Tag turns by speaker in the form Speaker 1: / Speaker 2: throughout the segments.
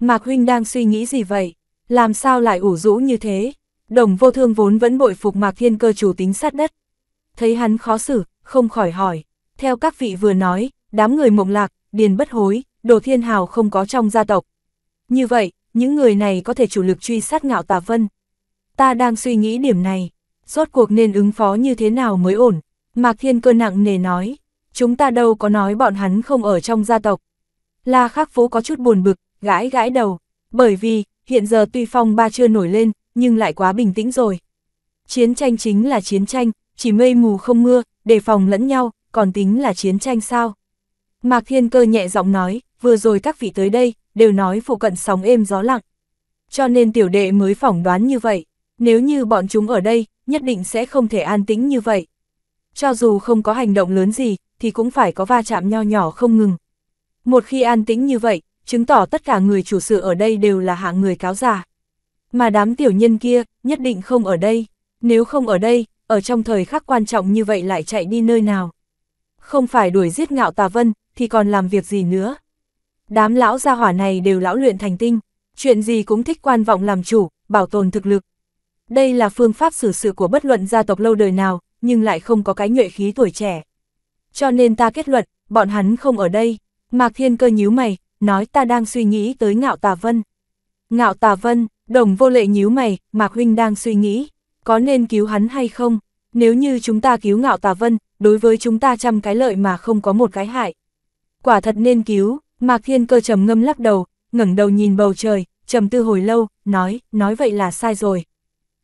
Speaker 1: Mạc Huynh đang suy nghĩ gì vậy? Làm sao lại ủ rũ như thế? Đồng vô thương vốn vẫn bội phục Mạc Thiên Cơ chủ tính sát đất. Thấy hắn khó xử, không khỏi hỏi. Theo các vị vừa nói, đám người mộng lạc, điền bất hối, đồ thiên hào không có trong gia tộc. Như vậy, những người này có thể chủ lực truy sát ngạo tà vân. Ta đang suy nghĩ điểm này, rốt cuộc nên ứng phó như thế nào mới ổn. Mạc Thiên Cơ nặng nề nói, chúng ta đâu có nói bọn hắn không ở trong gia tộc. La Khắc Phú có chút buồn bực, gãi gãi đầu, bởi vì, hiện giờ tuy phong ba chưa nổi lên, nhưng lại quá bình tĩnh rồi. Chiến tranh chính là chiến tranh, chỉ mây mù không mưa, đề phòng lẫn nhau, còn tính là chiến tranh sao? Mạc Thiên Cơ nhẹ giọng nói, vừa rồi các vị tới đây, đều nói phụ cận sóng êm gió lặng. Cho nên tiểu đệ mới phỏng đoán như vậy, nếu như bọn chúng ở đây, nhất định sẽ không thể an tĩnh như vậy. Cho dù không có hành động lớn gì, thì cũng phải có va chạm nho nhỏ không ngừng. Một khi an tĩnh như vậy, chứng tỏ tất cả người chủ sự ở đây đều là hạng người cáo giả. Mà đám tiểu nhân kia, nhất định không ở đây, nếu không ở đây, ở trong thời khắc quan trọng như vậy lại chạy đi nơi nào. Không phải đuổi giết ngạo tà vân, thì còn làm việc gì nữa. Đám lão gia hỏa này đều lão luyện thành tinh, chuyện gì cũng thích quan vọng làm chủ, bảo tồn thực lực. Đây là phương pháp xử sự của bất luận gia tộc lâu đời nào, nhưng lại không có cái nhuệ khí tuổi trẻ. Cho nên ta kết luận, bọn hắn không ở đây. Mạc Thiên Cơ nhíu mày, nói ta đang suy nghĩ tới ngạo tà vân. Ngạo tà vân, đồng vô lệ nhíu mày, Mạc Huynh đang suy nghĩ, có nên cứu hắn hay không? Nếu như chúng ta cứu ngạo tà vân, đối với chúng ta trăm cái lợi mà không có một cái hại. Quả thật nên cứu, Mạc Thiên cơ trầm ngâm lắc đầu, ngẩng đầu nhìn bầu trời, trầm tư hồi lâu, nói, nói vậy là sai rồi.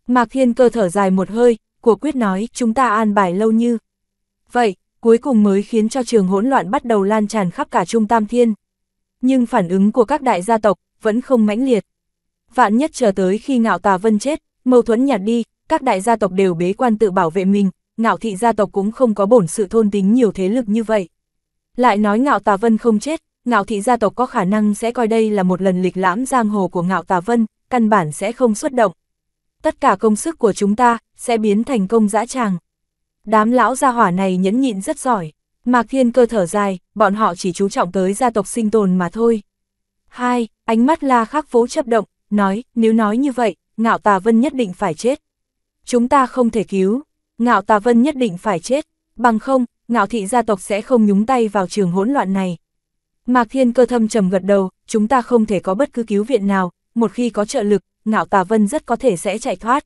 Speaker 1: Mạc Thiên cơ thở dài một hơi, của quyết nói, chúng ta an bài lâu như. Vậy, cuối cùng mới khiến cho trường hỗn loạn bắt đầu lan tràn khắp cả Trung Tam Thiên nhưng phản ứng của các đại gia tộc vẫn không mãnh liệt. Vạn nhất chờ tới khi ngạo tà vân chết, mâu thuẫn nhạt đi, các đại gia tộc đều bế quan tự bảo vệ mình, ngạo thị gia tộc cũng không có bổn sự thôn tính nhiều thế lực như vậy. Lại nói ngạo tà vân không chết, ngạo thị gia tộc có khả năng sẽ coi đây là một lần lịch lãm giang hồ của ngạo tà vân, căn bản sẽ không xuất động. Tất cả công sức của chúng ta sẽ biến thành công dã tràng. Đám lão gia hỏa này nhẫn nhịn rất giỏi. Mạc Thiên Cơ thở dài, bọn họ chỉ chú trọng tới gia tộc sinh tồn mà thôi. Hai, ánh mắt La Khắc Phố chấp động, nói, nếu nói như vậy, Ngạo Tà Vân nhất định phải chết. Chúng ta không thể cứu, Ngạo Tà Vân nhất định phải chết, bằng không, Ngạo thị gia tộc sẽ không nhúng tay vào trường hỗn loạn này. Mạc Thiên Cơ thâm trầm gật đầu, chúng ta không thể có bất cứ cứu viện nào, một khi có trợ lực, Ngạo Tà Vân rất có thể sẽ chạy thoát.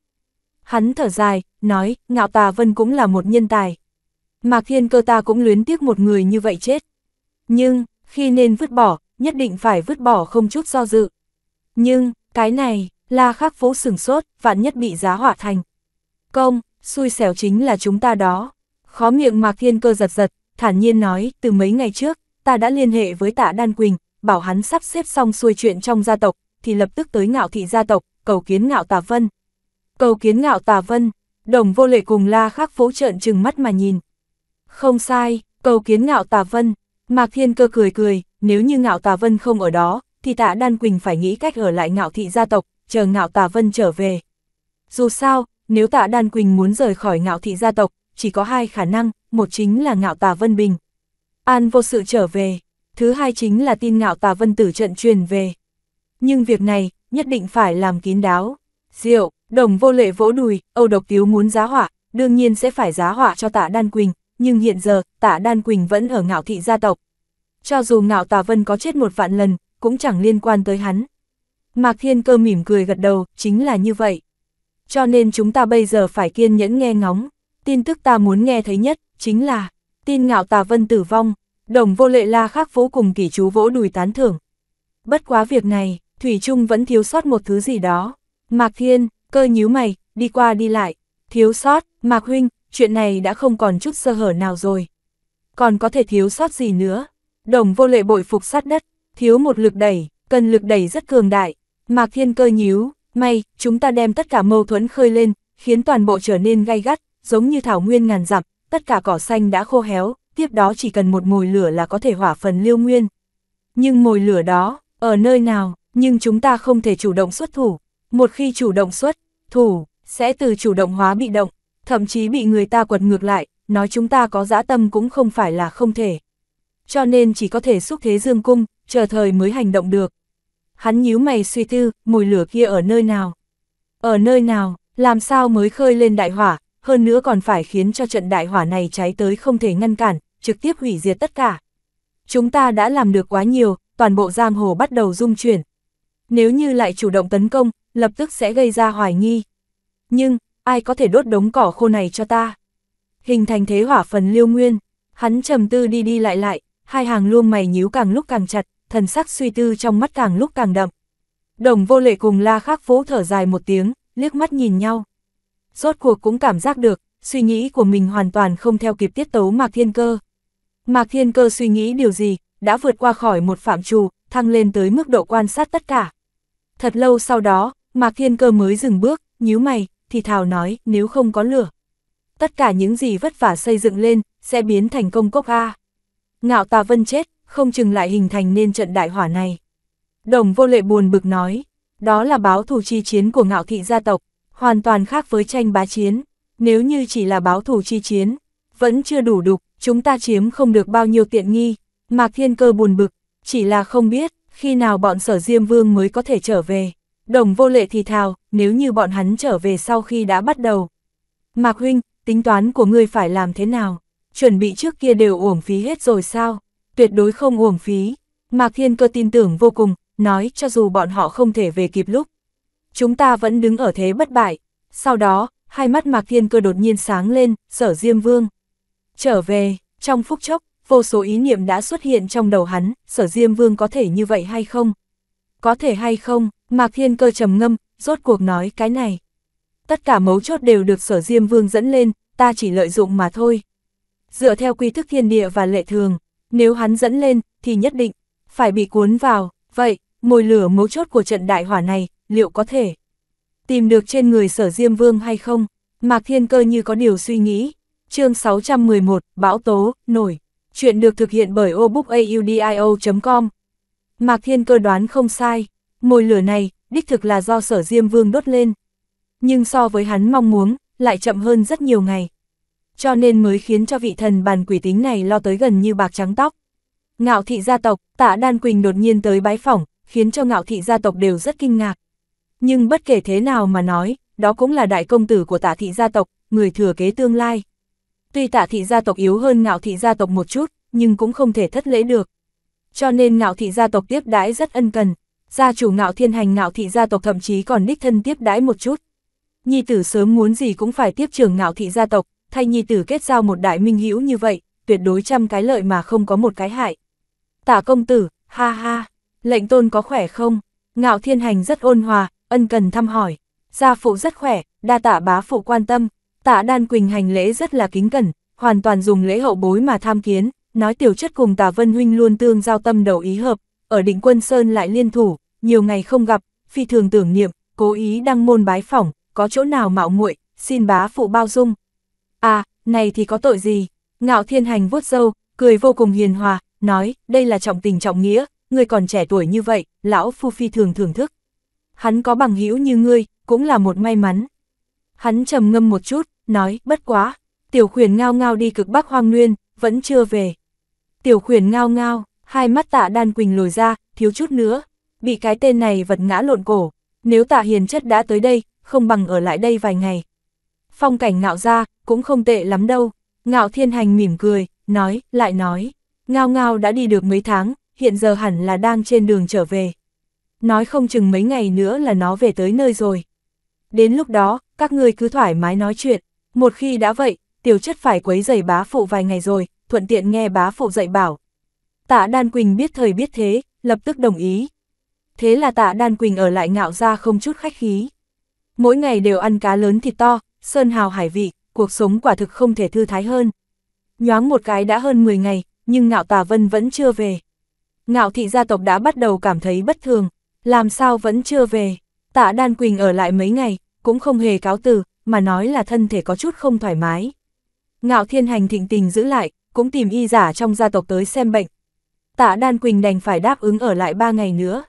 Speaker 1: Hắn thở dài, nói, Ngạo Tà Vân cũng là một nhân tài, Mạc Thiên Cơ ta cũng luyến tiếc một người như vậy chết. Nhưng, khi nên vứt bỏ, nhất định phải vứt bỏ không chút do dự. Nhưng, cái này, là khắc phố sừng sốt, vạn nhất bị giá hỏa thành. Công, xui xẻo chính là chúng ta đó. Khó miệng Mạc Thiên Cơ giật giật, thản nhiên nói, từ mấy ngày trước, ta đã liên hệ với tạ Đan Quỳnh, bảo hắn sắp xếp xong xuôi chuyện trong gia tộc, thì lập tức tới ngạo thị gia tộc, cầu kiến ngạo tà vân. Cầu kiến ngạo tà vân, đồng vô lệ cùng la khắc phố trợn trừng mắt mà nhìn. Không sai, cầu kiến ngạo tà vân. Mạc Thiên Cơ cười cười, nếu như ngạo tà vân không ở đó, thì tạ Đan Quỳnh phải nghĩ cách ở lại ngạo thị gia tộc, chờ ngạo tà vân trở về. Dù sao, nếu tạ Đan Quỳnh muốn rời khỏi ngạo thị gia tộc, chỉ có hai khả năng, một chính là ngạo tà vân bình. An vô sự trở về, thứ hai chính là tin ngạo tà vân tử trận truyền về. Nhưng việc này, nhất định phải làm kín đáo. Diệu, đồng vô lệ vỗ đùi, Âu Độc Tiếu muốn giá họa, đương nhiên sẽ phải giá họa cho tạ Đan Quỳnh, nhưng hiện giờ, Tả Đan Quỳnh vẫn ở ngạo thị gia tộc. Cho dù ngạo tà vân có chết một vạn lần, cũng chẳng liên quan tới hắn. Mạc Thiên Cơ mỉm cười gật đầu, chính là như vậy. Cho nên chúng ta bây giờ phải kiên nhẫn nghe ngóng, tin tức ta muốn nghe thấy nhất, chính là, tin ngạo tà vân tử vong, đồng vô lệ la khắc vô cùng kỷ chú vỗ đùi tán thưởng. Bất quá việc này, Thủy Trung vẫn thiếu sót một thứ gì đó. Mạc Thiên, cơ nhíu mày, đi qua đi lại, thiếu sót, Mạc Huynh, chuyện này đã không còn chút sơ hở nào rồi. Còn có thể thiếu sót gì nữa? Đồng vô lệ bội phục sát đất, thiếu một lực đẩy, cần lực đẩy rất cường đại. Mạc Thiên Cơ nhíu, may, chúng ta đem tất cả mâu thuẫn khơi lên, khiến toàn bộ trở nên gay gắt, giống như thảo nguyên ngàn dặm, tất cả cỏ xanh đã khô héo, tiếp đó chỉ cần một mồi lửa là có thể hỏa phần liêu nguyên. Nhưng mồi lửa đó, ở nơi nào, nhưng chúng ta không thể chủ động xuất thủ. Một khi chủ động xuất, thủ, sẽ từ chủ động hóa bị động, thậm chí bị người ta quật ngược lại, nói chúng ta có dã tâm cũng không phải là không thể. Cho nên chỉ có thể xúc thế dương cung, chờ thời mới hành động được. Hắn nhíu mày suy tư, mùi lửa kia ở nơi nào? Ở nơi nào, làm sao mới khơi lên đại hỏa, hơn nữa còn phải khiến cho trận đại hỏa này cháy tới không thể ngăn cản, trực tiếp hủy diệt tất cả. Chúng ta đã làm được quá nhiều, toàn bộ giang hồ bắt đầu rung chuyển. Nếu như lại chủ động tấn công, lập tức sẽ gây ra hoài nghi. Nhưng, ai có thể đốt đống cỏ khô này cho ta. Hình thành thế hỏa phần liêu nguyên, hắn trầm tư đi đi lại lại, hai hàng luông mày nhíu càng lúc càng chặt, thần sắc suy tư trong mắt càng lúc càng đậm. Đồng vô lệ cùng la khắc phố thở dài một tiếng, liếc mắt nhìn nhau. Rốt cuộc cũng cảm giác được, suy nghĩ của mình hoàn toàn không theo kịp tiết tấu Mạc Thiên Cơ. Mạc Thiên Cơ suy nghĩ điều gì, đã vượt qua khỏi một phạm trù, thăng lên tới mức độ quan sát tất cả. Thật lâu sau đó, Mạc Thiên Cơ mới dừng bước, nhíu mày, thì thào nói, nếu không có lửa. Tất cả những gì vất vả xây dựng lên, sẽ biến thành công cốc A. Ngạo tà vân chết, không chừng lại hình thành nên trận đại hỏa này. Đồng vô lệ buồn bực nói, đó là báo thù chi chiến của ngạo thị gia tộc, hoàn toàn khác với tranh bá chiến. Nếu như chỉ là báo thù chi chiến, vẫn chưa đủ đục, chúng ta chiếm không được bao nhiêu tiện nghi. Mạc Thiên Cơ buồn bực, chỉ là không biết, khi nào bọn sở Diêm Vương mới có thể trở về. Đồng vô lệ thì thào, nếu như bọn hắn trở về sau khi đã bắt đầu. Mạc huynh, tính toán của ngươi phải làm thế nào? Chuẩn bị trước kia đều uổng phí hết rồi sao? Tuyệt đối không uổng phí. Mạc Thiên Cơ tin tưởng vô cùng, nói cho dù bọn họ không thể về kịp lúc. Chúng ta vẫn đứng ở thế bất bại. Sau đó, hai mắt Mạc Thiên Cơ đột nhiên sáng lên, sở Diêm Vương. Trở về, trong phút chốc, vô số ý niệm đã xuất hiện trong đầu hắn, sở Diêm Vương có thể như vậy hay không? có thể hay không, Mạc Thiên Cơ trầm ngâm, rốt cuộc nói cái này. Tất cả mấu chốt đều được sở Diêm Vương dẫn lên, ta chỉ lợi dụng mà thôi. Dựa theo quy thức thiên địa và lệ thường, nếu hắn dẫn lên, thì nhất định, phải bị cuốn vào, vậy, mồi lửa mấu chốt của trận đại hỏa này, liệu có thể tìm được trên người sở Diêm Vương hay không? Mạc Thiên Cơ như có điều suy nghĩ. chương 611, Bão Tố, Nổi. Chuyện được thực hiện bởi obookaudio.com, Mạc Thiên cơ đoán không sai, mồi lửa này, đích thực là do sở Diêm Vương đốt lên. Nhưng so với hắn mong muốn, lại chậm hơn rất nhiều ngày. Cho nên mới khiến cho vị thần bàn quỷ tính này lo tới gần như bạc trắng tóc. Ngạo thị gia tộc, tạ Đan Quỳnh đột nhiên tới bái phỏng, khiến cho ngạo thị gia tộc đều rất kinh ngạc. Nhưng bất kể thế nào mà nói, đó cũng là đại công tử của tạ thị gia tộc, người thừa kế tương lai. Tuy tạ thị gia tộc yếu hơn ngạo thị gia tộc một chút, nhưng cũng không thể thất lễ được cho nên ngạo thị gia tộc tiếp đãi rất ân cần, gia chủ ngạo thiên hành ngạo thị gia tộc thậm chí còn đích thân tiếp đãi một chút. Nhi tử sớm muốn gì cũng phải tiếp trưởng ngạo thị gia tộc, thay nhi tử kết giao một đại minh hữu như vậy, tuyệt đối trăm cái lợi mà không có một cái hại. Tả công tử, ha ha, lệnh tôn có khỏe không? Ngạo thiên hành rất ôn hòa, ân cần thăm hỏi. Gia phụ rất khỏe, đa tạ bá phụ quan tâm. Tạ đan quỳnh hành lễ rất là kính cẩn, hoàn toàn dùng lễ hậu bối mà tham kiến, Nói tiểu chất cùng tà Vân Huynh luôn tương giao tâm đầu ý hợp, ở định quân Sơn lại liên thủ, nhiều ngày không gặp, phi thường tưởng niệm, cố ý đăng môn bái phỏng, có chỗ nào mạo muội xin bá phụ bao dung. À, này thì có tội gì? Ngạo thiên hành vuốt dâu, cười vô cùng hiền hòa, nói, đây là trọng tình trọng nghĩa, người còn trẻ tuổi như vậy, lão phu phi thường thưởng thức. Hắn có bằng hữu như ngươi, cũng là một may mắn. Hắn trầm ngâm một chút, nói, bất quá, tiểu khuyển ngao ngao đi cực bắc hoang nguyên, vẫn chưa về. Tiểu khuyển ngao ngao, hai mắt tạ đan quỳnh lồi ra, thiếu chút nữa, bị cái tên này vật ngã lộn cổ, nếu tạ hiền chất đã tới đây, không bằng ở lại đây vài ngày. Phong cảnh ngạo ra, cũng không tệ lắm đâu, ngạo thiên hành mỉm cười, nói, lại nói, ngao ngao đã đi được mấy tháng, hiện giờ hẳn là đang trên đường trở về. Nói không chừng mấy ngày nữa là nó về tới nơi rồi. Đến lúc đó, các ngươi cứ thoải mái nói chuyện, một khi đã vậy, tiểu chất phải quấy giày bá phụ vài ngày rồi, thuận tiện nghe bá phụ dạy bảo. Tạ Đan Quỳnh biết thời biết thế, lập tức đồng ý. Thế là tạ Đan Quỳnh ở lại ngạo ra không chút khách khí. Mỗi ngày đều ăn cá lớn thịt to, sơn hào hải vị, cuộc sống quả thực không thể thư thái hơn. Nhoáng một cái đã hơn 10 ngày, nhưng ngạo tà vân vẫn chưa về. Ngạo thị gia tộc đã bắt đầu cảm thấy bất thường, làm sao vẫn chưa về. Tạ Đan Quỳnh ở lại mấy ngày, cũng không hề cáo từ, mà nói là thân thể có chút không thoải mái. Ngạo thiên hành thịnh tình giữ lại, cũng tìm y giả trong gia tộc tới xem bệnh. Tạ Đan Quỳnh đành phải đáp ứng ở lại ba ngày nữa.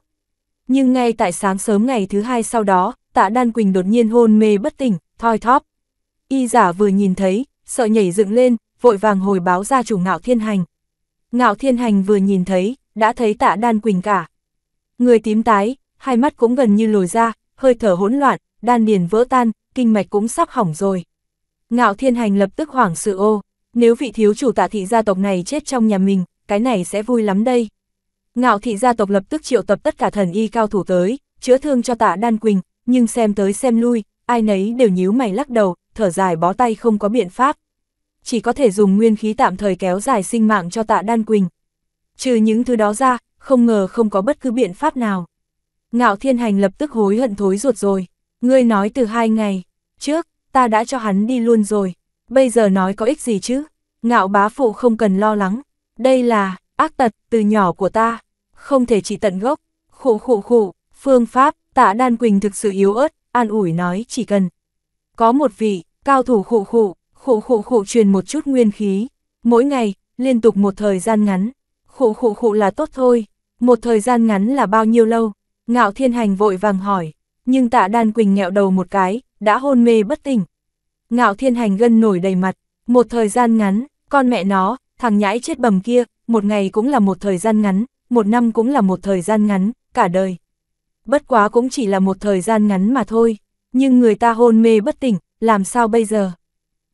Speaker 1: Nhưng ngay tại sáng sớm ngày thứ hai sau đó, tạ Đan Quỳnh đột nhiên hôn mê bất tỉnh, thoi thóp. Y giả vừa nhìn thấy, sợ nhảy dựng lên, vội vàng hồi báo ra chủ ngạo thiên hành. Ngạo thiên hành vừa nhìn thấy, đã thấy tạ Đan Quỳnh cả. Người tím tái, hai mắt cũng gần như lồi ra, hơi thở hỗn loạn, đan điền vỡ tan, kinh mạch cũng sắp hỏng rồi. Ngạo thiên hành lập tức hoảng sự ô. Nếu vị thiếu chủ tạ thị gia tộc này chết trong nhà mình, cái này sẽ vui lắm đây. Ngạo thị gia tộc lập tức triệu tập tất cả thần y cao thủ tới, chữa thương cho tạ Đan Quỳnh, nhưng xem tới xem lui, ai nấy đều nhíu mày lắc đầu, thở dài bó tay không có biện pháp. Chỉ có thể dùng nguyên khí tạm thời kéo dài sinh mạng cho tạ Đan Quỳnh. Trừ những thứ đó ra, không ngờ không có bất cứ biện pháp nào. Ngạo thiên hành lập tức hối hận thối ruột rồi. Ngươi nói từ hai ngày, trước, ta đã cho hắn đi luôn rồi bây giờ nói có ích gì chứ? Ngạo bá phụ không cần lo lắng, đây là ác tật từ nhỏ của ta, không thể chỉ tận gốc. Khụ khụ khụ, phương pháp, tạ đan quỳnh thực sự yếu ớt, an ủi nói chỉ cần. Có một vị, cao thủ khụ khụ, khụ khụ khụ truyền một chút nguyên khí, mỗi ngày, liên tục một thời gian ngắn. Khụ khụ khụ là tốt thôi, một thời gian ngắn là bao nhiêu lâu? Ngạo thiên hành vội vàng hỏi, nhưng tạ đan quỳnh nghẹo đầu một cái, đã hôn mê bất tỉnh. Ngạo thiên hành gân nổi đầy mặt, một thời gian ngắn, con mẹ nó, thằng nhãi chết bầm kia, một ngày cũng là một thời gian ngắn, một năm cũng là một thời gian ngắn, cả đời. Bất quá cũng chỉ là một thời gian ngắn mà thôi, nhưng người ta hôn mê bất tỉnh, làm sao bây giờ?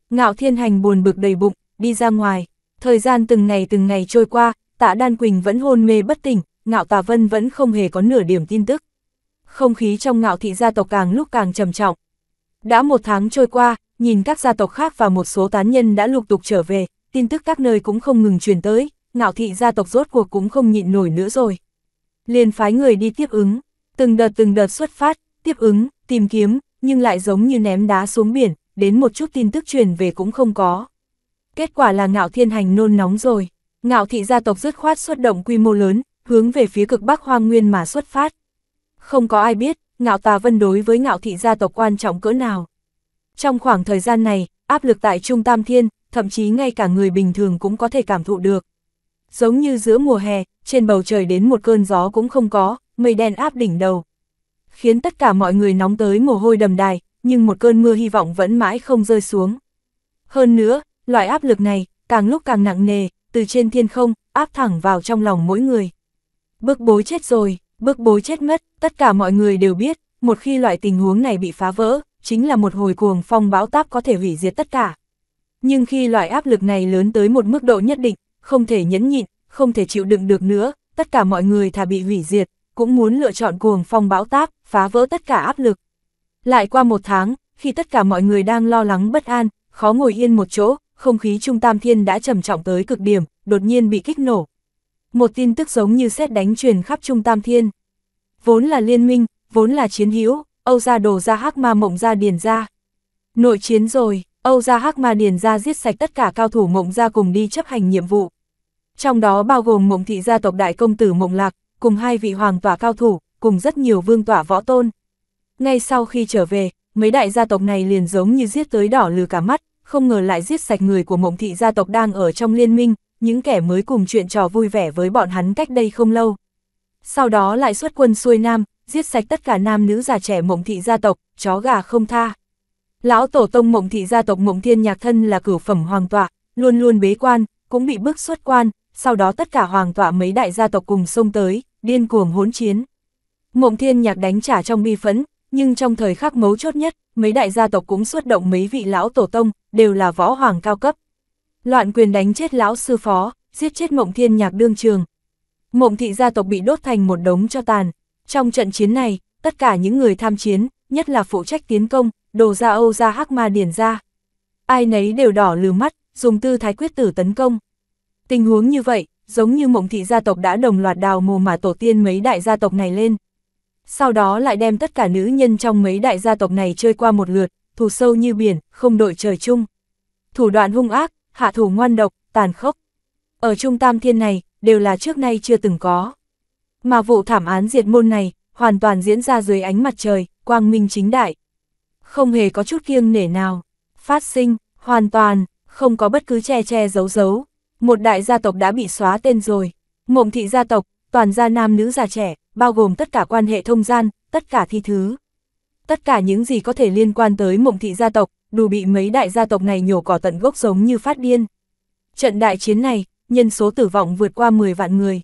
Speaker 1: Ngạo thiên hành buồn bực đầy bụng, đi ra ngoài, thời gian từng ngày từng ngày trôi qua, tạ Đan Quỳnh vẫn hôn mê bất tỉnh, ngạo tà vân vẫn không hề có nửa điểm tin tức. Không khí trong ngạo thị gia tộc càng lúc càng trầm trọng. Đã một tháng trôi qua, nhìn các gia tộc khác và một số tán nhân đã lục tục trở về, tin tức các nơi cũng không ngừng truyền tới, ngạo thị gia tộc rốt cuộc cũng không nhịn nổi nữa rồi. liền phái người đi tiếp ứng, từng đợt từng đợt xuất phát, tiếp ứng, tìm kiếm, nhưng lại giống như ném đá xuống biển, đến một chút tin tức truyền về cũng không có. Kết quả là ngạo thiên hành nôn nóng rồi, ngạo thị gia tộc dứt khoát xuất động quy mô lớn, hướng về phía cực bắc hoang nguyên mà xuất phát. Không có ai biết, ngạo tà vân đối với ngạo thị gia tộc quan trọng cỡ nào. Trong khoảng thời gian này, áp lực tại Trung Tam Thiên, thậm chí ngay cả người bình thường cũng có thể cảm thụ được. Giống như giữa mùa hè, trên bầu trời đến một cơn gió cũng không có, mây đen áp đỉnh đầu. Khiến tất cả mọi người nóng tới mồ hôi đầm đài, nhưng một cơn mưa hy vọng vẫn mãi không rơi xuống. Hơn nữa, loại áp lực này, càng lúc càng nặng nề, từ trên thiên không, áp thẳng vào trong lòng mỗi người. Bước bối chết rồi, bước bối chết mất, tất cả mọi người đều biết, một khi loại tình huống này bị phá vỡ, chính là một hồi cuồng phong bão táp có thể hủy diệt tất cả. Nhưng khi loại áp lực này lớn tới một mức độ nhất định, không thể nhẫn nhịn, không thể chịu đựng được nữa, tất cả mọi người thà bị hủy diệt, cũng muốn lựa chọn cuồng phong bão táp, phá vỡ tất cả áp lực. Lại qua một tháng, khi tất cả mọi người đang lo lắng bất an, khó ngồi yên một chỗ, không khí trung tam thiên đã trầm trọng tới cực điểm, đột nhiên bị kích nổ. Một tin tức giống như xét đánh truyền khắp trung tam thiên. Vốn là liên minh, vốn là chiến hữu, Âu gia đồ gia hắc ma mộng gia điền gia Nội chiến rồi, Âu gia hắc ma điền gia giết sạch tất cả cao thủ mộng gia cùng đi chấp hành nhiệm vụ. Trong đó bao gồm mộng thị gia tộc đại công tử mộng lạc, cùng hai vị hoàng tỏa cao thủ, cùng rất nhiều vương tỏa võ tôn. Ngay sau khi trở về, mấy đại gia tộc này liền giống như giết tới đỏ lừ cả mắt, không ngờ lại giết sạch người của mộng thị gia tộc đang ở trong liên minh, những kẻ mới cùng chuyện trò vui vẻ với bọn hắn cách đây không lâu. Sau đó lại xuất quân xuôi nam, giết sạch tất cả nam nữ già trẻ mộng thị gia tộc, chó gà không tha. Lão tổ tông mộng thị gia tộc mộng thiên nhạc thân là cửu phẩm hoàng tọa, luôn luôn bế quan, cũng bị bước xuất quan, sau đó tất cả hoàng tọa mấy đại gia tộc cùng xông tới, điên cuồng hỗn chiến. Mộng thiên nhạc đánh trả trong bi phẫn, nhưng trong thời khắc mấu chốt nhất, mấy đại gia tộc cũng xuất động mấy vị lão tổ tông, đều là võ hoàng cao cấp. Loạn quyền đánh chết lão sư phó, giết chết mộng thiên nhạc đương trường. Mộng thị gia tộc bị đốt thành một đống cho tàn, trong trận chiến này, tất cả những người tham chiến, nhất là phụ trách tiến công, đồ ra Âu ra Hắc Ma Điển ra. Ai nấy đều đỏ lừ mắt, dùng tư thái quyết tử tấn công. Tình huống như vậy, giống như mộng thị gia tộc đã đồng loạt đào mồ mà tổ tiên mấy đại gia tộc này lên. Sau đó lại đem tất cả nữ nhân trong mấy đại gia tộc này chơi qua một lượt, thù sâu như biển, không đội trời chung. Thủ đoạn hung ác, hạ thủ ngoan độc, tàn khốc. Ở trung tam thiên này, đều là trước nay chưa từng có. Mà vụ thảm án diệt môn này, hoàn toàn diễn ra dưới ánh mặt trời, quang minh chính đại. Không hề có chút kiêng nể nào. Phát sinh, hoàn toàn, không có bất cứ che che giấu giấu. Một đại gia tộc đã bị xóa tên rồi. Mộng thị gia tộc, toàn gia nam nữ già trẻ, bao gồm tất cả quan hệ thông gian, tất cả thi thứ. Tất cả những gì có thể liên quan tới mộng thị gia tộc, đủ bị mấy đại gia tộc này nhổ cỏ tận gốc giống như phát điên. Trận đại chiến này, nhân số tử vong vượt qua 10 vạn người.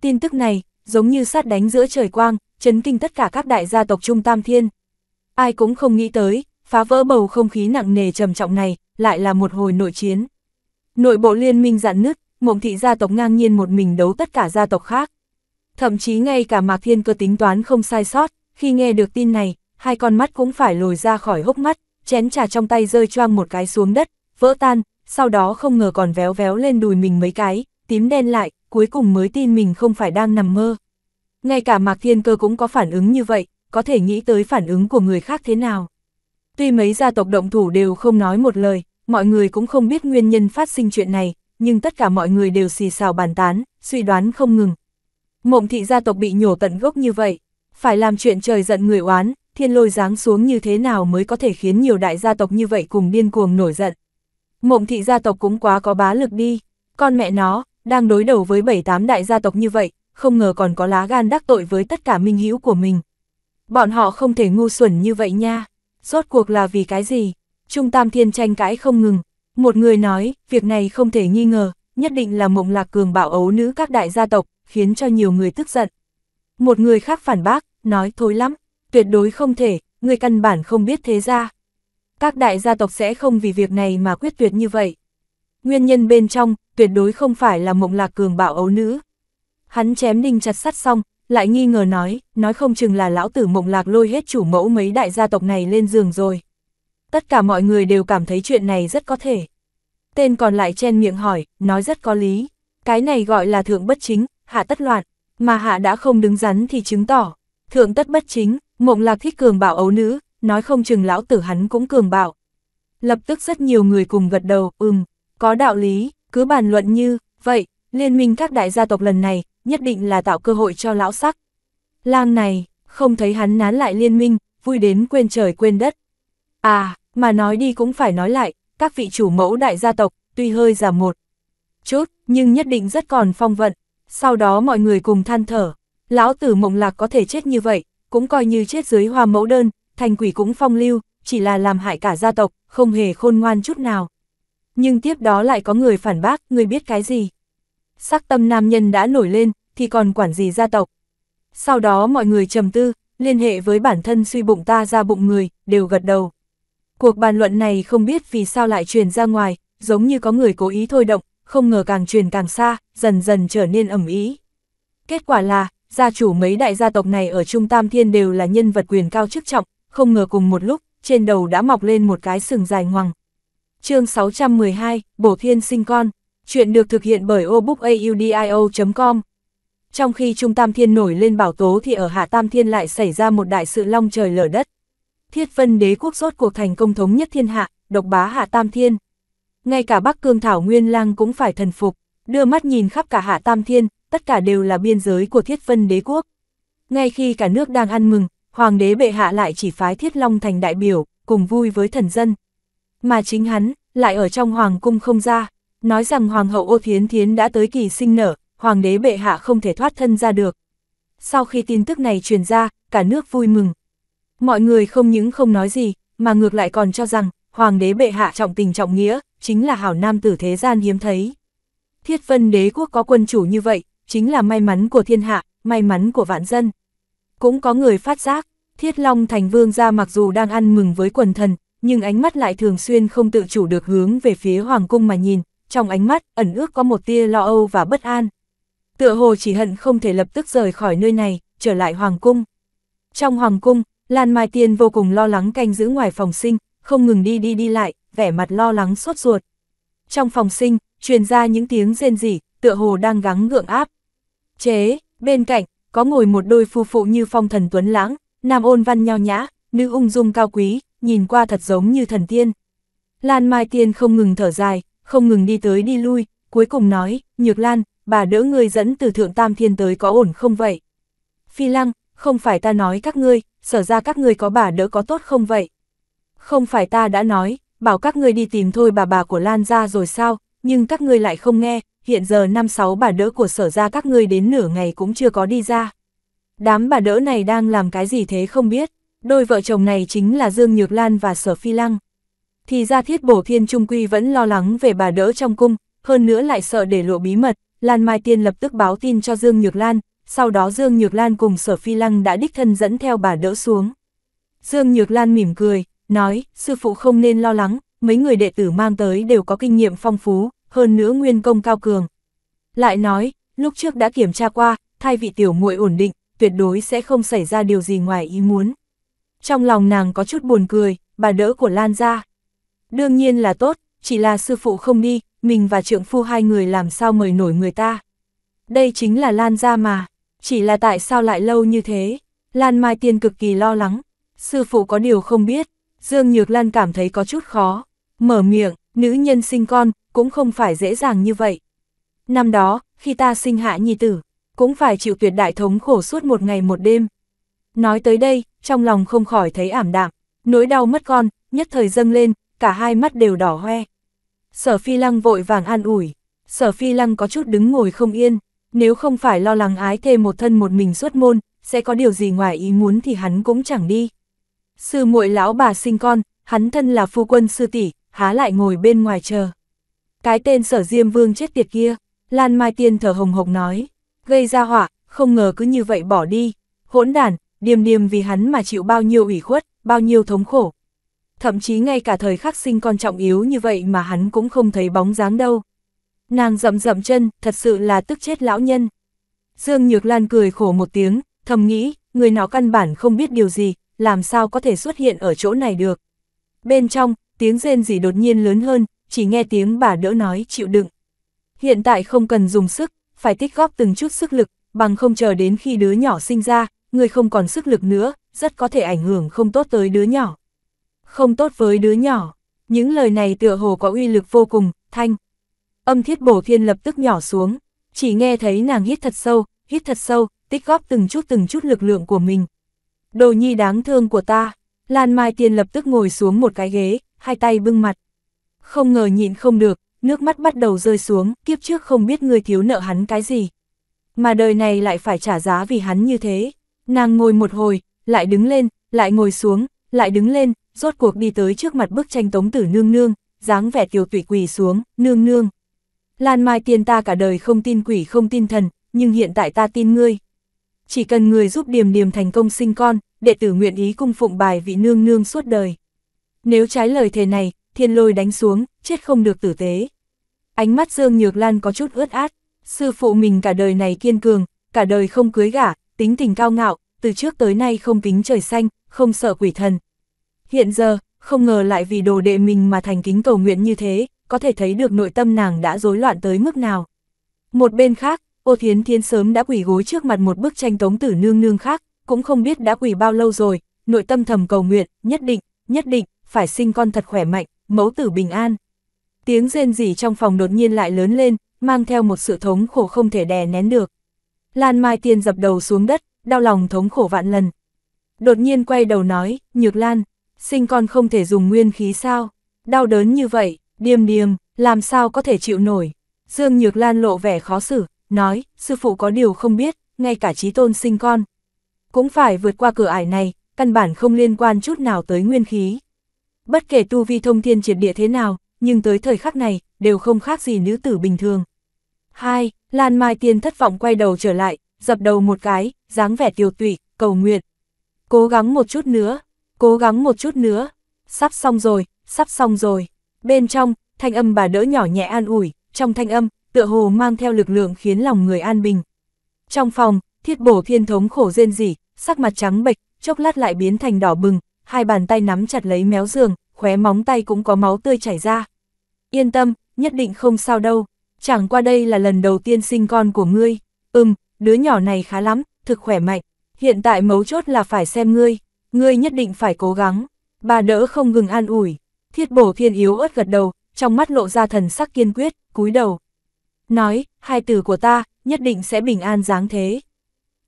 Speaker 1: Tin tức này, giống như sát đánh giữa trời quang, chấn kinh tất cả các đại gia tộc Trung Tam Thiên. Ai cũng không nghĩ tới, phá vỡ bầu không khí nặng nề trầm trọng này, lại là một hồi nội chiến. Nội bộ liên minh dạn nứt, mộng thị gia tộc ngang nhiên một mình đấu tất cả gia tộc khác. Thậm chí ngay cả Mạc Thiên cơ tính toán không sai sót, khi nghe được tin này, hai con mắt cũng phải lồi ra khỏi hốc mắt, chén trà trong tay rơi choang một cái xuống đất, vỡ tan, sau đó không ngờ còn véo véo lên đùi mình mấy cái, tím đen lại, cuối cùng mới tin mình không phải đang nằm mơ. Ngay cả Mạc Thiên Cơ cũng có phản ứng như vậy, có thể nghĩ tới phản ứng của người khác thế nào. Tuy mấy gia tộc động thủ đều không nói một lời, mọi người cũng không biết nguyên nhân phát sinh chuyện này, nhưng tất cả mọi người đều xì xào bàn tán, suy đoán không ngừng. Mộng thị gia tộc bị nhổ tận gốc như vậy, phải làm chuyện trời giận người oán, thiên lôi giáng xuống như thế nào mới có thể khiến nhiều đại gia tộc như vậy cùng điên cuồng nổi giận. Mộng thị gia tộc cũng quá có bá lực đi, con mẹ nó, đang đối đầu với bảy tám đại gia tộc như vậy, không ngờ còn có lá gan đắc tội với tất cả minh hữu của mình. Bọn họ không thể ngu xuẩn như vậy nha, rốt cuộc là vì cái gì? Trung Tam Thiên tranh cãi không ngừng, một người nói, việc này không thể nghi ngờ, nhất định là mộng lạc cường bạo ấu nữ các đại gia tộc, khiến cho nhiều người tức giận. Một người khác phản bác, nói thối lắm, tuyệt đối không thể, người căn bản không biết thế ra. Các đại gia tộc sẽ không vì việc này mà quyết tuyệt như vậy nguyên nhân bên trong, tuyệt đối không phải là mộng lạc cường bạo ấu nữ. Hắn chém đinh chặt sắt xong, lại nghi ngờ nói, nói không chừng là lão tử mộng lạc lôi hết chủ mẫu mấy đại gia tộc này lên giường rồi. Tất cả mọi người đều cảm thấy chuyện này rất có thể. Tên còn lại chen miệng hỏi, nói rất có lý. Cái này gọi là thượng bất chính, hạ tất loạn, mà hạ đã không đứng rắn thì chứng tỏ. Thượng tất bất chính, mộng lạc thích cường bạo ấu nữ, nói không chừng lão tử hắn cũng cường bạo. Lập tức rất nhiều người cùng gật đầu, ừm. Có đạo lý, cứ bàn luận như, vậy, liên minh các đại gia tộc lần này, nhất định là tạo cơ hội cho lão sắc. Lang này, không thấy hắn nán lại liên minh, vui đến quên trời quên đất. À, mà nói đi cũng phải nói lại, các vị chủ mẫu đại gia tộc, tuy hơi giảm một chút, nhưng nhất định rất còn phong vận. Sau đó mọi người cùng than thở, lão tử mộng lạc có thể chết như vậy, cũng coi như chết dưới hoa mẫu đơn, thành quỷ cũng phong lưu, chỉ là làm hại cả gia tộc, không hề khôn ngoan chút nào nhưng tiếp đó lại có người phản bác, người biết cái gì. Sắc tâm nam nhân đã nổi lên, thì còn quản gì gia tộc. Sau đó mọi người trầm tư, liên hệ với bản thân suy bụng ta ra bụng người, đều gật đầu. Cuộc bàn luận này không biết vì sao lại truyền ra ngoài, giống như có người cố ý thôi động, không ngờ càng truyền càng xa, dần dần trở nên ẩm ý. Kết quả là, gia chủ mấy đại gia tộc này ở Trung Tam Thiên đều là nhân vật quyền cao chức trọng, không ngờ cùng một lúc, trên đầu đã mọc lên một cái sừng dài ngoằng chương 612, Bổ Thiên sinh con, chuyện được thực hiện bởi obookaudio.com. Trong khi Trung Tam Thiên nổi lên bảo tố thì ở Hạ Tam Thiên lại xảy ra một đại sự long trời lở đất. Thiết vân đế quốc rốt cuộc thành công thống nhất thiên hạ, độc bá Hạ Tam Thiên. Ngay cả Bắc Cương Thảo Nguyên Lang cũng phải thần phục, đưa mắt nhìn khắp cả Hạ Tam Thiên, tất cả đều là biên giới của thiết vân đế quốc. Ngay khi cả nước đang ăn mừng, Hoàng đế bệ hạ lại chỉ phái thiết long thành đại biểu, cùng vui với thần dân, mà chính hắn, lại ở trong hoàng cung không ra, nói rằng hoàng hậu ô thiến thiến đã tới kỳ sinh nở, hoàng đế bệ hạ không thể thoát thân ra được. Sau khi tin tức này truyền ra, cả nước vui mừng. Mọi người không những không nói gì, mà ngược lại còn cho rằng, hoàng đế bệ hạ trọng tình trọng nghĩa, chính là hảo nam tử thế gian hiếm thấy. Thiết vân đế quốc có quân chủ như vậy, chính là may mắn của thiên hạ, may mắn của vạn dân. Cũng có người phát giác, thiết long thành vương gia mặc dù đang ăn mừng với quần thần, nhưng ánh mắt lại thường xuyên không tự chủ được hướng về phía Hoàng Cung mà nhìn, trong ánh mắt ẩn ước có một tia lo âu và bất an. Tựa hồ chỉ hận không thể lập tức rời khỏi nơi này, trở lại Hoàng Cung. Trong Hoàng Cung, Lan Mai Tiên vô cùng lo lắng canh giữ ngoài phòng sinh, không ngừng đi đi đi lại, vẻ mặt lo lắng sốt ruột. Trong phòng sinh, truyền ra những tiếng rên rỉ, tựa hồ đang gắng gượng áp. Chế, bên cạnh, có ngồi một đôi phu phụ như phong thần tuấn lãng, nam ôn văn nho nhã, nữ ung dung cao quý, nhìn qua thật giống như thần tiên. Lan Mai Tiên không ngừng thở dài, không ngừng đi tới đi lui, cuối cùng nói, Nhược Lan, bà đỡ ngươi dẫn từ thượng tam thiên tới có ổn không vậy? Phi Lăng, không phải ta nói các ngươi, sở ra các ngươi có bà đỡ có tốt không vậy? Không phải ta đã nói, bảo các ngươi đi tìm thôi bà bà của Lan ra rồi sao, nhưng các ngươi lại không nghe, hiện giờ năm sáu bà đỡ của sở ra các ngươi đến nửa ngày cũng chưa có đi ra. Đám bà đỡ này đang làm cái gì thế không biết. Đôi vợ chồng này chính là Dương Nhược Lan và Sở Phi Lăng. Thì ra thiết bổ thiên trung quy vẫn lo lắng về bà đỡ trong cung, hơn nữa lại sợ để lộ bí mật, Lan Mai Tiên lập tức báo tin cho Dương Nhược Lan, sau đó Dương Nhược Lan cùng Sở Phi Lăng đã đích thân dẫn theo bà đỡ xuống. Dương Nhược Lan mỉm cười, nói, sư phụ không nên lo lắng, mấy người đệ tử mang tới đều có kinh nghiệm phong phú, hơn nữa nguyên công cao cường. Lại nói, lúc trước đã kiểm tra qua, thay vị tiểu muội ổn định, tuyệt đối sẽ không xảy ra điều gì ngoài ý muốn. Trong lòng nàng có chút buồn cười, bà đỡ của Lan ra. Đương nhiên là tốt, chỉ là sư phụ không đi, mình và trượng phu hai người làm sao mời nổi người ta. Đây chính là Lan ra mà, chỉ là tại sao lại lâu như thế. Lan Mai Tiên cực kỳ lo lắng, sư phụ có điều không biết, Dương Nhược Lan cảm thấy có chút khó. Mở miệng, nữ nhân sinh con, cũng không phải dễ dàng như vậy. Năm đó, khi ta sinh hạ nhi tử, cũng phải chịu tuyệt đại thống khổ suốt một ngày một đêm. Nói tới đây, trong lòng không khỏi thấy ảm đạm, nỗi đau mất con, nhất thời dâng lên, cả hai mắt đều đỏ hoe. Sở Phi Lăng vội vàng an ủi, Sở Phi Lăng có chút đứng ngồi không yên, nếu không phải lo lắng ái thê một thân một mình xuất môn, sẽ có điều gì ngoài ý muốn thì hắn cũng chẳng đi. Sư muội lão bà sinh con, hắn thân là phu quân sư tỷ, há lại ngồi bên ngoài chờ. Cái tên sở diêm vương chết tiệt kia, Lan Mai Tiên thở hồng hộc nói, gây ra họa, không ngờ cứ như vậy bỏ đi, hỗn đản, điềm điềm vì hắn mà chịu bao nhiêu ủy khuất, bao nhiêu thống khổ. Thậm chí ngay cả thời khắc sinh con trọng yếu như vậy mà hắn cũng không thấy bóng dáng đâu. Nàng rậm rậm chân, thật sự là tức chết lão nhân. Dương Nhược Lan cười khổ một tiếng, thầm nghĩ, người nó căn bản không biết điều gì, làm sao có thể xuất hiện ở chỗ này được. Bên trong, tiếng rên rỉ đột nhiên lớn hơn, chỉ nghe tiếng bà đỡ nói chịu đựng. Hiện tại không cần dùng sức, phải tích góp từng chút sức lực, bằng không chờ đến khi đứa nhỏ sinh ra, người không còn sức lực nữa, rất có thể ảnh hưởng không tốt tới đứa nhỏ. Không tốt với đứa nhỏ, những lời này tựa hồ có uy lực vô cùng, thanh. Âm thiết bổ thiên lập tức nhỏ xuống, chỉ nghe thấy nàng hít thật sâu, hít thật sâu, tích góp từng chút từng chút lực lượng của mình. Đồ nhi đáng thương của ta, Lan Mai Tiên lập tức ngồi xuống một cái ghế, hai tay bưng mặt. Không ngờ nhịn không được, nước mắt bắt đầu rơi xuống, kiếp trước không biết người thiếu nợ hắn cái gì. Mà đời này lại phải trả giá vì hắn như thế. Nàng ngồi một hồi, lại đứng lên, lại ngồi xuống, lại đứng lên, rốt cuộc đi tới trước mặt bức tranh tống tử nương nương, dáng vẻ tiểu tụy quỳ xuống, nương nương. Lan Mai tiền ta cả đời không tin quỷ không tin thần, nhưng hiện tại ta tin ngươi. Chỉ cần người giúp điềm điềm thành công sinh con, đệ tử nguyện ý cung phụng bài vị nương nương suốt đời. Nếu trái lời thề này, thiên lôi đánh xuống, chết không được tử tế. Ánh mắt Dương Nhược Lan có chút ướt át, sư phụ mình cả đời này kiên cường, cả đời không cưới gả, tính tình cao ngạo, từ trước tới nay không kính trời xanh, không sợ quỷ thần. Hiện giờ, không ngờ lại vì đồ đệ mình mà thành kính cầu nguyện như thế, có thể thấy được nội tâm nàng đã rối loạn tới mức nào. Một bên khác, ô thiến Thiên sớm đã quỷ gối trước mặt một bức tranh tống tử nương nương khác, cũng không biết đã quỷ bao lâu rồi, nội tâm thầm cầu nguyện, nhất định, nhất định, phải sinh con thật khỏe mạnh, mẫu tử bình an. Tiếng rên rỉ trong phòng đột nhiên lại lớn lên, mang theo một sự thống khổ không thể đè nén được. Lan Mai Tiên dập đầu xuống đất, đau lòng thống khổ vạn lần. Đột nhiên quay đầu nói, Nhược Lan, sinh con không thể dùng nguyên khí sao? Đau đớn như vậy, điềm điềm, làm sao có thể chịu nổi? Dương Nhược Lan lộ vẻ khó xử, nói, sư phụ có điều không biết, ngay cả trí tôn sinh con. Cũng phải vượt qua cửa ải này, căn bản không liên quan chút nào tới nguyên khí. Bất kể tu vi thông thiên triệt địa thế nào, nhưng tới thời khắc này, đều không khác gì nữ tử bình thường. Hai, Lan Mai Tiên thất vọng quay đầu trở lại, dập đầu một cái, dáng vẻ tiêu tụy, cầu nguyện. Cố gắng một chút nữa, cố gắng một chút nữa, sắp xong rồi, sắp xong rồi. Bên trong, thanh âm bà đỡ nhỏ nhẹ an ủi, trong thanh âm, tựa hồ mang theo lực lượng khiến lòng người an bình. Trong phòng, thiết bổ thiên thống khổ rên rỉ, sắc mặt trắng bệch, chốc lát lại biến thành đỏ bừng, hai bàn tay nắm chặt lấy méo giường, khóe móng tay cũng có máu tươi chảy ra. Yên tâm, nhất định không sao đâu, chẳng qua đây là lần đầu tiên sinh con của ngươi, ừm, đứa nhỏ này khá lắm, thực khỏe mạnh, hiện tại mấu chốt là phải xem ngươi, ngươi nhất định phải cố gắng, bà đỡ không ngừng an ủi, thiết bổ thiên yếu ớt gật đầu, trong mắt lộ ra thần sắc kiên quyết, cúi đầu. Nói, hai từ của ta, nhất định sẽ bình an dáng thế.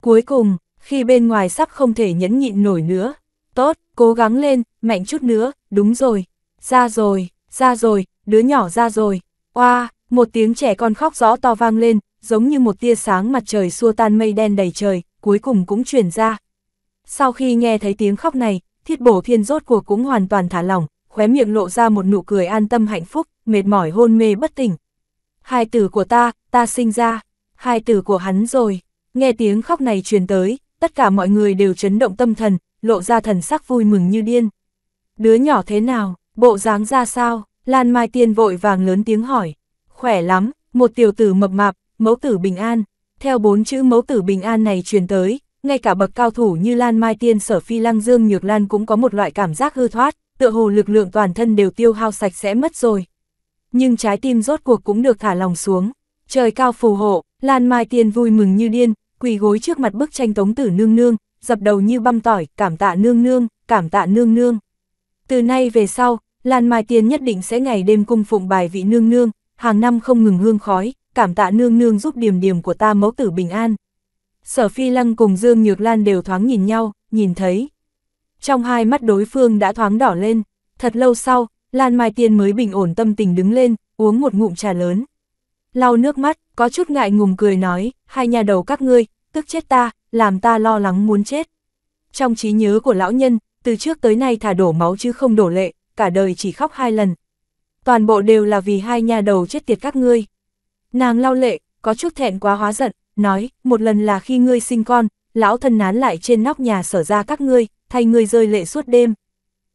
Speaker 1: Cuối cùng, khi bên ngoài sắp không thể nhẫn nhịn nổi nữa, tốt, cố gắng lên, mạnh chút nữa, đúng rồi, ra rồi, ra rồi, đứa nhỏ ra rồi, oa, wow, một tiếng trẻ con khóc rõ to vang lên, giống như một tia sáng mặt trời xua tan mây đen đầy trời, cuối cùng cũng truyền ra. Sau khi nghe thấy tiếng khóc này, thiết bổ thiên rốt cuộc cũng hoàn toàn thả lỏng, khóe miệng lộ ra một nụ cười an tâm hạnh phúc, mệt mỏi hôn mê bất tỉnh. Hai tử của ta, ta sinh ra, hai tử của hắn rồi. Nghe tiếng khóc này truyền tới, tất cả mọi người đều chấn động tâm thần, lộ ra thần sắc vui mừng như điên. Đứa nhỏ thế nào, bộ dáng ra sao, Lan Mai Tiên vội vàng lớn tiếng hỏi khỏe lắm, một tiểu tử mập mạp, mẫu tử bình an. Theo bốn chữ mẫu tử bình an này truyền tới, ngay cả bậc cao thủ như Lan Mai Tiên Sở Phi Lăng Dương Nhược Lan cũng có một loại cảm giác hư thoát, tựa hồ lực lượng toàn thân đều tiêu hao sạch sẽ mất rồi. Nhưng trái tim rốt cuộc cũng được thả lòng xuống. Trời cao phù hộ, Lan Mai Tiên vui mừng như điên, quỳ gối trước mặt bức tranh tống tử nương nương, dập đầu như băm tỏi, cảm tạ nương nương, cảm tạ nương nương. Từ nay về sau, Lan Mai Tiên nhất định sẽ ngày đêm cung phụng bài vị nương nương, hàng năm không ngừng hương khói, cảm tạ nương nương giúp điểm điểm của ta mẫu tử bình an. Sở Phi Lăng cùng Dương Nhược Lan đều thoáng nhìn nhau, nhìn thấy. Trong hai mắt đối phương đã thoáng đỏ lên, thật lâu sau, Lan Mai Tiên mới bình ổn tâm tình đứng lên, uống một ngụm trà lớn. Lau nước mắt, có chút ngại ngùng cười nói, hai nhà đầu các ngươi, tức chết ta, làm ta lo lắng muốn chết. Trong trí nhớ của lão nhân, từ trước tới nay thả đổ máu chứ không đổ lệ, cả đời chỉ khóc hai lần, toàn bộ đều là vì hai nhà đầu chết tiệt các ngươi. Nàng lau lệ, có chút thẹn quá hóa giận, nói, một lần là khi ngươi sinh con, lão thần nán lại trên nóc nhà sở ra các ngươi, thay ngươi rơi lệ suốt đêm.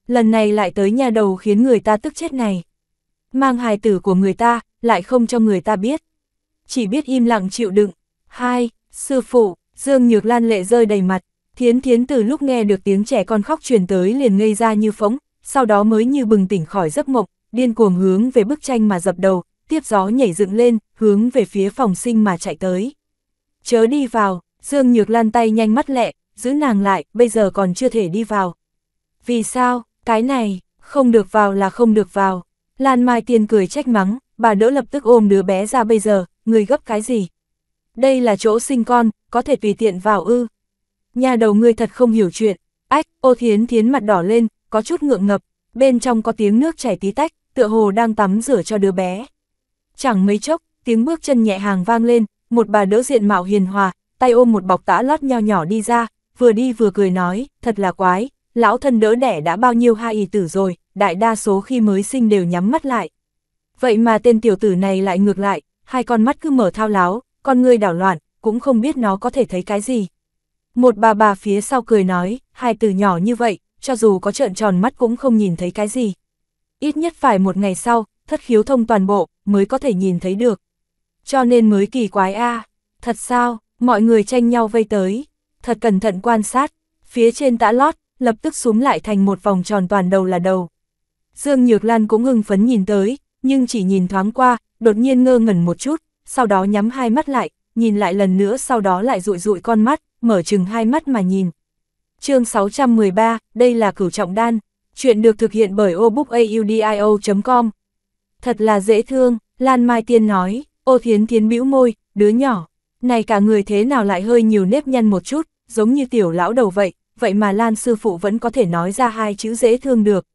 Speaker 1: Lần này lại tới nhà đầu khiến người ta tức chết này. Mang hài tử của người ta, lại không cho người ta biết. Chỉ biết im lặng chịu đựng. Hai, sư phụ, Dương Nhược Lan lệ rơi đầy mặt. Thiến Thiến từ lúc nghe được tiếng trẻ con khóc truyền tới liền ngây ra như phóng, sau đó mới như bừng tỉnh khỏi giấc mộng, điên cuồng hướng về bức tranh mà dập đầu, tiếp gió nhảy dựng lên, hướng về phía phòng sinh mà chạy tới. Chớ đi vào, Dương Nhược Lan tay nhanh mắt lẹ, giữ nàng lại, bây giờ còn chưa thể đi vào. Vì sao, cái này, không được vào là không được vào. Lan Mai Tiên cười trách mắng, bà đỡ lập tức ôm đứa bé ra bây giờ, người gấp cái gì? Đây là chỗ sinh con, có thể tùy tiện vào ư. Nhà đầu ngươi thật không hiểu chuyện, ách, ô thiến thiến mặt đỏ lên, có chút ngượng ngập, bên trong có tiếng nước chảy tí tách, tựa hồ đang tắm rửa cho đứa bé. Chẳng mấy chốc, tiếng bước chân nhẹ hàng vang lên, một bà đỡ diện mạo hiền hòa, tay ôm một bọc tã lót nho nhỏ đi ra, vừa đi vừa cười nói, thật là quái, lão thân đỡ đẻ đã bao nhiêu hai y tử rồi, đại đa số khi mới sinh đều nhắm mắt lại. Vậy mà tên tiểu tử này lại ngược lại, hai con mắt cứ mở thao láo, con người đảo loạn, cũng không biết nó có thể thấy cái gì. Một bà bà phía sau cười nói, hai tử nhỏ như vậy, cho dù có trợn tròn mắt cũng không nhìn thấy cái gì. Ít nhất phải một ngày sau, thất khiếu thông toàn bộ, mới có thể nhìn thấy được. Cho nên mới kỳ quái a thật sao, mọi người tranh nhau vây tới, thật cẩn thận quan sát, phía trên tã lót, lập tức xuống lại thành một vòng tròn toàn đầu là đầu. Dương Nhược Lan cũng hưng phấn nhìn tới, nhưng chỉ nhìn thoáng qua, đột nhiên ngơ ngẩn một chút, sau đó nhắm hai mắt lại, nhìn lại lần nữa sau đó lại rụi rụi con mắt, mở chừng hai mắt mà nhìn. Chương 613, đây là cửu trọng đan. Chuyện được thực hiện bởi obookaudio.com. Thật là dễ thương, Lan Mai Tiên nói, ô thiến thiến bĩu môi, đứa nhỏ. Này cả người thế nào lại hơi nhiều nếp nhăn một chút, giống như tiểu lão đầu vậy, vậy mà Lan sư phụ vẫn có thể nói ra hai chữ dễ thương được.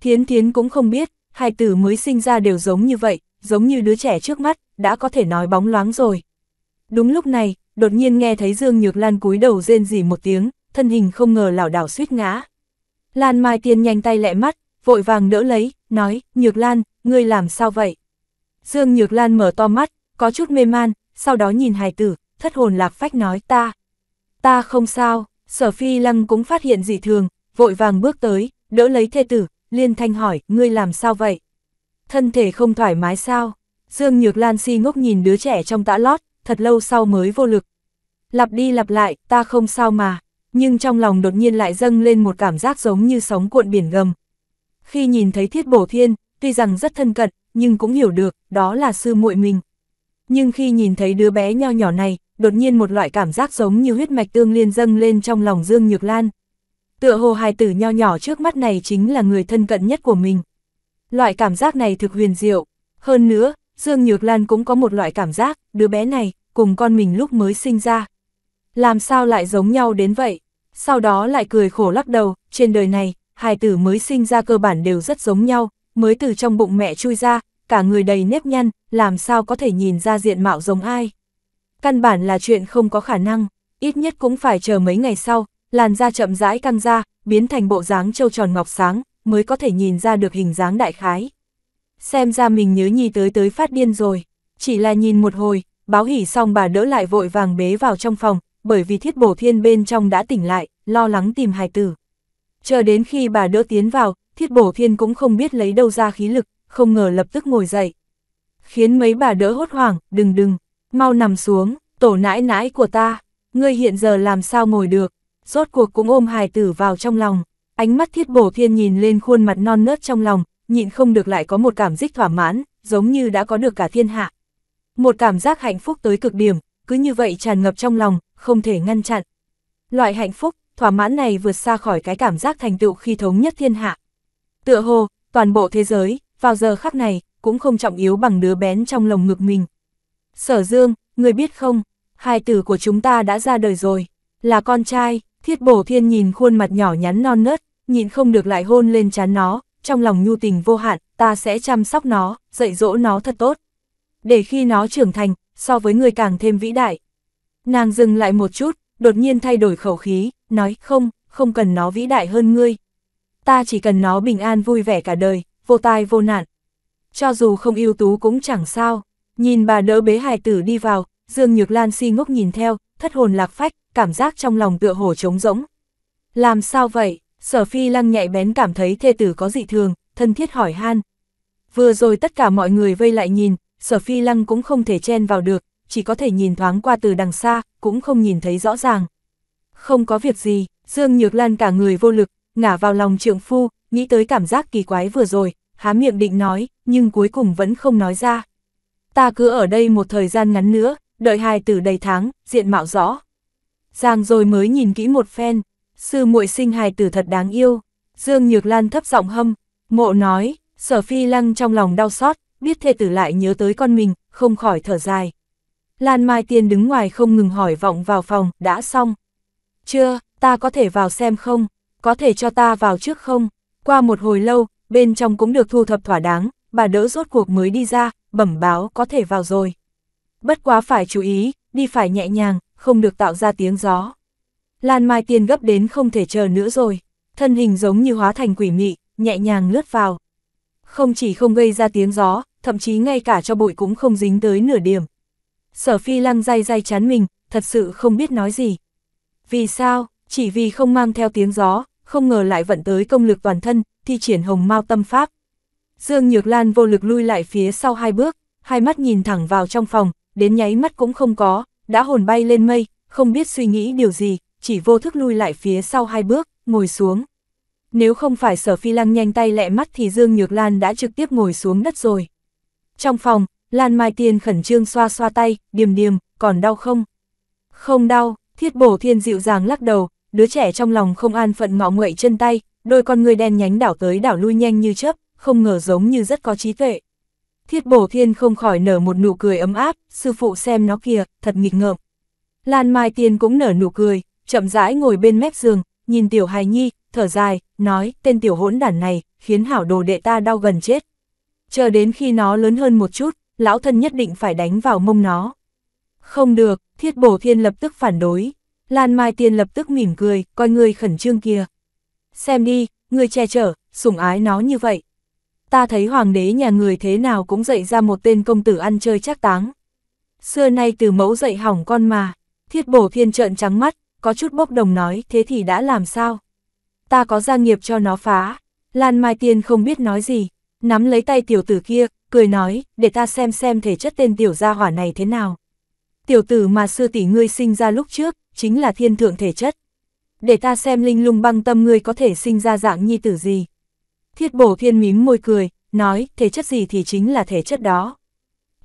Speaker 1: Thiến thiến cũng không biết, hai tử mới sinh ra đều giống như vậy, giống như đứa trẻ trước mắt, đã có thể nói bóng loáng rồi. Đúng lúc này, đột nhiên nghe thấy Dương Nhược Lan cúi đầu rên rỉ một tiếng, thân hình không ngờ lảo đảo suýt ngã. Lan Mai Tiên nhanh tay lẹ mắt, vội vàng đỡ lấy, nói, Nhược Lan, ngươi làm sao vậy? Dương Nhược Lan mở to mắt, có chút mê man, sau đó nhìn hài tử, thất hồn lạc phách nói ta. Ta không sao, sở phi lăng cũng phát hiện dị thường, vội vàng bước tới, đỡ lấy thê tử, liên thanh hỏi, ngươi làm sao vậy? Thân thể không thoải mái sao? Dương Nhược Lan si ngốc nhìn đứa trẻ trong tã lót, thật lâu sau mới vô lực. Lặp đi lặp lại, ta không sao mà nhưng trong lòng đột nhiên lại dâng lên một cảm giác giống như sóng cuộn biển gầm. Khi nhìn thấy thiết bổ thiên, tuy rằng rất thân cận, nhưng cũng hiểu được, đó là sư muội mình. Nhưng khi nhìn thấy đứa bé nho nhỏ này, đột nhiên một loại cảm giác giống như huyết mạch tương liên dâng lên trong lòng Dương Nhược Lan. Tựa hồ hài tử nho nhỏ trước mắt này chính là người thân cận nhất của mình. Loại cảm giác này thực huyền diệu. Hơn nữa, Dương Nhược Lan cũng có một loại cảm giác, đứa bé này, cùng con mình lúc mới sinh ra, làm sao lại giống nhau đến vậy? Sau đó lại cười khổ lắc đầu, trên đời này, hài tử mới sinh ra cơ bản đều rất giống nhau, mới từ trong bụng mẹ chui ra, cả người đầy nếp nhăn, làm sao có thể nhìn ra diện mạo giống ai? Căn bản là chuyện không có khả năng, ít nhất cũng phải chờ mấy ngày sau, làn da chậm rãi căng ra, biến thành bộ dáng trâu tròn ngọc sáng, mới có thể nhìn ra được hình dáng đại khái. Xem ra mình nhớ nhi tới tới phát điên rồi, chỉ là nhìn một hồi, báo hỉ xong bà đỡ lại vội vàng bế vào trong phòng, bởi vì thiết bổ thiên bên trong đã tỉnh lại, lo lắng tìm hài tử. Chờ đến khi bà đỡ tiến vào, thiết bổ thiên cũng không biết lấy đâu ra khí lực, không ngờ lập tức ngồi dậy. Khiến mấy bà đỡ hốt hoảng, đừng đừng, mau nằm xuống, tổ nãi nãi của ta, ngươi hiện giờ làm sao ngồi được, rốt cuộc cũng ôm hài tử vào trong lòng. Ánh mắt thiết bổ thiên nhìn lên khuôn mặt non nớt trong lòng, nhịn không được lại có một cảm giác thỏa mãn, giống như đã có được cả thiên hạ. Một cảm giác hạnh phúc tới cực điểm, cứ như vậy tràn ngập trong lòng, không thể ngăn chặn. Loại hạnh phúc, thỏa mãn này vượt xa khỏi cái cảm giác thành tựu khi thống nhất thiên hạ. Tựa hồ, toàn bộ thế giới, vào giờ khắc này, cũng không trọng yếu bằng đứa bén trong lồng ngực mình. Sở Dương, người biết không, hai tử của chúng ta đã ra đời rồi, là con trai, thiết bổ thiên nhìn khuôn mặt nhỏ nhắn non nớt, nhịn không được lại hôn lên chán nó, trong lòng nhu tình vô hạn, ta sẽ chăm sóc nó, dạy dỗ nó thật tốt. Để khi nó trưởng thành, so với người càng thêm vĩ đại. Nàng dừng lại một chút, đột nhiên thay đổi khẩu khí, nói không, không cần nó vĩ đại hơn ngươi. Ta chỉ cần nó bình an vui vẻ cả đời, vô tai vô nạn. Cho dù không ưu tú cũng chẳng sao. Nhìn bà đỡ bế hài tử đi vào, Dương Nhược Lan si ngốc nhìn theo, thất hồn lạc phách, cảm giác trong lòng tựa hồ trống rỗng. Làm sao vậy? Sở Phi lăng nhạy bén cảm thấy thê tử có dị thường, thân thiết hỏi han. Vừa rồi tất cả mọi người vây lại nhìn, Sở Phi lăng cũng không thể chen vào được, chỉ có thể nhìn thoáng qua từ đằng xa, cũng không nhìn thấy rõ ràng. Không có việc gì, Dương Nhược Lan cả người vô lực, ngả vào lòng trượng phu, nghĩ tới cảm giác kỳ quái vừa rồi, há miệng định nói, nhưng cuối cùng vẫn không nói ra. Ta cứ ở đây một thời gian ngắn nữa, đợi hài tử đầy tháng, diện mạo rõ. Giang rồi mới nhìn kỹ một phen, sư muội sinh hài tử thật đáng yêu. Dương Nhược Lan thấp giọng hâm, mộ nói, sở phi lăng trong lòng đau xót, biết thê tử lại nhớ tới con mình, không khỏi thở dài. Lan Mai Tiên đứng ngoài không ngừng hỏi vọng vào phòng, đã xong. Chưa, ta có thể vào xem không? Có thể cho ta vào trước không? Qua một hồi lâu, bên trong cũng được thu thập thỏa đáng, bà đỡ rốt cuộc mới đi ra, bẩm báo có thể vào rồi. Bất quá phải chú ý, đi phải nhẹ nhàng, không được tạo ra tiếng gió. Lan Mai Tiên gấp đến không thể chờ nữa rồi, thân hình giống như hóa thành quỷ mị, nhẹ nhàng lướt vào. Không chỉ không gây ra tiếng gió, thậm chí ngay cả cho bụi cũng không dính tới nửa điểm, Sở phi lăng day day chán mình, thật sự không biết nói gì. Vì sao, chỉ vì không mang theo tiếng gió, không ngờ lại vận tới công lực toàn thân, thi triển hồng mao tâm pháp. Dương Nhược Lan vô lực lui lại phía sau hai bước, hai mắt nhìn thẳng vào trong phòng, đến nháy mắt cũng không có, đã hồn bay lên mây, không biết suy nghĩ điều gì, chỉ vô thức lui lại phía sau hai bước, ngồi xuống. Nếu không phải sở phi lăng nhanh tay lẹ mắt thì Dương Nhược Lan đã trực tiếp ngồi xuống đất rồi. Trong phòng, Lan Mai Tiên khẩn trương xoa xoa tay, điềm điềm, còn đau không? Không đau, thiết bổ thiên dịu dàng lắc đầu, đứa trẻ trong lòng không an phận ngọ nguậy chân tay, đôi con người đen nhánh đảo tới đảo lui nhanh như chớp, không ngờ giống như rất có trí tuệ. Thiết bổ thiên không khỏi nở một nụ cười ấm áp, sư phụ xem nó kìa, thật nghịch ngợm. Lan Mai Tiên cũng nở nụ cười, chậm rãi ngồi bên mép giường, nhìn tiểu hài nhi, thở dài, nói, tên tiểu hỗn đản này, khiến hảo đồ đệ ta đau gần chết. Chờ đến khi nó lớn hơn một chút, lão thân nhất định phải đánh vào mông nó. Không được, thiết bổ thiên lập tức phản đối. Lan Mai Tiên lập tức mỉm cười, coi người khẩn trương kia. Xem đi, người che chở, sủng ái nó như vậy. Ta thấy hoàng đế nhà người thế nào cũng dậy ra một tên công tử ăn chơi chắc táng. Xưa nay từ mẫu dậy hỏng con mà, thiết bổ thiên trợn trắng mắt, có chút bốc đồng nói thế thì đã làm sao? Ta có gia nghiệp cho nó phá. Lan Mai Tiên không biết nói gì, nắm lấy tay tiểu tử kia, cười nói, để ta xem xem thể chất tên tiểu gia hỏa này thế nào. Tiểu tử mà sư tỷ ngươi sinh ra lúc trước, chính là thiên thượng thể chất. Để ta xem linh lung băng tâm ngươi có thể sinh ra dạng nhi tử gì. Thiết bổ thiên mím môi cười, nói, thể chất gì thì chính là thể chất đó.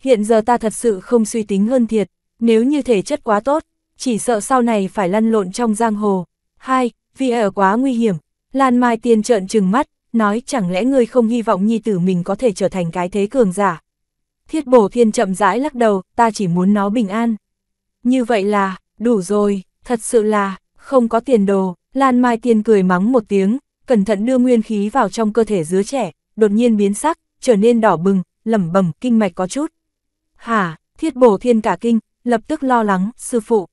Speaker 1: Hiện giờ ta thật sự không suy tính hơn thiệt, nếu như thể chất quá tốt, chỉ sợ sau này phải lăn lộn trong giang hồ. Hai, vì ở quá nguy hiểm, Lan Mai Tiên trợn trừng mắt, nói chẳng lẽ ngươi không hy vọng nhi tử mình có thể trở thành cái thế cường giả. Thiết bổ thiên chậm rãi lắc đầu, ta chỉ muốn nó bình an. Như vậy là, đủ rồi, thật sự là, không có tiền đồ, Lan Mai Tiên cười mắng một tiếng, cẩn thận đưa nguyên khí vào trong cơ thể đứa trẻ, đột nhiên biến sắc, trở nên đỏ bừng, lẩm bẩm kinh mạch có chút. Hả, thiết bổ thiên cả kinh, lập tức lo lắng, sư phụ.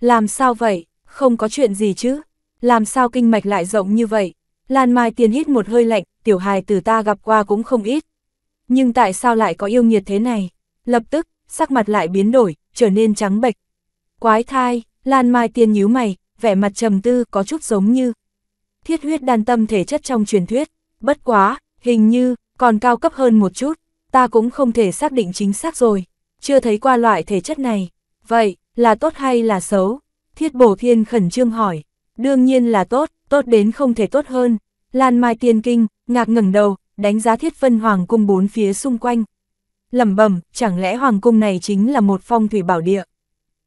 Speaker 1: Làm sao vậy, không có chuyện gì chứ, làm sao kinh mạch lại rộng như vậy, Lan Mai Tiên hít một hơi lạnh, tiểu hài từ ta gặp qua cũng không ít. Nhưng tại sao lại có yêu nghiệt thế này? Lập tức, sắc mặt lại biến đổi, trở nên trắng bệch. Quái thai, Lan Mai Tiên nhíu mày, vẻ mặt trầm tư có chút giống như thiết huyết đan tâm thể chất trong truyền thuyết. Bất quá, hình như, còn cao cấp hơn một chút, ta cũng không thể xác định chính xác rồi. Chưa thấy qua loại thể chất này. Vậy, là tốt hay là xấu? Thiết bổ thiên khẩn trương hỏi. Đương nhiên là tốt, tốt đến không thể tốt hơn. Lan Mai tiên kinh, ngạc ngẩng đầu, đánh giá thiết phân hoàng cung bốn phía xung quanh. lẩm bẩm, chẳng lẽ hoàng cung này chính là một phong thủy bảo địa?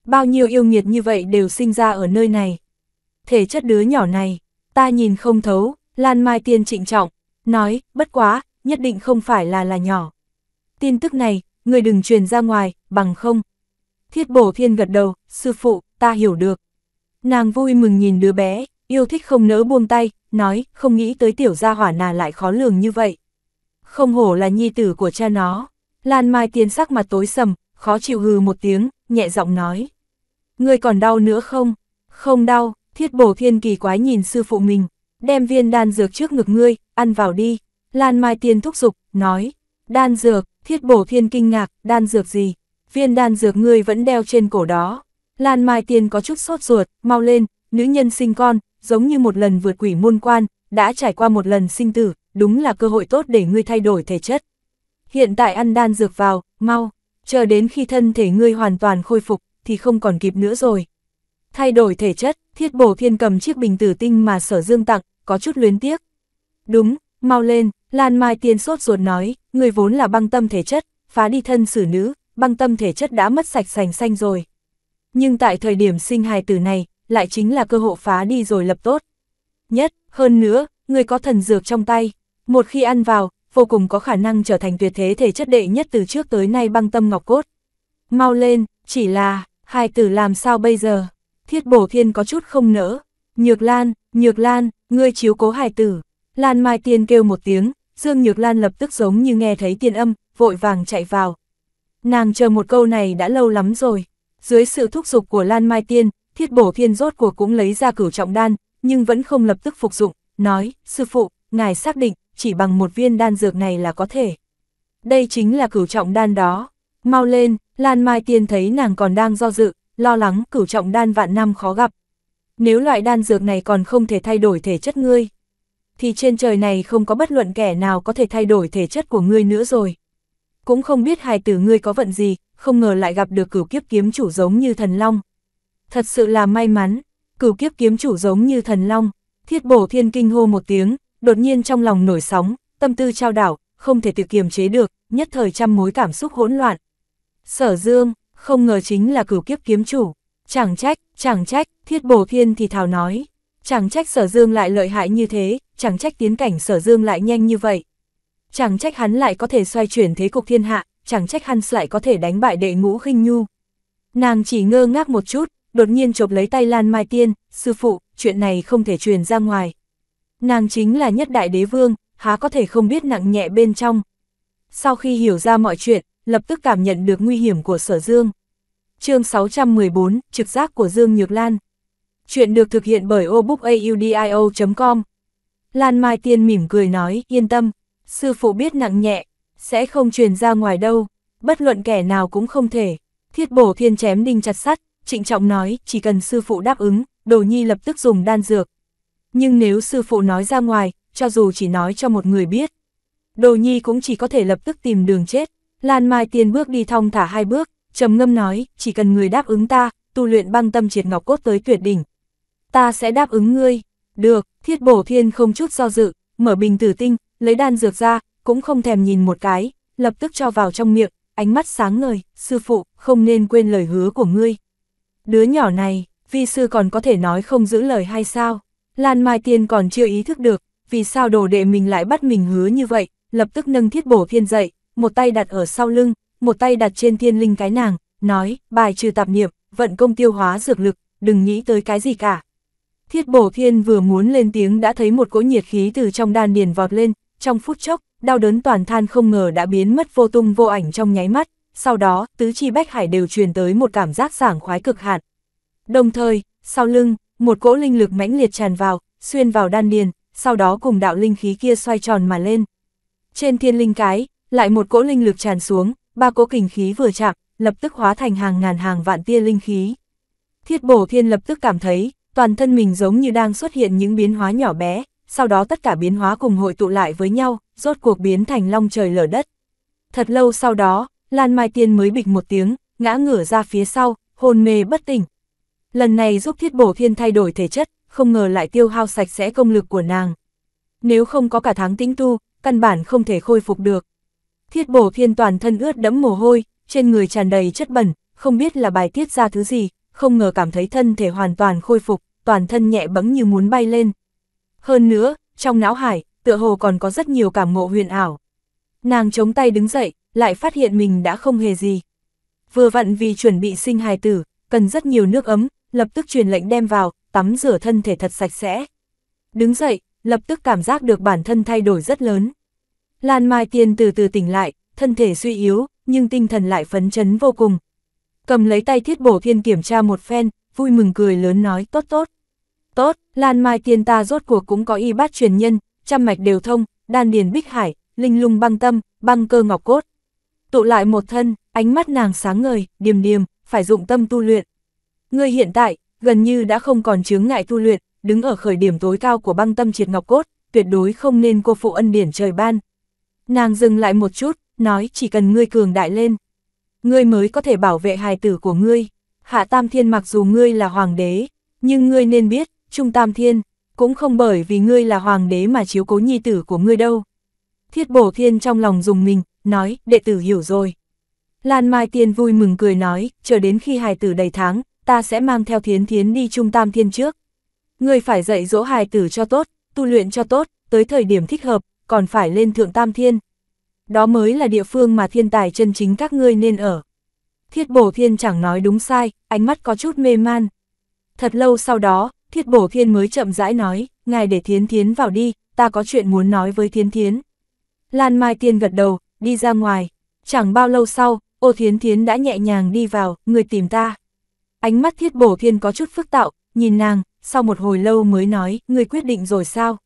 Speaker 1: Bao nhiêu yêu nghiệt như vậy đều sinh ra ở nơi này. Thể chất đứa nhỏ này, ta nhìn không thấu, Lan Mai tiên trịnh trọng, nói, bất quá, nhất định không phải là là nhỏ. Tin tức này, người đừng truyền ra ngoài, bằng không. Thiết bổ thiên gật đầu, sư phụ, ta hiểu được. Nàng vui mừng nhìn đứa bé, yêu thích không nỡ buông tay, nói, không nghĩ tới tiểu gia hỏa nà lại khó lường như vậy. Không hổ là nhi tử của cha nó. Lan Mai Tiên sắc mặt tối sầm, khó chịu hừ một tiếng, nhẹ giọng nói. người còn đau nữa không? Không đau, thiết bổ thiên kỳ quái nhìn sư phụ mình. Đem viên đan dược trước ngực ngươi, ăn vào đi. Lan Mai Tiên thúc giục, nói. Đan dược, thiết bổ thiên kinh ngạc, đan dược gì? Viên đan dược ngươi vẫn đeo trên cổ đó. Lan Mai Tiên có chút sốt ruột, mau lên, nữ nhân sinh con, giống như một lần vượt quỷ môn quan, đã trải qua một lần sinh tử, đúng là cơ hội tốt để ngươi thay đổi thể chất. Hiện tại ăn đan dược vào, mau, chờ đến khi thân thể ngươi hoàn toàn khôi phục, thì không còn kịp nữa rồi. Thay đổi thể chất, thiết bổ thiên cầm chiếc bình tử tinh mà sở dương tặng, có chút luyến tiếc. Đúng, mau lên, Lan Mai Tiên sốt ruột nói, ngươi vốn là băng tâm thể chất, phá đi thân xử nữ, băng tâm thể chất đã mất sạch sành xanh rồi nhưng tại thời điểm sinh hài tử này, lại chính là cơ hội phá đi rồi lập tốt. Nhất, hơn nữa, người có thần dược trong tay, một khi ăn vào, vô cùng có khả năng trở thành tuyệt thế thể chất đệ nhất từ trước tới nay băng tâm ngọc cốt. Mau lên, chỉ là, hài tử làm sao bây giờ? Thiết bổ thiên có chút không nỡ. Nhược Lan, Nhược Lan, ngươi chiếu cố hài tử. Lan Mai Tiên kêu một tiếng, Dương Nhược Lan lập tức giống như nghe thấy tiên âm, vội vàng chạy vào. Nàng chờ một câu này đã lâu lắm rồi, dưới sự thúc giục của Lan Mai Tiên, thiết bổ thiên rốt của cũng lấy ra cửu trọng đan, nhưng vẫn không lập tức phục dụng, nói, sư phụ, ngài xác định, chỉ bằng một viên đan dược này là có thể. Đây chính là cửu trọng đan đó. Mau lên, Lan Mai Tiên thấy nàng còn đang do dự, lo lắng cửu trọng đan vạn năm khó gặp. Nếu loại đan dược này còn không thể thay đổi thể chất ngươi, thì trên trời này không có bất luận kẻ nào có thể thay đổi thể chất của ngươi nữa rồi. Cũng không biết hài tử ngươi có vận gì, không ngờ lại gặp được cửu kiếp kiếm chủ giống như thần long. Thật sự là may mắn, cửu kiếp kiếm chủ giống như thần long, thiết bổ thiên kinh hô một tiếng, đột nhiên trong lòng nổi sóng, tâm tư trao đảo, không thể tự kiềm chế được, nhất thời trăm mối cảm xúc hỗn loạn. Sở dương, không ngờ chính là cửu kiếp kiếm chủ, chẳng trách, chẳng trách, thiết bổ thiên thì thào nói, chẳng trách sở dương lại lợi hại như thế, chẳng trách tiến cảnh sở dương lại nhanh như vậy. Chẳng trách hắn lại có thể xoay chuyển thế cục thiên hạ, chẳng trách Hans lại có thể đánh bại đệ ngũ khinh nhu. Nàng chỉ ngơ ngác một chút, đột nhiên chộp lấy tay Lan Mai Tiên, sư phụ, chuyện này không thể truyền ra ngoài. Nàng chính là nhất đại đế vương, há có thể không biết nặng nhẹ bên trong. Sau khi hiểu ra mọi chuyện, lập tức cảm nhận được nguy hiểm của sở dương. chương 614, trực giác của Dương Nhược Lan. Chuyện được thực hiện bởi obookaudio.com. Lan Mai Tiên mỉm cười nói, yên tâm, sư phụ biết nặng nhẹ, sẽ không truyền ra ngoài đâu, bất luận kẻ nào cũng không thể. Thiết bổ thiên chém đinh chặt sắt, trịnh trọng nói, chỉ cần sư phụ đáp ứng, đồ nhi lập tức dùng đan dược. Nhưng nếu sư phụ nói ra ngoài, cho dù chỉ nói cho một người biết, đồ nhi cũng chỉ có thể lập tức tìm đường chết. Lan Mai Tiên bước đi thong thả hai bước, trầm ngâm nói, chỉ cần người đáp ứng ta, tu luyện băng tâm triệt ngọc cốt tới tuyệt đỉnh. Ta sẽ đáp ứng ngươi. Được, thiết bổ thiên không chút do dự, mở bình tử tinh, lấy đan dược ra, cũng không thèm nhìn một cái, lập tức cho vào trong miệng, ánh mắt sáng ngời, sư phụ, không nên quên lời hứa của ngươi. Đứa nhỏ này, vi sư còn có thể nói không giữ lời hay sao? Lan Mai Tiên còn chưa ý thức được, vì sao đồ đệ mình lại bắt mình hứa như vậy, lập tức nâng thiết bổ thiên dậy, một tay đặt ở sau lưng, một tay đặt trên thiên linh cái nàng, nói, bài trừ tạp niệm, vận công tiêu hóa dược lực, đừng nghĩ tới cái gì cả. Thiết bổ thiên vừa muốn lên tiếng đã thấy một cỗ nhiệt khí từ trong đan điền vọt lên, trong phút chốc, đau đớn toàn than không ngờ đã biến mất vô tung vô ảnh trong nháy mắt, sau đó, tứ chi bách hải đều truyền tới một cảm giác sảng khoái cực hạn. Đồng thời, sau lưng, một cỗ linh lực mãnh liệt tràn vào, xuyên vào đan điền, sau đó cùng đạo linh khí kia xoay tròn mà lên. Trên thiên linh cái, lại một cỗ linh lực tràn xuống, ba cỗ kình khí vừa chạm, lập tức hóa thành hàng ngàn hàng vạn tia linh khí. Thiết bổ thiên lập tức cảm thấy, toàn thân mình giống như đang xuất hiện những biến hóa nhỏ bé, sau đó tất cả biến hóa cùng hội tụ lại với nhau, rốt cuộc biến thành long trời lở đất. Thật lâu sau đó, Lan Mai Tiên mới bịch một tiếng, ngã ngửa ra phía sau, hôn mê bất tỉnh. Lần này giúp thiết bổ thiên thay đổi thể chất, không ngờ lại tiêu hao sạch sẽ công lực của nàng. Nếu không có cả tháng tĩnh tu, căn bản không thể khôi phục được. Thiết bổ thiên toàn thân ướt đẫm mồ hôi, trên người tràn đầy chất bẩn, không biết là bài tiết ra thứ gì, không ngờ cảm thấy thân thể hoàn toàn khôi phục, toàn thân nhẹ bẫng như muốn bay lên. Hơn nữa, trong não hải, tựa hồ còn có rất nhiều cảm ngộ huyền ảo. Nàng chống tay đứng dậy, lại phát hiện mình đã không hề gì. Vừa vặn vì chuẩn bị sinh hài tử, cần rất nhiều nước ấm, lập tức truyền lệnh đem vào, tắm rửa thân thể thật sạch sẽ. Đứng dậy, lập tức cảm giác được bản thân thay đổi rất lớn. Lan Mai Tiên từ từ tỉnh lại, thân thể suy yếu, nhưng tinh thần lại phấn chấn vô cùng. Cầm lấy tay thiết bổ thiên kiểm tra một phen, vui mừng cười lớn nói tốt tốt. Tốt, Lan Mai Tiên ta rốt cuộc cũng có y bát truyền nhân, trăm mạch đều thông, đan điền bích hải, linh lung băng tâm, băng cơ ngọc cốt. Tụ lại một thân, ánh mắt nàng sáng ngời, điềm điềm, phải dụng tâm tu luyện. Ngươi hiện tại, gần như đã không còn chướng ngại tu luyện, đứng ở khởi điểm tối cao của băng tâm triệt ngọc cốt, tuyệt đối không nên cô phụ ân điển trời ban. Nàng dừng lại một chút, nói chỉ cần ngươi cường đại lên. Ngươi mới có thể bảo vệ hài tử của ngươi. Hạ Tam Thiên mặc dù ngươi là hoàng đế, nhưng ngươi nên biết, Trung Tam Thiên, cũng không bởi vì ngươi là hoàng đế mà chiếu cố nhi tử của ngươi đâu. Thiết bổ thiên trong lòng dùng mình, nói, đệ tử hiểu rồi. Lan Mai Tiên vui mừng cười nói, chờ đến khi hài tử đầy tháng, ta sẽ mang theo thiến thiến đi trung tam thiên trước. Ngươi phải dạy dỗ hài tử cho tốt, tu luyện cho tốt, tới thời điểm thích hợp, còn phải lên thượng tam thiên. Đó mới là địa phương mà thiên tài chân chính các ngươi nên ở. Thiết bổ thiên chẳng nói đúng sai, ánh mắt có chút mê man. Thật lâu sau đó, Thiết bổ thiên mới chậm rãi nói, ngài để thiến thiến vào đi, ta có chuyện muốn nói với thiến thiến. Lan Mai Tiên gật đầu, đi ra ngoài. Chẳng bao lâu sau, ô thiến thiến đã nhẹ nhàng đi vào, người tìm ta. Ánh mắt thiết bổ thiên có chút phức tạo, nhìn nàng, sau một hồi lâu mới nói, người quyết định rồi sao?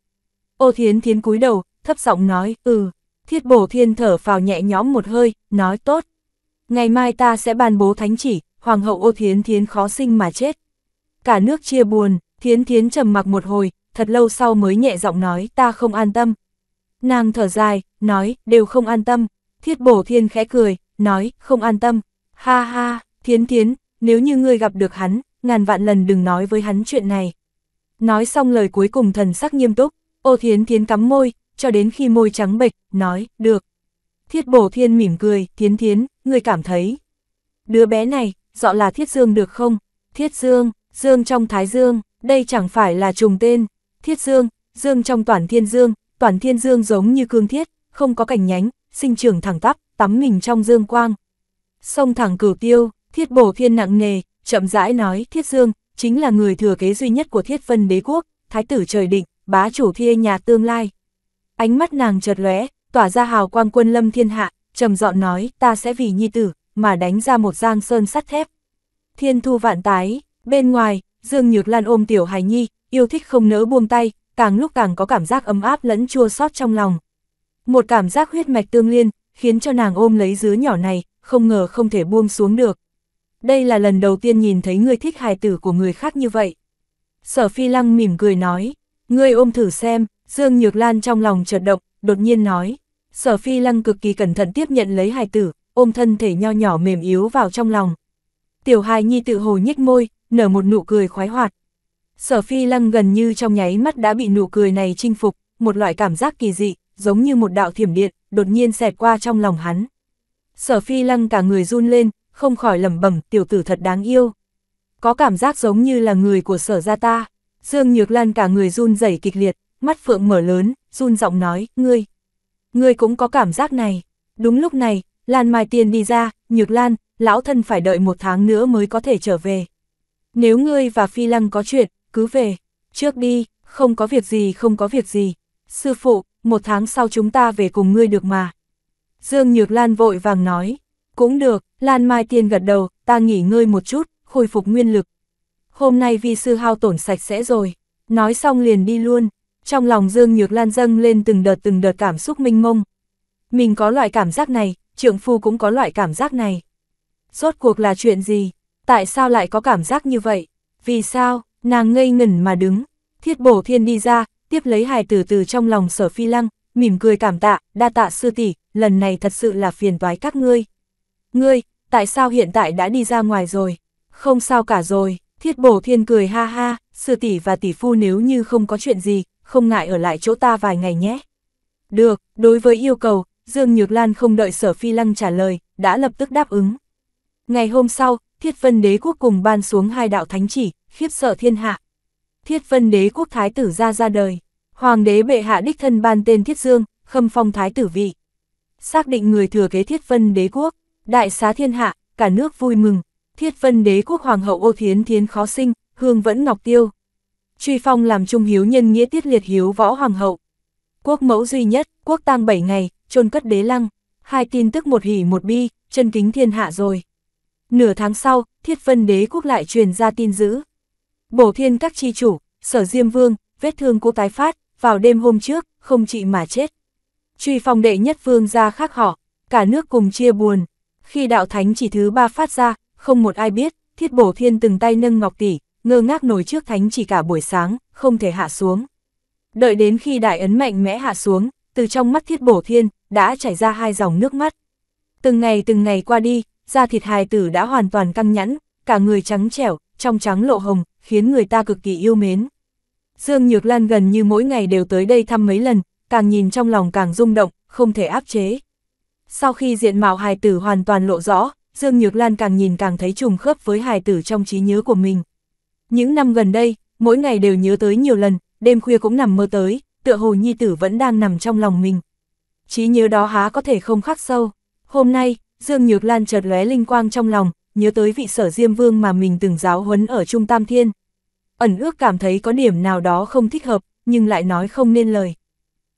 Speaker 1: Ô thiến thiến cúi đầu, thấp giọng nói, ừ. Thiết bổ thiên thở vào nhẹ nhõm một hơi, nói tốt. Ngày mai ta sẽ ban bố thánh chỉ, hoàng hậu ô thiến thiến khó sinh mà chết. Cả nước chia buồn, Thiến thiến trầm mặc một hồi, thật lâu sau mới nhẹ giọng nói ta không an tâm. Nàng thở dài, nói đều không an tâm. Thiết bổ thiên khẽ cười, nói không an tâm. Ha ha, thiến thiến, nếu như ngươi gặp được hắn, ngàn vạn lần đừng nói với hắn chuyện này. Nói xong lời cuối cùng thần sắc nghiêm túc, ô thiến thiến cắm môi, cho đến khi môi trắng bệch, nói, được. Thiết bổ thiên mỉm cười, thiến thiến, người cảm thấy. Đứa bé này, dọ là thiết dương được không? Thiết dương, dương trong thái dương, đây chẳng phải là trùng tên, thiết dương, dương trong toàn thiên dương, toàn thiên dương giống như cương thiết, không có cành nhánh, sinh trưởng thẳng tắp, tắm mình trong dương quang. Sông thẳng cửu tiêu, thiết bổ thiên nặng nề, chậm rãi nói thiết dương, chính là người thừa kế duy nhất của thiết phân đế quốc, thái tử trời định, bá chủ thia nhà tương lai. Ánh mắt nàng chợt lóe, tỏa ra hào quang quân lâm thiên hạ, trầm giọng nói ta sẽ vì nhi tử, mà đánh ra một giang sơn sắt thép. Thiên thu vạn tái, bên ngoài, Dương Nhược Lan ôm Tiểu Hải Nhi, yêu thích không nỡ buông tay, càng lúc càng có cảm giác ấm áp lẫn chua xót trong lòng. Một cảm giác huyết mạch tương liên, khiến cho nàng ôm lấy dứa nhỏ này, không ngờ không thể buông xuống được. Đây là lần đầu tiên nhìn thấy người thích hài tử của người khác như vậy. Sở Phi Lăng mỉm cười nói, ngươi ôm thử xem, Dương Nhược Lan trong lòng chợt động, đột nhiên nói. Sở Phi Lăng cực kỳ cẩn thận tiếp nhận lấy hài tử, ôm thân thể nho nhỏ mềm yếu vào trong lòng. Tiểu hài nhi tự hồ nhếch môi, nở một nụ cười khoái hoạt. Sở phi lăng gần như trong nháy mắt đã bị nụ cười này chinh phục, một loại cảm giác kỳ dị, giống như một đạo thiểm điện, đột nhiên xẹt qua trong lòng hắn. Sở phi lăng cả người run lên, không khỏi lẩm bẩm tiểu tử thật đáng yêu. Có cảm giác giống như là người của sở gia ta. Dương Nhược Lan cả người run rẩy kịch liệt, mắt phượng mở lớn, run giọng nói, ngươi. Ngươi cũng có cảm giác này. Đúng lúc này, Lan Mai Tiên đi ra, Nhược Lan, lão thân phải đợi một tháng nữa mới có thể trở về. Nếu ngươi và Phi Lăng có chuyện, cứ về, trước đi, không có việc gì không có việc gì. Sư phụ, một tháng sau chúng ta về cùng ngươi được mà. Dương Nhược Lan vội vàng nói, cũng được, Lan Mai Tiên gật đầu, ta nghỉ ngơi một chút, khôi phục nguyên lực. Hôm nay vi sư hao tổn sạch sẽ rồi, nói xong liền đi luôn. Trong lòng Dương Nhược Lan dâng lên từng đợt từng đợt cảm xúc minh mông. Mình có loại cảm giác này, trượng phu cũng có loại cảm giác này. Rốt cuộc là chuyện gì, tại sao lại có cảm giác như vậy? Vì sao? Nàng ngây ngẩn mà đứng. Thiết bổ thiên đi ra, tiếp lấy hài tử từ trong lòng sở phi lăng, mỉm cười cảm tạ, đa tạ sư tỷ, lần này thật sự là phiền toái các ngươi. Ngươi, tại sao hiện tại đã đi ra ngoài rồi? Không sao cả rồi, thiết bổ thiên cười ha ha, sư tỷ và tỷ phu nếu như không có chuyện gì, không ngại ở lại chỗ ta vài ngày nhé. Được, đối với yêu cầu, Dương Nhược Lan không đợi sở phi lăng trả lời, đã lập tức đáp ứng. Ngày hôm sau, Thiết Vân Đế Quốc cùng ban xuống hai đạo thánh chỉ, khiếp sợ thiên hạ. Thiết Vân Đế Quốc Thái tử ra ra đời, Hoàng đế bệ hạ đích thân ban tên Thiết Dương, khâm phong Thái tử vị. Xác định người thừa kế Thiết Vân Đế Quốc, đại xá thiên hạ, cả nước vui mừng, Thiết Vân Đế Quốc Hoàng hậu ô thiến thiến khó sinh, hương vẫn ngọc tiêu. Truy phong làm trung hiếu nhân nghĩa tiết liệt hiếu võ Hoàng hậu. Quốc mẫu duy nhất, quốc tang 7 ngày, chôn cất đế lăng, hai tin tức một hỉ một bi, chân kính thiên hạ rồi. Nửa tháng sau, thiết vân đế quốc lại truyền ra tin dữ. Bổ thiên các chi chủ, sở diêm vương, vết thương cố tái phát, vào đêm hôm trước, không trị mà chết. Truy phong đệ nhất vương ra khắc họ, cả nước cùng chia buồn. Khi đạo thánh chỉ thứ ba phát ra, không một ai biết, thiết bổ thiên từng tay nâng ngọc tỷ, ngơ ngác nổi trước thánh chỉ cả buổi sáng, không thể hạ xuống. Đợi đến khi đại ấn mạnh mẽ hạ xuống, từ trong mắt thiết bổ thiên, đã chảy ra hai dòng nước mắt. Từng ngày từng ngày qua đi, da thịt hài tử đã hoàn toàn căng nhẵn, cả người trắng trẻo, trong trắng lộ hồng, khiến người ta cực kỳ yêu mến. Dương Nhược Lan gần như mỗi ngày đều tới đây thăm mấy lần, càng nhìn trong lòng càng rung động, không thể áp chế. Sau khi diện mạo hài tử hoàn toàn lộ rõ, Dương Nhược Lan càng nhìn càng thấy trùng khớp với hài tử trong trí nhớ của mình. Những năm gần đây, mỗi ngày đều nhớ tới nhiều lần, đêm khuya cũng nằm mơ tới, tựa hồ nhi tử vẫn đang nằm trong lòng mình. Trí nhớ đó há có thể không khắc sâu. Hôm nay, Dương Nhược Lan chợt lóe linh quang trong lòng, nhớ tới vị sở Diêm Vương mà mình từng giáo huấn ở Trung Tam Thiên. Ẩn ước cảm thấy có điểm nào đó không thích hợp, nhưng lại nói không nên lời.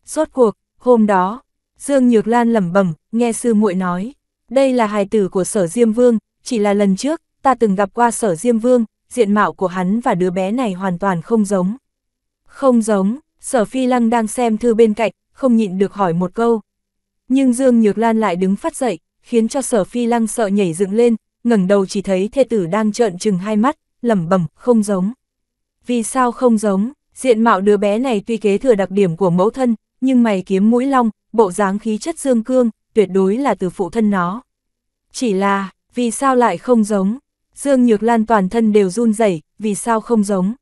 Speaker 1: Rốt cuộc, hôm đó, Dương Nhược Lan lẩm bẩm, nghe sư muội nói, đây là hài tử của sở Diêm Vương, chỉ là lần trước, ta từng gặp qua sở Diêm Vương, diện mạo của hắn và đứa bé này hoàn toàn không giống. Không giống, sở Phi Lăng đang xem thư bên cạnh, không nhịn được hỏi một câu. Nhưng Dương Nhược Lan lại đứng phát dậy, khiến cho sở phi lăng sợ nhảy dựng lên, ngẩng đầu chỉ thấy thê tử đang trợn trừng hai mắt, lẩm bẩm không giống. Vì sao không giống, diện mạo đứa bé này tuy kế thừa đặc điểm của mẫu thân, nhưng mày kiếm mũi long, bộ dáng khí chất dương cương, tuyệt đối là từ phụ thân nó. Chỉ là, vì sao lại không giống? Dương Nhược Lan toàn thân đều run rẩy, vì sao không giống?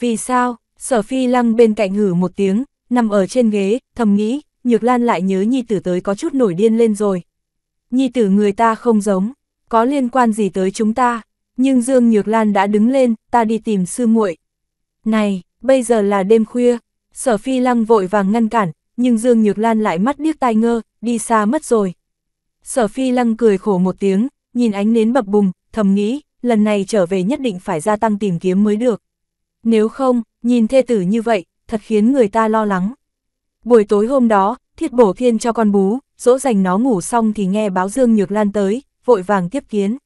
Speaker 1: Vì sao? Sở Phi Lăng bên cạnh hử một tiếng, nằm ở trên ghế, thầm nghĩ, Nhược Lan lại nhớ nhi tử tới có chút nổi điên lên rồi, nhi tử người ta không giống, có liên quan gì tới chúng ta, nhưng Dương Nhược Lan đã đứng lên, ta đi tìm sư muội. Này, bây giờ là đêm khuya, sở phi lăng vội vàng ngăn cản, nhưng Dương Nhược Lan lại mắt điếc tai ngơ, đi xa mất rồi. Sở phi lăng cười khổ một tiếng, nhìn ánh nến bập bùng, thầm nghĩ, lần này trở về nhất định phải gia tăng tìm kiếm mới được. Nếu không, nhìn thê tử như vậy, thật khiến người ta lo lắng. Buổi tối hôm đó, thiết bổ thiên cho con bú, dỗ dành nó ngủ xong thì nghe báo Dương Nhược Lan tới, vội vàng tiếp kiến.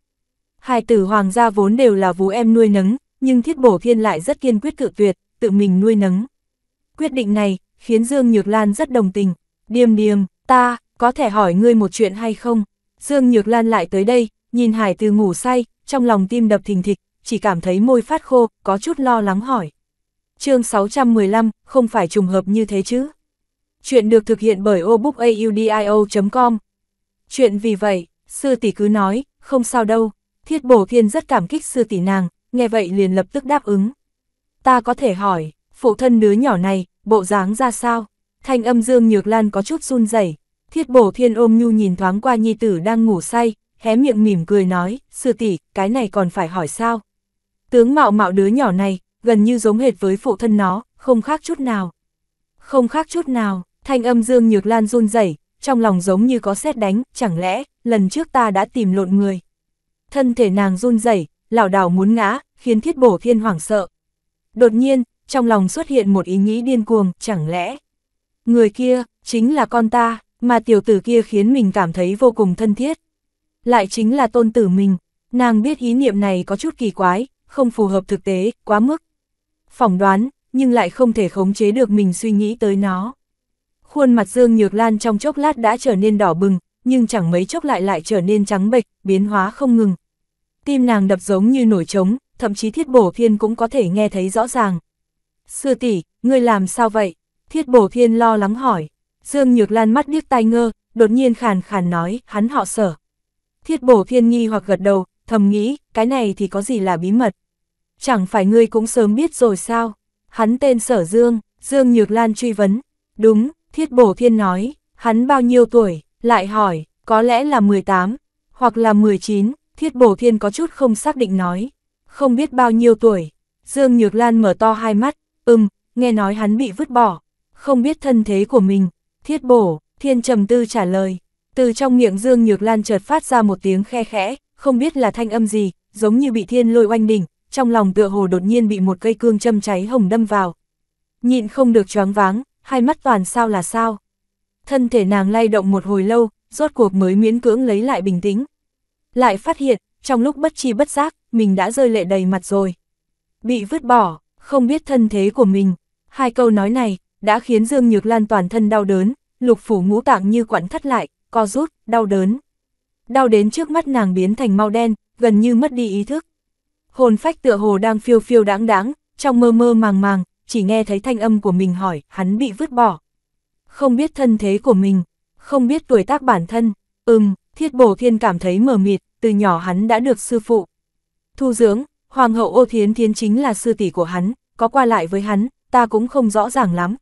Speaker 1: Hai tử hoàng gia vốn đều là vú em nuôi nấng, nhưng thiết bổ thiên lại rất kiên quyết cự tuyệt, tự mình nuôi nấng. Quyết định này, khiến Dương Nhược Lan rất đồng tình. Điềm điềm, ta, có thể hỏi ngươi một chuyện hay không? Dương Nhược Lan lại tới đây, nhìn hải từ ngủ say, trong lòng tim đập thình thịch, chỉ cảm thấy môi phát khô, có chút lo lắng hỏi. chương 615, không phải trùng hợp như thế chứ? Chuyện được thực hiện bởi obookaudio.com. Chuyện vì vậy, sư tỷ cứ nói, không sao đâu, thiết bổ thiên rất cảm kích sư tỷ nàng, nghe vậy liền lập tức đáp ứng. Ta có thể hỏi, phụ thân đứa nhỏ này, bộ dáng ra sao? Thanh âm Dương Nhược Lan có chút run rẩy. Thiết bổ thiên ôm nhu nhìn thoáng qua nhi tử đang ngủ say, hé miệng mỉm cười nói, sư tỷ, cái này còn phải hỏi sao? Tướng mạo mạo đứa nhỏ này, gần như giống hệt với phụ thân nó, không khác chút nào. Không khác chút nào, Thanh âm Dương Nhược Lan run rẩy, trong lòng giống như có sét đánh, chẳng lẽ, lần trước ta đã tìm lộn người. Thân thể nàng run rẩy, lảo đảo muốn ngã, khiến thiết bổ thiên hoảng sợ. Đột nhiên, trong lòng xuất hiện một ý nghĩ điên cuồng, chẳng lẽ. Người kia, chính là con ta, mà tiểu tử kia khiến mình cảm thấy vô cùng thân thiết. Lại chính là tôn tử mình, nàng biết ý niệm này có chút kỳ quái, không phù hợp thực tế, quá mức. Phỏng đoán, nhưng lại không thể khống chế được mình suy nghĩ tới nó. Khuôn mặt Dương Nhược Lan trong chốc lát đã trở nên đỏ bừng, nhưng chẳng mấy chốc lại lại trở nên trắng bệch, biến hóa không ngừng. Tim nàng đập giống như nổi trống, thậm chí thiết bổ thiên cũng có thể nghe thấy rõ ràng. Sư tỷ, ngươi làm sao vậy? Thiết bổ thiên lo lắng hỏi. Dương Nhược Lan mắt điếc tai ngơ, đột nhiên khàn khàn nói, hắn họ sở. Thiết bổ thiên nghi hoặc gật đầu, thầm nghĩ, cái này thì có gì là bí mật. Chẳng phải ngươi cũng sớm biết rồi sao? Hắn tên sở Dương, Dương Nhược Lan truy vấn. Đúng, Thiết bổ thiên nói, hắn bao nhiêu tuổi, lại hỏi, có lẽ là 18, hoặc là 19, thiết bổ thiên có chút không xác định nói, không biết bao nhiêu tuổi. Dương Nhược Lan mở to hai mắt, ưm, nghe nói hắn bị vứt bỏ, không biết thân thế của mình. Thiết bổ, thiên trầm tư trả lời, từ trong miệng Dương Nhược Lan chợt phát ra một tiếng khe khẽ, không biết là thanh âm gì, giống như bị thiên lôi oanh đỉnh, trong lòng tựa hồ đột nhiên bị một cây cương châm cháy hồng đâm vào. Nhịn không được choáng váng, hai mắt toàn sao là sao. Thân thể nàng lay động một hồi lâu, rốt cuộc mới miễn cưỡng lấy lại bình tĩnh. Lại phát hiện, trong lúc bất chi bất giác, mình đã rơi lệ đầy mặt rồi. Bị vứt bỏ, không biết thân thế của mình. Hai câu nói này, đã khiến Dương Nhược Lan toàn thân đau đớn, lục phủ ngũ tạng như quặn thắt lại, co rút, đau đớn. Đau đến trước mắt nàng biến thành mau đen, gần như mất đi ý thức. Hồn phách tựa hồ đang phiêu phiêu đáng đáng, trong mơ mơ màng màng, chỉ nghe thấy thanh âm của mình hỏi, hắn bị vứt bỏ. Không biết thân thế của mình, không biết tuổi tác bản thân, ừm, thiết bổ thiên cảm thấy mờ mịt, từ nhỏ hắn đã được sư phụ. Thu dưỡng, hoàng hậu ô thiến thiến chính là sư tỷ của hắn, có qua lại với hắn, ta cũng không rõ ràng lắm.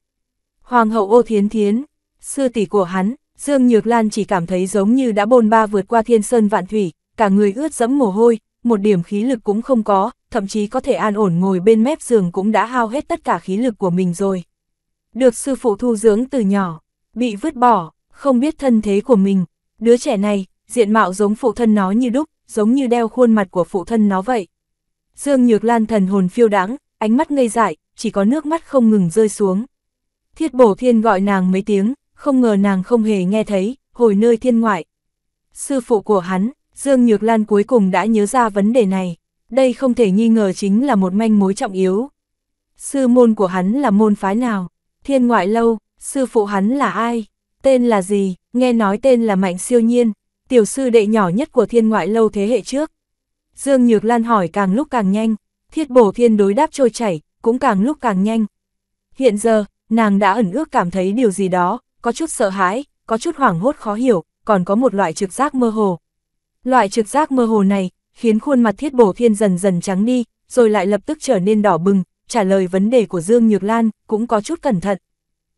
Speaker 1: Hoàng hậu ô thiến thiến, sư tỷ của hắn, Dương Nhược Lan chỉ cảm thấy giống như đã bồn ba vượt qua thiên sơn vạn thủy, cả người ướt dẫm mồ hôi, một điểm khí lực cũng không có, thậm chí có thể an ổn ngồi bên mép giường cũng đã hao hết tất cả khí lực của mình rồi. Được sư phụ thu dưỡng từ nhỏ, bị vứt bỏ, không biết thân thế của mình, đứa trẻ này, diện mạo giống phụ thân nó như đúc, giống như đeo khuôn mặt của phụ thân nó vậy. Dương Nhược Lan thần hồn phiêu đáng, ánh mắt ngây dại, chỉ có nước mắt không ngừng rơi xuống. Thiết bổ thiên gọi nàng mấy tiếng, không ngờ nàng không hề nghe thấy, hồi nơi thiên ngoại. Sư phụ của hắn, Dương Nhược Lan cuối cùng đã nhớ ra vấn đề này, đây không thể nghi ngờ chính là một manh mối trọng yếu. Sư môn của hắn là môn phái nào? Thiên ngoại lâu, sư phụ hắn là ai? Tên là gì? Nghe nói tên là Mạnh Siêu Nhiên, tiểu sư đệ nhỏ nhất của thiên ngoại lâu thế hệ trước. Dương Nhược Lan hỏi càng lúc càng nhanh, thiết bổ thiên đối đáp trôi chảy, cũng càng lúc càng nhanh. Hiện giờ, nàng đã ẩn ước cảm thấy điều gì đó, có chút sợ hãi, có chút hoảng hốt khó hiểu, còn có một loại trực giác mơ hồ, Loại trực giác mơ hồ này, khiến khuôn mặt thiết bổ thiên dần dần trắng đi, rồi lại lập tức trở nên đỏ bừng, trả lời vấn đề của Dương Nhược Lan, cũng có chút cẩn thận.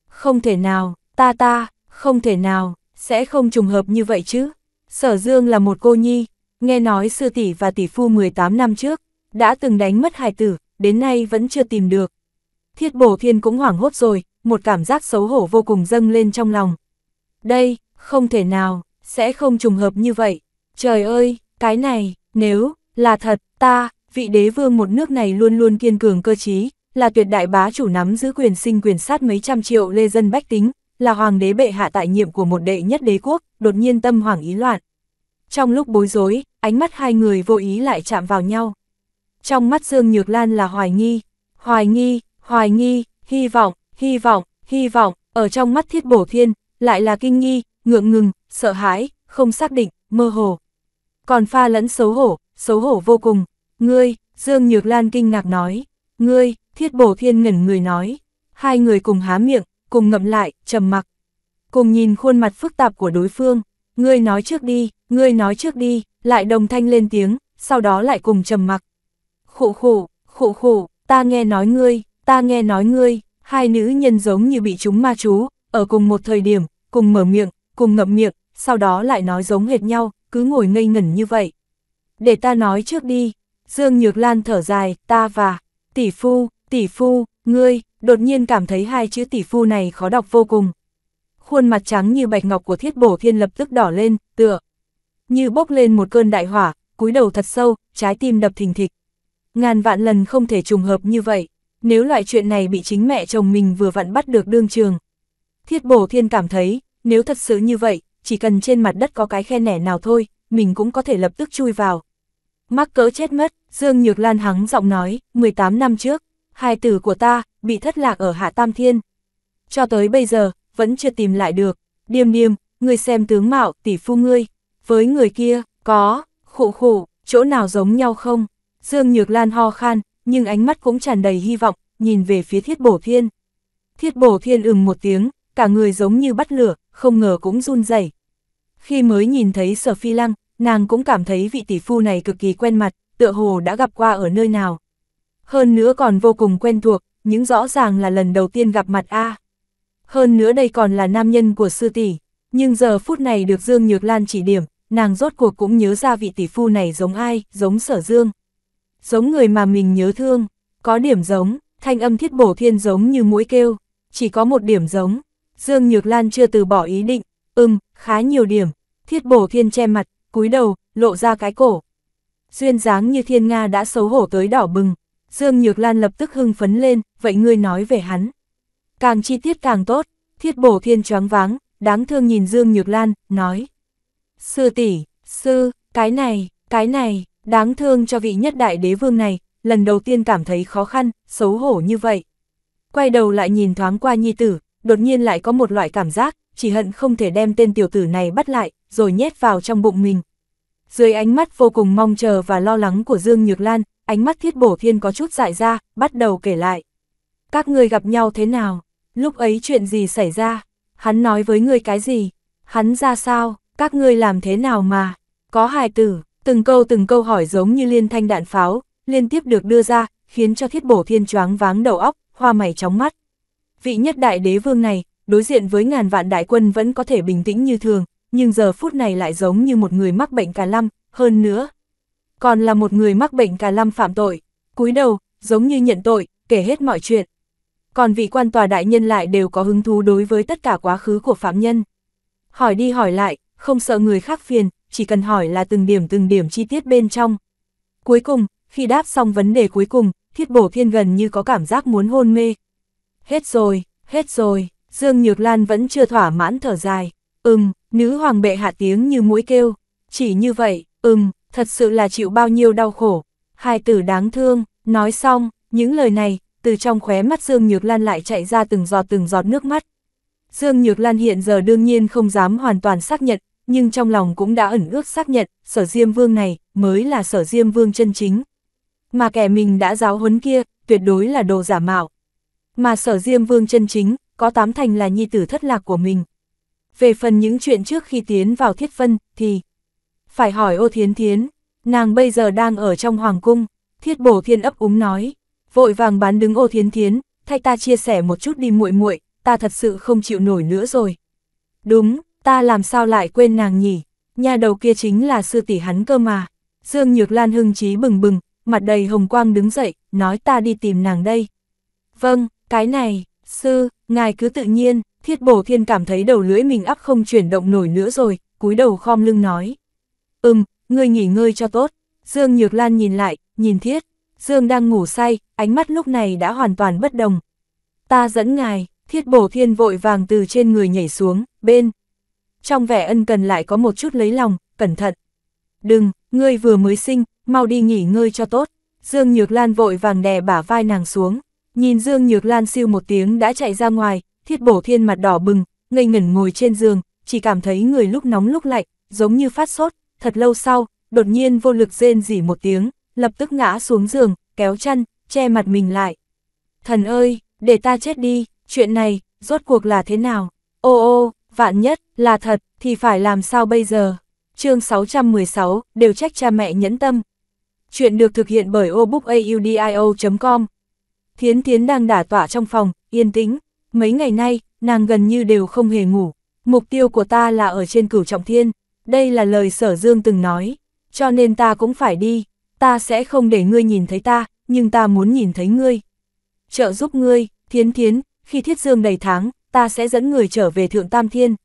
Speaker 1: Không thể nào, ta ta, không thể nào, sẽ không trùng hợp như vậy chứ. Sở Dương là một cô nhi, nghe nói sư tỷ và tỷ phu 18 năm trước, đã từng đánh mất hài tử, đến nay vẫn chưa tìm được. Thiết bổ thiên cũng hoảng hốt rồi, một cảm giác xấu hổ vô cùng dâng lên trong lòng. Đây, không thể nào, sẽ không trùng hợp như vậy. Trời ơi, cái này, nếu là thật, ta, vị đế vương một nước này luôn luôn kiên cường cơ trí, là tuyệt đại bá chủ nắm giữ quyền sinh quyền sát mấy trăm triệu lê dân bách tính, là hoàng đế bệ hạ tại nhiệm của một đệ nhất đế quốc, đột nhiên tâm hoàng ý loạn. Trong lúc bối rối, ánh mắt hai người vô ý lại chạm vào nhau. Trong mắt Dương Nhược Lan là hoài nghi, hoài nghi, hoài nghi, hy vọng, hy vọng, hy vọng, ở trong mắt thiết bổ thiên, lại là kinh nghi, ngượng ngừng, sợ hãi, không xác định, mơ hồ còn pha lẫn xấu hổ, xấu hổ vô cùng. Ngươi, Dương Nhược Lan kinh ngạc nói, ngươi, thiết bổ thiên ngẩn người nói. Hai người cùng há miệng, cùng ngậm lại, trầm mặc. Cùng nhìn khuôn mặt phức tạp của đối phương, ngươi nói trước đi, ngươi nói trước đi, lại đồng thanh lên tiếng, sau đó lại cùng trầm mặc. khổ khổ, khổ khổ. ta nghe nói ngươi, ta nghe nói ngươi, hai nữ nhân giống như bị chúng ma chú, ở cùng một thời điểm, cùng mở miệng, cùng ngậm miệng, sau đó lại nói giống hệt nhau, cứ ngồi ngây ngẩn như vậy. Để ta nói trước đi, Dương Nhược Lan thở dài, ta và, tỷ phu, tỷ phu, ngươi, đột nhiên cảm thấy hai chữ tỷ phu này khó đọc vô cùng. Khuôn mặt trắng như bạch ngọc của thiết bổ thiên lập tức đỏ lên, tựa. Như bốc lên một cơn đại hỏa, cúi đầu thật sâu, trái tim đập thình thịch. Ngàn vạn lần không thể trùng hợp như vậy, nếu loại chuyện này bị chính mẹ chồng mình vừa vặn bắt được đương trường. Thiết bổ thiên cảm thấy, nếu thật sự như vậy, chỉ cần trên mặt đất có cái khe nẻ nào thôi, mình cũng có thể lập tức chui vào. Mắc cỡ chết mất, Dương Nhược Lan hắng giọng nói, 18 năm trước, hai tử của ta, bị thất lạc ở Hạ Tam Thiên. Cho tới bây giờ, vẫn chưa tìm lại được, điềm điềm, người xem tướng mạo, tỷ phu ngươi, với người kia, có, khổ khổ chỗ nào giống nhau không? Dương Nhược Lan ho khan, nhưng ánh mắt cũng tràn đầy hy vọng, nhìn về phía thiết bổ thiên. Thiết bổ thiên ừm một tiếng, cả người giống như bắt lửa, không ngờ cũng run rẩy. Khi mới nhìn thấy Sở Phi Lăng, nàng cũng cảm thấy vị tỷ phu này cực kỳ quen mặt, tựa hồ đã gặp qua ở nơi nào. Hơn nữa còn vô cùng quen thuộc, những rõ ràng là lần đầu tiên gặp mặt A. Hơn nữa đây còn là nam nhân của sư tỷ, nhưng giờ phút này được Dương Nhược Lan chỉ điểm, nàng rốt cuộc cũng nhớ ra vị tỷ phu này giống ai, giống sở Dương. Giống người mà mình nhớ thương, có điểm giống, thanh âm thiết bổ thiên giống như mũi kêu, chỉ có một điểm giống, Dương Nhược Lan chưa từ bỏ ý định, ừm, khá nhiều điểm, thiết bổ thiên che mặt, cúi đầu, lộ ra cái cổ. Duyên dáng như thiên Nga đã xấu hổ tới đỏ bừng, Dương Nhược Lan lập tức hưng phấn lên, vậy ngươi nói về hắn. Càng chi tiết càng tốt, thiết bổ thiên choáng váng, đáng thương nhìn Dương Nhược Lan, nói. Sư tỷ, sư, cái này, cái này, đáng thương cho vị nhất đại đế vương này, lần đầu tiên cảm thấy khó khăn, xấu hổ như vậy. Quay đầu lại nhìn thoáng qua nhi tử, đột nhiên lại có một loại cảm giác, chỉ hận không thể đem tên tiểu tử này bắt lại, rồi nhét vào trong bụng mình. Dưới ánh mắt vô cùng mong chờ và lo lắng của Dương Nhược Lan, ánh mắt thiết bổ thiên có chút dại ra, bắt đầu kể lại. Các người gặp nhau thế nào? Lúc ấy chuyện gì xảy ra? Hắn nói với người cái gì? Hắn ra sao? Các ngươi làm thế nào mà? Có hài tử, từng câu từng câu hỏi giống như liên thanh đạn pháo, liên tiếp được đưa ra, khiến cho thiết bổ thiên choáng váng đầu óc, hoa mày chóng mắt. Vị nhất đại đế vương này, đối diện với ngàn vạn đại quân vẫn có thể bình tĩnh như thường, nhưng giờ phút này lại giống như một người mắc bệnh cà lăm, hơn nữa. Còn là một người mắc bệnh cà lăm phạm tội, cúi đầu, giống như nhận tội, kể hết mọi chuyện. Còn vị quan tòa đại nhân lại đều có hứng thú đối với tất cả quá khứ của phạm nhân. Hỏi đi hỏi lại, không sợ người khác phiền, chỉ cần hỏi là từng điểm từng điểm chi tiết bên trong. Cuối cùng, khi đáp xong vấn đề cuối cùng, thiết bổ thiên gần như có cảm giác muốn hôn mê, hết rồi, hết rồi, Dương Nhược Lan vẫn chưa thỏa mãn thở dài, ừm, nữ hoàng bệ hạ tiếng như mũi kêu, chỉ như vậy, ừm, thật sự là chịu bao nhiêu đau khổ, hai tử đáng thương, nói xong, những lời này, từ trong khóe mắt Dương Nhược Lan lại chạy ra từng giọt từng giọt nước mắt. Dương Nhược Lan hiện giờ đương nhiên không dám hoàn toàn xác nhận, nhưng trong lòng cũng đã ẩn ước xác nhận, sở Diêm Vương này mới là sở Diêm Vương chân chính. Mà kẻ mình đã giáo huấn kia, tuyệt đối là đồ giả mạo, mà sở Diêm Vương chân chính, có tám thành là nhi tử thất lạc của mình. Về phần những chuyện trước khi tiến vào thiết vân, thì phải hỏi ô thiến thiến, nàng bây giờ đang ở trong hoàng cung, thiết bổ thiên ấp úng nói, vội vàng bán đứng ô thiến thiến, thay ta chia sẻ một chút đi muội muội ta thật sự không chịu nổi nữa rồi. Đúng, ta làm sao lại quên nàng nhỉ, nhà đầu kia chính là sư tỷ hắn cơ mà. Dương Nhược Lan hưng trí bừng bừng, mặt đầy hồng quang đứng dậy, nói ta đi tìm nàng đây. Vâng, cái này, sư, ngài cứ tự nhiên, thiết bổ thiên cảm thấy đầu lưỡi mình áp không chuyển động nổi nữa rồi, cúi đầu khom lưng nói. Ừm, ngươi nghỉ ngơi cho tốt. Dương Nhược Lan nhìn lại, nhìn thiết. Dương đang ngủ say, ánh mắt lúc này đã hoàn toàn bất đồng. Ta dẫn ngài, thiết bổ thiên vội vàng từ trên người nhảy xuống, bên. Trong vẻ ân cần lại có một chút lấy lòng, cẩn thận. Đừng, ngươi vừa mới sinh, mau đi nghỉ ngơi cho tốt. Dương Nhược Lan vội vàng đè bả vai nàng xuống. Nhìn Dương Nhược Lan siêu một tiếng đã chạy ra ngoài, thiết bổ thiên mặt đỏ bừng, ngây ngẩn ngồi trên giường, chỉ cảm thấy người lúc nóng lúc lạnh, giống như phát sốt, thật lâu sau, đột nhiên vô lực rên rỉ một tiếng, lập tức ngã xuống giường, kéo chăn, che mặt mình lại. Thần ơi, để ta chết đi, chuyện này, rốt cuộc là thế nào? Ô ô, vạn nhất, là thật, thì phải làm sao bây giờ? chương 616, đều trách cha mẹ nhẫn tâm. Chuyện được thực hiện bởi obookaudio.com, Thiến Thiến đang đả tỏa trong phòng, yên tĩnh. Mấy ngày nay, nàng gần như đều không hề ngủ. Mục tiêu của ta là ở trên cửu trọng thiên. Đây là lời sở dương từng nói. Cho nên ta cũng phải đi. Ta sẽ không để ngươi nhìn thấy ta, nhưng ta muốn nhìn thấy ngươi. Trợ giúp ngươi, Thiến Thiến, khi thiết dương đầy tháng, ta sẽ dẫn người trở về thượng tam thiên.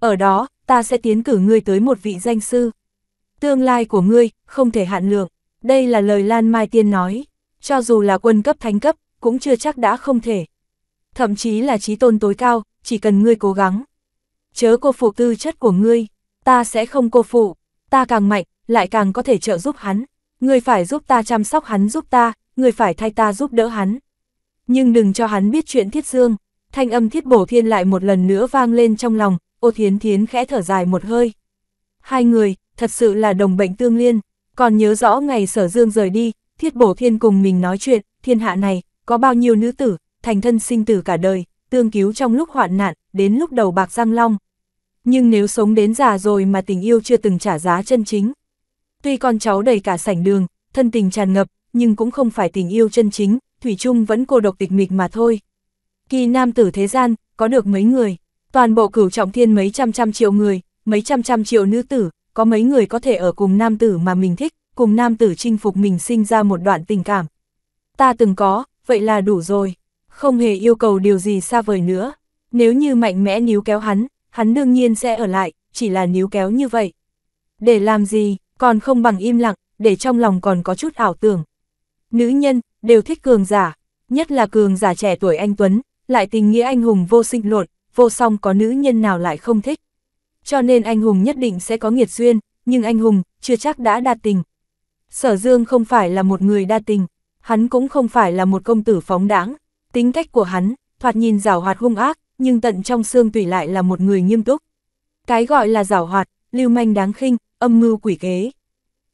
Speaker 1: Ở đó, ta sẽ tiến cử ngươi tới một vị danh sư. Tương lai của ngươi, không thể hạn lượng. Đây là lời Lan Mai Tiên nói cho dù là quân cấp thánh cấp, cũng chưa chắc đã không thể. Thậm chí là trí tôn tối cao, chỉ cần ngươi cố gắng. Chớ cô phụ tư chất của ngươi, ta sẽ không cô phụ, ta càng mạnh, lại càng có thể trợ giúp hắn. Ngươi phải giúp ta chăm sóc hắn giúp ta, ngươi phải thay ta giúp đỡ hắn. Nhưng đừng cho hắn biết chuyện thiết dương, thanh âm thiết bổ thiên lại một lần nữa vang lên trong lòng, ô thiến thiến khẽ thở dài một hơi. Hai người, thật sự là đồng bệnh tương liên, còn nhớ rõ ngày sở dương rời đi, Thiết Bổ Thiên cùng mình nói chuyện, thiên hạ này, có bao nhiêu nữ tử, thành thân sinh tử cả đời, tương cứu trong lúc hoạn nạn, đến lúc đầu bạc răng long. Nhưng nếu sống đến già rồi mà tình yêu chưa từng trả giá chân chính. Tuy con cháu đầy cả sảnh đường, thân tình tràn ngập, nhưng cũng không phải tình yêu chân chính, Thủy chung vẫn cô độc tịch mịch mà thôi. Kỳ nam tử thế gian, có được mấy người, toàn bộ cửu trọng thiên mấy trăm trăm triệu người, mấy trăm trăm triệu nữ tử, có mấy người có thể ở cùng nam tử mà mình thích cùng nam tử chinh phục mình sinh ra một đoạn tình cảm. Ta từng có, vậy là đủ rồi, không hề yêu cầu điều gì xa vời nữa. Nếu như mạnh mẽ níu kéo hắn, hắn đương nhiên sẽ ở lại, chỉ là níu kéo như vậy. Để làm gì, còn không bằng im lặng, để trong lòng còn có chút ảo tưởng. Nữ nhân, đều thích cường giả, nhất là cường giả trẻ tuổi anh Tuấn, lại tình nghĩa anh hùng vô sinh lột, vô song có nữ nhân nào lại không thích. Cho nên anh hùng nhất định sẽ có nghiệt duyên, nhưng anh hùng chưa chắc đã đạt tình, Sở Dương không phải là một người đa tình, hắn cũng không phải là một công tử phóng đãng, tính cách của hắn, thoạt nhìn rào hoạt hung ác, nhưng tận trong xương tùy lại là một người nghiêm túc. Cái gọi là rào hoạt, lưu manh đáng khinh, âm mưu quỷ kế.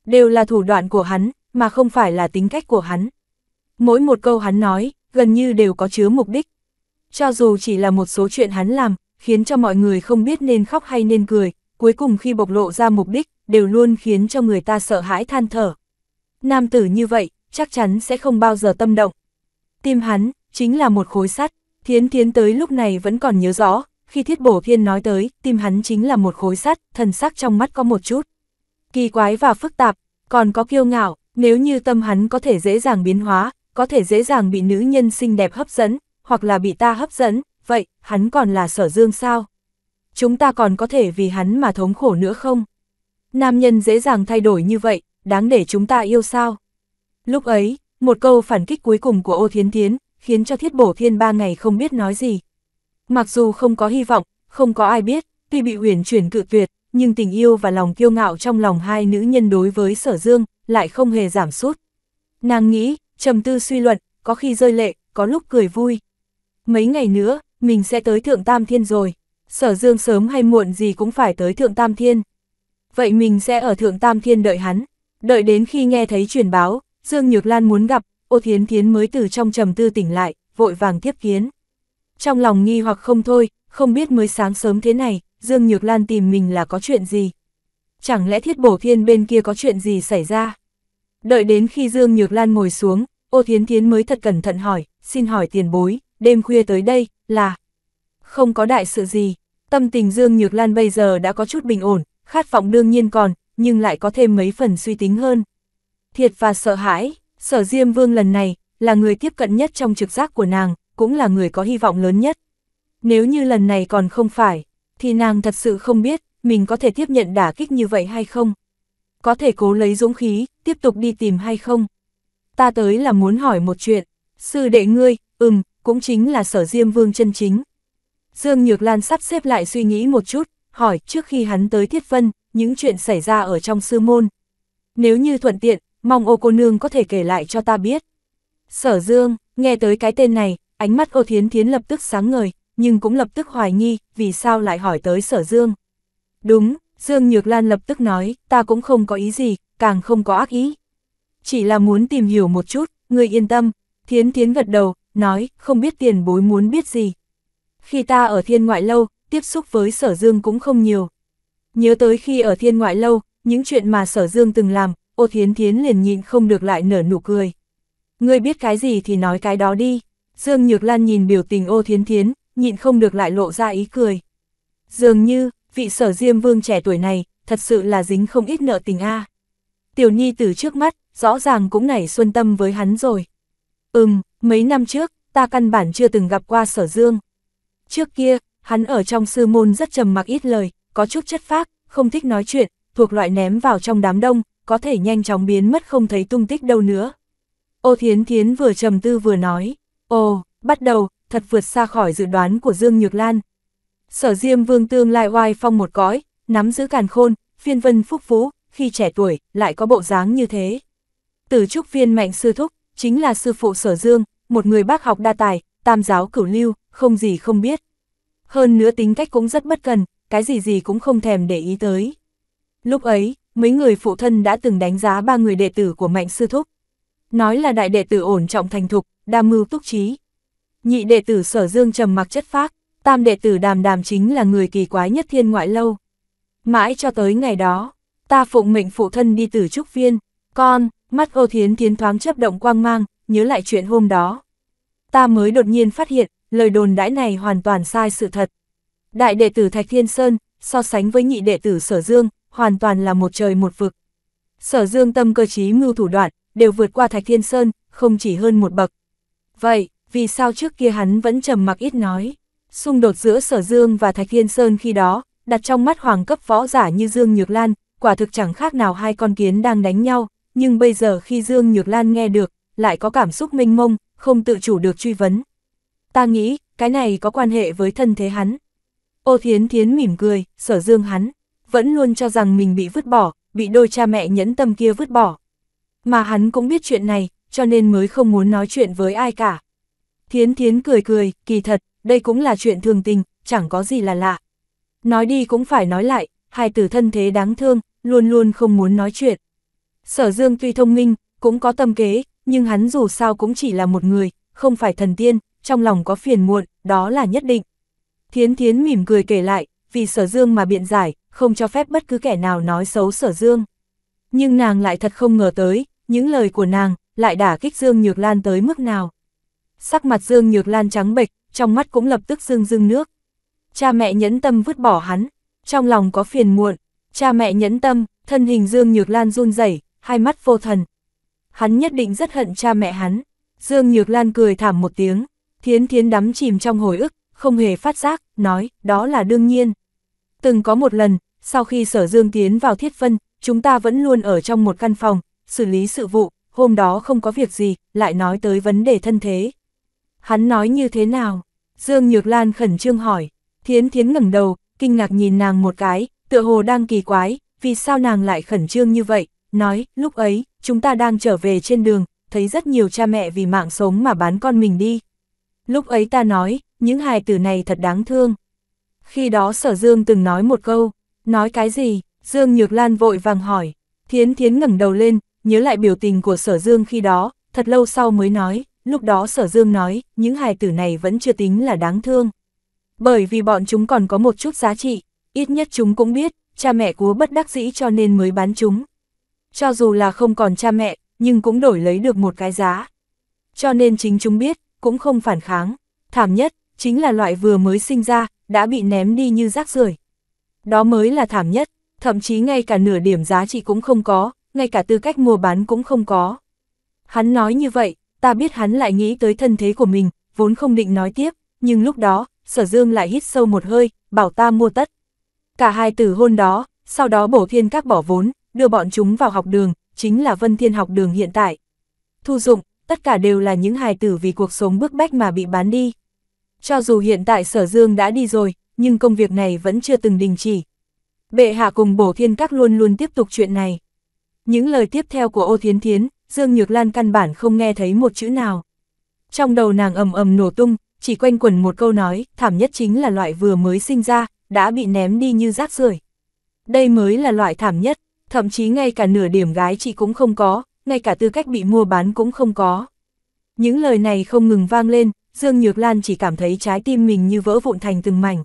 Speaker 1: Đều là thủ đoạn của hắn, mà không phải là tính cách của hắn. Mỗi một câu hắn nói, gần như đều có chứa mục đích. Cho dù chỉ là một số chuyện hắn làm, khiến cho mọi người không biết nên khóc hay nên cười, cuối cùng khi bộc lộ ra mục đích, đều luôn khiến cho người ta sợ hãi than thở. Nam tử như vậy, chắc chắn sẽ không bao giờ tâm động. Tim hắn, chính là một khối sắt, thiến thiến tới lúc này vẫn còn nhớ rõ, khi thiết bổ thiên nói tới, tim hắn chính là một khối sắt, thần sắc trong mắt có một chút. Kỳ quái và phức tạp, còn có kiêu ngạo, nếu như tâm hắn có thể dễ dàng biến hóa, có thể dễ dàng bị nữ nhân xinh đẹp hấp dẫn, hoặc là bị ta hấp dẫn, vậy, hắn còn là sở dương sao? Chúng ta còn có thể vì hắn mà thống khổ nữa không? Nam nhân dễ dàng thay đổi như vậy, đáng để chúng ta yêu sao. Lúc ấy, một câu phản kích cuối cùng của ô thiến thiến, khiến cho thiết bổ thiên ba ngày không biết nói gì. Mặc dù không có hy vọng, không có ai biết, tuy bị huyền chuyển cự tuyệt, nhưng tình yêu và lòng kiêu ngạo trong lòng hai nữ nhân đối với sở dương, lại không hề giảm sút. Nàng nghĩ, trầm tư suy luận, có khi rơi lệ, có lúc cười vui. Mấy ngày nữa, mình sẽ tới Thượng Tam Thiên rồi. Sở Dương sớm hay muộn gì cũng phải tới Thượng Tam Thiên. Vậy mình sẽ ở Thượng Tam Thiên đợi hắn, Đợi đến khi nghe thấy truyền báo, Dương Nhược Lan muốn gặp, ô thiến thiến mới từ trong trầm tư tỉnh lại, vội vàng tiếp kiến. Trong lòng nghi hoặc không thôi, không biết mới sáng sớm thế này, Dương Nhược Lan tìm mình là có chuyện gì. Chẳng lẽ thiết bổ thiên bên kia có chuyện gì xảy ra? Đợi đến khi Dương Nhược Lan ngồi xuống, ô thiến thiến mới thật cẩn thận hỏi, xin hỏi tiền bối, đêm khuya tới đây, là... Không có đại sự gì, tâm tình Dương Nhược Lan bây giờ đã có chút bình ổn, khát vọng đương nhiên còn, nhưng lại có thêm mấy phần suy tính hơn. Thiệt và sợ hãi, sở Diêm Vương lần này, là người tiếp cận nhất trong trực giác của nàng, cũng là người có hy vọng lớn nhất. Nếu như lần này còn không phải, thì nàng thật sự không biết, mình có thể tiếp nhận đả kích như vậy hay không. Có thể cố lấy dũng khí, tiếp tục đi tìm hay không. Ta tới là muốn hỏi một chuyện, sư đệ ngươi, ừm, cũng chính là sở Diêm Vương chân chính. Dương Nhược Lan sắp xếp lại suy nghĩ một chút, hỏi trước khi hắn tới Thiết Vân, những chuyện xảy ra ở trong sư môn. Nếu như thuận tiện, mong ô cô nương có thể kể lại cho ta biết. Sở Dương, nghe tới cái tên này, ánh mắt ô thiến thiến lập tức sáng ngời, nhưng cũng lập tức hoài nghi, vì sao lại hỏi tới sở Dương. Đúng, Dương Nhược Lan lập tức nói, ta cũng không có ý gì, càng không có ác ý. Chỉ là muốn tìm hiểu một chút, người yên tâm, thiến thiến gật đầu, nói, không biết tiền bối muốn biết gì. Khi ta ở thiên ngoại lâu, tiếp xúc với sở dương cũng không nhiều, Nhớ tới khi ở thiên ngoại lâu, những chuyện mà sở dương từng làm, ô thiến thiến liền nhịn không được lại nở nụ cười. Ngươi biết cái gì thì nói cái đó đi. Dương Nhược Lan nhìn biểu tình ô thiến thiến, nhịn không được lại lộ ra ý cười. Dường như, vị sở diêm vương trẻ tuổi này, thật sự là dính không ít nợ tình a. Tiểu Nhi từ trước mắt, rõ ràng cũng nảy xuân tâm với hắn rồi. Ừm, mấy năm trước, ta căn bản chưa từng gặp qua sở dương. Trước kia, hắn ở trong sư môn rất trầm mặc ít lời, có chút chất phác, không thích nói chuyện, thuộc loại ném vào trong đám đông, có thể nhanh chóng biến mất không thấy tung tích đâu nữa. Ô Thiến Thiến vừa trầm tư vừa nói, ồ, bắt đầu, thật vượt xa khỏi dự đoán của Dương Nhược Lan. Sở Diêm Vương Tương lại oai phong một cõi, nắm giữ càn khôn, phiên vân phúc phú, khi trẻ tuổi, lại có bộ dáng như thế. Từ trúc viên mạnh sư thúc, chính là sư phụ Sở Dương, một người bác học đa tài, tam giáo cửu lưu, không gì không biết. Hơn nữa tính cách cũng rất bất cần, cái gì gì cũng không thèm để ý tới. Lúc ấy, mấy người phụ thân đã từng đánh giá ba người đệ tử của Mạnh Sư Thúc. Nói là đại đệ tử ổn trọng thành thục, đam mưu túc trí. Nhị đệ tử sở dương trầm mặc chất phác, tam đệ tử đàm đàm chính là người kỳ quái nhất thiên ngoại lâu. Mãi cho tới ngày đó, ta phụng mệnh phụ thân đi tử trúc viên, con, mắt ô thiến thiến thoáng chấp động quang mang, nhớ lại chuyện hôm đó. Ta mới đột nhiên phát hiện, lời đồn đãi này hoàn toàn sai sự thật. Đại đệ tử Thạch Thiên Sơn, so sánh với nhị đệ tử Sở Dương, hoàn toàn là một trời một vực. Sở Dương tâm cơ trí mưu thủ đoạn, đều vượt qua Thạch Thiên Sơn, không chỉ hơn một bậc. Vậy, vì sao trước kia hắn vẫn trầm mặc ít nói? Xung đột giữa Sở Dương và Thạch Thiên Sơn khi đó, đặt trong mắt hoàng cấp võ giả như Dương Nhược Lan, quả thực chẳng khác nào hai con kiến đang đánh nhau, nhưng bây giờ khi Dương Nhược Lan nghe được, lại có cảm xúc mênh mông, không tự chủ được truy vấn. Ta nghĩ, cái này có quan hệ với thân thế hắn. Ô Thiến Thiến mỉm cười, sở dương hắn, vẫn luôn cho rằng mình bị vứt bỏ, bị đôi cha mẹ nhẫn tâm kia vứt bỏ. Mà hắn cũng biết chuyện này, cho nên mới không muốn nói chuyện với ai cả. Thiến Thiến cười cười, kỳ thật, đây cũng là chuyện thường tình, chẳng có gì là lạ. Nói đi cũng phải nói lại, hai tử thân thế đáng thương, luôn luôn không muốn nói chuyện. Sở Dương tuy thông minh, cũng có tâm kế, nhưng hắn dù sao cũng chỉ là một người, không phải thần tiên, trong lòng có phiền muộn, đó là nhất định. Thiến Thiến mỉm cười kể lại, vì sở dương mà biện giải, không cho phép bất cứ kẻ nào nói xấu sở dương. Nhưng nàng lại thật không ngờ tới, những lời của nàng lại đả kích Dương Nhược Lan tới mức nào. Sắc mặt Dương Nhược Lan trắng bệch, trong mắt cũng lập tức dương dương nước. Cha mẹ nhẫn tâm vứt bỏ hắn, trong lòng có phiền muộn, cha mẹ nhẫn tâm, thân hình Dương Nhược Lan run rẩy, hai mắt vô thần. Hắn nhất định rất hận cha mẹ hắn. Dương Nhược Lan cười thảm một tiếng, thiến thiến đắm chìm trong hồi ức, không hề phát giác, nói, đó là đương nhiên. Từng có một lần, sau khi Sở Dương tiến vào Thiết Vân, chúng ta vẫn luôn ở trong một căn phòng, xử lý sự vụ, hôm đó không có việc gì, lại nói tới vấn đề thân thế. Hắn nói như thế nào? Dương Nhược Lan khẩn trương hỏi, Thiến Thiến ngẩng đầu, kinh ngạc nhìn nàng một cái, tựa hồ đang kỳ quái, vì sao nàng lại khẩn trương như vậy, nói, lúc ấy, chúng ta đang trở về trên đường, thấy rất nhiều cha mẹ vì mạng sống mà bán con mình đi. Lúc ấy ta nói, những hài tử này thật đáng thương. Khi đó sở Dương từng nói một câu, nói cái gì, Dương Nhược Lan vội vàng hỏi, Thiến Thiến ngẩng đầu lên, nhớ lại biểu tình của sở Dương khi đó, thật lâu sau mới nói, lúc đó sở Dương nói, những hài tử này vẫn chưa tính là đáng thương. Bởi vì bọn chúng còn có một chút giá trị, ít nhất chúng cũng biết, cha mẹ cúa bất đắc dĩ cho nên mới bán chúng. Cho dù là không còn cha mẹ, nhưng cũng đổi lấy được một cái giá. Cho nên chính chúng biết, cũng không phản kháng. Thảm nhất, chính là loại vừa mới sinh ra, đã bị ném đi như rác rưởi. Đó mới là thảm nhất, thậm chí ngay cả nửa điểm giá trị cũng không có, ngay cả tư cách mua bán cũng không có. Hắn nói như vậy, ta biết hắn lại nghĩ tới thân thế của mình, vốn không định nói tiếp, nhưng lúc đó, sở dương lại hít sâu một hơi, bảo ta mua tất. Cả hai tử hôn đó, sau đó bổ thiên các bỏ vốn, đưa bọn chúng vào học đường, chính là vân thiên học đường hiện tại. Thu dụng, tất cả đều là những hài tử vì cuộc sống bức bách mà bị bán đi. Cho dù hiện tại sở dương đã đi rồi, nhưng công việc này vẫn chưa từng đình chỉ. Bệ hạ cùng bổ thiên các luôn luôn tiếp tục chuyện này. Những lời tiếp theo của ô thiến thiến, Dương Nhược Lan căn bản không nghe thấy một chữ nào. Trong đầu nàng ầm ầm nổ tung, chỉ quanh quẩn một câu nói, thảm nhất chính là loại vừa mới sinh ra, đã bị ném đi như rác rưởi. Đây mới là loại thảm nhất, thậm chí ngay cả nửa điểm gái chị cũng không có, ngay cả tư cách bị mua bán cũng không có. Những lời này không ngừng vang lên, Dương Nhược Lan chỉ cảm thấy trái tim mình như vỡ vụn thành từng mảnh.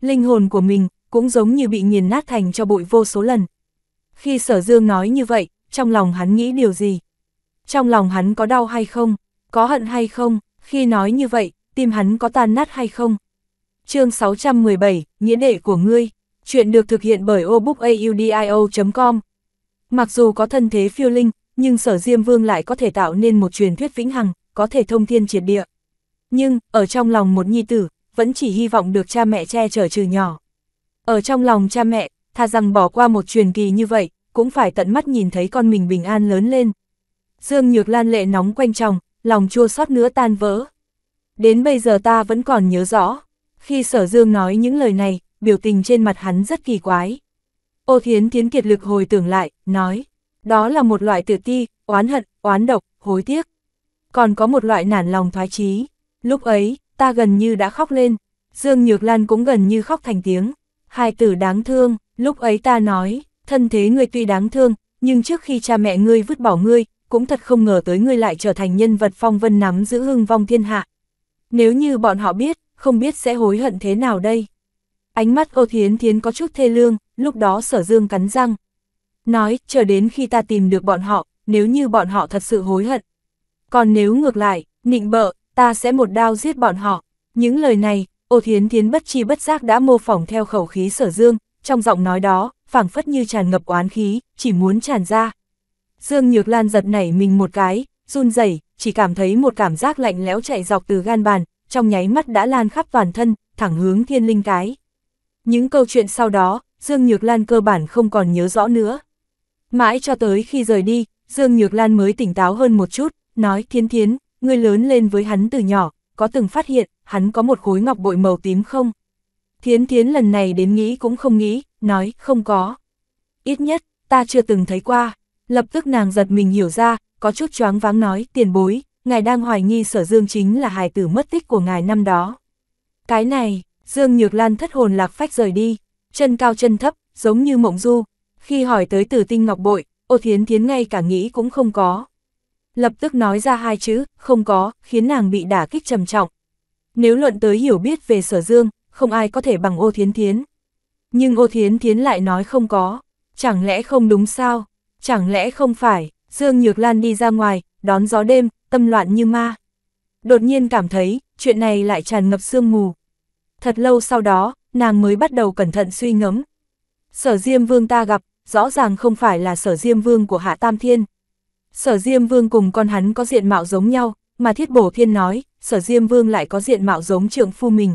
Speaker 1: Linh hồn của mình cũng giống như bị nghiền nát thành cho bụi vô số lần. Khi Sở Dương nói như vậy, trong lòng hắn nghĩ điều gì? Trong lòng hắn có đau hay không? Có hận hay không? Khi nói như vậy, tim hắn có tan nát hay không? chương 617, Nghĩa đệ của ngươi. Chuyện được thực hiện bởi obookaudio.com Mặc dù có thân thế phiêu linh, nhưng sở Diêm Vương lại có thể tạo nên một truyền thuyết vĩnh hằng, có thể thông thiên triệt địa. Nhưng, ở trong lòng một nhi tử, vẫn chỉ hy vọng được cha mẹ che chở trừ nhỏ. Ở trong lòng cha mẹ, tha rằng bỏ qua một truyền kỳ như vậy, cũng phải tận mắt nhìn thấy con mình bình an lớn lên. Dương Nhược Lan lệ nóng quanh trong, lòng chua xót nữa tan vỡ. Đến bây giờ ta vẫn còn nhớ rõ, khi sở Dương nói những lời này, biểu tình trên mặt hắn rất kỳ quái. Ô Thiến Thiến kiệt lực hồi tưởng lại, nói, đó là một loại tự ti, oán hận, oán độc, hối tiếc. Còn có một loại nản lòng thoái chí. Lúc ấy, ta gần như đã khóc lên, Dương Nhược Lan cũng gần như khóc thành tiếng. Hai tử đáng thương, lúc ấy ta nói, thân thế ngươi tuy đáng thương, nhưng trước khi cha mẹ ngươi vứt bỏ ngươi, cũng thật không ngờ tới ngươi lại trở thành nhân vật phong vân nắm giữ hưng vong thiên hạ. Nếu như bọn họ biết, không biết sẽ hối hận thế nào đây. Ánh mắt ô thiến thiến có chút thê lương, lúc đó sở dương cắn răng. Nói, chờ đến khi ta tìm được bọn họ, nếu như bọn họ thật sự hối hận. Còn nếu ngược lại, nịnh bợ, ta sẽ một đao giết bọn họ. Những lời này, ô thiến thiến bất chi bất giác đã mô phỏng theo khẩu khí sở dương, trong giọng nói đó, phảng phất như tràn ngập oán khí, chỉ muốn tràn ra. Dương Nhược Lan giật nảy mình một cái, run rẩy, chỉ cảm thấy một cảm giác lạnh lẽo chạy dọc từ gan bàn, trong nháy mắt đã lan khắp toàn thân, thẳng hướng thiên linh cái. Những câu chuyện sau đó, Dương Nhược Lan cơ bản không còn nhớ rõ nữa. Mãi cho tới khi rời đi, Dương Nhược Lan mới tỉnh táo hơn một chút, nói thiên thiến, ngươi lớn lên với hắn từ nhỏ, có từng phát hiện, hắn có một khối ngọc bội màu tím không? Thiến Thiến lần này đến nghĩ cũng không nghĩ, nói, không có. Ít nhất, ta chưa từng thấy qua. Lập tức nàng giật mình hiểu ra, có chút choáng váng nói, tiền bối, ngài đang hoài nghi sở dương chính là hài tử mất tích của ngài năm đó. Cái này, Dương Nhược Lan thất hồn lạc phách rời đi, chân cao chân thấp, giống như mộng du. Khi hỏi tới từ tinh ngọc bội, ô thiến thiến ngay cả nghĩ cũng không có lập tức nói ra hai chữ, không có, khiến nàng bị đả kích trầm trọng. Nếu luận tới hiểu biết về sở dương, không ai có thể bằng ô thiến thiến. Nhưng ô thiến thiến lại nói không có, chẳng lẽ không đúng sao, chẳng lẽ không phải, Dương Nhược Lan đi ra ngoài, đón gió đêm, tâm loạn như ma. Đột nhiên cảm thấy, chuyện này lại tràn ngập sương mù. Thật lâu sau đó, nàng mới bắt đầu cẩn thận suy ngẫm. Sở Diêm Vương ta gặp, rõ ràng không phải là sở Diêm Vương của Hạ Tam Thiên, Sở Diêm Vương cùng con hắn có diện mạo giống nhau, mà Thiết Bổ Thiên nói, Sở Diêm Vương lại có diện mạo giống trượng phu mình.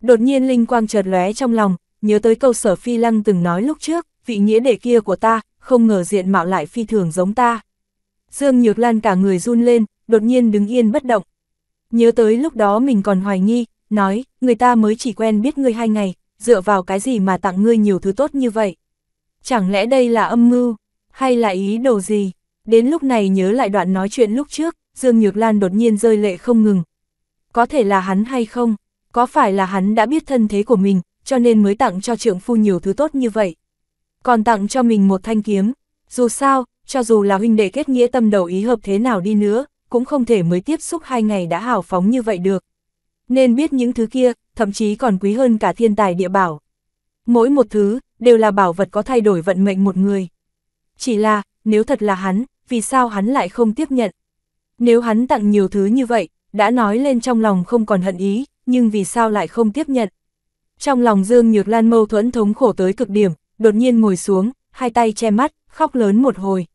Speaker 1: Đột nhiên linh quang chợt lóe trong lòng, nhớ tới câu Sở Phi Lăng từng nói lúc trước, vị nghĩa đệ kia của ta, không ngờ diện mạo lại phi thường giống ta. Dương Nhược Lan cả người run lên, đột nhiên đứng yên bất động. Nhớ tới lúc đó mình còn hoài nghi, nói, người ta mới chỉ quen biết ngươi hai ngày, dựa vào cái gì mà tặng ngươi nhiều thứ tốt như vậy. Chẳng lẽ đây là âm mưu, hay là ý đồ gì? Đến lúc này nhớ lại đoạn nói chuyện lúc trước, Dương Nhược Lan đột nhiên rơi lệ không ngừng. Có thể là hắn hay không? Có phải là hắn đã biết thân thế của mình, cho nên mới tặng cho trưởng phu nhiều thứ tốt như vậy? Còn tặng cho mình một thanh kiếm. Dù sao, cho dù là huynh đệ kết nghĩa tâm đầu ý hợp thế nào đi nữa, cũng không thể mới tiếp xúc hai ngày đã hào phóng như vậy được. Nên biết những thứ kia, thậm chí còn quý hơn cả thiên tài địa bảo. Mỗi một thứ, đều là bảo vật có thay đổi vận mệnh một người. Chỉ là, nếu thật là hắn, vì sao hắn lại không tiếp nhận. Nếu hắn tặng nhiều thứ như vậy, đã nói lên trong lòng không còn hận ý, nhưng vì sao lại không tiếp nhận. Trong lòng Dương Nhược Lan mâu thuẫn thống khổ tới cực điểm, đột nhiên ngồi xuống, hai tay che mắt, khóc lớn một hồi.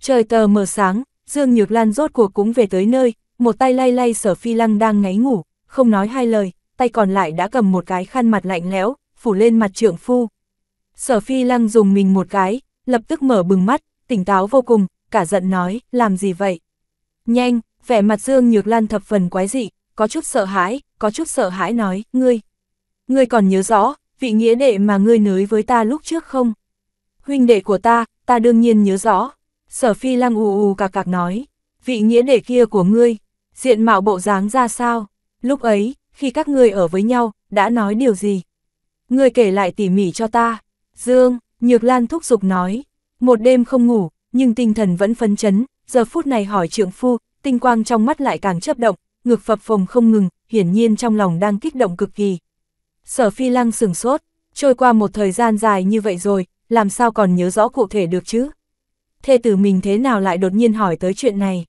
Speaker 1: Trời tờ mờ sáng, Dương Nhược Lan rốt cuộc cũng về tới nơi, một tay lay lay sở phi lăng đang ngáy ngủ, không nói hai lời, tay còn lại đã cầm một cái khăn mặt lạnh lẽo, phủ lên mặt trượng phu. Sở phi lăng dùng mình một cái, lập tức mở bừng mắt, tỉnh táo vô cùng, cả giận nói, làm gì vậy? Nhanh, vẻ mặt Dương Nhược Lan thập phần quái dị, có chút sợ hãi, có chút sợ hãi nói, ngươi. Ngươi còn nhớ rõ, vị nghĩa đệ mà ngươi nới với ta lúc trước không? Huynh đệ của ta, ta đương nhiên nhớ rõ. Sở phi lăng ù ù cạc cạc nói, vị nghĩa đệ kia của ngươi, diện mạo bộ dáng ra sao? Lúc ấy, khi các ngươi ở với nhau, đã nói điều gì? Ngươi kể lại tỉ mỉ cho ta. Dương, Nhược Lan thúc giục nói, một đêm không ngủ, nhưng tinh thần vẫn phấn chấn, giờ phút này hỏi trượng phu, tinh quang trong mắt lại càng chấp động, ngược phập phồng không ngừng, hiển nhiên trong lòng đang kích động cực kỳ. Sở phi lăng sừng sốt, trôi qua một thời gian dài như vậy rồi, làm sao còn nhớ rõ cụ thể được chứ? Thê tử mình thế nào lại đột nhiên hỏi tới chuyện này?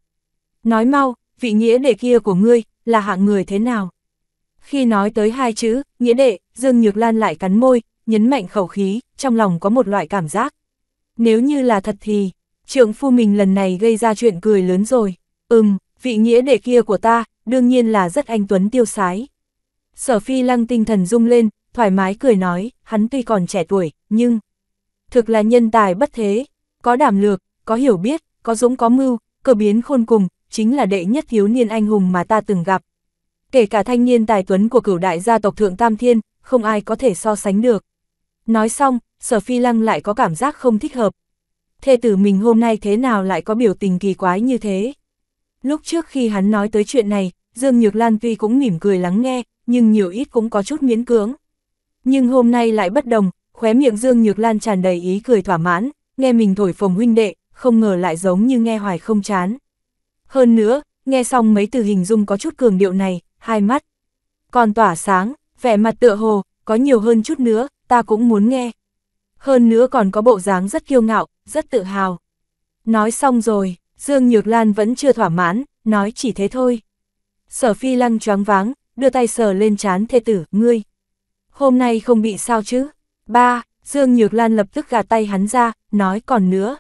Speaker 1: Nói mau, vị nghĩa đệ kia của ngươi, là hạng người thế nào? Khi nói tới hai chữ, nghĩa đệ, Dương Nhược Lan lại cắn môi, nhấn mạnh khẩu khí, trong lòng có một loại cảm giác. Nếu như là thật thì, trượng phu mình lần này gây ra chuyện cười lớn rồi, ừm, vị nghĩa đệ kia của ta, đương nhiên là rất anh tuấn tiêu sái. Sở phi lăng tinh thần rung lên, thoải mái cười nói, hắn tuy còn trẻ tuổi, nhưng... Thực là nhân tài bất thế, có đảm lược, có hiểu biết, có dũng có mưu, cơ biến khôn cùng, chính là đệ nhất thiếu niên anh hùng mà ta từng gặp. Kể cả thanh niên tài tuấn của cửu đại gia tộc Thượng Tam Thiên, không ai có thể so sánh được. Nói xong, sở phi lăng lại có cảm giác không thích hợp, thê tử mình hôm nay thế nào lại có biểu tình kỳ quái như thế. Lúc trước khi hắn nói tới chuyện này, Dương Nhược Lan tuy cũng mỉm cười lắng nghe, nhưng nhiều ít cũng có chút miễn cưỡng. Nhưng hôm nay lại bất đồng, khóe miệng Dương Nhược Lan tràn đầy ý cười thỏa mãn, nghe mình thổi phồng huynh đệ, không ngờ lại giống như nghe hoài không chán. Hơn nữa, nghe xong mấy từ hình dung có chút cường điệu này, hai mắt còn tỏa sáng, vẻ mặt tựa hồ, có nhiều hơn chút nữa, ta cũng muốn nghe. Hơn nữa còn có bộ dáng rất kiêu ngạo, rất tự hào. Nói xong rồi, Dương Nhược Lan vẫn chưa thỏa mãn, nói chỉ thế thôi. Sở Phi Lăng choáng váng, đưa tay sờ lên chán thê tử, ngươi. Hôm nay không bị sao chứ? Ba, Dương Nhược Lan lập tức gạt tay hắn ra, nói còn nữa.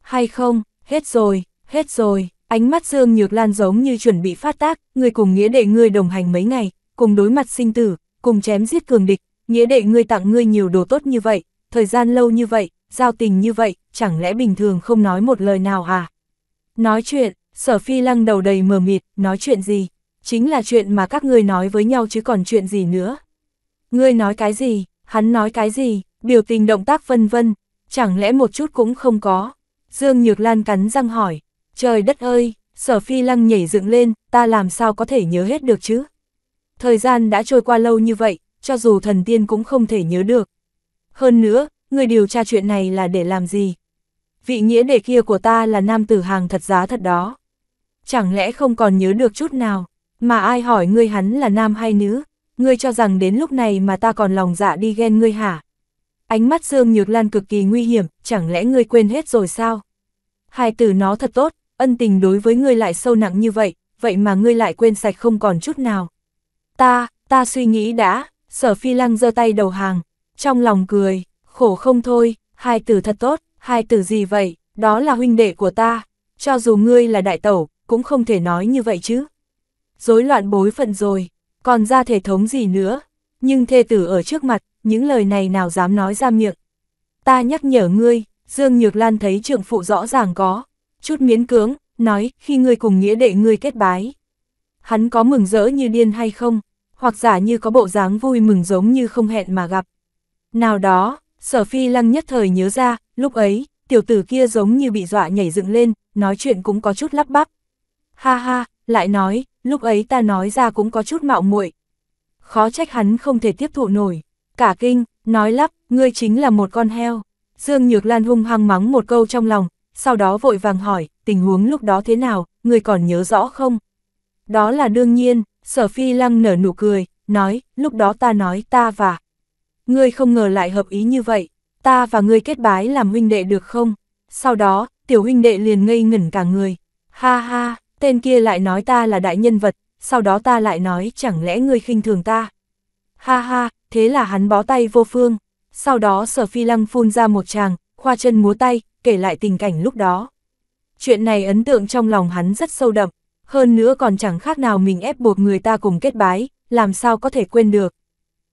Speaker 1: Hay không, hết rồi, hết rồi, ánh mắt Dương Nhược Lan giống như chuẩn bị phát tác, ngươi cùng nghĩa đệ ngươi đồng hành mấy ngày, cùng đối mặt sinh tử, cùng chém giết cường địch, nghĩa đệ ngươi tặng ngươi nhiều đồ tốt như vậy, thời gian lâu như vậy, giao tình như vậy, chẳng lẽ bình thường không nói một lời nào à? Nói chuyện, sở phi lăng đầu đầy mờ mịt, nói chuyện gì? Chính là chuyện mà các ngươi nói với nhau chứ còn chuyện gì nữa? Ngươi nói cái gì, hắn nói cái gì, biểu tình động tác vân vân, chẳng lẽ một chút cũng không có? Dương Nhược Lan cắn răng hỏi, trời đất ơi, sở phi lăng nhảy dựng lên, ta làm sao có thể nhớ hết được chứ? Thời gian đã trôi qua lâu như vậy, cho dù thần tiên cũng không thể nhớ được. Hơn nữa, người điều tra chuyện này là để làm gì? vị nghĩa đệ kia của ta là nam tử hàng thật giá thật đó. Chẳng lẽ không còn nhớ được chút nào, mà ai hỏi ngươi hắn là nam hay nữ, ngươi cho rằng đến lúc này mà ta còn lòng dạ đi ghen ngươi hả? Ánh mắt Dương Nhược Lan cực kỳ nguy hiểm, chẳng lẽ ngươi quên hết rồi sao? Hai từ nó thật tốt, ân tình đối với ngươi lại sâu nặng như vậy, vậy mà ngươi lại quên sạch không còn chút nào. Ta, ta suy nghĩ đã, sở phi lăng giơ tay đầu hàng, trong lòng cười, khổ không thôi, hai từ thật tốt, Hai từ gì vậy, đó là huynh đệ của ta, cho dù ngươi là đại tẩu, cũng không thể nói như vậy chứ. Rối loạn bối phận rồi, còn ra thể thống gì nữa, nhưng thê tử ở trước mặt, những lời này nào dám nói ra miệng. Ta nhắc nhở ngươi, Dương Nhược Lan thấy trượng phụ rõ ràng có, chút miến cưỡng, nói, khi ngươi cùng nghĩa đệ ngươi kết bái. Hắn có mừng rỡ như điên hay không, hoặc giả như có bộ dáng vui mừng giống như không hẹn mà gặp. Nào đó, Sở phi lăng nhất thời nhớ ra, lúc ấy, tiểu tử kia giống như bị dọa nhảy dựng lên, nói chuyện cũng có chút lắp bắp. Ha ha, lại nói, lúc ấy ta nói ra cũng có chút mạo muội Khó trách hắn không thể tiếp thụ nổi. Cả kinh, nói lắp, ngươi chính là một con heo. Dương Nhược Lan hung hăng mắng một câu trong lòng, sau đó vội vàng hỏi, tình huống lúc đó thế nào, ngươi còn nhớ rõ không? Đó là đương nhiên, sở phi lăng nở nụ cười, nói, lúc đó ta nói ta và ngươi không ngờ lại hợp ý như vậy, ta và ngươi kết bái làm huynh đệ được không? Sau đó, tiểu huynh đệ liền ngây ngẩn cả người. Ha ha, tên kia lại nói ta là đại nhân vật, sau đó ta lại nói chẳng lẽ ngươi khinh thường ta. Ha ha, thế là hắn bó tay vô phương. Sau đó sở phi lăng phun ra một tràng, khoa chân múa tay, kể lại tình cảnh lúc đó. Chuyện này ấn tượng trong lòng hắn rất sâu đậm, hơn nữa còn chẳng khác nào mình ép buộc người ta cùng kết bái, làm sao có thể quên được.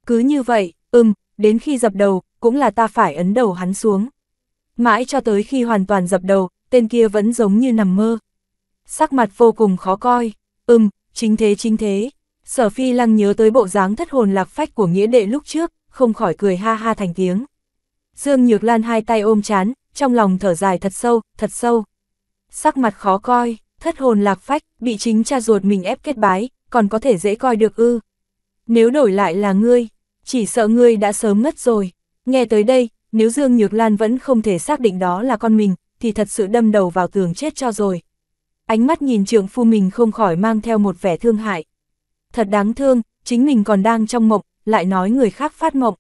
Speaker 1: Cứ như vậy, ừm, đến khi dập đầu, cũng là ta phải ấn đầu hắn xuống. Mãi cho tới khi hoàn toàn dập đầu, tên kia vẫn giống như nằm mơ. Sắc mặt vô cùng khó coi, ừm, chính thế chính thế. Sở Phi Lăng nhớ tới bộ dáng thất hồn lạc phách của nghĩa đệ lúc trước, không khỏi cười ha ha thành tiếng. Dương Nhược Lan hai tay ôm chán, trong lòng thở dài thật sâu, thật sâu. Sắc mặt khó coi, thất hồn lạc phách, bị chính cha ruột mình ép kết bái, còn có thể dễ coi được ư. Nếu đổi lại là ngươi, chỉ sợ ngươi đã sớm ngất rồi. Nghe tới đây, nếu Dương Nhược Lan vẫn không thể xác định đó là con mình, thì thật sự đâm đầu vào tường chết cho rồi. Ánh mắt nhìn trượng phu mình không khỏi mang theo một vẻ thương hại. Thật đáng thương, chính mình còn đang trong mộng, lại nói người khác phát mộng.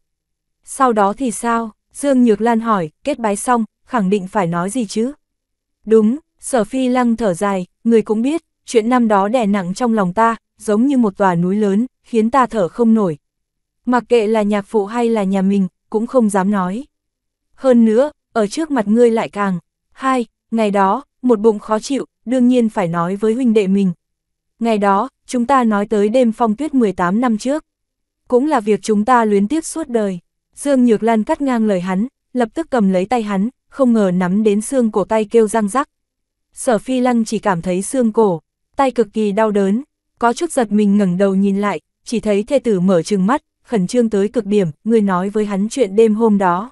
Speaker 1: Sau đó thì sao? Dương Nhược Lan hỏi, kết bái xong, khẳng định phải nói gì chứ? Đúng, sở phi lăng thở dài, người cũng biết, chuyện năm đó đè nặng trong lòng ta, giống như một tòa núi lớn, khiến ta thở không nổi, mặc kệ là nhạc phụ hay là nhà mình, cũng không dám nói. Hơn nữa, ở trước mặt ngươi lại càng, hai, ngày đó, một bụng khó chịu, đương nhiên phải nói với huynh đệ mình. Ngày đó, chúng ta nói tới đêm phong tuyết 18 năm trước. Cũng là việc chúng ta luyến tiếc suốt đời. Dương Nhược Lan cắt ngang lời hắn, lập tức cầm lấy tay hắn, không ngờ nắm đến xương cổ tay kêu răng rắc. Sở Phi Lăng chỉ cảm thấy xương cổ, tay cực kỳ đau đớn, có chút giật mình ngẩng đầu nhìn lại, chỉ thấy thê tử mở trừng mắt, khẩn trương tới cực điểm, ngươi nói với hắn chuyện đêm hôm đó.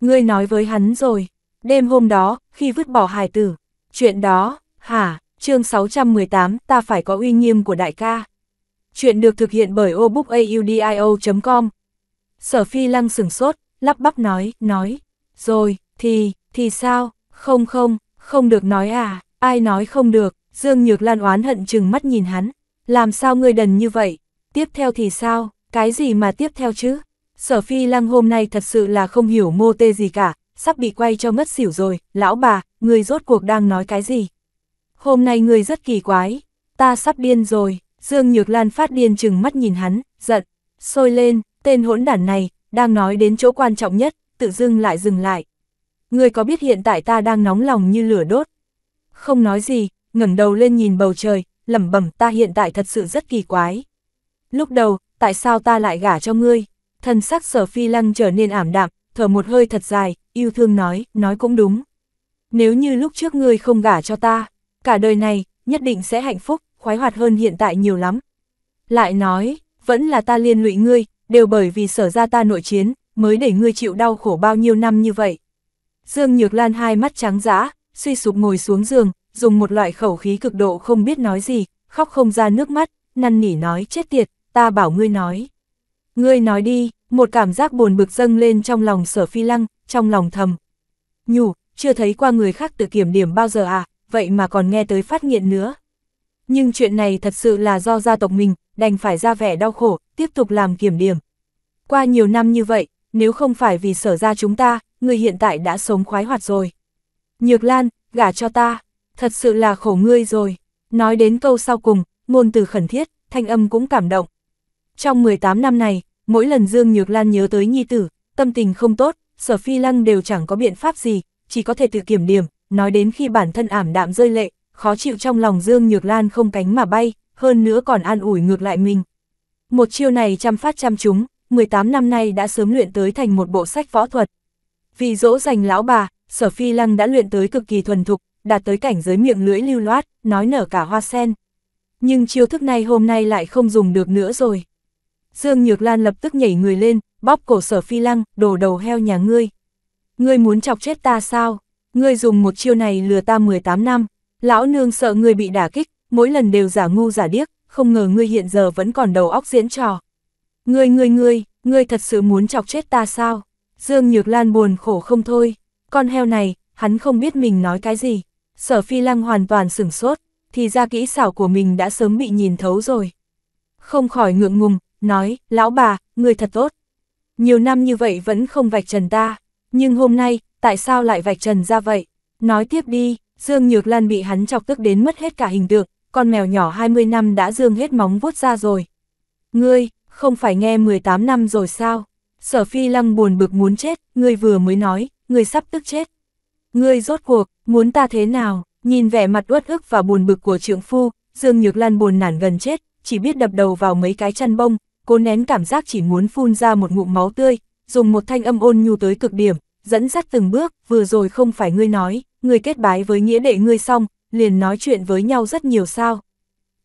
Speaker 1: Ngươi nói với hắn rồi, đêm hôm đó, khi vứt bỏ hài tử, chuyện đó, hả, chương 618, ta phải có uy nghiêm của đại ca. Chuyện được thực hiện bởi obookaudio.com. Sở Phi Lăng sửng sốt, lắp bắp nói, nói, rồi, thì, thì sao, không không, không được nói à, ai nói không được, Dương Nhược Lan oán hận chừng mắt nhìn hắn, làm sao ngươi đần như vậy, tiếp theo thì sao, cái gì mà tiếp theo chứ? Sở phi lăng hôm nay thật sự là không hiểu mô tê gì cả, sắp bị quay cho mất xỉu rồi, lão bà, người rốt cuộc đang nói cái gì? Hôm nay người rất kỳ quái, ta sắp điên rồi, Dương Nhược Lan phát điên chừng mắt nhìn hắn, giận, sôi lên, tên hỗn đản này, đang nói đến chỗ quan trọng nhất, tự dưng lại dừng lại. Người có biết hiện tại ta đang nóng lòng như lửa đốt? Không nói gì, ngẩng đầu lên nhìn bầu trời, lẩm bẩm ta hiện tại thật sự rất kỳ quái. Lúc đầu, tại sao ta lại gả cho ngươi? Thần sắc sở phi lăng trở nên ảm đạm, thở một hơi thật dài, yêu thương nói, nói cũng đúng. Nếu như lúc trước ngươi không gả cho ta, cả đời này, nhất định sẽ hạnh phúc, khoái hoạt hơn hiện tại nhiều lắm. Lại nói, vẫn là ta liên lụy ngươi, đều bởi vì sở ra ta nội chiến, mới để ngươi chịu đau khổ bao nhiêu năm như vậy. Dương Nhược Lan hai mắt trắng dã, suy sụp ngồi xuống giường, dùng một loại khẩu khí cực độ không biết nói gì, khóc không ra nước mắt, năn nỉ nói chết tiệt, ta bảo ngươi nói. Ngươi nói đi, một cảm giác buồn bực dâng lên trong lòng sở phi lăng, trong lòng thầm. Nhủ, chưa thấy qua người khác tự kiểm điểm bao giờ à, vậy mà còn nghe tới phát nghiện nữa. Nhưng chuyện này thật sự là do gia tộc mình, đành phải ra vẻ đau khổ, tiếp tục làm kiểm điểm. Qua nhiều năm như vậy, nếu không phải vì sở ra chúng ta, người hiện tại đã sống khoái hoạt rồi. Nhược Lan, gả cho ta, thật sự là khổ ngươi rồi. Nói đến câu sau cùng, ngôn từ khẩn thiết, thanh âm cũng cảm động. Trong 18 năm này, mỗi lần Dương Nhược Lan nhớ tới nhi tử, tâm tình không tốt, sở phi lăng đều chẳng có biện pháp gì, chỉ có thể tự kiểm điểm, nói đến khi bản thân ảm đạm rơi lệ, khó chịu trong lòng Dương Nhược Lan không cánh mà bay, hơn nữa còn an ủi ngược lại mình. Một chiêu này chăm phát chăm chúng, 18 năm nay đã sớm luyện tới thành một bộ sách võ thuật. Vì dỗ dành lão bà, sở phi lăng đã luyện tới cực kỳ thuần thục, đạt tới cảnh giới miệng lưỡi lưu loát, nói nở cả hoa sen. Nhưng chiêu thức này hôm nay lại không dùng được nữa rồi. Dương Nhược Lan lập tức nhảy người lên, bóp cổ sở phi lăng, đổ đầu heo nhà ngươi. Ngươi muốn chọc chết ta sao? Ngươi dùng một chiêu này lừa ta 18 năm. Lão nương sợ ngươi bị đả kích, mỗi lần đều giả ngu giả điếc, không ngờ ngươi hiện giờ vẫn còn đầu óc diễn trò. Ngươi ngươi ngươi, ngươi thật sự muốn chọc chết ta sao? Dương Nhược Lan buồn khổ không thôi. Con heo này, hắn không biết mình nói cái gì. Sở phi lăng hoàn toàn sửng sốt, thì ra kỹ xảo của mình đã sớm bị nhìn thấu rồi. Không khỏi ngượng ngùng, nói, lão bà, người thật tốt. Nhiều năm như vậy vẫn không vạch trần ta, nhưng hôm nay, tại sao lại vạch trần ra vậy? Nói tiếp đi, Dương Nhược Lan bị hắn chọc tức đến mất hết cả hình tượng, con mèo nhỏ 20 năm đã dương hết móng vuốt ra rồi. Ngươi, không phải nghe 18 năm rồi sao? Sở Phi Lăng buồn bực muốn chết, ngươi vừa mới nói, ngươi sắp tức chết. Ngươi rốt cuộc, muốn ta thế nào? Nhìn vẻ mặt uất ức và buồn bực của trượng phu, Dương Nhược Lan buồn nản gần chết, chỉ biết đập đầu vào mấy cái chăn bông, cố nén cảm giác chỉ muốn phun ra một ngụm máu tươi, dùng một thanh âm ôn nhu tới cực điểm, dẫn dắt từng bước, vừa rồi không phải ngươi nói, ngươi kết bái với nghĩa đệ ngươi xong, liền nói chuyện với nhau rất nhiều sao.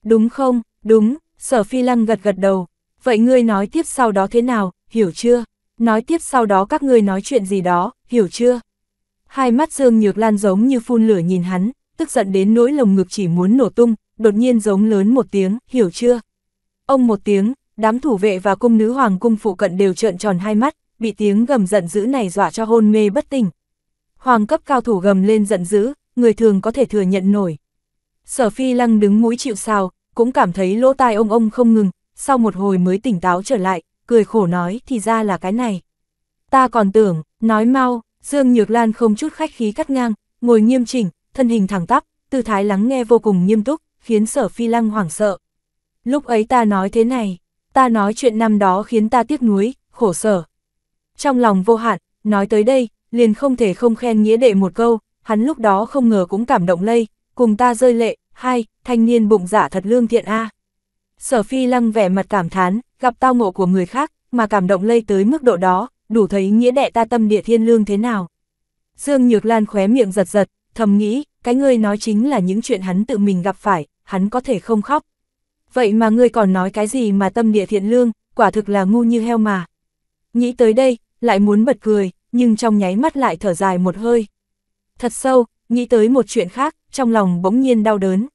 Speaker 1: Đúng không, đúng, sở phi lăng gật gật đầu, vậy ngươi nói tiếp sau đó thế nào, hiểu chưa? Nói tiếp sau đó các ngươi nói chuyện gì đó, hiểu chưa? Hai mắt Dương Nhược Lan giống như phun lửa nhìn hắn, tức giận đến nỗi lồng ngực chỉ muốn nổ tung, đột nhiên giống lớn một tiếng, hiểu chưa? Ông một tiếng, đám thủ vệ và cung nữ hoàng cung phụ cận đều trợn tròn hai mắt, bị tiếng gầm giận dữ này dọa cho hôn mê bất tỉnh. Hoàng cấp cao thủ gầm lên giận dữ, người thường có thể thừa nhận nổi. Sở phi lăng đứng mũi chịu sao, cũng cảm thấy lỗ tai ông ông không ngừng, sau một hồi mới tỉnh táo trở lại, cười khổ nói thì ra là cái này. Ta còn tưởng, nói mau, Dương Nhược Lan không chút khách khí cắt ngang, ngồi nghiêm chỉnh, thân hình thẳng tắp, tư thái lắng nghe vô cùng nghiêm túc, khiến sở phi lăng hoảng sợ. Lúc ấy ta nói thế này, ta nói chuyện năm đó khiến ta tiếc nuối, khổ sở. Trong lòng vô hạn, nói tới đây, liền không thể không khen nghĩa đệ một câu, hắn lúc đó không ngờ cũng cảm động lây, cùng ta rơi lệ, hai, thanh niên bụng giả dạ thật lương thiện a. Sở phi lăng vẻ mặt cảm thán, gặp tao ngộ của người khác, mà cảm động lây tới mức độ đó, đủ thấy nghĩa đệ ta tâm địa thiên lương thế nào. Dương Nhược Lan khóe miệng giật giật, thầm nghĩ, cái ngươi nói chính là những chuyện hắn tự mình gặp phải, hắn có thể không khóc. Vậy mà ngươi còn nói cái gì mà tâm địa thiện lương, quả thực là ngu như heo mà. Nghĩ tới đây, lại muốn bật cười, nhưng trong nháy mắt lại thở dài một hơi. Thật sâu, nghĩ tới một chuyện khác, trong lòng bỗng nhiên đau đớn.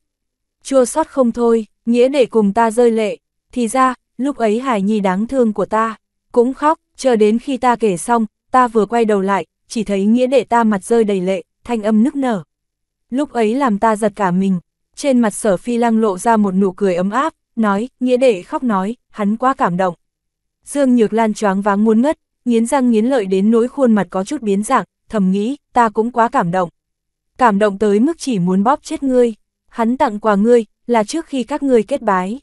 Speaker 1: Chua sót không thôi, nghĩa để cùng ta rơi lệ. Thì ra, lúc ấy Hải Nhi đáng thương của ta, cũng khóc, chờ đến khi ta kể xong, ta vừa quay đầu lại, chỉ thấy nghĩa đệ ta mặt rơi đầy lệ, thanh âm nức nở. Lúc ấy làm ta giật cả mình, trên mặt sở phi lăng lộ ra một nụ cười ấm áp, nói, nghĩa đệ khóc nói, hắn quá cảm động. Dương Nhược Lan choáng váng muốn ngất, nghiến răng nghiến lợi đến nỗi khuôn mặt có chút biến dạng, thầm nghĩ, ta cũng quá cảm động. Cảm động tới mức chỉ muốn bóp chết ngươi, hắn tặng quà ngươi, là trước khi các ngươi kết bái.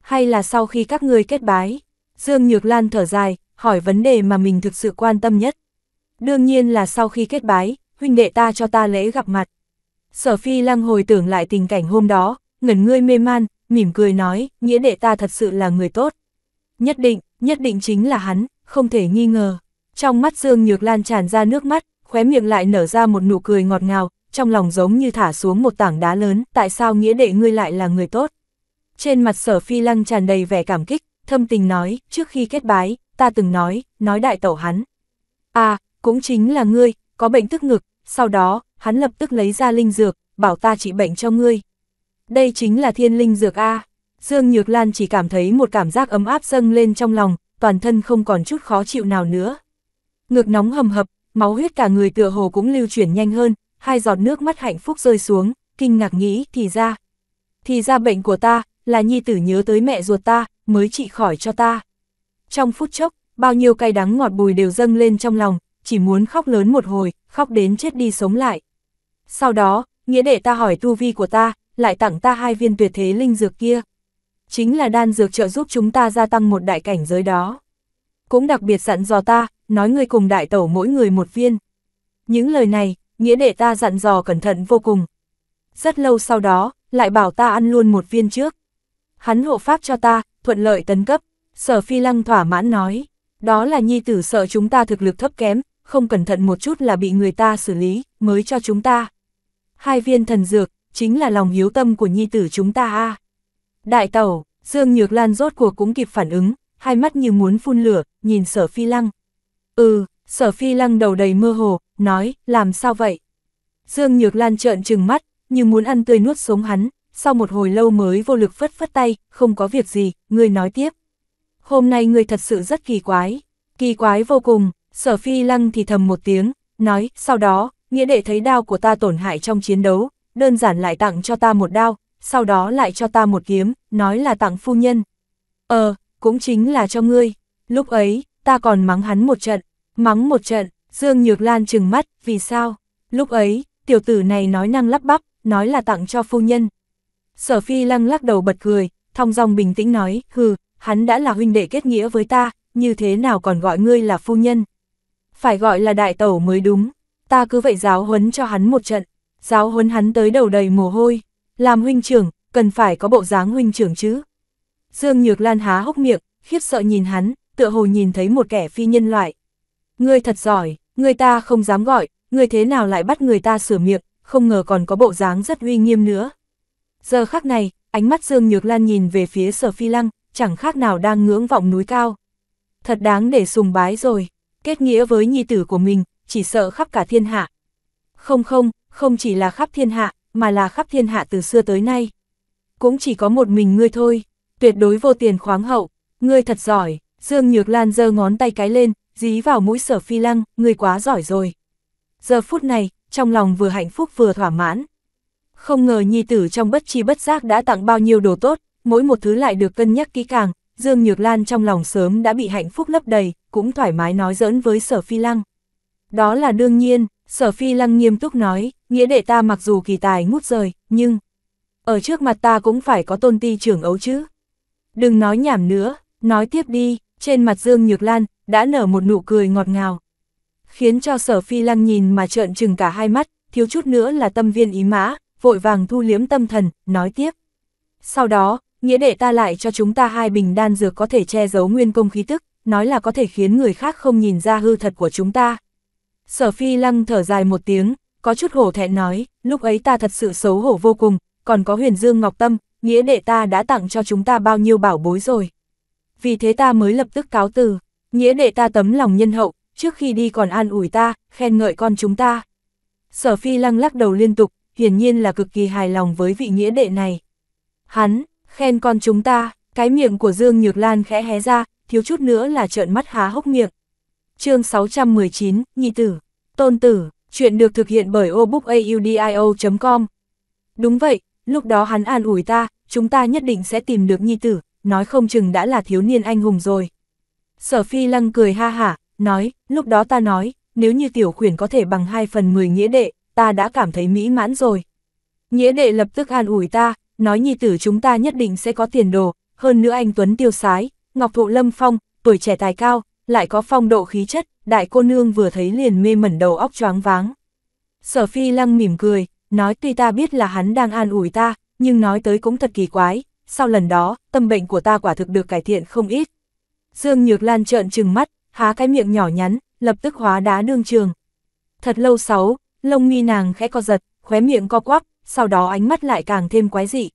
Speaker 1: Hay là sau khi các ngươi kết bái, Dương Nhược Lan thở dài, hỏi vấn đề mà mình thực sự quan tâm nhất. Đương nhiên là sau khi kết bái, huynh đệ ta cho ta lễ gặp mặt. Sở phi lăng hồi tưởng lại tình cảnh hôm đó, ngẩn ngươi mê man, mỉm cười nói, nghĩa đệ ta thật sự là người tốt. Nhất định, nhất định chính là hắn, không thể nghi ngờ. Trong mắt Dương Nhược Lan tràn ra nước mắt, khóe miệng lại nở ra một nụ cười ngọt ngào, trong lòng giống như thả xuống một tảng đá lớn, tại sao nghĩa đệ ngươi lại là người tốt. Trên mặt sở phi lăng tràn đầy vẻ cảm kích, thâm tình nói, trước khi kết bái, ta từng nói, nói đại tẩu hắn. À, cũng chính là ngươi, có bệnh tức ngực, sau đó, hắn lập tức lấy ra linh dược, bảo ta trị bệnh cho ngươi. Đây chính là thiên linh dược A. Dương Nhược Lan chỉ cảm thấy một cảm giác ấm áp dâng lên trong lòng, toàn thân không còn chút khó chịu nào nữa. ngược nóng hầm hập, máu huyết cả người tựa hồ cũng lưu chuyển nhanh hơn, hai giọt nước mắt hạnh phúc rơi xuống, kinh ngạc nghĩ thì ra. Thì ra bệnh của ta, là nhi tử nhớ tới mẹ ruột ta, mới trị khỏi cho ta. Trong phút chốc, bao nhiêu cay đắng ngọt bùi đều dâng lên trong lòng, chỉ muốn khóc lớn một hồi, khóc đến chết đi sống lại. Sau đó, nghĩa đệ ta hỏi tu vi của ta, lại tặng ta hai viên tuyệt thế linh dược kia. Chính là đan dược trợ giúp chúng ta gia tăng một đại cảnh giới đó. Cũng đặc biệt dặn dò ta, nói người cùng đại tẩu mỗi người một viên. Những lời này, nghĩa đệ ta dặn dò cẩn thận vô cùng. Rất lâu sau đó, lại bảo ta ăn luôn một viên trước. Hắn hộ pháp cho ta, thuận lợi tấn cấp, sở phi lăng thỏa mãn nói. Đó là nhi tử sợ chúng ta thực lực thấp kém, không cẩn thận một chút là bị người ta xử lý, mới cho chúng ta hai viên thần dược, chính là lòng hiếu tâm của nhi tử chúng ta a Đại tẩu, Dương Nhược Lan rốt cuộc cũng kịp phản ứng, hai mắt như muốn phun lửa, nhìn sở phi lăng. Ừ, sở phi lăng đầu đầy mơ hồ, nói, làm sao vậy? Dương Nhược Lan trợn trừng mắt, như muốn ăn tươi nuốt sống hắn, sau một hồi lâu mới vô lực phất phất tay, không có việc gì, người nói tiếp. Hôm nay người thật sự rất kỳ quái, kỳ quái vô cùng, sở phi lăng thì thầm một tiếng, nói, sau đó, nghĩa đệ thấy đao của ta tổn hại trong chiến đấu, đơn giản lại tặng cho ta một đao, sau đó lại cho ta một kiếm, nói là tặng phu nhân. Ờ, cũng chính là cho ngươi. Lúc ấy, ta còn mắng hắn một trận, mắng một trận, Dương Nhược Lan trừng mắt, vì sao? Lúc ấy, tiểu tử này nói năng lắp bắp, nói là tặng cho phu nhân. Sở Phi lăng lắc đầu bật cười, thong dòng bình tĩnh nói, hừ, hắn đã là huynh đệ kết nghĩa với ta, như thế nào còn gọi ngươi là phu nhân? Phải gọi là đại tẩu mới đúng ta cứ vậy giáo huấn cho hắn một trận, giáo huấn hắn tới đầu đầy mồ hôi, làm huynh trưởng, cần phải có bộ dáng huynh trưởng chứ. Dương Nhược Lan há hốc miệng, khiếp sợ nhìn hắn, tựa hồ nhìn thấy một kẻ phi nhân loại. Ngươi thật giỏi, người ta không dám gọi, ngươi thế nào lại bắt người ta sửa miệng, không ngờ còn có bộ dáng rất uy nghiêm nữa. Giờ khắc này, ánh mắt Dương Nhược Lan nhìn về phía sở phi lăng, chẳng khác nào đang ngưỡng vọng núi cao. Thật đáng để sùng bái rồi, kết nghĩa với nhi tử của mình, chỉ sợ khắp cả thiên hạ. Không không, không chỉ là khắp thiên hạ, mà là khắp thiên hạ từ xưa tới nay. Cũng chỉ có một mình ngươi thôi, tuyệt đối vô tiền khoáng hậu, ngươi thật giỏi, Dương Nhược Lan giơ ngón tay cái lên, dí vào mũi sở phi lăng, ngươi quá giỏi rồi. Giờ phút này, trong lòng vừa hạnh phúc vừa thỏa mãn. Không ngờ nhi tử trong bất chi bất giác đã tặng bao nhiêu đồ tốt, mỗi một thứ lại được cân nhắc kỹ càng, Dương Nhược Lan trong lòng sớm đã bị hạnh phúc lấp đầy, cũng thoải mái nói giỡn với sở phi lăng. Đó là đương nhiên, sở phi lăng nghiêm túc nói, nghĩa đệ ta mặc dù kỳ tài ngút rời, nhưng... Ở trước mặt ta cũng phải có tôn ti trưởng ấu chứ. Đừng nói nhảm nữa, nói tiếp đi, trên mặt Dương Nhược Lan, đã nở một nụ cười ngọt ngào. Khiến cho sở phi lăng nhìn mà trợn trừng cả hai mắt, thiếu chút nữa là tâm viên ý mã, vội vàng thu liếm tâm thần, nói tiếp. Sau đó, nghĩa đệ ta lại cho chúng ta hai bình đan dược có thể che giấu nguyên công khí tức, nói là có thể khiến người khác không nhìn ra hư thật của chúng ta, Sở phi lăng thở dài một tiếng, có chút hổ thẹn nói, lúc ấy ta thật sự xấu hổ vô cùng, còn có huyền dương ngọc tâm, nghĩa đệ ta đã tặng cho chúng ta bao nhiêu bảo bối rồi. Vì thế ta mới lập tức cáo từ, nghĩa đệ ta tấm lòng nhân hậu, trước khi đi còn an ủi ta, khen ngợi con chúng ta. Sở phi lăng lắc đầu liên tục, hiển nhiên là cực kỳ hài lòng với vị nghĩa đệ này. Hắn, khen con chúng ta, cái miệng của Dương Nhược Lan khẽ hé ra, thiếu chút nữa là trợn mắt há hốc miệng chương 619, Nhị Tử, Tôn Tử, chuyện được thực hiện bởi obookaudio.com. Đúng vậy, lúc đó hắn an ủi ta, chúng ta nhất định sẽ tìm được Nhi Tử, nói không chừng đã là thiếu niên anh hùng rồi. Sở Phi Lăng cười ha hả, nói, lúc đó ta nói, nếu như tiểu khuyển có thể bằng 2 phần 10 nghĩa đệ, ta đã cảm thấy mỹ mãn rồi. Nghĩa đệ lập tức an ủi ta, nói nhi tử chúng ta nhất định sẽ có tiền đồ, hơn nữa anh Tuấn tiêu sái, Ngọc Thụ Lâm Phong, tuổi trẻ tài cao, lại có phong độ khí chất, đại cô nương vừa thấy liền mê mẩn đầu óc choáng váng. Sở phi lăng mỉm cười, nói tuy ta biết là hắn đang an ủi ta, nhưng nói tới cũng thật kỳ quái, sau lần đó, tâm bệnh của ta quả thực được cải thiện không ít. Dương Nhược Lan trợn trừng mắt, há cái miệng nhỏ nhắn, lập tức hóa đá đương trường. Thật lâu sáu, lông mi nàng khẽ co giật, khóe miệng co quắp, sau đó ánh mắt lại càng thêm quái dị.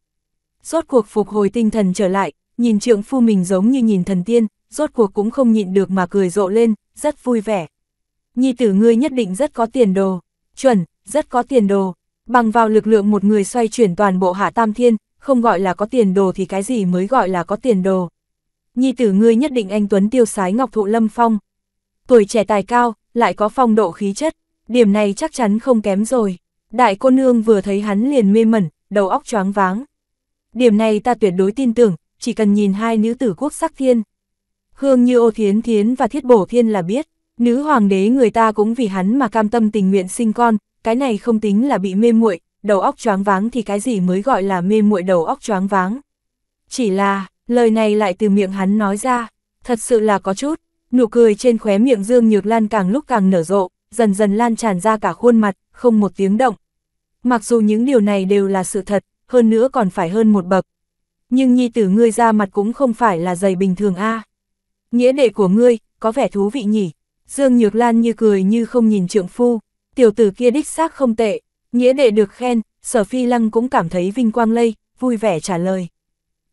Speaker 1: Rốt cuộc phục hồi tinh thần trở lại, nhìn trượng phu mình giống như nhìn thần tiên, rốt cuộc cũng không nhịn được mà cười rộ lên, rất vui vẻ. Nhi tử ngươi nhất định rất có tiền đồ, chuẩn, rất có tiền đồ, bằng vào lực lượng một người xoay chuyển toàn bộ hạ tam thiên, không gọi là có tiền đồ thì cái gì mới gọi là có tiền đồ. Nhi tử ngươi nhất định anh Tuấn tiêu sái ngọc thụ lâm phong. Tuổi trẻ tài cao, lại có phong độ khí chất, điểm này chắc chắn không kém rồi. Đại cô nương vừa thấy hắn liền mê mẩn, đầu óc choáng váng. Điểm này ta tuyệt đối tin tưởng, chỉ cần nhìn hai nữ tử quốc sắc thiên, Hương như ô thiến thiến và thiết bổ thiên là biết, nữ hoàng đế người ta cũng vì hắn mà cam tâm tình nguyện sinh con, cái này không tính là bị mê muội, đầu óc choáng váng thì cái gì mới gọi là mê muội đầu óc choáng váng. Chỉ là, lời này lại từ miệng hắn nói ra, thật sự là có chút, nụ cười trên khóe miệng Dương Nhược Lan càng lúc càng nở rộ, dần dần lan tràn ra cả khuôn mặt, không một tiếng động. Mặc dù những điều này đều là sự thật, hơn nữa còn phải hơn một bậc. Nhưng nhi tử ngươi ra mặt cũng không phải là dày bình thường a. À nghĩa đệ của ngươi, có vẻ thú vị nhỉ. Dương Nhược Lan như cười như không nhìn trượng phu, tiểu tử kia đích xác không tệ, nghĩa đệ được khen, sở phi lăng cũng cảm thấy vinh quang lây, vui vẻ trả lời.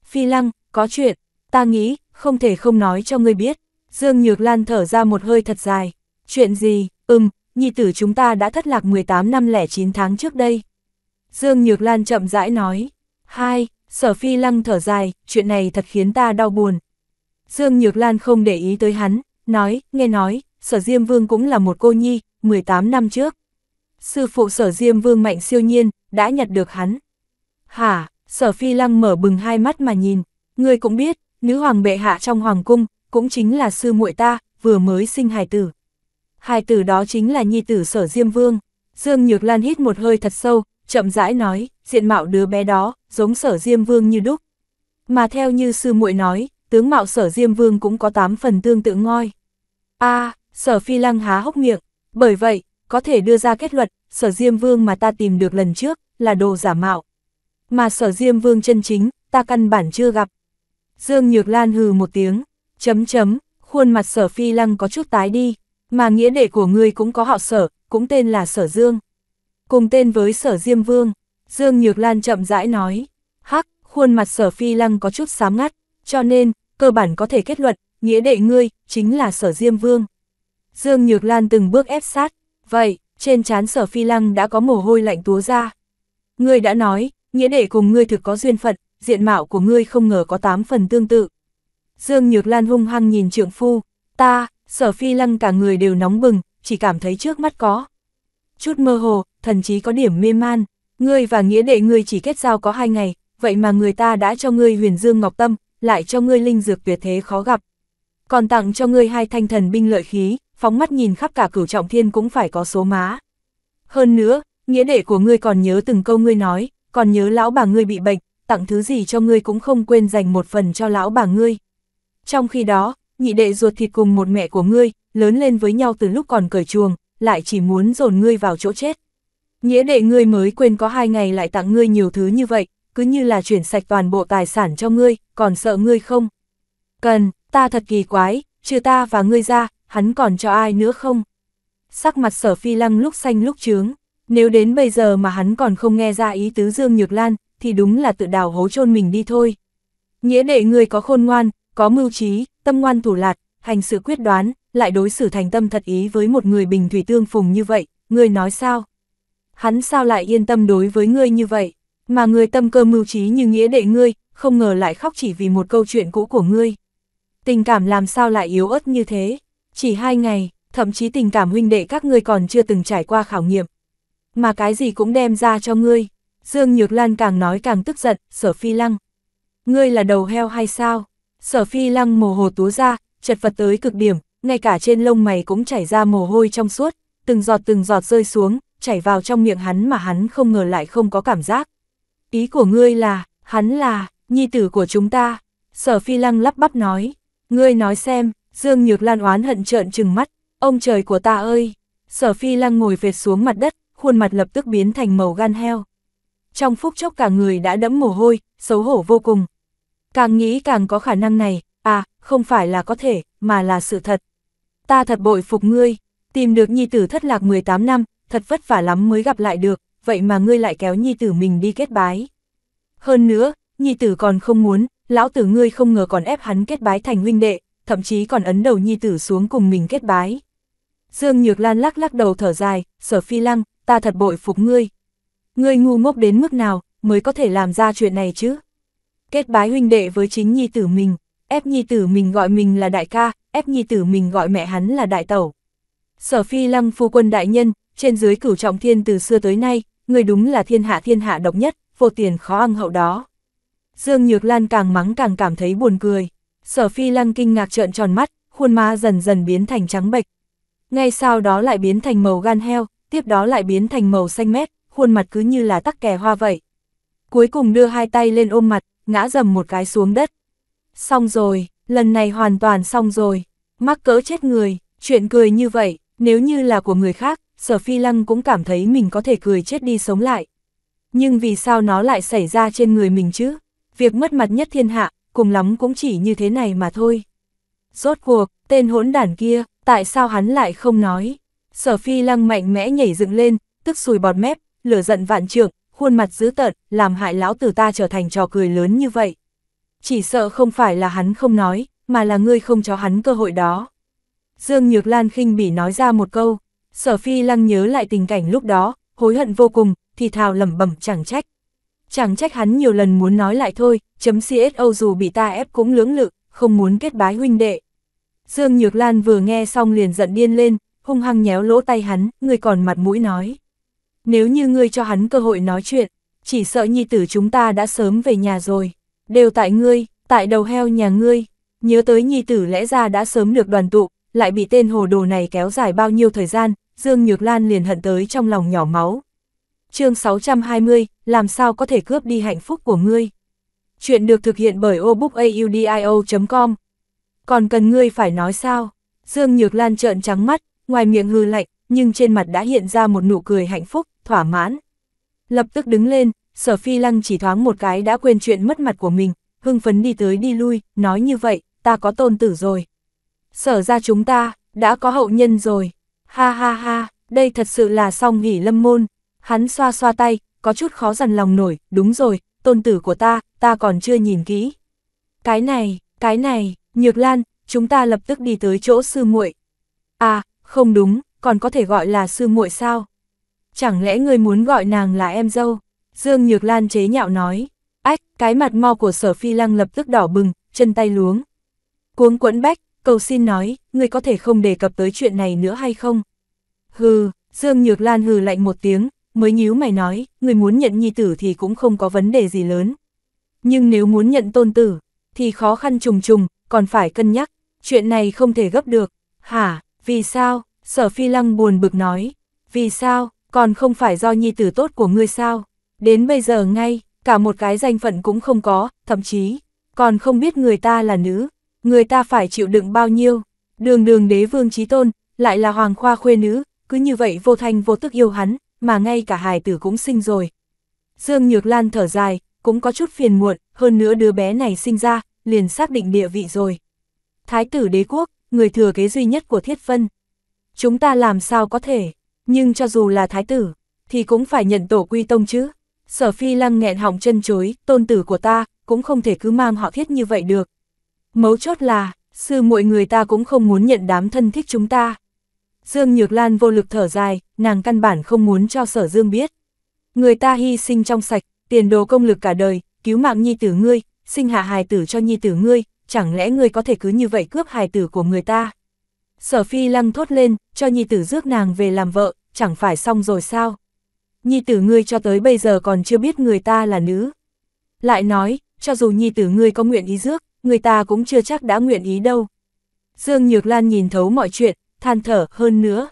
Speaker 1: Phi lăng, có chuyện, ta nghĩ, không thể không nói cho ngươi biết. Dương Nhược Lan thở ra một hơi thật dài. Chuyện gì, ừm, nhị tử chúng ta đã thất lạc 18 năm lẻ 9 tháng trước đây. Dương Nhược Lan chậm rãi nói. Hai, sở phi lăng thở dài, chuyện này thật khiến ta đau buồn, Dương Nhược Lan không để ý tới hắn, nói, nghe nói, Sở Diêm Vương cũng là một cô nhi, 18 năm trước. Sư phụ Sở Diêm Vương mạnh siêu nhiên, đã nhặt được hắn. Hả, Sở Phi Lăng mở bừng hai mắt mà nhìn, người cũng biết, nữ hoàng bệ hạ trong hoàng cung, cũng chính là sư muội ta, vừa mới sinh hài tử. Hài tử đó chính là nhi tử Sở Diêm Vương. Dương Nhược Lan hít một hơi thật sâu, chậm rãi nói, diện mạo đứa bé đó, giống Sở Diêm Vương như đúc. Mà theo như sư muội nói, tướng mạo sở Diêm Vương cũng có tám phần tương tự ngoi. a à, sở Phi Lăng há hốc miệng, bởi vậy, có thể đưa ra kết luận, sở Diêm Vương mà ta tìm được lần trước, là đồ giả mạo. Mà sở Diêm Vương chân chính, ta căn bản chưa gặp. Dương Nhược Lan hừ một tiếng, chấm chấm, khuôn mặt sở Phi Lăng có chút tái đi, mà nghĩa đệ của ngươi cũng có họ sở, cũng tên là sở Dương. Cùng tên với sở Diêm Vương, Dương Nhược Lan chậm rãi nói, hắc, khuôn mặt sở Phi Lăng có chút sám ngắt, cho nên, cơ bản có thể kết luận, nghĩa đệ ngươi, chính là sở Diêm Vương. Dương Nhược Lan từng bước ép sát, vậy, trên trán sở Phi Lăng đã có mồ hôi lạnh túa ra. Ngươi đã nói, nghĩa đệ cùng ngươi thực có duyên phận, diện mạo của ngươi không ngờ có tám phần tương tự. Dương Nhược Lan hung hăng nhìn trượng phu, ta, sở Phi Lăng cả người đều nóng bừng, chỉ cảm thấy trước mắt có. Chút mơ hồ, thần chí có điểm mê man, ngươi và nghĩa đệ ngươi chỉ kết giao có hai ngày, vậy mà người ta đã cho ngươi huyền dương ngọc tâm, lại cho ngươi linh dược tuyệt thế khó gặp. Còn tặng cho ngươi hai thanh thần binh lợi khí, phóng mắt nhìn khắp cả cửu trọng thiên cũng phải có số má. Hơn nữa, nghĩa đệ của ngươi còn nhớ từng câu ngươi nói, còn nhớ lão bà ngươi bị bệnh, tặng thứ gì cho ngươi cũng không quên dành một phần cho lão bà ngươi. Trong khi đó, nhị đệ ruột thịt cùng một mẹ của ngươi, lớn lên với nhau từ lúc còn cởi chuồng, lại chỉ muốn dồn ngươi vào chỗ chết. Nghĩa đệ ngươi mới quên có hai ngày lại tặng ngươi nhiều thứ như vậy, cứ như là chuyển sạch toàn bộ tài sản cho ngươi, còn sợ ngươi không? Cần, ta thật kỳ quái, trừ ta và ngươi ra, hắn còn cho ai nữa không? Sắc mặt sở phi lăng lúc xanh lúc trướng, nếu đến bây giờ mà hắn còn không nghe ra ý tứ Dương Nhược Lan, thì đúng là tự đào hố chôn mình đi thôi. Nghĩa đệ ngươi có khôn ngoan, có mưu trí, tâm ngoan thủ lạt, hành sự quyết đoán, lại đối xử thành tâm thật ý với một người bình thủy tương phùng như vậy, ngươi nói sao? Hắn sao lại yên tâm đối với ngươi như vậy? Mà người tâm cơ mưu trí như nghĩa đệ ngươi, không ngờ lại khóc chỉ vì một câu chuyện cũ của ngươi. Tình cảm làm sao lại yếu ớt như thế? Chỉ hai ngày, thậm chí tình cảm huynh đệ các ngươi còn chưa từng trải qua khảo nghiệm. Mà cái gì cũng đem ra cho ngươi. Dương Nhược Lan càng nói càng tức giận, sở phi lăng. Ngươi là đầu heo hay sao? Sở phi lăng mồ hồ túa ra, chật vật tới cực điểm, ngay cả trên lông mày cũng chảy ra mồ hôi trong suốt, từng giọt từng giọt rơi xuống, chảy vào trong miệng hắn mà hắn không ngờ lại không có cảm giác ý của ngươi là, hắn là, nhi tử của chúng ta. Sở Phi Lăng lắp bắp nói, ngươi nói xem, Dương Nhược Lan oán hận trợn trừng mắt, ông trời của ta ơi. Sở Phi Lăng ngồi vệt xuống mặt đất, khuôn mặt lập tức biến thành màu gan heo. Trong phút chốc cả người đã đẫm mồ hôi, xấu hổ vô cùng. Càng nghĩ càng có khả năng này, à, không phải là có thể, mà là sự thật. Ta thật bội phục ngươi, tìm được nhi tử thất lạc 18 năm, thật vất vả lắm mới gặp lại được, vậy mà ngươi lại kéo nhi tử mình đi kết bái. Hơn nữa, nhi tử còn không muốn, lão tử ngươi không ngờ còn ép hắn kết bái thành huynh đệ, thậm chí còn ấn đầu nhi tử xuống cùng mình kết bái. Dương Nhược Lan lắc lắc đầu thở dài, sở phi lăng, ta thật bội phục ngươi. Ngươi ngu ngốc đến mức nào, mới có thể làm ra chuyện này chứ? Kết bái huynh đệ với chính nhi tử mình, ép nhi tử mình gọi mình là đại ca, ép nhi tử mình gọi mẹ hắn là đại tẩu. Sở phi lăng phu quân đại nhân, trên dưới cửu trọng thiên từ xưa tới nay, người đúng là thiên hạ thiên hạ độc nhất, vô tiền khó ăn hậu đó. Dương Nhược Lan càng mắng càng cảm thấy buồn cười. Sở Phi Lăng kinh ngạc trợn tròn mắt, khuôn ma dần dần biến thành trắng bệch. Ngay sau đó lại biến thành màu gan heo, tiếp đó lại biến thành màu xanh mét, khuôn mặt cứ như là tắc kè hoa vậy. Cuối cùng đưa hai tay lên ôm mặt, ngã dầm một cái xuống đất. Xong rồi, lần này hoàn toàn xong rồi. Mắc cỡ chết người, chuyện cười như vậy, nếu như là của người khác, Sở Phi Lăng cũng cảm thấy mình có thể cười chết đi sống lại. Nhưng vì sao nó lại xảy ra trên người mình chứ? Việc mất mặt nhất thiên hạ, cùng lắm cũng chỉ như thế này mà thôi. Rốt cuộc, tên hỗn đản kia, tại sao hắn lại không nói? Sở Phi Lăng mạnh mẽ nhảy dựng lên, tức sùi bọt mép, lửa giận vạn trượng, khuôn mặt dữ tợn, làm hại lão tử ta trở thành trò cười lớn như vậy. Chỉ sợ không phải là hắn không nói, mà là ngươi không cho hắn cơ hội đó. Dương Nhược Lan khinh bỉ nói ra một câu, Sở Phi Lăng nhớ lại tình cảnh lúc đó, hối hận vô cùng, thì thào lẩm bẩm chẳng trách. Chẳng trách hắn nhiều lần muốn nói lại thôi, chấm CSO dù bị ta ép cũng lưỡng lự, không muốn kết bái huynh đệ. Dương Nhược Lan vừa nghe xong liền giận điên lên, hung hăng nhéo lỗ tay hắn, người còn mặt mũi nói. Nếu như ngươi cho hắn cơ hội nói chuyện, chỉ sợ nhi tử chúng ta đã sớm về nhà rồi. Đều tại ngươi, tại đầu heo nhà ngươi, nhớ tới nhi tử lẽ ra đã sớm được đoàn tụ, lại bị tên hồ đồ này kéo dài bao nhiêu thời gian, Dương Nhược Lan liền hận tới trong lòng nhỏ máu. chương 620, làm sao có thể cướp đi hạnh phúc của ngươi? Chuyện được thực hiện bởi obookaudio.com Còn cần ngươi phải nói sao? Dương Nhược Lan trợn trắng mắt, ngoài miệng hư lạnh, nhưng trên mặt đã hiện ra một nụ cười hạnh phúc, thỏa mãn. Lập tức đứng lên, sở phi lăng chỉ thoáng một cái đã quên chuyện mất mặt của mình, hưng phấn đi tới đi lui, nói như vậy, ta có tôn tử rồi. Sở ra chúng ta, đã có hậu nhân rồi. Ha ha ha, đây thật sự là song nghỉ lâm môn. Hắn xoa xoa tay, có chút khó dằn lòng nổi, đúng rồi, tôn tử của ta, ta còn chưa nhìn kỹ. Cái này, cái này, Nhược Lan, chúng ta lập tức đi tới chỗ sư muội. À, không đúng, còn có thể gọi là sư muội sao? Chẳng lẽ người muốn gọi nàng là em dâu? Dương Nhược Lan chế nhạo nói. Ách, cái mặt mo của sở phi lăng lập tức đỏ bừng, chân tay luống. Cuống quẫn bách, Cầu xin nói, người có thể không đề cập tới chuyện này nữa hay không? Hừ, Dương Nhược Lan hừ lạnh một tiếng, mới nhíu mày nói, người muốn nhận nhi tử thì cũng không có vấn đề gì lớn. Nhưng nếu muốn nhận tôn tử, thì khó khăn trùng trùng, còn phải cân nhắc, chuyện này không thể gấp được. Hả, vì sao? Sở Phi Lăng buồn bực nói, vì sao, còn không phải do nhi tử tốt của ngươi sao? Đến bây giờ ngay, cả một cái danh phận cũng không có, thậm chí, còn không biết người ta là nữ, Người ta phải chịu đựng bao nhiêu, đường đường đế vương trí tôn, lại là hoàng khoa khuê nữ, cứ như vậy vô thanh vô tức yêu hắn, mà ngay cả hài tử cũng sinh rồi. Dương Nhược Lan thở dài, cũng có chút phiền muộn, hơn nữa đứa bé này sinh ra, liền xác định địa vị rồi. Thái tử đế quốc, người thừa kế duy nhất của Thiết Vân. Chúng ta làm sao có thể, nhưng cho dù là thái tử, thì cũng phải nhận tổ quy tông chứ. Sở phi lăng nghẹn hỏng chân chối, tôn tử của ta, cũng không thể cứ mang họ thiết như vậy được, Mấu chốt là, sư muội người ta cũng không muốn nhận đám thân thích chúng ta. Dương Nhược Lan vô lực thở dài, nàng căn bản không muốn cho sở Dương biết. Người ta hy sinh trong sạch, tiền đồ công lực cả đời, cứu mạng nhi tử ngươi, sinh hạ hài tử cho nhi tử ngươi, chẳng lẽ ngươi có thể cứ như vậy cướp hài tử của người ta. Sở Phi lăng thốt lên, cho nhi tử rước nàng về làm vợ, chẳng phải xong rồi sao? Nhi tử ngươi cho tới bây giờ còn chưa biết người ta là nữ. Lại nói, cho dù nhi tử ngươi có nguyện ý rước, người ta cũng chưa chắc đã nguyện ý đâu. Dương Nhược Lan nhìn thấu mọi chuyện, than thở hơn nữa.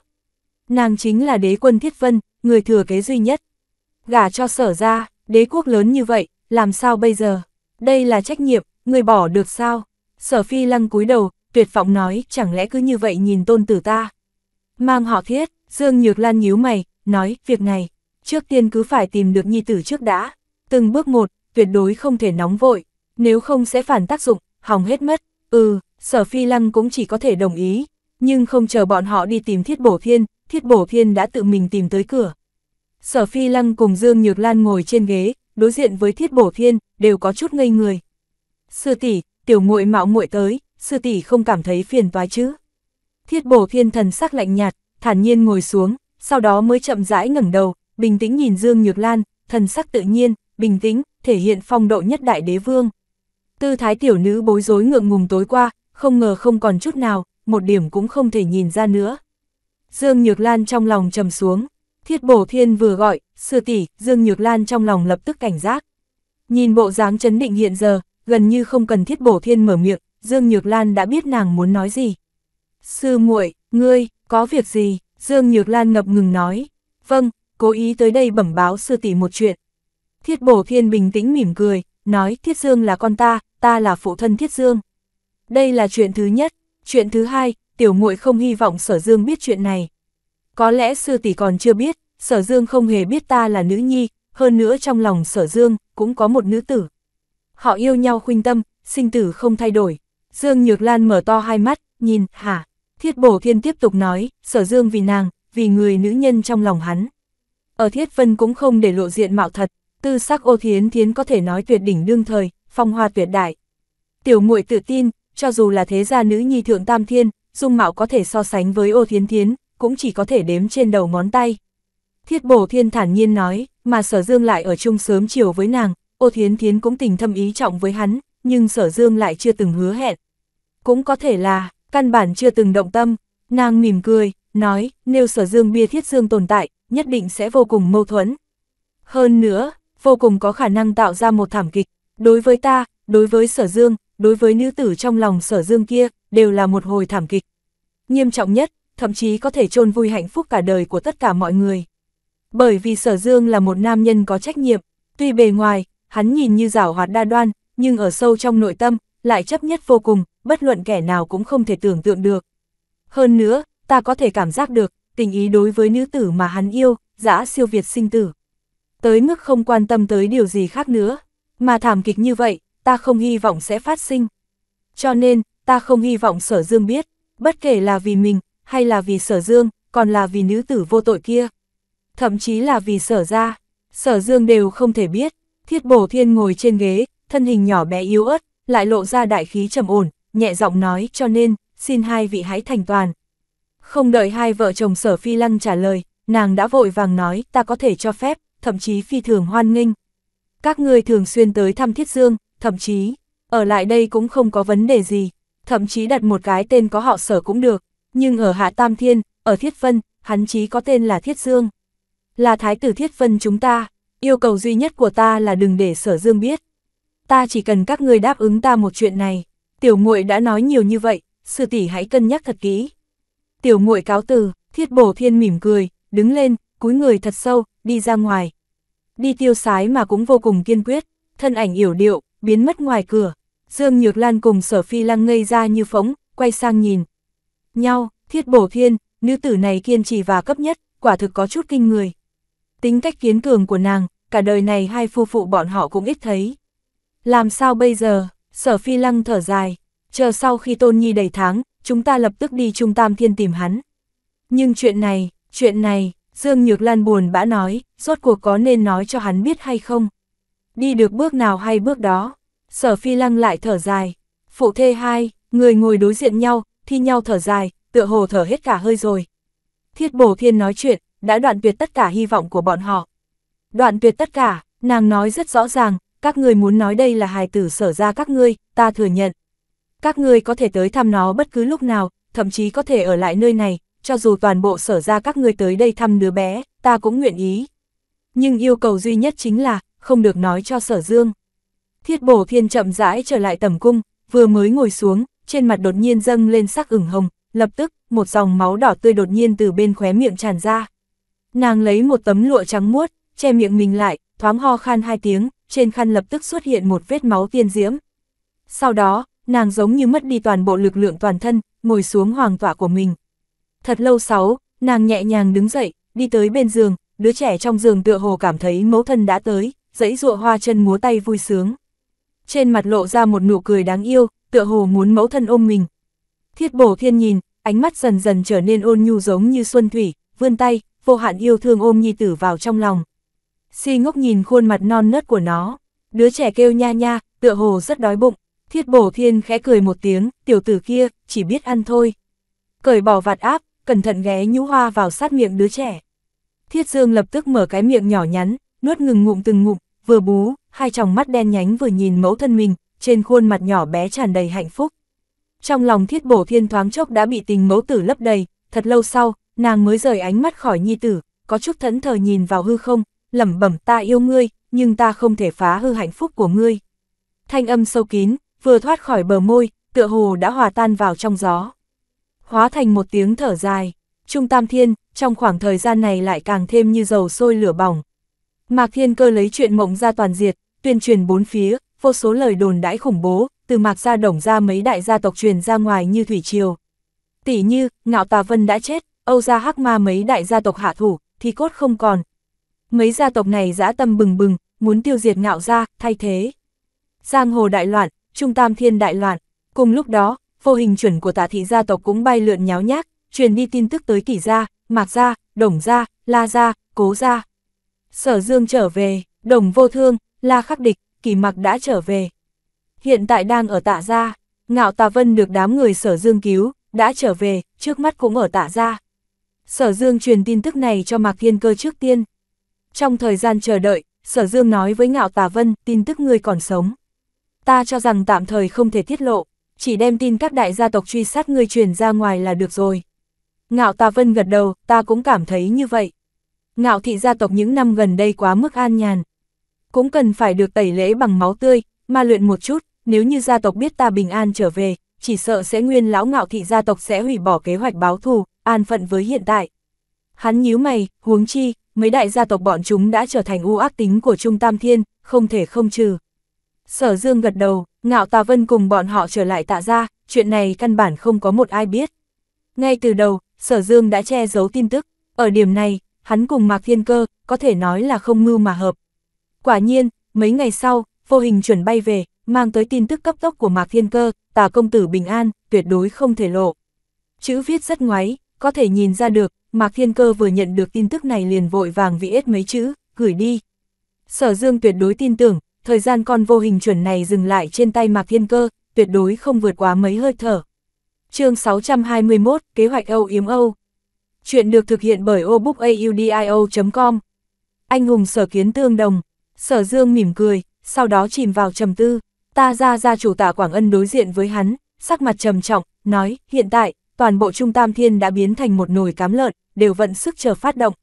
Speaker 1: Nàng chính là đế quân Thiết Vân, người thừa kế duy nhất. Gả cho sở ra, đế quốc lớn như vậy, làm sao bây giờ? Đây là trách nhiệm, người bỏ được sao? Sở phi lăng cúi đầu, tuyệt vọng nói, chẳng lẽ cứ như vậy nhìn tôn tử ta? Mang họ thiết, Dương Nhược Lan nhíu mày, nói, việc này, trước tiên cứ phải tìm được nhi tử trước đã. Từng bước một, tuyệt đối không thể nóng vội. Nếu không sẽ phản tác dụng, hỏng hết mất. Ừ, sở phi lăng cũng chỉ có thể đồng ý. Nhưng không chờ bọn họ đi tìm thiết bổ thiên, thiết bổ thiên đã tự mình tìm tới cửa. Sở phi lăng cùng Dương Nhược Lan ngồi trên ghế, đối diện với thiết bổ thiên, đều có chút ngây người. Sư tỷ tiểu muội mạo muội tới, sư tỷ không cảm thấy phiền toái chứ. Thiết bổ thiên thần sắc lạnh nhạt, thản nhiên ngồi xuống, sau đó mới chậm rãi ngẩng đầu, bình tĩnh nhìn Dương Nhược Lan, thần sắc tự nhiên, bình tĩnh, thể hiện phong độ nhất đại đế vương. Tư thái tiểu nữ bối rối ngượng ngùng tối qua, không ngờ không còn chút nào, một điểm cũng không thể nhìn ra nữa. Dương Nhược Lan trong lòng trầm xuống, thiết bổ thiên vừa gọi, sư tỷ Dương Nhược Lan trong lòng lập tức cảnh giác. Nhìn bộ dáng chấn định hiện giờ, gần như không cần thiết bổ thiên mở miệng, Dương Nhược Lan đã biết nàng muốn nói gì. Sư muội ngươi, có việc gì? Dương Nhược Lan ngập ngừng nói. Vâng, cố ý tới đây bẩm báo sư tỷ một chuyện. Thiết bổ thiên bình tĩnh mỉm cười, nói Thiết Dương là con ta, ta là phụ thân Thiết Dương. Đây là chuyện thứ nhất. Chuyện thứ hai, tiểu muội không hy vọng Sở Dương biết chuyện này. Có lẽ sư tỷ còn chưa biết, Sở Dương không hề biết ta là nữ nhi, hơn nữa trong lòng Sở Dương cũng có một nữ tử. Họ yêu nhau khuynh tâm, sinh tử không thay đổi. Dương Nhược Lan mở to hai mắt, nhìn, hả? Thiết Bổ Thiên tiếp tục nói, Sở Dương vì nàng, vì người nữ nhân trong lòng hắn. Ở Thiết Vân cũng không để lộ diện mạo thật, tư sắc ô thiến thiến có thể nói tuyệt đỉnh đương thời, phong hoa tuyệt đại. Tiểu muội tự tin, cho dù là thế gia nữ nhi thượng tam thiên, dung mạo có thể so sánh với ô thiến thiến, cũng chỉ có thể đếm trên đầu ngón tay. Thiết bổ thiên thản nhiên nói, mà sở dương lại ở chung sớm chiều với nàng, ô thiến thiến cũng tình thâm ý trọng với hắn, nhưng sở dương lại chưa từng hứa hẹn. Cũng có thể là, căn bản chưa từng động tâm, nàng mỉm cười, nói, nếu sở dương bia thiết dương tồn tại, nhất định sẽ vô cùng mâu thuẫn. Hơn nữa, vô cùng có khả năng tạo ra một thảm kịch. Đối với ta, đối với sở dương, đối với nữ tử trong lòng sở dương kia, đều là một hồi thảm kịch. Nghiêm trọng nhất, thậm chí có thể chôn vui hạnh phúc cả đời của tất cả mọi người. Bởi vì sở dương là một nam nhân có trách nhiệm, tuy bề ngoài, hắn nhìn như rảo hoạt đa đoan, nhưng ở sâu trong nội tâm, lại chấp nhất vô cùng, bất luận kẻ nào cũng không thể tưởng tượng được. Hơn nữa, ta có thể cảm giác được, tình ý đối với nữ tử mà hắn yêu, dã siêu việt sinh tử tới mức không quan tâm tới điều gì khác nữa. Mà thảm kịch như vậy, ta không hy vọng sẽ phát sinh. Cho nên, ta không hy vọng sở dương biết, bất kể là vì mình, hay là vì sở dương, còn là vì nữ tử vô tội kia. Thậm chí là vì sở ra, sở dương đều không thể biết. Thiết bổ thiên ngồi trên ghế, thân hình nhỏ bé yếu ớt, lại lộ ra đại khí trầm ổn, nhẹ giọng nói cho nên, xin hai vị hãy thành toàn. Không đợi hai vợ chồng sở phi lăng trả lời, nàng đã vội vàng nói ta có thể cho phép, thậm chí phi thường hoan nghênh. Các ngươi thường xuyên tới thăm Thiết Dương, thậm chí, ở lại đây cũng không có vấn đề gì, thậm chí đặt một cái tên có họ sở cũng được, nhưng ở Hạ Tam Thiên, ở Thiết Vân, hắn chí có tên là Thiết Dương. Là thái tử Thiết Vân chúng ta, yêu cầu duy nhất của ta là đừng để sở Dương biết. Ta chỉ cần các ngươi đáp ứng ta một chuyện này, tiểu muội đã nói nhiều như vậy, sư tỷ hãy cân nhắc thật kỹ. Tiểu muội cáo từ, Thiết Bổ Thiên mỉm cười, đứng lên, cúi người thật sâu, đi ra ngoài. Đi tiêu sái mà cũng vô cùng kiên quyết, thân ảnh yểu điệu, biến mất ngoài cửa. Dương Nhược Lan cùng sở phi lăng ngây ra như phóng, quay sang nhìn. Nhau, thiết bổ thiên, nữ tử này kiên trì và cấp nhất, quả thực có chút kinh người. Tính cách kiến cường của nàng, cả đời này hai phu phụ bọn họ cũng ít thấy. Làm sao bây giờ, sở phi lăng thở dài, chờ sau khi tôn nhi đầy tháng, chúng ta lập tức đi trung tam thiên tìm hắn. Nhưng chuyện này, chuyện này, Dương Nhược Lan buồn bã nói, rốt cuộc có nên nói cho hắn biết hay không? Đi được bước nào hay bước đó? Sở Phi Lăng lại thở dài. Phụ thê hai, người ngồi đối diện nhau, thi nhau thở dài, tựa hồ thở hết cả hơi rồi. Thiết Bổ Thiên nói chuyện, đã đoạn tuyệt tất cả hy vọng của bọn họ. Đoạn tuyệt tất cả, nàng nói rất rõ ràng, các người muốn nói đây là hài tử sở ra các ngươi, ta thừa nhận. Các ngươi có thể tới thăm nó bất cứ lúc nào, thậm chí có thể ở lại nơi này, cho dù toàn bộ sở ra các ngươi tới đây thăm đứa bé, ta cũng nguyện ý. Nhưng yêu cầu duy nhất chính là, không được nói cho sở dương. Thiết bổ thiên chậm rãi trở lại tầm cung, vừa mới ngồi xuống, trên mặt đột nhiên dâng lên sắc ửng hồng, lập tức, một dòng máu đỏ tươi đột nhiên từ bên khóe miệng tràn ra. Nàng lấy một tấm lụa trắng muốt, che miệng mình lại, thoáng ho khan hai tiếng, trên khăn lập tức xuất hiện một vết máu tiên diễm. Sau đó, nàng giống như mất đi toàn bộ lực lượng toàn thân, ngồi xuống hoàng tọa của mình. Thật lâu sáu, nàng nhẹ nhàng đứng dậy, đi tới bên giường, đứa trẻ trong giường tựa hồ cảm thấy mẫu thân đã tới, dãy ruộng hoa chân múa tay vui sướng. Trên mặt lộ ra một nụ cười đáng yêu, tựa hồ muốn mẫu thân ôm mình. Thiết bổ thiên nhìn, ánh mắt dần dần trở nên ôn nhu giống như xuân thủy, vươn tay, vô hạn yêu thương ôm nhi tử vào trong lòng. Si ngốc nhìn khuôn mặt non nớt của nó, đứa trẻ kêu nha nha, tựa hồ rất đói bụng. Thiết bổ thiên khẽ cười một tiếng, tiểu tử kia, chỉ biết ăn thôi. Cởi bỏ vạt áp, cẩn thận ghé nhũ hoa vào sát miệng đứa trẻ. Thiết Dương lập tức mở cái miệng nhỏ nhắn, nuốt ngừng ngụm từng ngụm, vừa bú, hai tròng mắt đen nhánh vừa nhìn mẫu thân mình, trên khuôn mặt nhỏ bé tràn đầy hạnh phúc. Trong lòng thiết bổ thiên thoáng chốc đã bị tình mẫu tử lấp đầy, thật lâu sau, nàng mới rời ánh mắt khỏi nhi tử, có chút thẫn thờ nhìn vào hư không, lẩm bẩm ta yêu ngươi, nhưng ta không thể phá hư hạnh phúc của ngươi. Thanh âm sâu kín, vừa thoát khỏi bờ môi, tựa hồ đã hòa tan vào trong gió hóa thành một tiếng thở dài. Trung Tam Thiên, trong khoảng thời gian này lại càng thêm như dầu sôi lửa bỏng. Mạc Thiên Cơ lấy chuyện mộng ra toàn diệt, tuyên truyền bốn phía, vô số lời đồn đãi khủng bố, từ Mạc gia đổng ra mấy đại gia tộc truyền ra ngoài như thủy triều. Tỷ như, Ngạo Tà Vân đã chết, Âu gia Hắc Ma mấy đại gia tộc hạ thủ, thì cốt không còn. Mấy gia tộc này dã tâm bừng bừng, muốn tiêu diệt Ngạo gia, thay thế. Giang hồ đại loạn, Trung Tam Thiên đại loạn, cùng lúc đó, phô hình chuẩn của tả thị gia tộc cũng bay lượn nháo nhác, truyền đi tin tức tới kỷ gia, mạc gia, đồng gia, la gia, cố gia. Sở dương trở về, đồng vô thương, la khắc địch, kỳ mặc đã trở về. Hiện tại đang ở tạ gia, ngạo tà vân được đám người sở dương cứu, đã trở về, trước mắt cũng ở tạ gia. Sở dương truyền tin tức này cho mạc thiên cơ trước tiên. Trong thời gian chờ đợi, sở dương nói với ngạo tà vân tin tức ngươi còn sống. Ta cho rằng tạm thời không thể tiết lộ, chỉ đem tin các đại gia tộc truy sát ngươi truyền ra ngoài là được rồi. Ngạo Tà Vân gật đầu, ta cũng cảm thấy như vậy. Ngạo thị gia tộc những năm gần đây quá mức an nhàn. Cũng cần phải được tẩy lễ bằng máu tươi, mà luyện một chút, nếu như gia tộc biết ta bình an trở về, chỉ sợ sẽ nguyên lão ngạo thị gia tộc sẽ hủy bỏ kế hoạch báo thù, an phận với hiện tại. Hắn nhíu mày, huống chi, mấy đại gia tộc bọn chúng đã trở thành u ác tính của Trung Tam Thiên, không thể không trừ. Sở Dương gật đầu, Ngạo Tà Vân cùng bọn họ trở lại tạ ra, chuyện này căn bản không có một ai biết. Ngay từ đầu, Sở Dương đã che giấu tin tức, ở điểm này, hắn cùng Mạc Thiên Cơ, có thể nói là không mưu mà hợp. Quả nhiên, mấy ngày sau, vô hình chuẩn bay về, mang tới tin tức cấp tốc của Mạc Thiên Cơ, tà công tử bình an, tuyệt đối không thể lộ. Chữ viết rất ngoáy, có thể nhìn ra được, Mạc Thiên Cơ vừa nhận được tin tức này liền vội vàng vĩ ết mấy chữ, gửi đi. Sở Dương tuyệt đối tin tưởng, thời gian con vô hình chuẩn này dừng lại trên tay Mạc Thiên Cơ, tuyệt đối không vượt quá mấy hơi thở. chương 621, Kế hoạch Âu Yếm Âu Chuyện được thực hiện bởi obookaudio.com Anh hùng sở kiến tương đồng, sở dương mỉm cười, sau đó chìm vào trầm tư. Ta ra ra chủ tạ Quảng Ân đối diện với hắn, sắc mặt trầm trọng, nói, hiện tại, toàn bộ Trung Tam Thiên đã biến thành một nồi cám lợn, đều vận sức chờ phát động.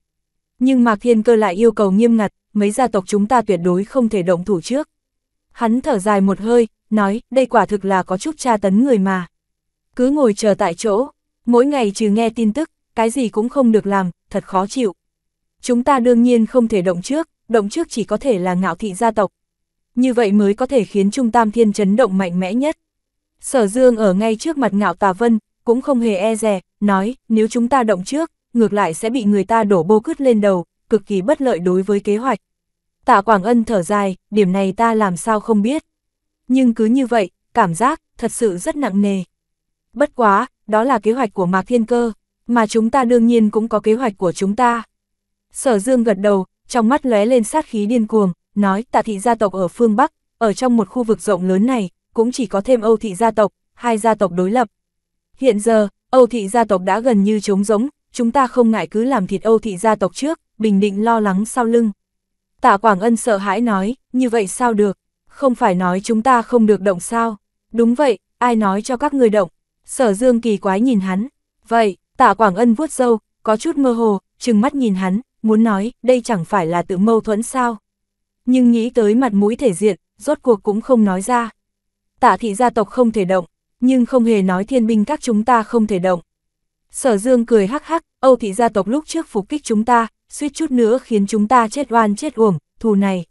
Speaker 1: Nhưng Mạc Thiên Cơ lại yêu cầu nghiêm ngặt, mấy gia tộc chúng ta tuyệt đối không thể động thủ trước. Hắn thở dài một hơi, nói, đây quả thực là có chút tra tấn người mà. Cứ ngồi chờ tại chỗ, mỗi ngày trừ nghe tin tức, cái gì cũng không được làm, thật khó chịu. Chúng ta đương nhiên không thể động trước, động trước chỉ có thể là ngạo thị gia tộc. Như vậy mới có thể khiến Trung Tam Thiên chấn động mạnh mẽ nhất. Sở Dương ở ngay trước mặt ngạo tà vân, cũng không hề e dè, nói, nếu chúng ta động trước, ngược lại sẽ bị người ta đổ bô cứt lên đầu, cực kỳ bất lợi đối với kế hoạch. Tạ Quảng Ân thở dài, điểm này ta làm sao không biết. Nhưng cứ như vậy, cảm giác thật sự rất nặng nề. Bất quá, đó là kế hoạch của Mạc Thiên Cơ, mà chúng ta đương nhiên cũng có kế hoạch của chúng ta. Sở Dương gật đầu, trong mắt lóe lên sát khí điên cuồng, nói tạ thị gia tộc ở phương Bắc, ở trong một khu vực rộng lớn này, cũng chỉ có thêm Âu thị gia tộc, hai gia tộc đối lập. Hiện giờ, Âu thị gia tộc đã gần như trống rỗng, chúng ta không ngại cứ làm thịt Âu thị gia tộc trước, Bình Định lo lắng sau lưng. Tạ Quảng Ân sợ hãi nói, như vậy sao được, không phải nói chúng ta không được động sao. Đúng vậy, ai nói cho các người động, sở dương kỳ quái nhìn hắn. Vậy, tạ Quảng Ân vuốt dâu, có chút mơ hồ, trừng mắt nhìn hắn, muốn nói, đây chẳng phải là tự mâu thuẫn sao. Nhưng nghĩ tới mặt mũi thể diện, rốt cuộc cũng không nói ra. Tạ thị gia tộc không thể động, nhưng không hề nói thiên binh các chúng ta không thể động. Sở Dương cười hắc hắc, Âu thị gia tộc lúc trước phục kích chúng ta, suýt chút nữa khiến chúng ta chết oan chết uổng, thù này.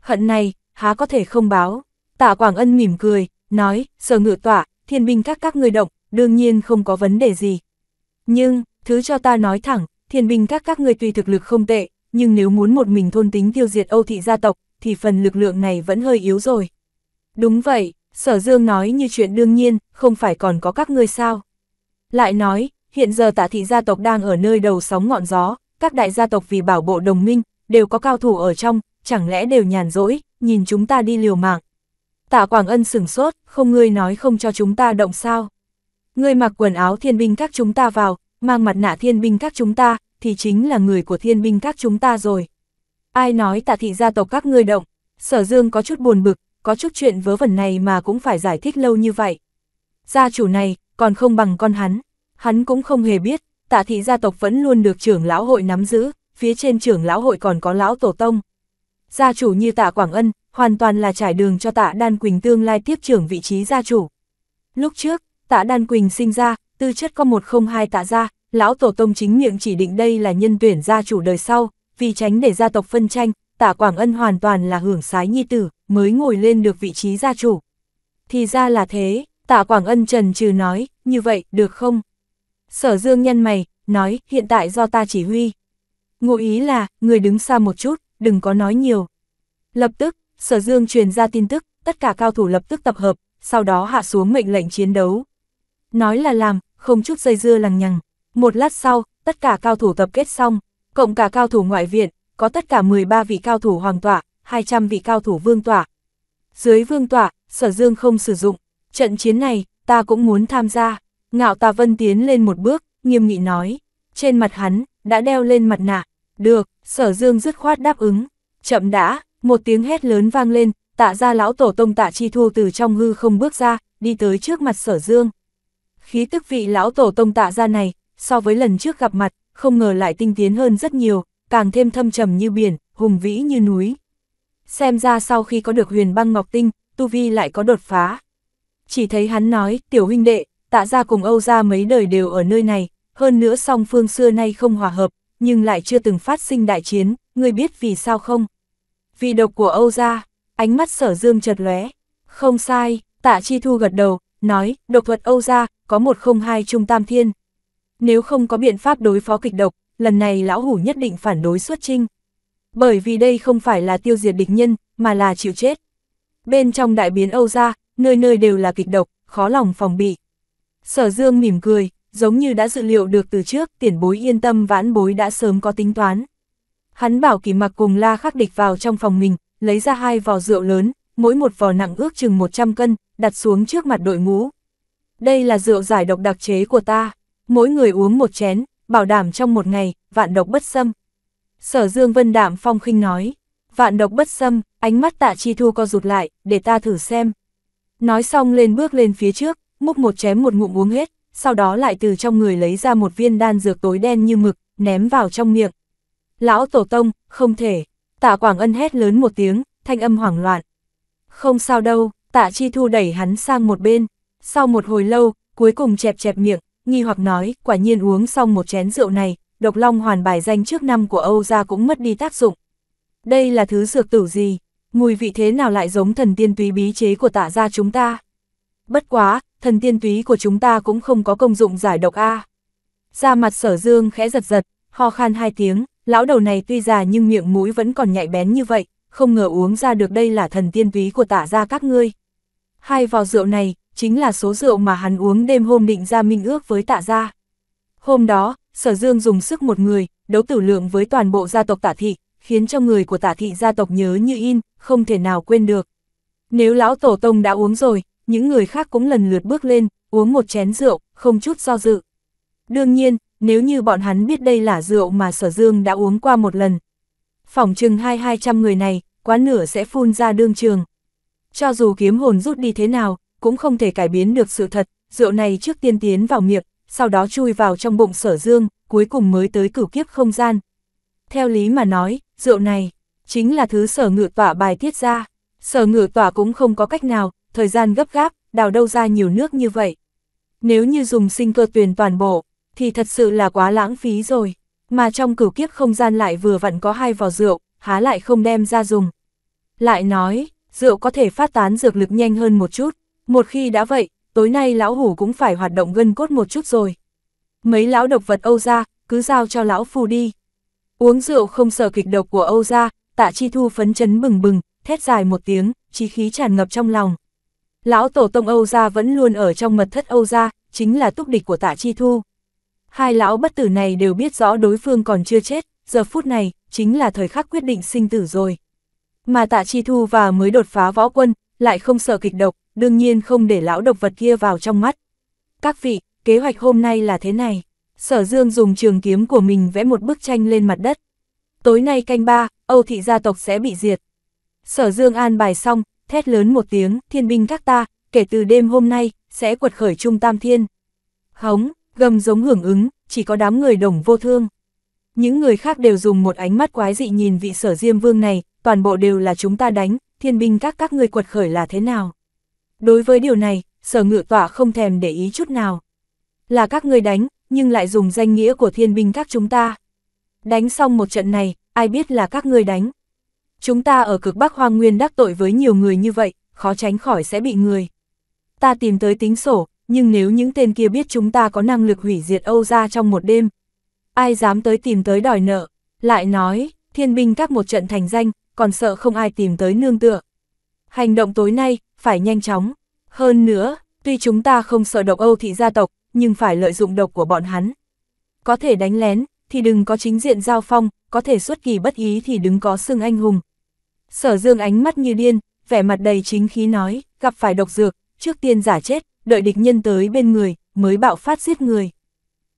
Speaker 1: Hận này, há có thể không báo. Tạ Quảng Ân mỉm cười, nói, sở ngự tọa, thiên binh các các người động, đương nhiên không có vấn đề gì. Nhưng, thứ cho ta nói thẳng, thiên binh các các người tuy thực lực không tệ, nhưng nếu muốn một mình thôn tính tiêu diệt Âu thị gia tộc, thì phần lực lượng này vẫn hơi yếu rồi. Đúng vậy, sở dương nói như chuyện đương nhiên, không phải còn có các ngươi sao. Lại nói, hiện giờ tạ thị gia tộc đang ở nơi đầu sóng ngọn gió, các đại gia tộc vì bảo bộ đồng minh, đều có cao thủ ở trong, chẳng lẽ đều nhàn rỗi, nhìn chúng ta đi liều mạng. Tạ Quảng Ân sửng sốt, không ngươi nói không cho chúng ta động sao. Ngươi mặc quần áo thiên binh các chúng ta vào, mang mặt nạ thiên binh các chúng ta, thì chính là người của thiên binh các chúng ta rồi. Ai nói tạ thị gia tộc các ngươi động, sở dương có chút buồn bực, có chút chuyện vớ vẩn này mà cũng phải giải thích lâu như vậy. Gia chủ này, còn không bằng con hắn, hắn cũng không hề biết, tạ thị gia tộc vẫn luôn được trưởng lão hội nắm giữ, phía trên trưởng lão hội còn có lão tổ tông. Gia chủ như tạ Quảng Ân, hoàn toàn là trải đường cho tạ Đan Quỳnh tương lai tiếp trưởng vị trí gia chủ. Lúc trước, tạ Đan Quỳnh sinh ra, tư chất có một không hai tạ gia, lão tổ tông chính miệng chỉ định đây là nhân tuyển gia chủ đời sau, vì tránh để gia tộc phân tranh, tạ Quảng Ân hoàn toàn là hưởng sái nhi tử, mới ngồi lên được vị trí gia chủ. Thì ra là thế, tạ Quảng Ân trần trừ nói, như vậy, được không? Sở dương nhân mày, nói, hiện tại do ta chỉ huy. Ngụ ý là, người đứng xa một chút, đừng có nói nhiều. Lập tức, sở dương truyền ra tin tức, tất cả cao thủ lập tức tập hợp, sau đó hạ xuống mệnh lệnh chiến đấu. Nói là làm, không chút dây dưa lằng nhằng. Một lát sau, tất cả cao thủ tập kết xong, cộng cả cao thủ ngoại viện, có tất cả 13 vị cao thủ hoàng tọa, 200 vị cao thủ vương tọa. Dưới vương tọa, sở dương không sử dụng, trận chiến này, ta cũng muốn tham gia. Ngạo tà vân tiến lên một bước, nghiêm nghị nói. Trên mặt hắn, đã đeo lên mặt nạ. Được, sở dương dứt khoát đáp ứng. Chậm đã, một tiếng hét lớn vang lên, tạ ra lão tổ tông tạ chi thu từ trong hư không bước ra, đi tới trước mặt sở dương. Khí tức vị lão tổ tông tạ ra này, so với lần trước gặp mặt, không ngờ lại tinh tiến hơn rất nhiều, càng thêm thâm trầm như biển, hùng vĩ như núi. Xem ra sau khi có được huyền băng ngọc tinh, Tu Vi lại có đột phá. Chỉ thấy hắn nói, tiểu huynh đệ, tạ gia cùng Âu gia mấy đời đều ở nơi này, hơn nữa song phương xưa nay không hòa hợp, nhưng lại chưa từng phát sinh đại chiến, ngươi biết vì sao không? Vì độc của Âu gia, ánh mắt sở dương chợt lóe. Không sai, tạ chi thu gật đầu, nói, độc thuật Âu gia, có một không hai trung tam thiên. Nếu không có biện pháp đối phó kịch độc, lần này lão hủ nhất định phản đối xuất trinh. Bởi vì đây không phải là tiêu diệt địch nhân, mà là chịu chết. Bên trong đại biến Âu gia, nơi nơi đều là kịch độc, khó lòng phòng bị. Sở Dương mỉm cười, giống như đã dự liệu được từ trước, tiền bối yên tâm vãn bối đã sớm có tính toán. Hắn bảo kỳ mặc cùng la khắc địch vào trong phòng mình, lấy ra hai vò rượu lớn, mỗi một vò nặng ước chừng 100 cân, đặt xuống trước mặt đội ngũ. Đây là rượu giải độc đặc chế của ta, mỗi người uống một chén, bảo đảm trong một ngày, vạn độc bất xâm. Sở Dương Vân Đạm Phong khinh nói, vạn độc bất xâm, ánh mắt tạ chi thu co rụt lại, để ta thử xem. Nói xong lên bước lên phía trước, múc một chém một ngụm uống hết, sau đó lại từ trong người lấy ra một viên đan dược tối đen như mực, ném vào trong miệng. Lão Tổ Tông, không thể, tạ Quảng Ân hét lớn một tiếng, thanh âm hoảng loạn. Không sao đâu, tạ Chi Thu đẩy hắn sang một bên, sau một hồi lâu, cuối cùng chẹp chẹp miệng, nghi hoặc nói, quả nhiên uống xong một chén rượu này, độc long hoàn bài danh trước năm của Âu gia cũng mất đi tác dụng. Đây là thứ dược tử gì? Mùi vị thế nào lại giống thần tiên túy bí chế của tạ gia chúng ta? Bất quá, thần tiên túy của chúng ta cũng không có công dụng giải độc a. Ra mặt sở dương khẽ giật giật, ho khan hai tiếng, lão đầu này tuy già nhưng miệng mũi vẫn còn nhạy bén như vậy, không ngờ uống ra được đây là thần tiên túy của tả gia các ngươi. Hai vào rượu này, chính là số rượu mà hắn uống đêm hôm định ra minh ước với tạ gia. Hôm đó, sở dương dùng sức một người, đấu tử lượng với toàn bộ gia tộc tả thị, khiến cho người của tả thị gia tộc nhớ như in, không thể nào quên được. Nếu lão tổ tông đã uống rồi, những người khác cũng lần lượt bước lên, uống một chén rượu, không chút do dự. Đương nhiên, nếu như bọn hắn biết đây là rượu mà Sở Dương đã uống qua một lần. phòng chừng hai hai trăm người này, quá nửa sẽ phun ra đương trường. Cho dù kiếm hồn rút đi thế nào, cũng không thể cải biến được sự thật, rượu này trước tiên tiến vào miệng, sau đó chui vào trong bụng sở dương, cuối cùng mới tới cửu kiếp không gian. Theo lý mà nói, rượu này, chính là thứ sở ngự tỏa bài tiết ra. Sở ngự tỏa cũng không có cách nào, thời gian gấp gáp, đào đâu ra nhiều nước như vậy. Nếu như dùng sinh cơ tuyển toàn bộ, thì thật sự là quá lãng phí rồi, mà trong cửu kiếp không gian lại vừa vặn có hai vò rượu, há lại không đem ra dùng. Lại nói, rượu có thể phát tán dược lực nhanh hơn một chút, một khi đã vậy, tối nay lão hủ cũng phải hoạt động gân cốt một chút rồi. Mấy lão độc vật Âu ra, cứ giao cho lão phù đi. Uống rượu không sợ kịch độc của Âu ra, tạ chi thu phấn chấn bừng bừng, thét dài một tiếng, chí khí tràn ngập trong lòng. Lão tổ tông Âu Gia vẫn luôn ở trong mật thất Âu Gia, chính là túc địch của tạ Chi Thu. Hai lão bất tử này đều biết rõ đối phương còn chưa chết, giờ phút này, chính là thời khắc quyết định sinh tử rồi. Mà tạ Chi Thu và mới đột phá võ quân, lại không sợ kịch độc, đương nhiên không để lão độc vật kia vào trong mắt. Các vị, kế hoạch hôm nay là thế này. Sở Dương dùng trường kiếm của mình vẽ một bức tranh lên mặt đất. Tối nay canh ba, Âu thị gia tộc sẽ bị diệt. Sở Dương an bài xong, thét lớn một tiếng, thiên binh các ta, kể từ đêm hôm nay, sẽ quật khởi trung tam thiên. Hống, gầm giống hưởng ứng, chỉ có đám người đồng vô thương. Những người khác đều dùng một ánh mắt quái dị nhìn vị sở diêm vương này, toàn bộ đều là chúng ta đánh, thiên binh các các người quật khởi là thế nào. Đối với điều này, sở ngự tọa không thèm để ý chút nào. Là các người đánh, nhưng lại dùng danh nghĩa của thiên binh các chúng ta. Đánh xong một trận này, ai biết là các người đánh. Chúng ta ở cực Bắc Hoang Nguyên đắc tội với nhiều người như vậy, khó tránh khỏi sẽ bị người. Ta tìm tới tính sổ, nhưng nếu những tên kia biết chúng ta có năng lực hủy diệt Âu ra trong một đêm, ai dám tới tìm tới đòi nợ, lại nói, thiên binh các một trận thành danh, còn sợ không ai tìm tới nương tựa. Hành động tối nay, phải nhanh chóng. Hơn nữa, tuy chúng ta không sợ độc Âu thị gia tộc, nhưng phải lợi dụng độc của bọn hắn. Có thể đánh lén, thì đừng có chính diện giao phong, có thể xuất kỳ bất ý thì đừng có xưng anh hùng, Sở dương ánh mắt như điên, vẻ mặt đầy chính khí nói, gặp phải độc dược, trước tiên giả chết, đợi địch nhân tới bên người, mới bạo phát giết người.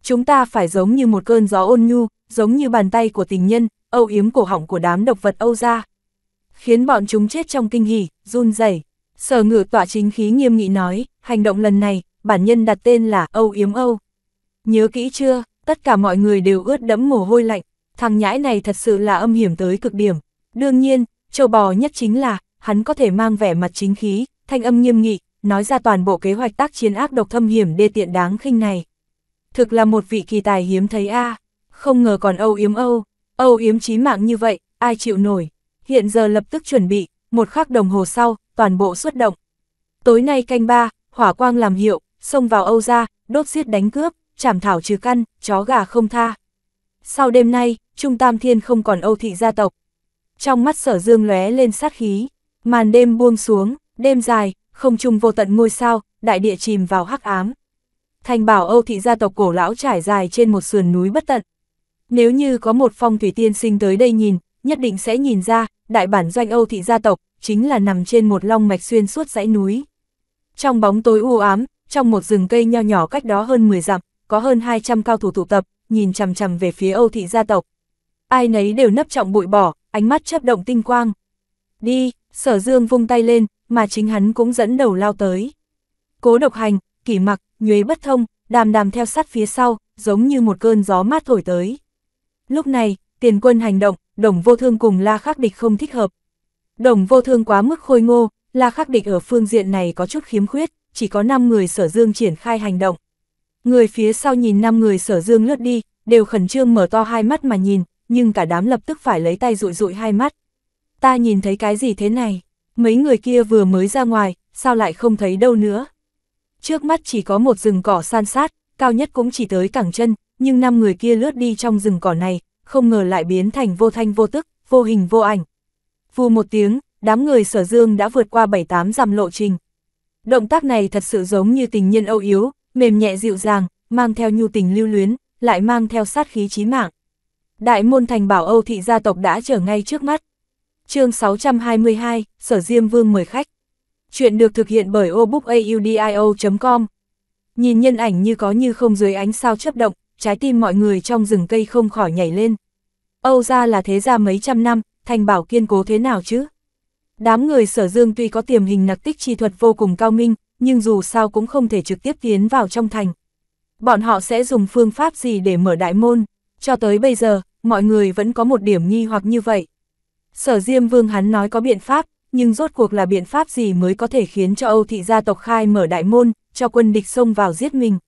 Speaker 1: Chúng ta phải giống như một cơn gió ôn nhu, giống như bàn tay của tình nhân, âu yếm cổ họng của đám độc vật Âu ra. Khiến bọn chúng chết trong kinh hỉ, run rẩy. Sở ngự tỏa chính khí nghiêm nghị nói, hành động lần này, bản nhân đặt tên là Âu yếm Âu. Nhớ kỹ chưa, tất cả mọi người đều ướt đẫm mồ hôi lạnh, thằng nhãi này thật sự là âm hiểm tới cực điểm. Đương nhiên, châu bò nhất chính là, hắn có thể mang vẻ mặt chính khí, thanh âm nghiêm nghị, nói ra toàn bộ kế hoạch tác chiến ác độc thâm hiểm đê tiện đáng khinh này. Thực là một vị kỳ tài hiếm thấy a không ngờ còn âu yếm âu, âu yếm chí mạng như vậy, ai chịu nổi. Hiện giờ lập tức chuẩn bị, một khắc đồng hồ sau, toàn bộ xuất động. Tối nay canh ba, hỏa quang làm hiệu, xông vào Âu ra, đốt giết đánh cướp, chảm thảo trừ căn, chó gà không tha. Sau đêm nay, Trung Tam Thiên không còn Âu thị gia tộc, trong mắt sở dương lóe lên sát khí, màn đêm buông xuống, đêm dài, không trung vô tận ngôi sao, đại địa chìm vào hắc ám. Thành bảo Âu thị gia tộc cổ lão trải dài trên một sườn núi bất tận. Nếu như có một phong thủy tiên sinh tới đây nhìn, nhất định sẽ nhìn ra, đại bản doanh Âu thị gia tộc, chính là nằm trên một long mạch xuyên suốt dãy núi. Trong bóng tối u ám, trong một rừng cây nho nhỏ cách đó hơn 10 dặm, có hơn 200 cao thủ tụ tập, nhìn chằm chằm về phía Âu thị gia tộc. Ai nấy đều nấp trọng bụi bỏ, ánh mắt chấp động tinh quang. Đi, sở dương vung tay lên, mà chính hắn cũng dẫn đầu lao tới. Cố độc hành, kỷ mặc, nhuế bất thông, đàm đàm theo sát phía sau, giống như một cơn gió mát thổi tới. Lúc này, tiền quân hành động, đồng vô thương cùng la khắc địch không thích hợp. Đồng vô thương quá mức khôi ngô, la khắc địch ở phương diện này có chút khiếm khuyết, chỉ có 5 người sở dương triển khai hành động. Người phía sau nhìn 5 người sở dương lướt đi, đều khẩn trương mở to hai mắt mà nhìn, nhưng cả đám lập tức phải lấy tay rụi rụi hai mắt. Ta nhìn thấy cái gì thế này? Mấy người kia vừa mới ra ngoài, sao lại không thấy đâu nữa? Trước mắt chỉ có một rừng cỏ san sát, cao nhất cũng chỉ tới cẳng chân, nhưng năm người kia lướt đi trong rừng cỏ này, không ngờ lại biến thành vô thanh vô tức, vô hình vô ảnh. Vù một tiếng, đám người sở dương đã vượt qua 7-8 dặm lộ trình. Động tác này thật sự giống như tình nhân âu yếu, mềm nhẹ dịu dàng, mang theo nhu tình lưu luyến, lại mang theo sát khí chí mạng. Đại môn thành bảo Âu thị gia tộc đã trở ngay trước mắt. chương 622, Sở Diêm Vương mời khách. Chuyện được thực hiện bởi obookaudio.com. Nhìn nhân ảnh như có như không dưới ánh sao chấp động, trái tim mọi người trong rừng cây không khỏi nhảy lên. Âu ra là thế gia mấy trăm năm, thành bảo kiên cố thế nào chứ? Đám người sở dương tuy có tiềm hình nặc tích chi thuật vô cùng cao minh, nhưng dù sao cũng không thể trực tiếp tiến vào trong thành. Bọn họ sẽ dùng phương pháp gì để mở đại môn? Cho tới bây giờ, mọi người vẫn có một điểm nghi hoặc như vậy. Sở Diêm Vương hắn nói có biện pháp, nhưng rốt cuộc là biện pháp gì mới có thể khiến cho Âu thị gia tộc khai mở đại môn, cho quân địch xông vào giết mình.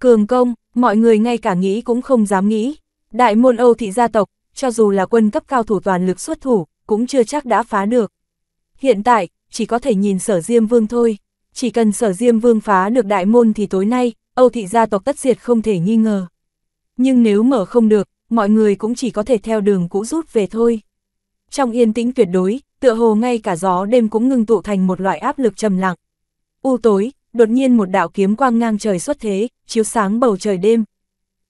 Speaker 1: Cường công, mọi người ngay cả nghĩ cũng không dám nghĩ. Đại môn Âu thị gia tộc, cho dù là quân cấp cao thủ toàn lực xuất thủ, cũng chưa chắc đã phá được. Hiện tại, chỉ có thể nhìn sở Diêm Vương thôi. Chỉ cần sở Diêm Vương phá được đại môn thì tối nay, Âu thị gia tộc tất diệt không thể nghi ngờ. Nhưng nếu mở không được, mọi người cũng chỉ có thể theo đường cũ rút về thôi. Trong yên tĩnh tuyệt đối, tựa hồ ngay cả gió đêm cũng ngừng tụ thành một loại áp lực trầm lặng. U tối, đột nhiên một đạo kiếm quang ngang trời xuất thế, chiếu sáng bầu trời đêm.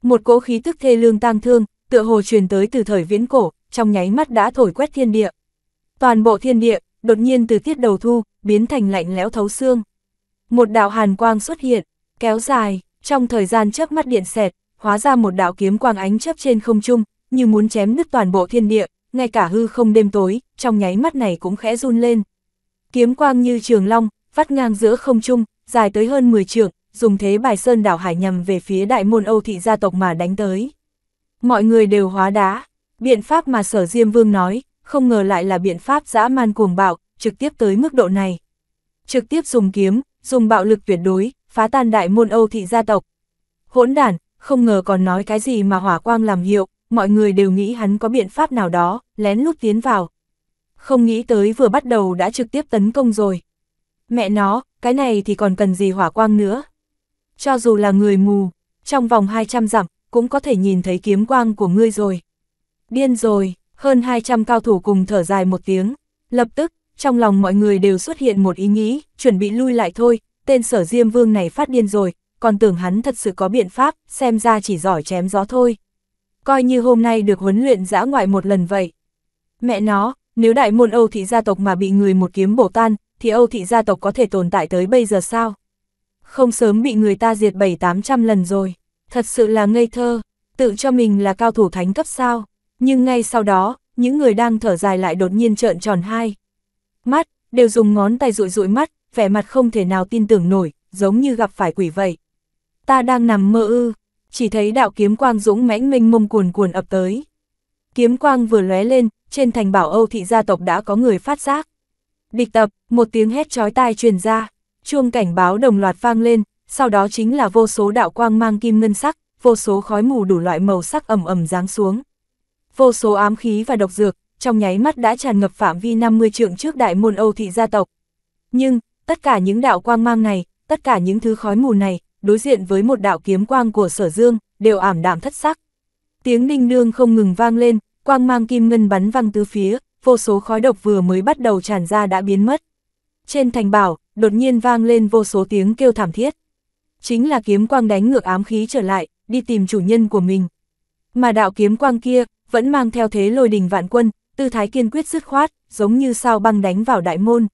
Speaker 1: Một cỗ khí tức thê lương tang thương, tựa hồ truyền tới từ thời viễn cổ, trong nháy mắt đã thổi quét thiên địa. Toàn bộ thiên địa, đột nhiên từ tiết đầu thu, biến thành lạnh lẽo thấu xương. Một đạo hàn quang xuất hiện, kéo dài, trong thời gian chớp mắt điện xẹt, hóa ra một đạo kiếm quang ánh chấp trên không trung, như muốn chém nứt toàn bộ thiên địa, ngay cả hư không đêm tối, trong nháy mắt này cũng khẽ run lên. Kiếm quang như trường long, vắt ngang giữa không trung, dài tới hơn 10 trượng, dùng thế bài sơn đảo hải nhằm về phía đại môn Âu thị gia tộc mà đánh tới. Mọi người đều hóa đá, biện pháp mà sở Diêm Vương nói, không ngờ lại là biện pháp dã man cuồng bạo, trực tiếp tới mức độ này. Trực tiếp dùng kiếm, dùng bạo lực tuyệt đối, phá tan đại môn Âu thị gia tộc. Hỗn đản, không ngờ còn nói cái gì mà hỏa quang làm hiệu, mọi người đều nghĩ hắn có biện pháp nào đó, lén lút tiến vào. Không nghĩ tới vừa bắt đầu đã trực tiếp tấn công rồi. Mẹ nó, cái này thì còn cần gì hỏa quang nữa. Cho dù là người mù, trong vòng 200 dặm, cũng có thể nhìn thấy kiếm quang của ngươi rồi. Điên rồi, hơn 200 cao thủ cùng thở dài một tiếng. Lập tức, trong lòng mọi người đều xuất hiện một ý nghĩ, chuẩn bị lui lại thôi, tên sở diêm vương này phát điên rồi, còn tưởng hắn thật sự có biện pháp, xem ra chỉ giỏi chém gió thôi. Coi như hôm nay được huấn luyện dã ngoại một lần vậy. Mẹ nó, nếu đại môn Âu thị gia tộc mà bị người một kiếm bổ tan, thì Âu thị gia tộc có thể tồn tại tới bây giờ sao? Không sớm bị người ta diệt bảy tám trăm lần rồi, thật sự là ngây thơ, tự cho mình là cao thủ thánh cấp sao. Nhưng ngay sau đó, những người đang thở dài lại đột nhiên trợn tròn hai. Mắt, đều dùng ngón tay rụi rụi mắt, vẻ mặt không thể nào tin tưởng nổi, giống như gặp phải quỷ vậy. Ta đang nằm mơ ư, chỉ thấy đạo kiếm quang dũng mãnh minh mông cuồn cuồn ập tới. Kiếm quang vừa lóe lên, trên thành bảo Âu thị gia tộc đã có người phát giác. Địch tập, một tiếng hét chói tai truyền ra, chuông cảnh báo đồng loạt vang lên, sau đó chính là vô số đạo quang mang kim ngân sắc, vô số khói mù đủ loại màu sắc ẩm ẩm giáng xuống. Vô số ám khí và độc dược, trong nháy mắt đã tràn ngập phạm vi 50 trượng trước đại môn Âu thị gia tộc. Nhưng, tất cả những đạo quang mang này, tất cả những thứ khói mù này, đối diện với một đạo kiếm quang của sở dương, đều ảm đạm thất sắc. Tiếng ninh nương không ngừng vang lên, quang mang kim ngân bắn văng tứ phía, vô số khói độc vừa mới bắt đầu tràn ra đã biến mất. Trên thành bảo, đột nhiên vang lên vô số tiếng kêu thảm thiết. Chính là kiếm quang đánh ngược ám khí trở lại, đi tìm chủ nhân của mình. Mà đạo kiếm quang kia, vẫn mang theo thế lôi đình vạn quân, tư thái kiên quyết dứt khoát, giống như sao băng đánh vào đại môn.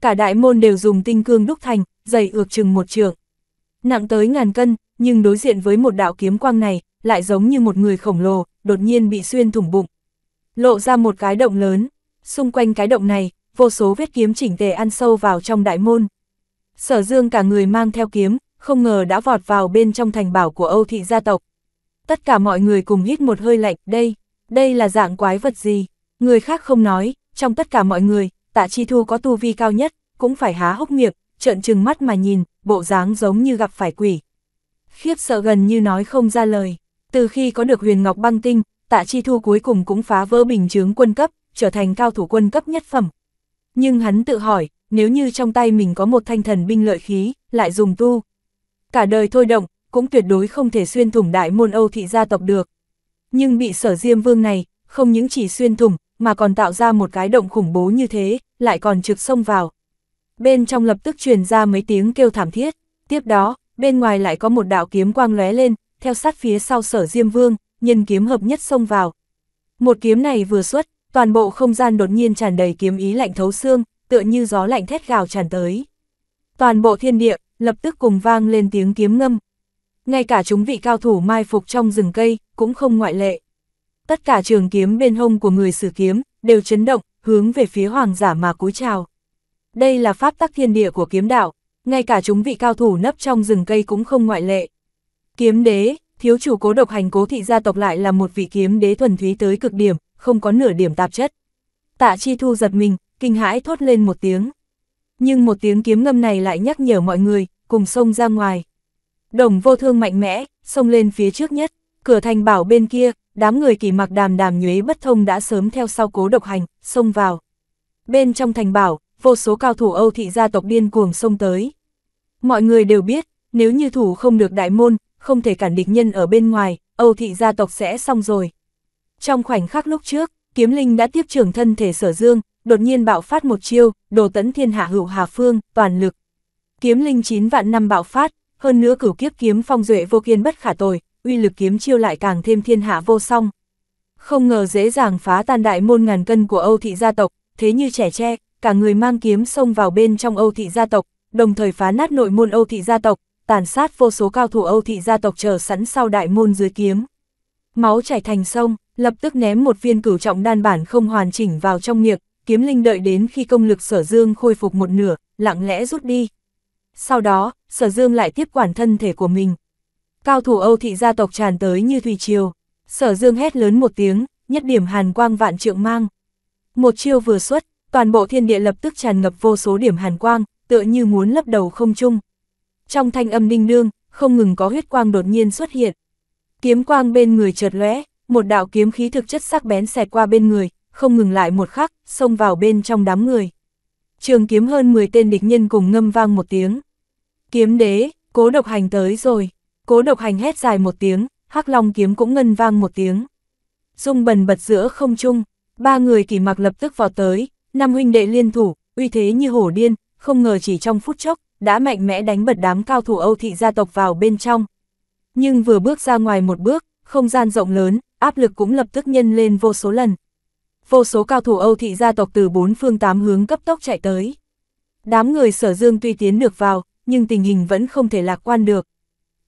Speaker 1: Cả đại môn đều dùng tinh cương đúc thành, dày ược chừng một trường nặng tới ngàn cân, nhưng đối diện với một đạo kiếm quang này, lại giống như một người khổng lồ, đột nhiên bị xuyên thủng bụng. Lộ ra một cái động lớn, xung quanh cái động này, vô số vết kiếm chỉnh tề ăn sâu vào trong đại môn. Sở dương cả người mang theo kiếm, không ngờ đã vọt vào bên trong thành bảo của Âu thị gia tộc. Tất cả mọi người cùng hít một hơi lạnh, đây, đây là dạng quái vật gì, người khác không nói, trong tất cả mọi người, tạ chi thu có tu vi cao nhất, cũng phải há hốc miệng, trợn trừng mắt mà nhìn, bộ dáng giống như gặp phải quỷ. Khiếp sợ gần như nói không ra lời. Từ khi có được huyền ngọc băng tinh, tạ chi thu cuối cùng cũng phá vỡ bình chướng quân cấp, trở thành cao thủ quân cấp nhất phẩm. Nhưng hắn tự hỏi, nếu như trong tay mình có một thanh thần binh lợi khí, lại dùng tu. Cả đời thôi động, cũng tuyệt đối không thể xuyên thủng đại môn Âu thị gia tộc được. Nhưng bị sở diêm vương này, không những chỉ xuyên thủng, mà còn tạo ra một cái động khủng bố như thế, lại còn trực xông vào, bên trong lập tức truyền ra mấy tiếng kêu thảm thiết, tiếp đó, bên ngoài lại có một đạo kiếm quang lóe lên, theo sát phía sau sở Diêm Vương, nhân kiếm hợp nhất xông vào. Một kiếm này vừa xuất, toàn bộ không gian đột nhiên tràn đầy kiếm ý lạnh thấu xương, tựa như gió lạnh thét gào tràn tới. Toàn bộ thiên địa, lập tức cùng vang lên tiếng kiếm ngâm. Ngay cả chúng vị cao thủ mai phục trong rừng cây, cũng không ngoại lệ. Tất cả trường kiếm bên hông của người sử kiếm, đều chấn động, hướng về phía hoàng giả mà cúi chào đây là pháp tắc thiên địa của kiếm đạo, ngay cả chúng vị cao thủ nấp trong rừng cây cũng không ngoại lệ. Kiếm đế, thiếu chủ cố độc hành cố thị gia tộc lại là một vị kiếm đế thuần thúy tới cực điểm, không có nửa điểm tạp chất. Tạ Chi Thu giật mình, kinh hãi thốt lên một tiếng. Nhưng một tiếng kiếm ngâm này lại nhắc nhở mọi người, cùng xông ra ngoài. Đồng vô thương mạnh mẽ, xông lên phía trước nhất, cửa thành bảo bên kia, đám người kỳ mặc đàm đàm nhuế bất thông đã sớm theo sau cố độc hành, xông vào. Bên trong thành bảo, vô số cao thủ Âu thị gia tộc điên cuồng xông tới. Mọi người đều biết, nếu như thủ không được đại môn, không thể cản địch nhân ở bên ngoài, Âu thị gia tộc sẽ xong rồi. Trong khoảnh khắc lúc trước, kiếm linh đã tiếp trưởng thân thể sở dương, đột nhiên bạo phát một chiêu, đồ tấn thiên hạ hữu hà phương, toàn lực. Kiếm linh 9 vạn năm bạo phát, hơn nữa cửu kiếp kiếm phong duệ vô kiên bất khả tồi, uy lực kiếm chiêu lại càng thêm thiên hạ vô song. Không ngờ dễ dàng phá tan đại môn ngàn cân của Âu thị gia tộc, thế như trẻ tre, cả người mang kiếm xông vào bên trong Âu thị gia tộc, đồng thời phá nát nội môn Âu thị gia tộc, tàn sát vô số cao thủ Âu thị gia tộc chờ sẵn sau đại môn dưới kiếm. Máu chảy thành sông, lập tức ném một viên cửu trọng đan bản không hoàn chỉnh vào trong miệng, kiếm linh đợi đến khi công lực sở dương khôi phục một nửa, lặng lẽ rút đi. Sau đó, sở dương lại tiếp quản thân thể của mình. Cao thủ Âu thị gia tộc tràn tới như thủy triều, sở dương hét lớn một tiếng, nhất điểm hàn quang vạn trượng mang. Một chiêu vừa xuất, toàn bộ thiên địa lập tức tràn ngập vô số điểm hàn quang, tựa như muốn lấp đầu không trung. Trong thanh âm ninh nương, không ngừng có huyết quang đột nhiên xuất hiện. Kiếm quang bên người chợt lóe, một đạo kiếm khí thực chất sắc bén xẹt qua bên người, không ngừng lại một khắc, xông vào bên trong đám người. Trường kiếm hơn 10 tên địch nhân cùng ngâm vang một tiếng. Kiếm đế, cố độc hành tới rồi. Cố độc hành hét dài một tiếng, hắc long kiếm cũng ngân vang một tiếng. Dung bần bật giữa không trung, ba người kỳ mặc lập tức vào tới, năm huynh đệ liên thủ, uy thế như hổ điên, không ngờ chỉ trong phút chốc, đã mạnh mẽ đánh bật đám cao thủ Âu thị gia tộc vào bên trong. Nhưng vừa bước ra ngoài một bước, không gian rộng lớn, áp lực cũng lập tức nhân lên vô số lần. Vô số cao thủ Âu thị gia tộc từ bốn phương tám hướng cấp tốc chạy tới. Đám người sở dương tuy tiến được vào, nhưng tình hình vẫn không thể lạc quan được.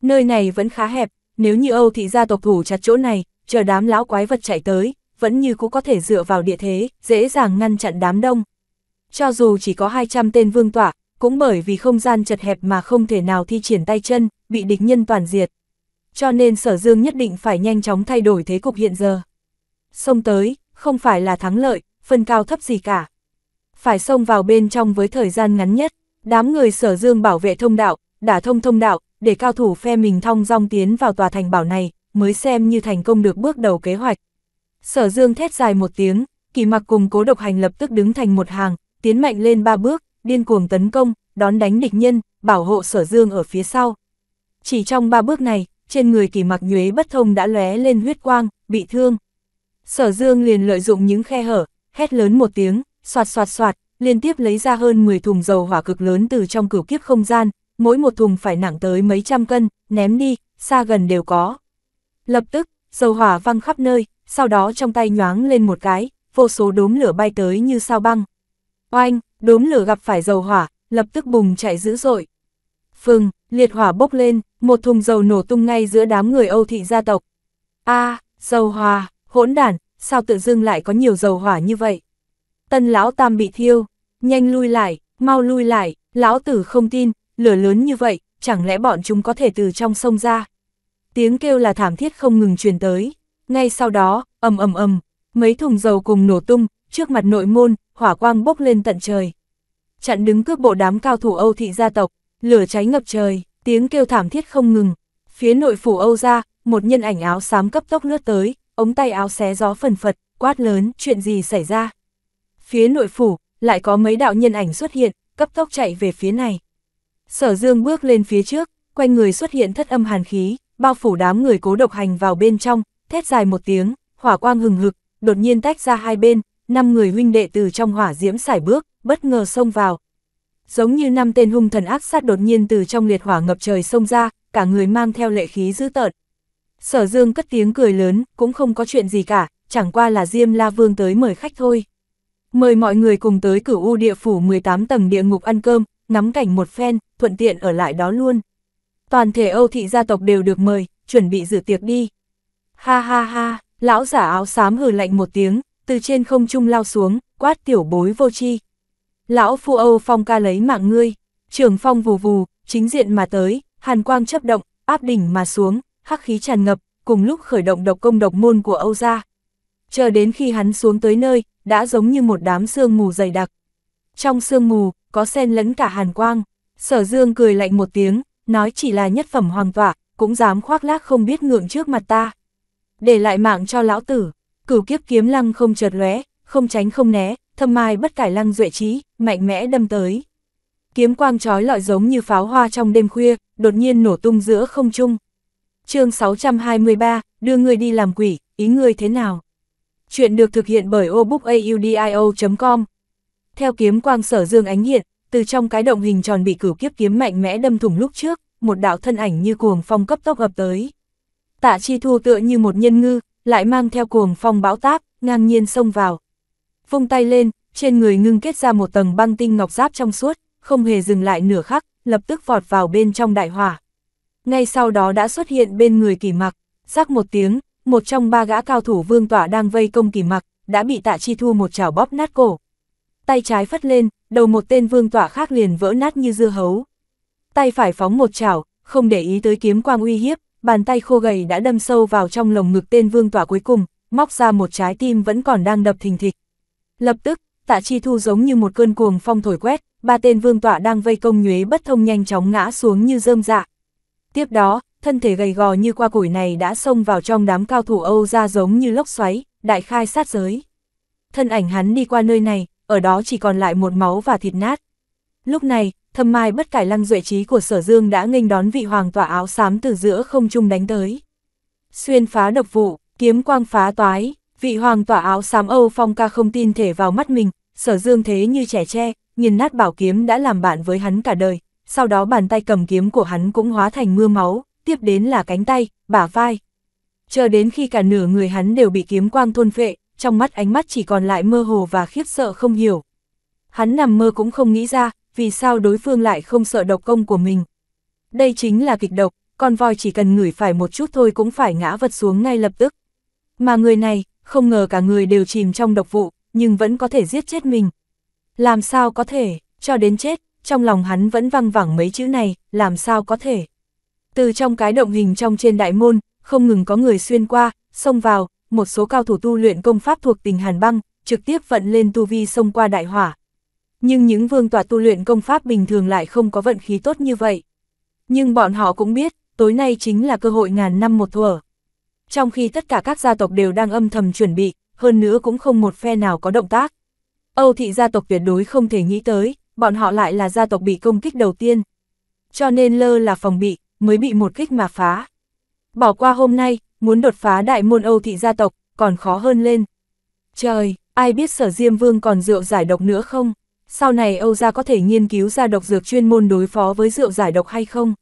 Speaker 1: Nơi này vẫn khá hẹp, nếu như Âu thị gia tộc thủ chặt chỗ này, chờ đám lão quái vật chạy tới, vẫn như cũ có thể dựa vào địa thế, dễ dàng ngăn chặn đám đông. Cho dù chỉ có 200 tên vương tỏa, cũng bởi vì không gian chật hẹp mà không thể nào thi triển tay chân, bị địch nhân toàn diệt. Cho nên sở dương nhất định phải nhanh chóng thay đổi thế cục hiện giờ. Xông tới, không phải là thắng lợi, phân cao thấp gì cả. Phải xông vào bên trong với thời gian ngắn nhất, đám người sở dương bảo vệ thông đạo, đả thông thông đạo, để cao thủ phe mình thong dong tiến vào tòa thành bảo này, mới xem như thành công được bước đầu kế hoạch. Sở dương thét dài một tiếng, kỳ mặc cùng cố độc hành lập tức đứng thành một hàng, tiến mạnh lên ba bước, điên cuồng tấn công, đón đánh địch nhân, bảo hộ sở dương ở phía sau. Chỉ trong ba bước này, trên người kỳ mặc nhuế bất thông đã lóe lên huyết quang, bị thương. Sở dương liền lợi dụng những khe hở, hét lớn một tiếng, soạt soạt soạt, liên tiếp lấy ra hơn 10 thùng dầu hỏa cực lớn từ trong cửu kiếp không gian, mỗi một thùng phải nặng tới mấy trăm cân, ném đi, xa gần đều có. Lập tức, dầu hỏa văng khắp nơi, sau đó trong tay nhoáng lên một cái, vô số đốm lửa bay tới như sao băng. Oanh, đốm lửa gặp phải dầu hỏa, lập tức bùng chạy dữ dội. Phừng, liệt hỏa bốc lên, một thùng dầu nổ tung ngay giữa đám người Âu thị gia tộc. a dầu hỏa, hỗn đản, sao tự dưng lại có nhiều dầu hỏa như vậy? Tân lão tam bị thiêu, nhanh lui lại, mau lui lại, lão tử không tin, lửa lớn như vậy, chẳng lẽ bọn chúng có thể từ trong sông ra? Tiếng kêu là thảm thiết không ngừng truyền tới. Ngay sau đó, ầm ầm ầm, mấy thùng dầu cùng nổ tung, trước mặt nội môn, hỏa quang bốc lên tận trời. Chặn đứng cướp bộ đám cao thủ Âu thị gia tộc, lửa cháy ngập trời, tiếng kêu thảm thiết không ngừng. Phía nội phủ Âu gia, một nhân ảnh áo xám cấp tốc lướt tới, ống tay áo xé gió phần phật, quát lớn, chuyện gì xảy ra. Phía nội phủ, lại có mấy đạo nhân ảnh xuất hiện, cấp tốc chạy về phía này. Sở Dương bước lên phía trước, quanh người xuất hiện thất âm hàn khí, bao phủ đám người cố độc hành vào bên trong, thét dài một tiếng, hỏa quang hừng hực, đột nhiên tách ra hai bên, năm người huynh đệ từ trong hỏa diễm xài bước, bất ngờ xông vào. Giống như năm tên hung thần ác sát đột nhiên từ trong liệt hỏa ngập trời xông ra, cả người mang theo lệ khí dữ tợn. Sở Dương cất tiếng cười lớn, cũng không có chuyện gì cả, chẳng qua là Diêm La Vương tới mời khách thôi. Mời mọi người cùng tới cửu u địa phủ 18 tầng địa ngục ăn cơm, ngắm cảnh một phen, thuận tiện ở lại đó luôn. Toàn thể Âu thị gia tộc đều được mời, chuẩn bị dự tiệc đi. Ha ha ha, lão giả áo xám hừ lạnh một tiếng, từ trên không trung lao xuống, quát tiểu bối vô chi. Lão phu Âu Phong ca lấy mạng ngươi, trường phong vù vù, chính diện mà tới, hàn quang chấp động, áp đỉnh mà xuống, hắc khí tràn ngập, cùng lúc khởi động độc công độc môn của Âu gia. Chờ đến khi hắn xuống tới nơi, đã giống như một đám sương mù dày đặc. Trong sương mù, có xen lẫn cả hàn quang. Sở Dương cười lạnh một tiếng, nói chỉ là nhất phẩm hoàng tỏa, cũng dám khoác lác không biết ngượng trước mặt ta để lại mạng cho lão tử. Cửu kiếp kiếm lăng không chợt lóe, không tránh không né, thâm mai bất cải lăng duệ trí, mạnh mẽ đâm tới. Kiếm quang trói lọi giống như pháo hoa trong đêm khuya, đột nhiên nổ tung giữa không trung. chương 623, đưa người đi làm quỷ, ý người thế nào? Chuyện được thực hiện bởi obookaudio.com Theo kiếm quang sở dương ánh hiện, từ trong cái động hình tròn bị cửu kiếp kiếm mạnh mẽ đâm thủng lúc trước, một đạo thân ảnh như cuồng phong cấp tốc ập tới. Tạ Chi Thu tựa như một nhân ngư, lại mang theo cuồng phong bão táp, ngang nhiên xông vào. Vung tay lên, trên người ngưng kết ra một tầng băng tinh ngọc giáp trong suốt, không hề dừng lại nửa khắc, lập tức vọt vào bên trong đại hỏa. Ngay sau đó đã xuất hiện bên người kỳ mặc, rắc một tiếng, một trong ba gã cao thủ vương tỏa đang vây công kỳ mặc, đã bị tạ chi thu một chảo bóp nát cổ. Tay trái phất lên, đầu một tên vương tỏa khác liền vỡ nát như dưa hấu. Tay phải phóng một chảo, không để ý tới kiếm quang uy hiếp, bàn tay khô gầy đã đâm sâu vào trong lồng ngực tên vương tỏa cuối cùng, móc ra một trái tim vẫn còn đang đập thình thịch. Lập tức, tạ chi thu giống như một cơn cuồng phong thổi quét, ba tên vương tỏa đang vây công nhuế bất thông nhanh chóng ngã xuống như rơm dạ. Tiếp đó, thân thể gầy gò như qua củi này đã xông vào trong đám cao thủ Âu ra giống như lốc xoáy, đại khai sát giới. Thân ảnh hắn đi qua nơi này, ở đó chỉ còn lại một máu và thịt nát. Lúc này, thâm mai bất cải lăng duệ trí của sở dương đã nghênh đón vị hoàng tỏa áo xám từ giữa không trung đánh tới. Xuyên phá độc vụ, kiếm quang phá toái, vị hoàng tỏa áo xám Âu Phong ca không tin thể vào mắt mình, sở dương thế như trẻ tre, nghiền nát bảo kiếm đã làm bạn với hắn cả đời, sau đó bàn tay cầm kiếm của hắn cũng hóa thành mưa máu, tiếp đến là cánh tay, bả vai. Chờ đến khi cả nửa người hắn đều bị kiếm quang thôn phệ, trong mắt ánh mắt chỉ còn lại mơ hồ và khiếp sợ không hiểu. Hắn nằm mơ cũng không nghĩ ra, vì sao đối phương lại không sợ độc công của mình. Đây chính là kịch độc, con voi chỉ cần ngửi phải một chút thôi cũng phải ngã vật xuống ngay lập tức. Mà người này, không ngờ cả người đều chìm trong độc vụ, nhưng vẫn có thể giết chết mình. Làm sao có thể, cho đến chết, trong lòng hắn vẫn văng vẳng mấy chữ này, làm sao có thể. Từ trong cái động hình trong trên đại môn, không ngừng có người xuyên qua, xông vào, một số cao thủ tu luyện công pháp thuộc tình Hàn Băng, trực tiếp vận lên tu vi xông qua đại hỏa, nhưng những vương tọa tu luyện công pháp bình thường lại không có vận khí tốt như vậy. Nhưng bọn họ cũng biết, tối nay chính là cơ hội ngàn năm một thuở. Trong khi tất cả các gia tộc đều đang âm thầm chuẩn bị, hơn nữa cũng không một phe nào có động tác. Âu thị gia tộc tuyệt đối không thể nghĩ tới, bọn họ lại là gia tộc bị công kích đầu tiên. Cho nên lơ là phòng bị, mới bị một kích mà phá. Bỏ qua hôm nay, muốn đột phá đại môn Âu thị gia tộc, còn khó hơn lên. Trời, ai biết sở Diêm Vương còn rượu giải độc nữa không? sau này Âu gia có thể nghiên cứu ra độc dược chuyên môn đối phó với rượu giải độc hay không.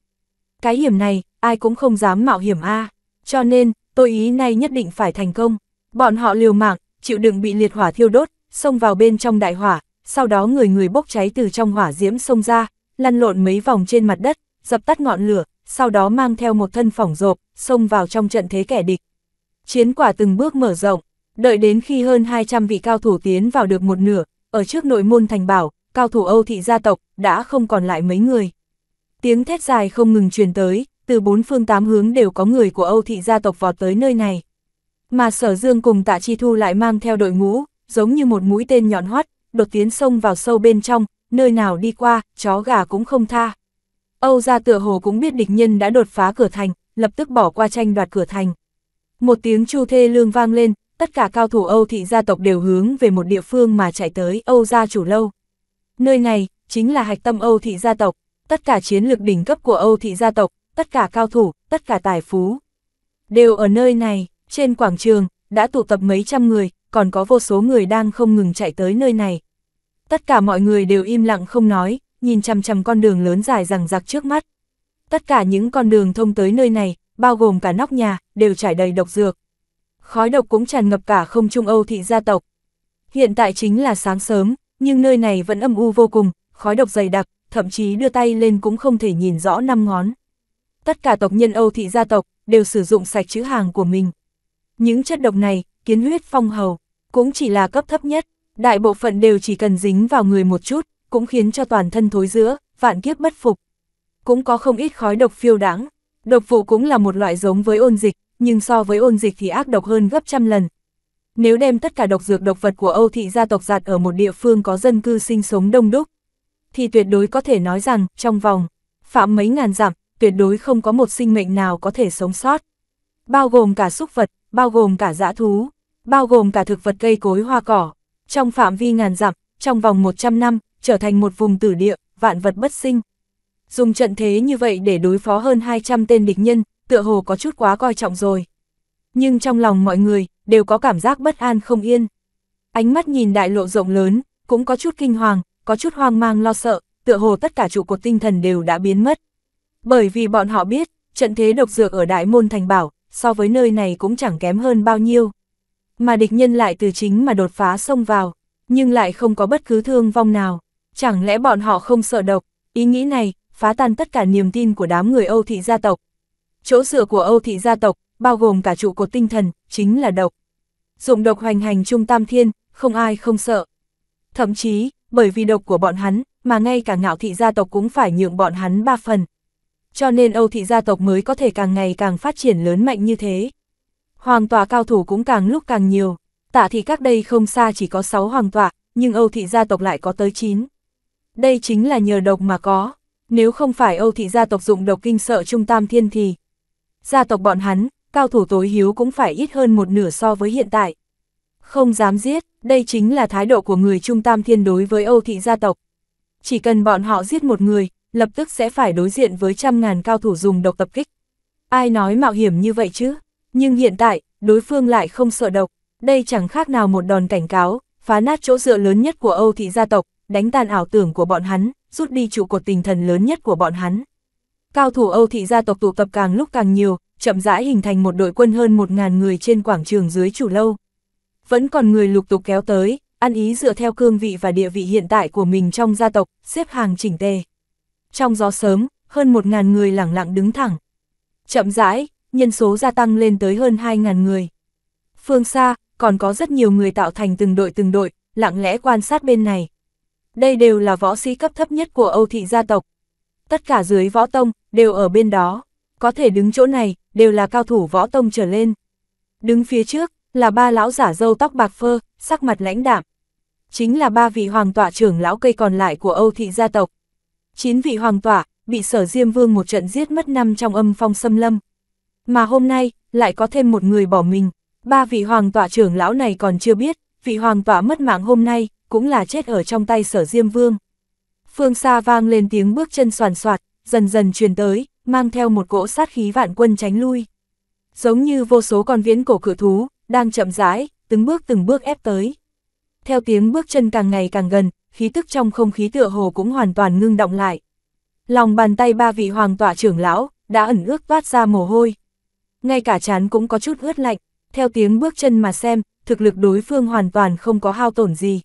Speaker 1: Cái hiểm này, ai cũng không dám mạo hiểm A, cho nên, tôi ý này nhất định phải thành công. Bọn họ liều mạng, chịu đựng bị liệt hỏa thiêu đốt, xông vào bên trong đại hỏa, sau đó người người bốc cháy từ trong hỏa diễm xông ra, lăn lộn mấy vòng trên mặt đất, dập tắt ngọn lửa, sau đó mang theo một thân phỏng rộp, xông vào trong trận thế kẻ địch. Chiến quả từng bước mở rộng, đợi đến khi hơn 200 vị cao thủ tiến vào được một nửa, ở trước nội môn thành bảo, cao thủ Âu thị gia tộc, đã không còn lại mấy người. Tiếng thét dài không ngừng truyền tới, từ bốn phương tám hướng đều có người của Âu thị gia tộc vọt tới nơi này. Mà sở dương cùng tạ chi thu lại mang theo đội ngũ, giống như một mũi tên nhọn hoắt, đột tiến sông vào sâu bên trong, nơi nào đi qua, chó gà cũng không tha. Âu gia tựa hồ cũng biết địch nhân đã đột phá cửa thành, lập tức bỏ qua tranh đoạt cửa thành. Một tiếng chu thê lương vang lên, tất cả cao thủ Âu thị gia tộc đều hướng về một địa phương mà chạy tới Âu gia chủ lâu. Nơi này, chính là hạch tâm Âu thị gia tộc, tất cả chiến lược đỉnh cấp của Âu thị gia tộc, tất cả cao thủ, tất cả tài phú. Đều ở nơi này, trên quảng trường, đã tụ tập mấy trăm người, còn có vô số người đang không ngừng chạy tới nơi này. Tất cả mọi người đều im lặng không nói, nhìn chằm chằm con đường lớn dài rằng rạc trước mắt. Tất cả những con đường thông tới nơi này, bao gồm cả nóc nhà, đều trải đầy độc dược khói độc cũng tràn ngập cả không trung Âu thị gia tộc. Hiện tại chính là sáng sớm, nhưng nơi này vẫn âm u vô cùng, khói độc dày đặc, thậm chí đưa tay lên cũng không thể nhìn rõ năm ngón. Tất cả tộc nhân Âu thị gia tộc đều sử dụng sạch chữ hàng của mình. Những chất độc này, kiến huyết phong hầu, cũng chỉ là cấp thấp nhất, đại bộ phận đều chỉ cần dính vào người một chút, cũng khiến cho toàn thân thối giữa, vạn kiếp bất phục. Cũng có không ít khói độc phiêu đáng, độc vụ cũng là một loại giống với ôn dịch, nhưng so với ôn dịch thì ác độc hơn gấp trăm lần. Nếu đem tất cả độc dược độc vật của Âu thị gia tộc giạt ở một địa phương có dân cư sinh sống đông đúc, thì tuyệt đối có thể nói rằng, trong vòng, phạm mấy ngàn dặm, tuyệt đối không có một sinh mệnh nào có thể sống sót. Bao gồm cả súc vật, bao gồm cả dã thú, bao gồm cả thực vật cây cối hoa cỏ. Trong phạm vi ngàn dặm, trong vòng 100 năm, trở thành một vùng tử địa, vạn vật bất sinh. Dùng trận thế như vậy để đối phó hơn 200 tên địch nhân, tựa hồ có chút quá coi trọng rồi. Nhưng trong lòng mọi người, đều có cảm giác bất an không yên. Ánh mắt nhìn đại lộ rộng lớn, cũng có chút kinh hoàng, có chút hoang mang lo sợ, tựa hồ tất cả trụ cột tinh thần đều đã biến mất. Bởi vì bọn họ biết, trận thế độc dược ở đại môn thành bảo, so với nơi này cũng chẳng kém hơn bao nhiêu. Mà địch nhân lại từ chính mà đột phá xông vào, nhưng lại không có bất cứ thương vong nào. Chẳng lẽ bọn họ không sợ độc, ý nghĩ này, phá tan tất cả niềm tin của đám người Âu thị gia tộc, chỗ dựa của Âu thị gia tộc, bao gồm cả trụ cột tinh thần, chính là độc. Dụng độc hoành hành trung tam thiên, không ai không sợ. Thậm chí, bởi vì độc của bọn hắn, mà ngay cả ngạo thị gia tộc cũng phải nhượng bọn hắn ba phần. Cho nên Âu thị gia tộc mới có thể càng ngày càng phát triển lớn mạnh như thế. Hoàng tòa cao thủ cũng càng lúc càng nhiều, tạ thì các đây không xa chỉ có 6 hoàng tòa, nhưng Âu thị gia tộc lại có tới 9. Đây chính là nhờ độc mà có, nếu không phải Âu thị gia tộc dụng độc kinh sợ trung tam thiên thì, gia tộc bọn hắn, cao thủ tối hiếu cũng phải ít hơn một nửa so với hiện tại. Không dám giết, đây chính là thái độ của người Trung Tam Thiên đối với Âu thị gia tộc. Chỉ cần bọn họ giết một người, lập tức sẽ phải đối diện với trăm ngàn cao thủ dùng độc tập kích. Ai nói mạo hiểm như vậy chứ? Nhưng hiện tại, đối phương lại không sợ độc, đây chẳng khác nào một đòn cảnh cáo, phá nát chỗ dựa lớn nhất của Âu thị gia tộc, đánh tàn ảo tưởng của bọn hắn, rút đi trụ cột tinh thần lớn nhất của bọn hắn. Cao thủ Âu thị gia tộc tụ tập càng lúc càng nhiều, chậm rãi hình thành một đội quân hơn 1.000 người trên quảng trường dưới chủ lâu. Vẫn còn người lục tục kéo tới, ăn ý dựa theo cương vị và địa vị hiện tại của mình trong gia tộc, xếp hàng chỉnh tề. Trong gió sớm, hơn 1.000 người lẳng lặng đứng thẳng. Chậm rãi, nhân số gia tăng lên tới hơn 2.000 người. Phương xa, còn có rất nhiều người tạo thành từng đội từng đội, lặng lẽ quan sát bên này. Đây đều là võ sĩ cấp thấp nhất của Âu thị gia tộc. Tất cả dưới võ tông, đều ở bên đó, có thể đứng chỗ này, đều là cao thủ võ tông trở lên. Đứng phía trước, là ba lão giả dâu tóc bạc phơ, sắc mặt lãnh đạm. Chính là ba vị hoàng tọa trưởng lão cây còn lại của Âu thị gia tộc. Chín vị hoàng tọa, bị sở Diêm Vương một trận giết mất năm trong âm phong xâm lâm. Mà hôm nay, lại có thêm một người bỏ mình. Ba vị hoàng tọa trưởng lão này còn chưa biết, vị hoàng tọa mất mạng hôm nay, cũng là chết ở trong tay sở Diêm Vương. Phương xa vang lên tiếng bước chân soàn soạt, dần dần truyền tới, mang theo một cỗ sát khí vạn quân tránh lui. Giống như vô số con viễn cổ cửa thú, đang chậm rãi, từng bước từng bước ép tới. Theo tiếng bước chân càng ngày càng gần, khí tức trong không khí tựa hồ cũng hoàn toàn ngưng động lại. Lòng bàn tay ba vị hoàng tọa trưởng lão, đã ẩn ước toát ra mồ hôi. Ngay cả chán cũng có chút ướt lạnh, theo tiếng bước chân mà xem, thực lực đối phương hoàn toàn không có hao tổn gì.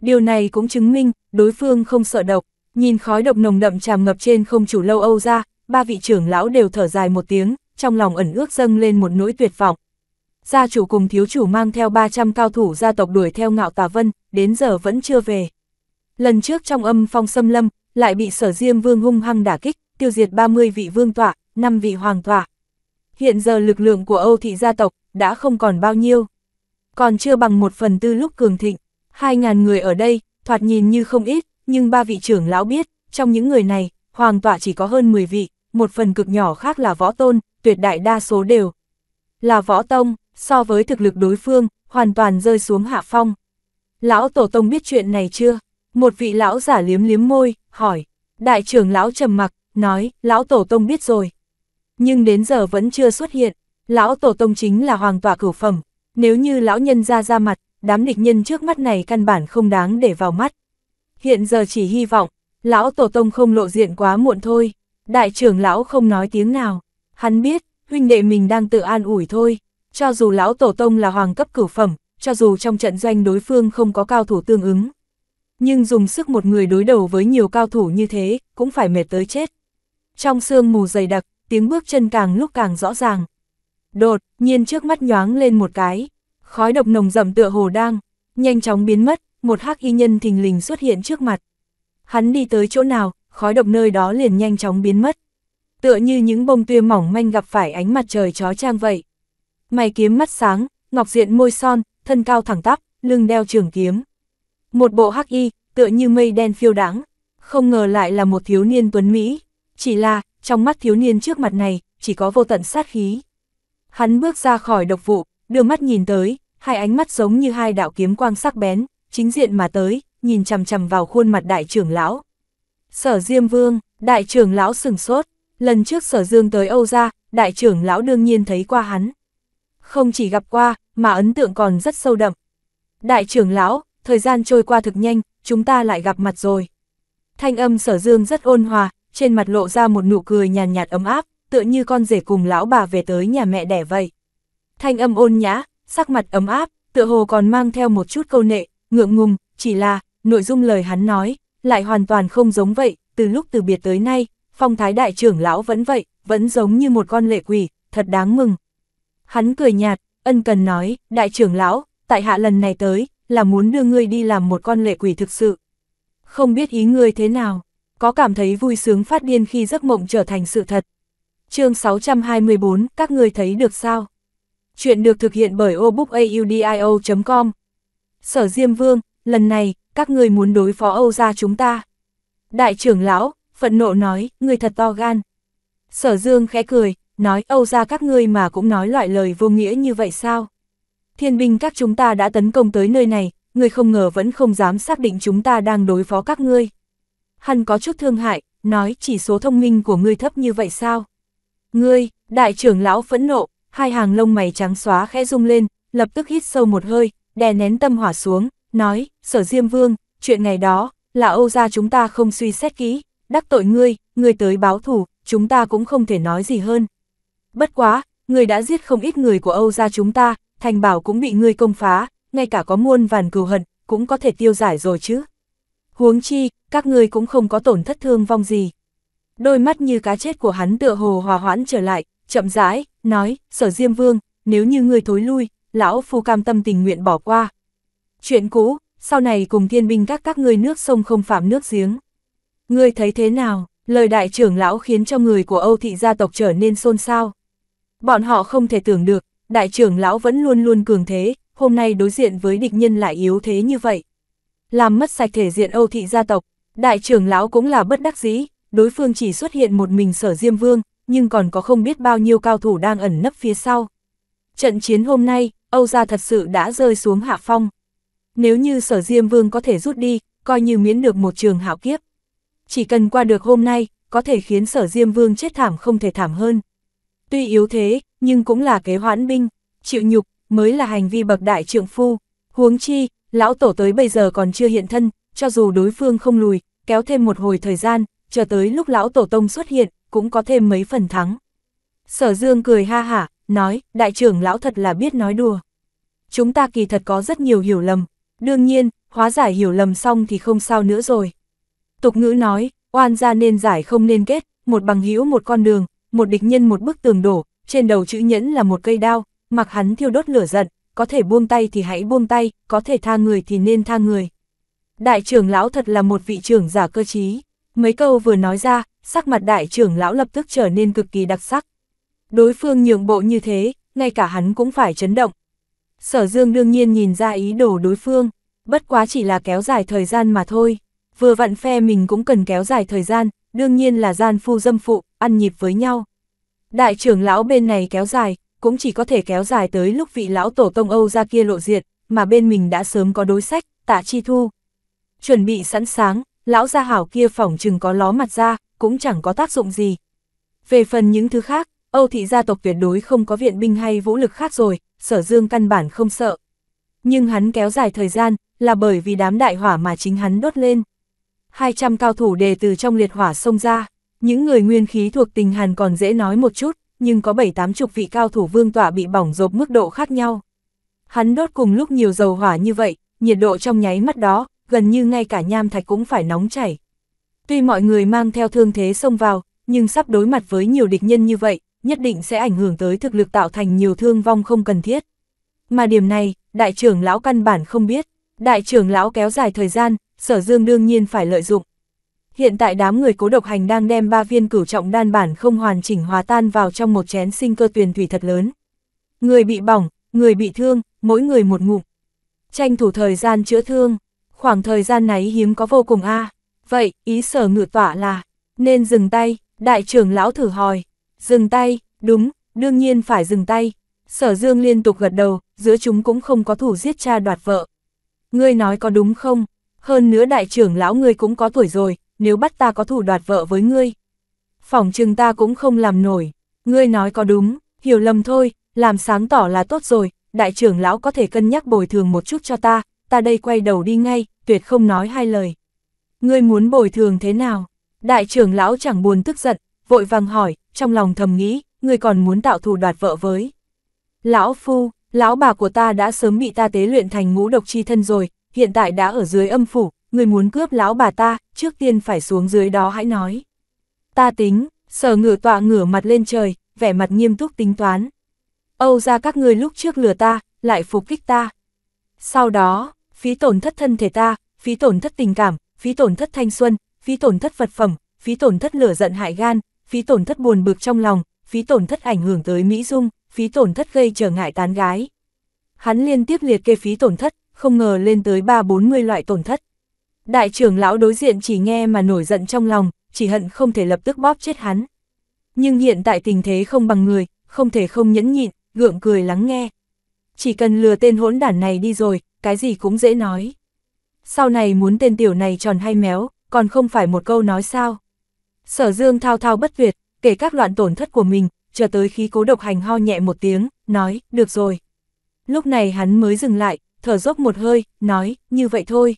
Speaker 1: Điều này cũng chứng minh, đối phương không sợ độc, Nhìn khói độc nồng đậm tràn ngập trên không chủ lâu Âu ra, ba vị trưởng lão đều thở dài một tiếng, trong lòng ẩn ước dâng lên một nỗi tuyệt vọng. Gia chủ cùng thiếu chủ mang theo 300 cao thủ gia tộc đuổi theo ngạo tà vân, đến giờ vẫn chưa về. Lần trước trong âm phong xâm lâm, lại bị sở diêm vương hung hăng đả kích, tiêu diệt 30 vị vương tọa, 5 vị hoàng tọa. Hiện giờ lực lượng của Âu thị gia tộc đã không còn bao nhiêu. Còn chưa bằng một phần tư lúc cường thịnh, 2.000 người ở đây, thoạt nhìn như không ít, nhưng ba vị trưởng lão biết, trong những người này, hoàng tọa chỉ có hơn 10 vị, một phần cực nhỏ khác là võ tôn, tuyệt đại đa số đều là võ tông, so với thực lực đối phương, hoàn toàn rơi xuống hạ phong. Lão Tổ Tông biết chuyện này chưa? Một vị lão giả liếm liếm môi, hỏi. Đại trưởng lão trầm mặc, nói, lão Tổ Tông biết rồi. Nhưng đến giờ vẫn chưa xuất hiện, lão Tổ Tông chính là hoàng tọa cửu phẩm. Nếu như lão nhân ra ra mặt, đám địch nhân trước mắt này căn bản không đáng để vào mắt. Hiện giờ chỉ hy vọng, lão tổ tông không lộ diện quá muộn thôi. Đại trưởng lão không nói tiếng nào. Hắn biết, huynh đệ mình đang tự an ủi thôi. Cho dù lão tổ tông là hoàng cấp cửu phẩm, cho dù trong trận doanh đối phương không có cao thủ tương ứng. Nhưng dùng sức một người đối đầu với nhiều cao thủ như thế, cũng phải mệt tới chết. Trong sương mù dày đặc, tiếng bước chân càng lúc càng rõ ràng. Đột, nhiên trước mắt nhoáng lên một cái. Khói độc nồng rậm tựa hồ đang, nhanh chóng biến mất, một hắc y nhân thình lình xuất hiện trước mặt. Hắn đi tới chỗ nào, khói độc nơi đó liền nhanh chóng biến mất. Tựa như những bông tuyê mỏng manh gặp phải ánh mặt trời chó trang vậy. Mày kiếm mắt sáng, ngọc diện môi son, thân cao thẳng tắp, lưng đeo trường kiếm. Một bộ hắc y, tựa như mây đen phiêu đáng, không ngờ lại là một thiếu niên tuấn Mỹ. Chỉ là, trong mắt thiếu niên trước mặt này, chỉ có vô tận sát khí. Hắn bước ra khỏi độc vụ, đưa mắt nhìn tới, hai ánh mắt giống như hai đạo kiếm quang sắc bén, chính diện mà tới, nhìn chằm chằm vào khuôn mặt đại trưởng lão. Sở Diêm Vương, đại trưởng lão sừng sốt, lần trước sở Dương tới Âu ra, đại trưởng lão đương nhiên thấy qua hắn. Không chỉ gặp qua, mà ấn tượng còn rất sâu đậm. Đại trưởng lão, thời gian trôi qua thực nhanh, chúng ta lại gặp mặt rồi. Thanh âm sở Dương rất ôn hòa, trên mặt lộ ra một nụ cười nhàn nhạt, nhạt ấm áp, tựa như con rể cùng lão bà về tới nhà mẹ đẻ vậy. Thanh âm ôn nhã, sắc mặt ấm áp, tựa hồ còn mang theo một chút câu nệ, ngượng ngùng, chỉ là, nội dung lời hắn nói, lại hoàn toàn không giống vậy, từ lúc từ biệt tới nay, phong thái đại trưởng lão vẫn vậy, vẫn giống như một con lệ quỷ, thật đáng mừng. Hắn cười nhạt, ân cần nói, đại trưởng lão, tại hạ lần này tới, là muốn đưa ngươi đi làm một con lệ quỷ thực sự. Không biết ý ngươi thế nào, có cảm thấy vui sướng phát điên khi giấc mộng trở thành sự thật. chương 624, các ngươi thấy được sao? Chuyện được thực hiện bởi obookaudio.com, Sở Diêm Vương, lần này, các người muốn đối phó Âu gia chúng ta. Đại trưởng lão, phận nộ nói, người thật to gan. Sở Dương khẽ cười, nói Âu gia các ngươi mà cũng nói loại lời vô nghĩa như vậy sao? Thiên binh các chúng ta đã tấn công tới nơi này, người không ngờ vẫn không dám xác định chúng ta đang đối phó các ngươi. Hắn có chút thương hại, nói chỉ số thông minh của ngươi thấp như vậy sao? Ngươi, đại trưởng lão phẫn nộ, hai hàng lông mày trắng xóa khẽ rung lên, lập tức hít sâu một hơi, đè nén tâm hỏa xuống, nói, sở Diêm Vương, chuyện ngày đó, là Âu gia chúng ta không suy xét kỹ, đắc tội ngươi, ngươi tới báo thủ, chúng ta cũng không thể nói gì hơn. Bất quá, ngươi đã giết không ít người của Âu gia chúng ta, thành bảo cũng bị ngươi công phá, ngay cả có muôn vàn cừu hận, cũng có thể tiêu giải rồi chứ. Huống chi, các ngươi cũng không có tổn thất thương vong gì. Đôi mắt như cá chết của hắn tựa hồ hòa hoãn trở lại, chậm rãi, nói, sở Diêm Vương, nếu như ngươi thối lui, lão phu cam tâm tình nguyện bỏ qua. Chuyện cũ, sau này cùng thiên binh các các ngươi nước sông không phạm nước giếng. Ngươi thấy thế nào, lời đại trưởng lão khiến cho người của Âu thị gia tộc trở nên xôn xao. Bọn họ không thể tưởng được, đại trưởng lão vẫn luôn luôn cường thế, hôm nay đối diện với địch nhân lại yếu thế như vậy. Làm mất sạch thể diện Âu thị gia tộc, đại trưởng lão cũng là bất đắc dĩ, đối phương chỉ xuất hiện một mình sở Diêm Vương, nhưng còn có không biết bao nhiêu cao thủ đang ẩn nấp phía sau. Trận chiến hôm nay, Âu gia thật sự đã rơi xuống hạ phong. Nếu như sở Diêm Vương có thể rút đi, coi như miễn được một trường hảo kiếp. Chỉ cần qua được hôm nay, có thể khiến sở Diêm Vương chết thảm không thể thảm hơn. Tuy yếu thế, nhưng cũng là kế hoãn binh, chịu nhục, mới là hành vi bậc đại trượng phu. Huống chi, lão tổ tới bây giờ còn chưa hiện thân, cho dù đối phương không lùi, kéo thêm một hồi thời gian, chờ tới lúc lão tổ tông xuất hiện, cũng có thêm mấy phần thắng. Sở Dương cười ha hả, nói, đại trưởng lão thật là biết nói đùa chúng ta kỳ thật có rất nhiều hiểu lầm. Đương nhiên, hóa giải hiểu lầm xong thì không sao nữa rồi. Tục ngữ nói, oan gia nên giải không nên kết, một bằng hữu một con đường, một địch nhân một bức tường đổ, trên đầu chữ nhẫn là một cây đao, mặc hắn thiêu đốt lửa giận, có thể buông tay thì hãy buông tay, có thể tha người thì nên tha người. Đại trưởng lão thật là một vị trưởng giả cơ trí. Mấy câu vừa nói ra, sắc mặt đại trưởng lão lập tức trở nên cực kỳ đặc sắc. Đối phương nhượng bộ như thế, ngay cả hắn cũng phải chấn động, Sở Dương đương nhiên nhìn ra ý đồ đối phương, bất quá chỉ là kéo dài thời gian mà thôi. Vừa vặn phe mình cũng cần kéo dài thời gian, đương nhiên là gian phu dâm phụ, ăn nhịp với nhau. Đại trưởng lão bên này kéo dài, cũng chỉ có thể kéo dài tới lúc vị lão tổ tông Âu ra kia lộ diệt, mà bên mình đã sớm có đối sách, tạ chi thu. Chuẩn bị sẵn sáng, lão gia hảo kia phỏng chừng có ló mặt ra, cũng chẳng có tác dụng gì. Về phần những thứ khác, Âu thị gia tộc tuyệt đối không có viện binh hay vũ lực khác rồi, sở dương căn bản không sợ. Nhưng hắn kéo dài thời gian, là bởi vì đám đại hỏa mà chính hắn đốt lên. 200 cao thủ đề từ trong liệt hỏa xông ra, những người nguyên khí thuộc tình hàn còn dễ nói một chút, nhưng có bảy tám chục vị cao thủ vương tọa bị bỏng rộp mức độ khác nhau. Hắn đốt cùng lúc nhiều dầu hỏa như vậy, nhiệt độ trong nháy mắt đó, gần như ngay cả nham thạch cũng phải nóng chảy. Tuy mọi người mang theo thương thế xông vào, nhưng sắp đối mặt với nhiều địch nhân như vậy, nhất định sẽ ảnh hưởng tới thực lực tạo thành nhiều thương vong không cần thiết. Mà điểm này, đại trưởng lão căn bản không biết, đại trưởng lão kéo dài thời gian, sở dương đương nhiên phải lợi dụng. Hiện tại đám người cố độc hành đang đem ba viên cửu trọng đan bản không hoàn chỉnh hòa tan vào trong một chén sinh cơ tuyền thủy thật lớn. Người bị bỏng, người bị thương, mỗi người một ngụm. Tranh thủ thời gian chữa thương, khoảng thời gian này hiếm có vô cùng a Vậy, ý sở ngự tỏa là, nên dừng tay, đại trưởng lão thử hỏi, Dừng tay, đúng, đương nhiên phải dừng tay. Sở Dương liên tục gật đầu, giữa chúng cũng không có thủ giết cha đoạt vợ. Ngươi nói có đúng không? Hơn nữa đại trưởng lão ngươi cũng có tuổi rồi, nếu bắt ta có thủ đoạt vợ với ngươi. Phỏng chừng ta cũng không làm nổi. Ngươi nói có đúng, hiểu lầm thôi, làm sáng tỏ là tốt rồi, đại trưởng lão có thể cân nhắc bồi thường một chút cho ta, ta đây quay đầu đi ngay, tuyệt không nói hai lời. Ngươi muốn bồi thường thế nào? Đại trưởng lão chẳng buồn tức giận, vội vàng hỏi, trong lòng thầm nghĩ, người còn muốn tạo thù đoạt vợ với. Lão Phu, lão bà của ta đã sớm bị ta tế luyện thành ngũ độc chi thân rồi, hiện tại đã ở dưới âm phủ, người muốn cướp lão bà ta, trước tiên phải xuống dưới đó hãy nói. Ta tính, sở ngửa tọa ngửa mặt lên trời, vẻ mặt nghiêm túc tính toán. Âu ra các ngươi lúc trước lừa ta, lại phục kích ta. Sau đó, phí tổn thất thân thể ta, phí tổn thất tình cảm, phí tổn thất thanh xuân, phí tổn thất vật phẩm, phí tổn thất lửa giận hại gan, phí tổn thất buồn bực trong lòng, phí tổn thất ảnh hưởng tới Mỹ Dung, phí tổn thất gây trở ngại tán gái. Hắn liên tiếp liệt kê phí tổn thất, không ngờ lên tới 3-40 loại tổn thất. Đại trưởng lão đối diện chỉ nghe mà nổi giận trong lòng, chỉ hận không thể lập tức bóp chết hắn. Nhưng hiện tại tình thế không bằng người, không thể không nhẫn nhịn, gượng cười lắng nghe. Chỉ cần lừa tên hỗn đản này đi rồi, cái gì cũng dễ nói. Sau này muốn tên tiểu này tròn hay méo, còn không phải một câu nói sao. Sở Dương thao thao bất tuyệt, kể các loạn tổn thất của mình, chờ tới khi cố độc hành ho nhẹ một tiếng, nói, được rồi. Lúc này hắn mới dừng lại, thở dốc một hơi, nói, như vậy thôi.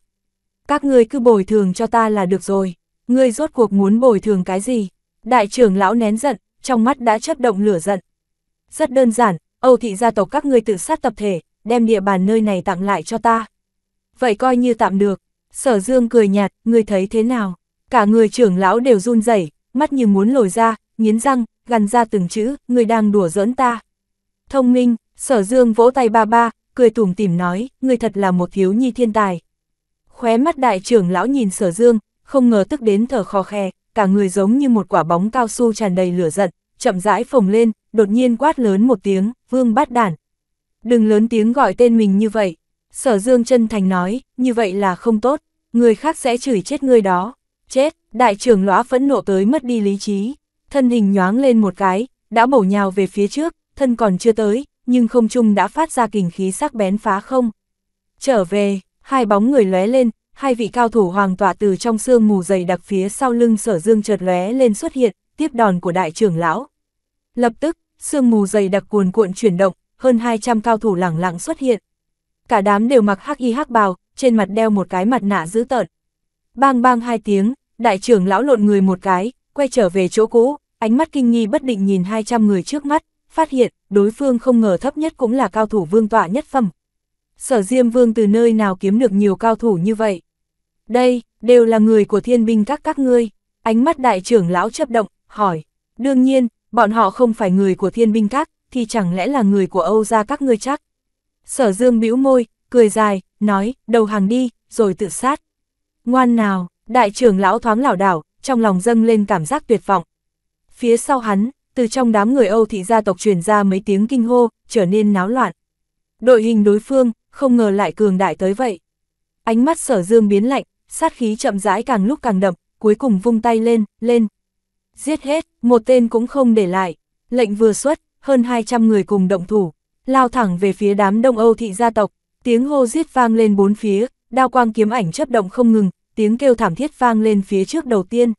Speaker 1: Các ngươi cứ bồi thường cho ta là được rồi, ngươi rốt cuộc muốn bồi thường cái gì? Đại trưởng lão nén giận, trong mắt đã chấp động lửa giận. Rất đơn giản, Âu thị gia tộc các ngươi tự sát tập thể, đem địa bàn nơi này tặng lại cho ta. Vậy coi như tạm được, sở dương cười nhạt, ngươi thấy thế nào? cả người trưởng lão đều run rẩy, mắt như muốn lồi ra, nghiến răng, gằn ra từng chữ, người đang đùa giỡn ta. Thông minh, sở dương vỗ tay ba ba, cười tủm tỉm nói, người thật là một thiếu nhi thiên tài. Khóe mắt đại trưởng lão nhìn sở dương, không ngờ tức đến thở khò khè, cả người giống như một quả bóng cao su tràn đầy lửa giận, chậm rãi phồng lên, đột nhiên quát lớn một tiếng, vương bát đản. Đừng lớn tiếng gọi tên mình như vậy, sở dương chân thành nói, như vậy là không tốt, người khác sẽ chửi chết ngươi đó. Chết, đại trưởng lõa phẫn nộ tới mất đi lý trí, thân hình nhoáng lên một cái, đã bổ nhào về phía trước, thân còn chưa tới, nhưng không trung đã phát ra kình khí sắc bén phá không. Trở về, hai bóng người lóe lên, hai vị cao thủ hoàng tọa từ trong xương mù dày đặc phía sau lưng sở dương chợt lóe lên xuất hiện, tiếp đòn của đại trưởng lão. Lập tức, xương mù dày đặc cuồn cuộn chuyển động, hơn 200 cao thủ lẳng lặng xuất hiện. Cả đám đều mặc hắc y hắc bào, trên mặt đeo một cái mặt nạ dữ tợn, Bang bang hai tiếng, đại trưởng lão lộn người một cái, quay trở về chỗ cũ, ánh mắt kinh nghi bất định nhìn 200 người trước mắt, phát hiện, đối phương không ngờ thấp nhất cũng là cao thủ vương tọa nhất phẩm. Sở Diêm Vương từ nơi nào kiếm được nhiều cao thủ như vậy? Đây, đều là người của thiên binh các các ngươi. Ánh mắt đại trưởng lão chấp động, hỏi. Đương nhiên, bọn họ không phải người của thiên binh các, thì chẳng lẽ là người của Âu gia các ngươi chắc? Sở Dương bĩu môi, cười dài, nói, đầu hàng đi, rồi tự sát. Ngoan nào, đại trưởng lão thoáng lảo đảo, trong lòng dâng lên cảm giác tuyệt vọng. Phía sau hắn, từ trong đám người Âu thị gia tộc truyền ra mấy tiếng kinh hô, trở nên náo loạn. Đội hình đối phương, không ngờ lại cường đại tới vậy. Ánh mắt sở dương biến lạnh, sát khí chậm rãi càng lúc càng đậm, cuối cùng vung tay lên, lên. Giết hết, một tên cũng không để lại. Lệnh vừa xuất, hơn 200 người cùng động thủ, lao thẳng về phía đám đông Âu thị gia tộc. Tiếng hô giết vang lên bốn phía, đao quang kiếm ảnh chấp động không ngừng, tiếng kêu thảm thiết vang lên phía trước đầu tiên.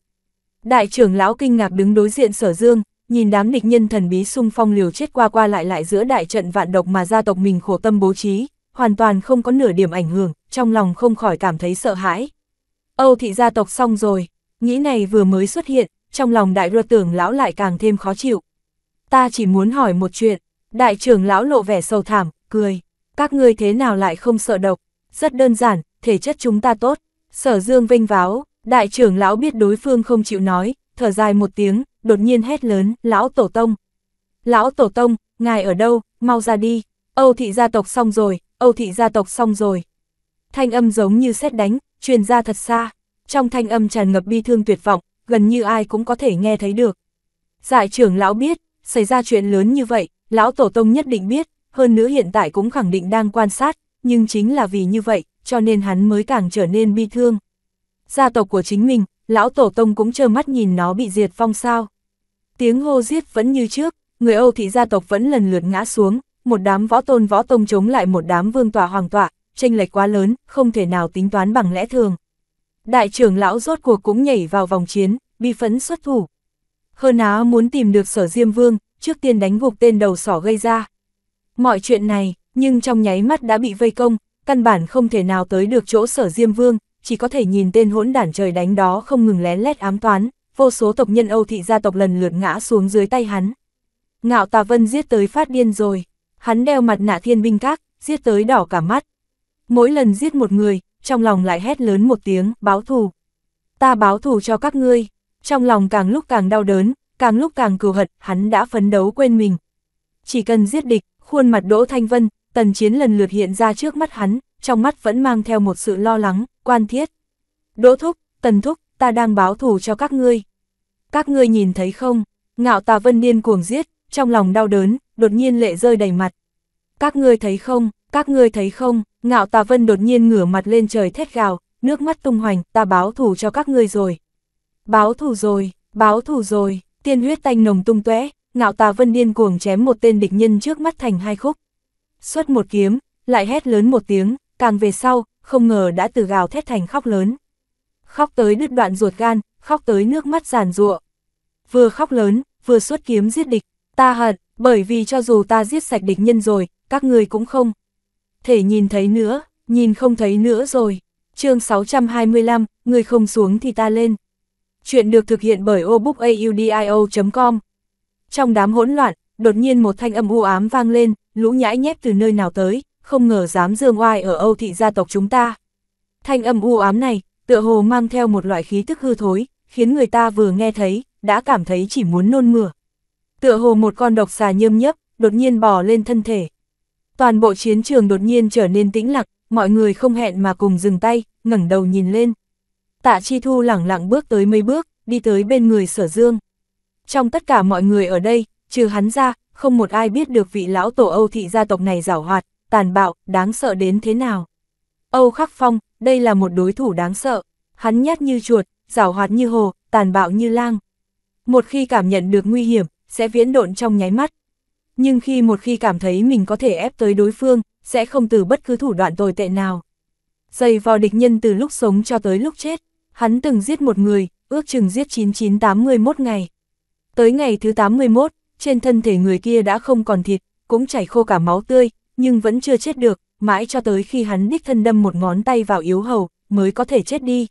Speaker 1: Đại trưởng lão kinh ngạc đứng đối diện sở dương, nhìn đám địch nhân thần bí xung phong liều chết qua qua lại lại giữa đại trận vạn độc mà gia tộc mình khổ tâm bố trí, hoàn toàn không có nửa điểm ảnh hưởng, trong lòng không khỏi cảm thấy sợ hãi. Âu thị gia tộc xong rồi, nghĩ này vừa mới xuất hiện, trong lòng đại rùa tưởng lão lại càng thêm khó chịu. Ta chỉ muốn hỏi một chuyện, đại trưởng lão lộ vẻ sâu thảm, cười, các ngươi thế nào lại không sợ độc, rất đơn giản, thể chất chúng ta tốt. Sở Dương vênh váo, đại trưởng lão biết đối phương không chịu nói, thở dài một tiếng, đột nhiên hét lớn, lão tổ tông. Lão tổ tông, ngài ở đâu, mau ra đi, Âu thị gia tộc xong rồi, Âu thị gia tộc xong rồi. Thanh âm giống như sét đánh, truyền ra thật xa, trong thanh âm tràn ngập bi thương tuyệt vọng, gần như ai cũng có thể nghe thấy được. Giải dạ trưởng lão biết, xảy ra chuyện lớn như vậy, lão tổ tông nhất định biết, hơn nữa hiện tại cũng khẳng định đang quan sát, nhưng chính là vì như vậy, cho nên hắn mới càng trở nên bi thương. Gia tộc của chính mình, lão tổ tông cũng trơ mắt nhìn nó bị diệt phong sao. Tiếng hô giết vẫn như trước, người Âu thị gia tộc vẫn lần lượt ngã xuống, một đám võ tôn võ tông chống lại một đám vương tòa hoàng tọa, tranh lệch quá lớn, không thể nào tính toán bằng lẽ thường. Đại trưởng lão rốt cuộc cũng nhảy vào vòng chiến, bi phấn xuất thủ. Hơn á muốn tìm được sở Diêm Vương, trước tiên đánh gục tên đầu sỏ gây ra. Mọi chuyện này, nhưng trong nháy mắt đã bị vây công, căn bản không thể nào tới được chỗ sở Diêm Vương, chỉ có thể nhìn tên hỗn đản trời đánh đó không ngừng lén lét ám toán, vô số tộc nhân Âu thị gia tộc lần lượt ngã xuống dưới tay hắn. Ngạo Tà Vân giết tới phát điên rồi, hắn đeo mặt nạ thiên binh các, giết tới đỏ cả mắt. Mỗi lần giết một người, trong lòng lại hét lớn một tiếng, báo thù. Ta báo thù cho các ngươi, trong lòng càng lúc càng đau đớn, càng lúc càng cừu hận, hắn đã phấn đấu quên mình. Chỉ cần giết địch, khuôn mặt Đỗ Thanh Vân, tần chiến lần lượt hiện ra trước mắt hắn, trong mắt vẫn mang theo một sự lo lắng, quan thiết. Đỗ thúc, tần thúc, ta đang báo thù cho các ngươi. Các ngươi nhìn thấy không, ngạo tà vân niên cuồng giết, trong lòng đau đớn, đột nhiên lệ rơi đầy mặt. Các ngươi thấy không, các ngươi thấy không, ngạo tà vân đột nhiên ngửa mặt lên trời thét gào, nước mắt tung hoành, ta báo thù cho các ngươi rồi. Báo thù rồi, báo thù rồi, tiên huyết tanh nồng tung tóe ngạo tà vân niên cuồng chém một tên địch nhân trước mắt thành hai khúc xuất một kiếm, lại hét lớn một tiếng, càng về sau, không ngờ đã từ gào thét thành khóc lớn. Khóc tới đứt đoạn ruột gan, khóc tới nước mắt giàn ruộng. Vừa khóc lớn, vừa xuất kiếm giết địch, ta hận, bởi vì cho dù ta giết sạch địch nhân rồi, các người cũng không. Thể nhìn thấy nữa, nhìn không thấy nữa rồi. chương 625, người không xuống thì ta lên. Chuyện được thực hiện bởi obookaudio.com Trong đám hỗn loạn, đột nhiên một thanh âm u ám vang lên, lũ nhãi nhép từ nơi nào tới, không ngờ dám dương oai ở Âu thị gia tộc chúng ta. Thanh âm u ám này, tựa hồ mang theo một loại khí thức hư thối, khiến người ta vừa nghe thấy, đã cảm thấy chỉ muốn nôn mửa. Tựa hồ một con độc xà nhơm nhấp, đột nhiên bò lên thân thể. Toàn bộ chiến trường đột nhiên trở nên tĩnh lặng, mọi người không hẹn mà cùng dừng tay, ngẩng đầu nhìn lên. Tạ Chi Thu lẳng lặng bước tới mấy bước, đi tới bên người sở dương. Trong tất cả mọi người ở đây, trừ hắn ra, không một ai biết được vị lão tổ Âu thị gia tộc này giảo hoạt, tàn bạo, đáng sợ đến thế nào. Âu Khắc Phong, đây là một đối thủ đáng sợ, hắn nhát như chuột, giảo hoạt như hồ, tàn bạo như lang. Một khi cảm nhận được nguy hiểm, sẽ viễn độn trong nháy mắt. Nhưng khi một khi cảm thấy mình có thể ép tới đối phương, sẽ không từ bất cứ thủ đoạn tồi tệ nào. Dày vò địch nhân từ lúc sống cho tới lúc chết, hắn từng giết một người, ước chừng giết 9981 ngày. Tới ngày thứ 81, trên thân thể người kia đã không còn thịt, cũng chảy khô cả máu tươi, nhưng vẫn chưa chết được, mãi cho tới khi hắn đích thân đâm một ngón tay vào yếu hầu, mới có thể chết đi.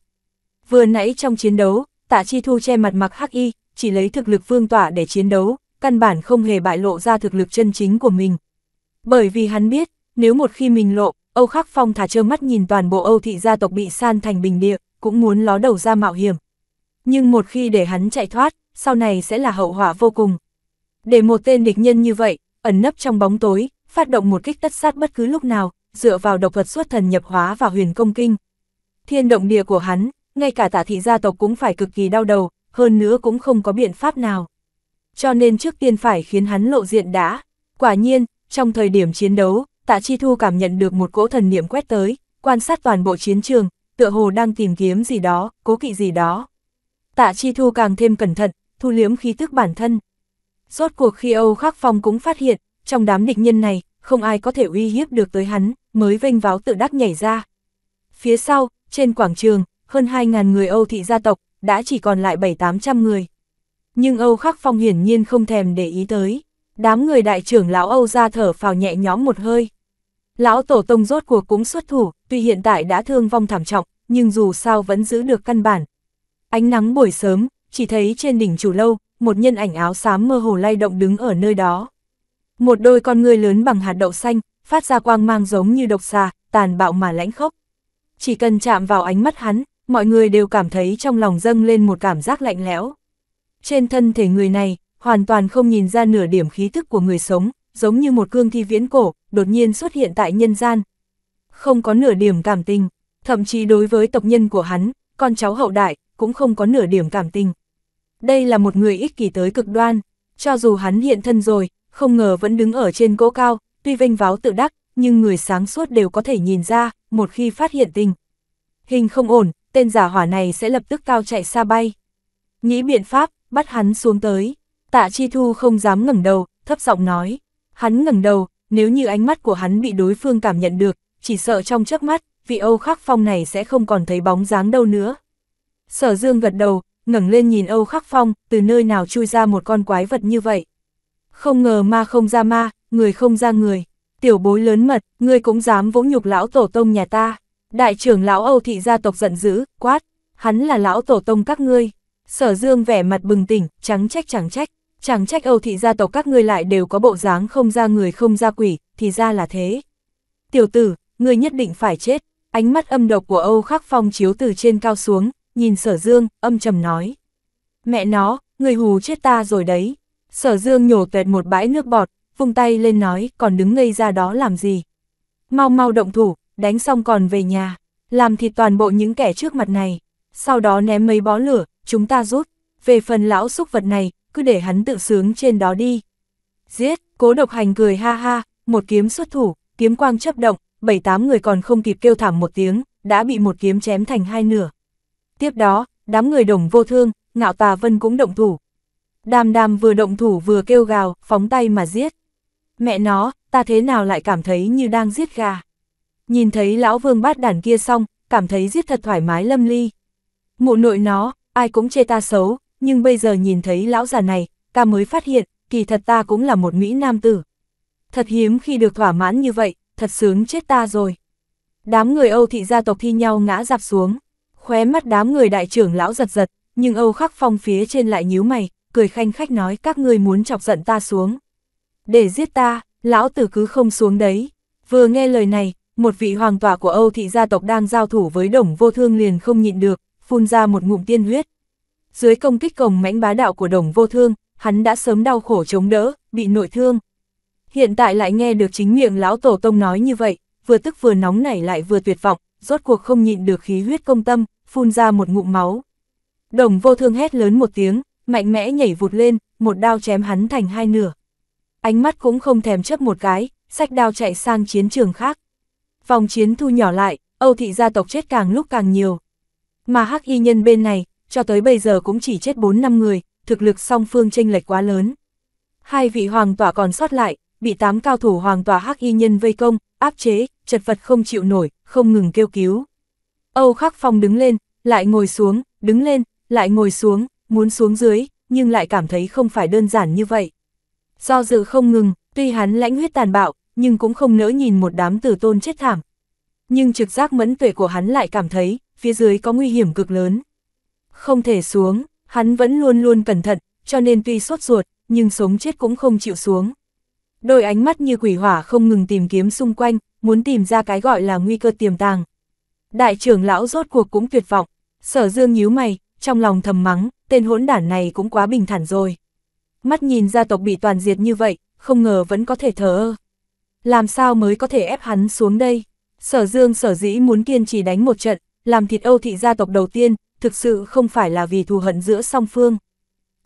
Speaker 1: Vừa nãy trong chiến đấu, tạ chi thu che mặt mặc hắc y, chỉ lấy thực lực vương tỏa để chiến đấu, căn bản không hề bại lộ ra thực lực chân chính của mình. Bởi vì hắn biết, nếu một khi mình lộ, Âu Khắc Phong thả trơ mắt nhìn toàn bộ Âu thị gia tộc bị san thành bình địa, cũng muốn ló đầu ra mạo hiểm. Nhưng một khi để hắn chạy thoát, sau này sẽ là hậu họa vô cùng, để một tên địch nhân như vậy, ẩn nấp trong bóng tối, phát động một kích tất sát bất cứ lúc nào, dựa vào độc vật xuất thần nhập hóa và huyền công kinh. Thiên động địa của hắn, ngay cả tả thị gia tộc cũng phải cực kỳ đau đầu, hơn nữa cũng không có biện pháp nào. Cho nên trước tiên phải khiến hắn lộ diện đã. Quả nhiên, trong thời điểm chiến đấu, tạ Chi Thu cảm nhận được một cỗ thần niệm quét tới, quan sát toàn bộ chiến trường, tựa hồ đang tìm kiếm gì đó, cố kỵ gì đó. Tạ Chi Thu càng thêm cẩn thận, thu liếm khí tức bản thân. Rốt cuộc khi Âu Khắc Phong cũng phát hiện, trong đám địch nhân này, không ai có thể uy hiếp được tới hắn, mới vênh váo tự đắc nhảy ra. Phía sau, trên quảng trường, hơn 2.000 người Âu thị gia tộc, đã chỉ còn lại 7-800 người. Nhưng Âu Khắc Phong hiển nhiên không thèm để ý tới. Đám người đại trưởng lão Âu ra thở phào nhẹ nhõm một hơi. Lão Tổ Tông rốt cuộc cũng xuất thủ, tuy hiện tại đã thương vong thảm trọng, nhưng dù sao vẫn giữ được căn bản. Ánh nắng buổi sớm, chỉ thấy trên đỉnh chủ lâu, một nhân ảnh áo xám mơ hồ lay động đứng ở nơi đó. Một đôi con người lớn bằng hạt đậu xanh, phát ra quang mang giống như độc xà, tàn bạo mà lãnh khốc. Chỉ cần chạm vào ánh mắt hắn, mọi người đều cảm thấy trong lòng dâng lên một cảm giác lạnh lẽo. Trên thân thể người này, hoàn toàn không nhìn ra nửa điểm khí thức của người sống, giống như một cương thi viễn cổ, đột nhiên xuất hiện tại nhân gian. Không có nửa điểm cảm tình, thậm chí đối với tộc nhân của hắn, con cháu hậu đại, cũng không có nửa điểm cảm tình, đây là một người ích kỷ tới cực đoan, cho dù hắn hiện thân rồi, không ngờ vẫn đứng ở trên cỗ cao, tuy vênh váo tự đắc, nhưng người sáng suốt đều có thể nhìn ra, một khi phát hiện tình. Hình không ổn, tên giả hỏa này sẽ lập tức cao chạy xa bay. Nghĩ biện pháp, bắt hắn xuống tới. Tạ Chi Thu không dám ngẩng đầu, thấp giọng nói. Hắn ngẩng đầu, nếu như ánh mắt của hắn bị đối phương cảm nhận được, chỉ sợ trong chớp mắt, vị Âu Khắc Phong này sẽ không còn thấy bóng dáng đâu nữa. Sở Dương gật đầu, ngẩng lên nhìn Âu Khắc Phong, từ nơi nào chui ra một con quái vật như vậy. Không ngờ ma không ra ma, người không ra người. Tiểu bối lớn mật, ngươi cũng dám vỗ nhục lão tổ tông nhà ta. Đại trưởng lão Âu thị gia tộc giận dữ, quát, hắn là lão tổ tông các ngươi. Sở Dương vẻ mặt bừng tỉnh, trắng trách chẳng trách, chẳng trách Âu thị gia tộc các ngươi lại đều có bộ dáng không ra người không ra quỷ, thì ra là thế. Tiểu tử, ngươi nhất định phải chết. Ánh mắt âm độc của Âu Khắc Phong chiếu từ trên cao xuống, nhìn sở dương, âm trầm nói. Mẹ nó, người hù chết ta rồi đấy. Sở dương nhổ tuệt một bãi nước bọt, vung tay lên nói còn đứng ngây ra đó làm gì. Mau mau động thủ, đánh xong còn về nhà, làm thịt toàn bộ những kẻ trước mặt này. Sau đó ném mấy bó lửa, chúng ta rút. Về phần lão xúc vật này, cứ để hắn tự sướng trên đó đi. Giết, cố độc hành cười ha ha, một kiếm xuất thủ, kiếm quang chấp động, bảy tám người còn không kịp kêu thảm một tiếng, đã bị một kiếm chém thành hai nửa. Tiếp đó, đám người đồng vô thương, ngạo tà vân cũng động thủ. Đàm đàm vừa động thủ vừa kêu gào, phóng tay mà giết. Mẹ nó, ta thế nào lại cảm thấy như đang giết gà. Nhìn thấy lão vương bát đàn kia xong, cảm thấy giết thật thoải mái lâm ly. Mụ nội nó, ai cũng chê ta xấu, nhưng bây giờ nhìn thấy lão già này, ta mới phát hiện, kỳ thật ta cũng là một Mỹ nam tử. Thật hiếm khi được thỏa mãn như vậy, thật sướng chết ta rồi. Đám người Âu thị gia tộc thi nhau ngã dạp xuống. Khóe mắt đám người đại trưởng lão giật giật, nhưng Âu Khắc Phong phía trên lại nhíu mày, cười khanh khách nói các ngươi muốn chọc giận ta xuống. Để giết ta, lão tử cứ không xuống đấy. Vừa nghe lời này, một vị hoàng tỏa của Âu thị gia tộc đang giao thủ với đồng vô thương liền không nhịn được, phun ra một ngụm tiên huyết. Dưới công kích cồng mãnh bá đạo của đồng vô thương, hắn đã sớm đau khổ chống đỡ, bị nội thương. Hiện tại lại nghe được chính miệng lão tổ tông nói như vậy, vừa tức vừa nóng nảy lại vừa tuyệt vọng, rốt cuộc không nhịn được khí huyết công tâm, phun ra một ngụm máu. Đồng vô thương hét lớn một tiếng, mạnh mẽ nhảy vụt lên, một đao chém hắn thành hai nửa. Ánh mắt cũng không thèm chấp một cái, sách đao chạy sang chiến trường khác. Vòng chiến thu nhỏ lại, Âu thị gia tộc chết càng lúc càng nhiều. Mà hắc y nhân bên này, cho tới bây giờ cũng chỉ chết 4 năm người, thực lực song phương chênh lệch quá lớn. Hai vị hoàng tỏa còn sót lại, bị tám cao thủ hoàng tỏa hắc y nhân vây công, áp chế, chật vật không chịu nổi, không ngừng kêu cứu. Âu Khắc Phong đứng lên, lại ngồi xuống, đứng lên, lại ngồi xuống, muốn xuống dưới, nhưng lại cảm thấy không phải đơn giản như vậy. Do dự không ngừng, tuy hắn lãnh huyết tàn bạo, nhưng cũng không nỡ nhìn một đám tử tôn chết thảm. Nhưng trực giác mẫn tuệ của hắn lại cảm thấy, phía dưới có nguy hiểm cực lớn. Không thể xuống, hắn vẫn luôn luôn cẩn thận, cho nên tuy sốt ruột, nhưng sống chết cũng không chịu xuống. Đôi ánh mắt như quỷ hỏa không ngừng tìm kiếm xung quanh, muốn tìm ra cái gọi là nguy cơ tiềm tàng, Đại trưởng lão rốt cuộc cũng tuyệt vọng, sở dương nhíu mày, trong lòng thầm mắng, tên hỗn đản này cũng quá bình thản rồi. Mắt nhìn gia tộc bị toàn diệt như vậy, không ngờ vẫn có thể thở. ơ. Làm sao mới có thể ép hắn xuống đây? Sở dương sở dĩ muốn kiên trì đánh một trận, làm thịt Âu thị gia tộc đầu tiên, thực sự không phải là vì thù hận giữa song phương.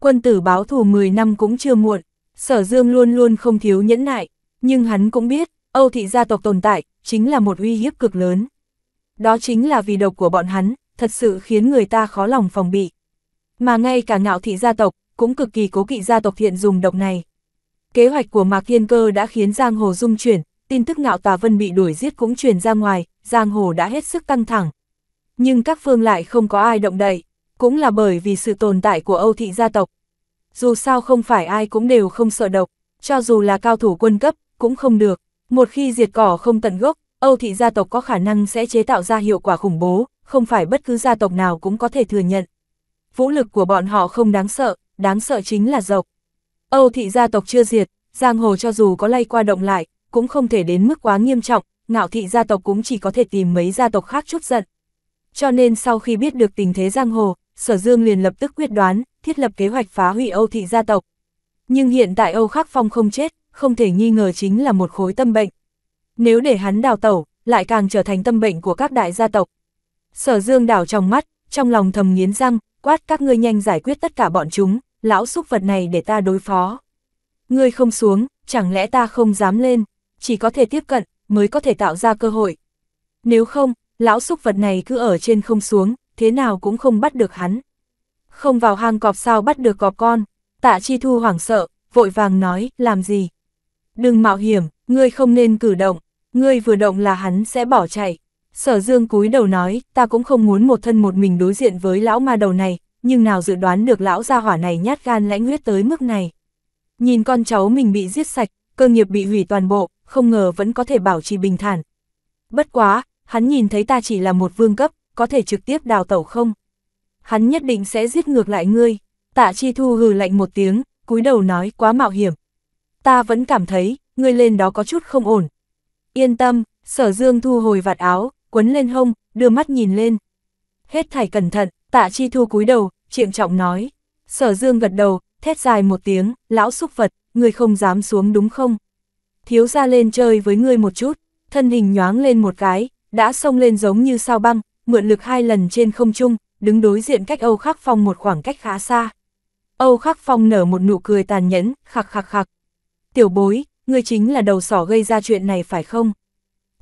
Speaker 1: Quân tử báo thù 10 năm cũng chưa muộn, sở dương luôn luôn không thiếu nhẫn nại, nhưng hắn cũng biết, Âu thị gia tộc tồn tại, chính là một uy hiếp cực lớn đó chính là vì độc của bọn hắn, thật sự khiến người ta khó lòng phòng bị. Mà ngay cả ngạo thị gia tộc, cũng cực kỳ cố kỵ gia tộc thiện dùng độc này. Kế hoạch của Mạc Thiên Cơ đã khiến Giang Hồ dung chuyển, tin tức ngạo tà vân bị đuổi giết cũng truyền ra ngoài, Giang Hồ đã hết sức căng thẳng. Nhưng các phương lại không có ai động đậy, cũng là bởi vì sự tồn tại của Âu thị gia tộc. Dù sao không phải ai cũng đều không sợ độc, cho dù là cao thủ quân cấp, cũng không được. Một khi diệt cỏ không tận gốc, Âu thị gia tộc có khả năng sẽ chế tạo ra hiệu quả khủng bố, không phải bất cứ gia tộc nào cũng có thể thừa nhận. Vũ lực của bọn họ không đáng sợ, đáng sợ chính là dọc. Âu thị gia tộc chưa diệt, giang hồ cho dù có lay qua động lại, cũng không thể đến mức quá nghiêm trọng, ngạo thị gia tộc cũng chỉ có thể tìm mấy gia tộc khác chút giận. Cho nên sau khi biết được tình thế giang hồ, Sở Dương liền lập tức quyết đoán, thiết lập kế hoạch phá hủy Âu thị gia tộc. Nhưng hiện tại Âu Khắc Phong không chết, không thể nghi ngờ chính là một khối tâm bệnh. Nếu để hắn đào tẩu, lại càng trở thành tâm bệnh của các đại gia tộc. Sở dương đảo trong mắt, trong lòng thầm nghiến răng, quát các ngươi nhanh giải quyết tất cả bọn chúng, lão xúc vật này để ta đối phó. Ngươi không xuống, chẳng lẽ ta không dám lên, chỉ có thể tiếp cận, mới có thể tạo ra cơ hội. Nếu không, lão xúc vật này cứ ở trên không xuống, thế nào cũng không bắt được hắn. Không vào hang cọp sao bắt được cọp con, tạ chi thu hoảng sợ, vội vàng nói, làm gì? Đừng mạo hiểm, ngươi không nên cử động, ngươi vừa động là hắn sẽ bỏ chạy. Sở dương cúi đầu nói, ta cũng không muốn một thân một mình đối diện với lão ma đầu này, nhưng nào dự đoán được lão gia hỏa này nhát gan lãnh huyết tới mức này. Nhìn con cháu mình bị giết sạch, cơ nghiệp bị hủy toàn bộ, không ngờ vẫn có thể bảo trì bình thản. Bất quá, hắn nhìn thấy ta chỉ là một vương cấp, có thể trực tiếp đào tẩu không? Hắn nhất định sẽ giết ngược lại ngươi. Tạ Chi Thu hừ lạnh một tiếng, cúi đầu nói quá mạo hiểm. Ta vẫn cảm thấy, ngươi lên đó có chút không ổn, Yên tâm, sở dương thu hồi vạt áo, quấn lên hông, đưa mắt nhìn lên. Hết thảy cẩn thận, tạ chi thu cúi đầu, trịnh trọng nói. Sở dương gật đầu, thét dài một tiếng, lão xúc vật, người không dám xuống đúng không? Thiếu ra lên chơi với ngươi một chút, thân hình nhoáng lên một cái, đã xông lên giống như sao băng, mượn lực hai lần trên không trung, đứng đối diện cách Âu Khắc Phong một khoảng cách khá xa. Âu Khắc Phong nở một nụ cười tàn nhẫn, khặc khặc khặc. Tiểu bối, ngươi chính là đầu sỏ gây ra chuyện này phải không?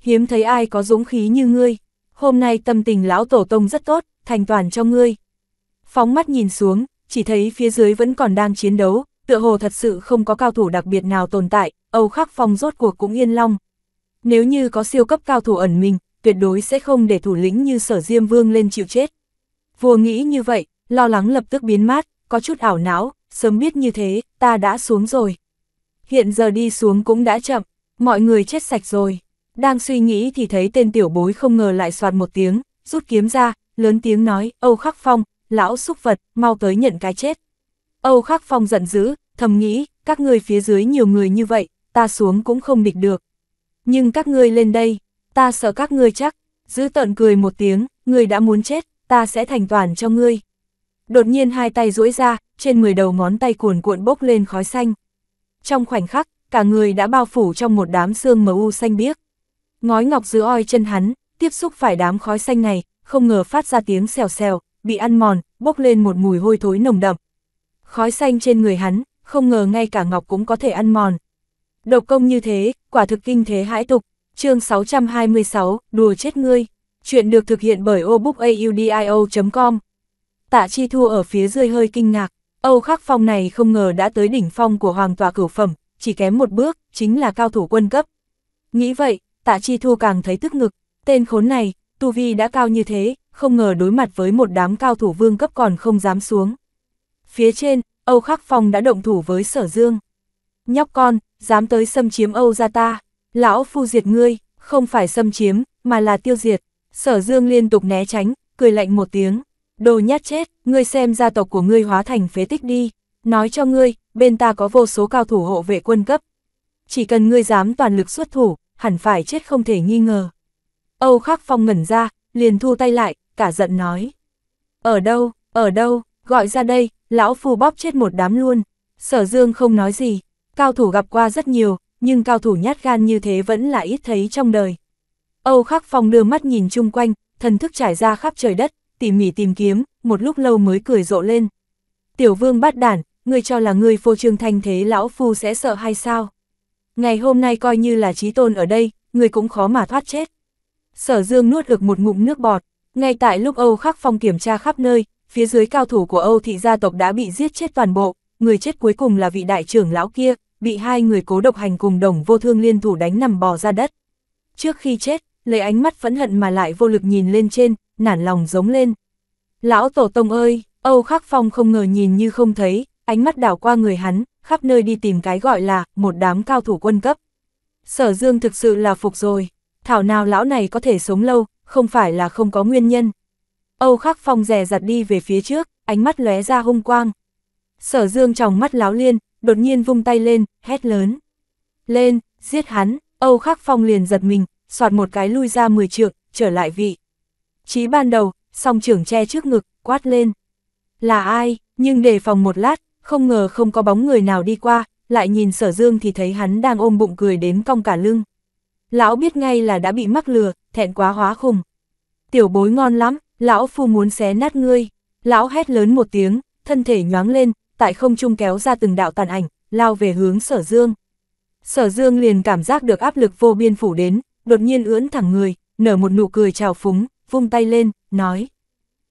Speaker 1: Hiếm thấy ai có dũng khí như ngươi, hôm nay tâm tình lão tổ tông rất tốt, thành toàn cho ngươi. Phóng mắt nhìn xuống, chỉ thấy phía dưới vẫn còn đang chiến đấu, tựa hồ thật sự không có cao thủ đặc biệt nào tồn tại, Âu Khắc Phong rốt cuộc cũng yên long. Nếu như có siêu cấp cao thủ ẩn mình, tuyệt đối sẽ không để thủ lĩnh như sở Diêm Vương lên chịu chết. Vua nghĩ như vậy, lo lắng lập tức biến mát, có chút ảo não, sớm biết như thế, ta đã xuống rồi hiện giờ đi xuống cũng đã chậm, mọi người chết sạch rồi. Đang suy nghĩ thì thấy tên tiểu bối không ngờ lại soạt một tiếng, rút kiếm ra, lớn tiếng nói, Âu Khắc Phong, lão xúc vật, mau tới nhận cái chết. Âu Khắc Phong giận dữ, thầm nghĩ, các ngươi phía dưới nhiều người như vậy, ta xuống cũng không địch được. Nhưng các ngươi lên đây, ta sợ các ngươi chắc, giữ tợn cười một tiếng, người đã muốn chết, ta sẽ thành toàn cho ngươi. Đột nhiên hai tay duỗi ra, trên 10 đầu ngón tay cuồn cuộn bốc lên khói xanh trong khoảnh khắc, cả người đã bao phủ trong một đám xương mờ u xanh biếc. Ngói ngọc giữ oi chân hắn, tiếp xúc phải đám khói xanh này, không ngờ phát ra tiếng xèo xèo, bị ăn mòn, bốc lên một mùi hôi thối nồng đậm. Khói xanh trên người hắn, không ngờ ngay cả ngọc cũng có thể ăn mòn. Độc công như thế, quả thực kinh thế hãi tục. Chương 626, đùa chết ngươi. Chuyện được thực hiện bởi obookaudio.com. Tạ Chi Thu ở phía dưới hơi kinh ngạc, Âu Khắc Phong này không ngờ đã tới đỉnh phong của hoàng tòa cửu phẩm, chỉ kém một bước, chính là cao thủ quân cấp. Nghĩ vậy, Tạ Chi Thu càng thấy tức ngực, tên khốn này, tu vi đã cao như thế, không ngờ đối mặt với một đám cao thủ vương cấp còn không dám xuống. Phía trên, Âu Khắc Phong đã động thủ với Sở Dương. Nhóc con, dám tới xâm chiếm Âu gia ta, lão phu diệt ngươi, không phải xâm chiếm, mà là tiêu diệt. Sở Dương liên tục né tránh, cười lạnh một tiếng. Đồ nhát chết, ngươi xem gia tộc của ngươi hóa thành phế tích đi, nói cho ngươi, bên ta có vô số cao thủ hộ vệ quân cấp. Chỉ cần ngươi dám toàn lực xuất thủ, hẳn phải chết không thể nghi ngờ. Âu Khắc Phong ngẩn ra, liền thu tay lại, cả giận nói. Ở đâu, ở đâu, gọi ra đây, lão phu bóp chết một đám luôn. Sở Dương không nói gì, cao thủ gặp qua rất nhiều, nhưng cao thủ nhát gan như thế vẫn là ít thấy trong đời. Âu Khắc Phong đưa mắt nhìn chung quanh, thần thức trải ra khắp trời đất, tỉ mỉ tìm kiếm, một lúc lâu mới cười rộ lên. Tiểu vương bát đản, ngươi cho là ngươi phô trương thanh thế lão phu sẽ sợ hay sao? Ngày hôm nay coi như là trí tôn ở đây, ngươi cũng khó mà thoát chết. Sở dương nuốt được một ngụm nước bọt, ngay tại lúc Âu Khắc Phong kiểm tra khắp nơi, phía dưới cao thủ của Âu thị gia tộc đã bị giết chết toàn bộ, người chết cuối cùng là vị đại trưởng lão kia, bị hai người cố độc hành cùng đồng vô thương liên thủ đánh nằm bò ra đất. Trước khi chết, lấy ánh mắt phẫn hận mà lại vô lực nhìn lên trên, nản lòng giống lên. Lão Tổ Tông ơi, Âu Khắc Phong không ngờ nhìn như không thấy, ánh mắt đảo qua người hắn, khắp nơi đi tìm cái gọi là một đám cao thủ quân cấp. Sở Dương thực sự là phục rồi, thảo nào lão này có thể sống lâu, không phải là không có nguyên nhân. Âu Khắc Phong rè rặt đi về phía trước, ánh mắt lóe ra hung quang. Sở Dương trong mắt láo liên, đột nhiên vung tay lên, hét lớn. Lên, giết hắn, Âu Khắc Phong liền giật mình, soạt một cái lui ra 10 trượng, trở lại vị. Chí ban đầu, song trưởng che trước ngực, quát lên. Là ai, nhưng đề phòng một lát, không ngờ không có bóng người nào đi qua, lại nhìn sở dương thì thấy hắn đang ôm bụng cười đến cong cả lưng. Lão biết ngay là đã bị mắc lừa, thẹn quá hóa khùng. Tiểu bối ngon lắm, lão phu muốn xé nát ngươi. Lão hét lớn một tiếng, thân thể nhoáng lên, tại không trung kéo ra từng đạo tàn ảnh, lao về hướng sở dương. Sở dương liền cảm giác được áp lực vô biên phủ đến, đột nhiên ưỡn thẳng người, nở một nụ cười trào phúng, vung tay lên, nói.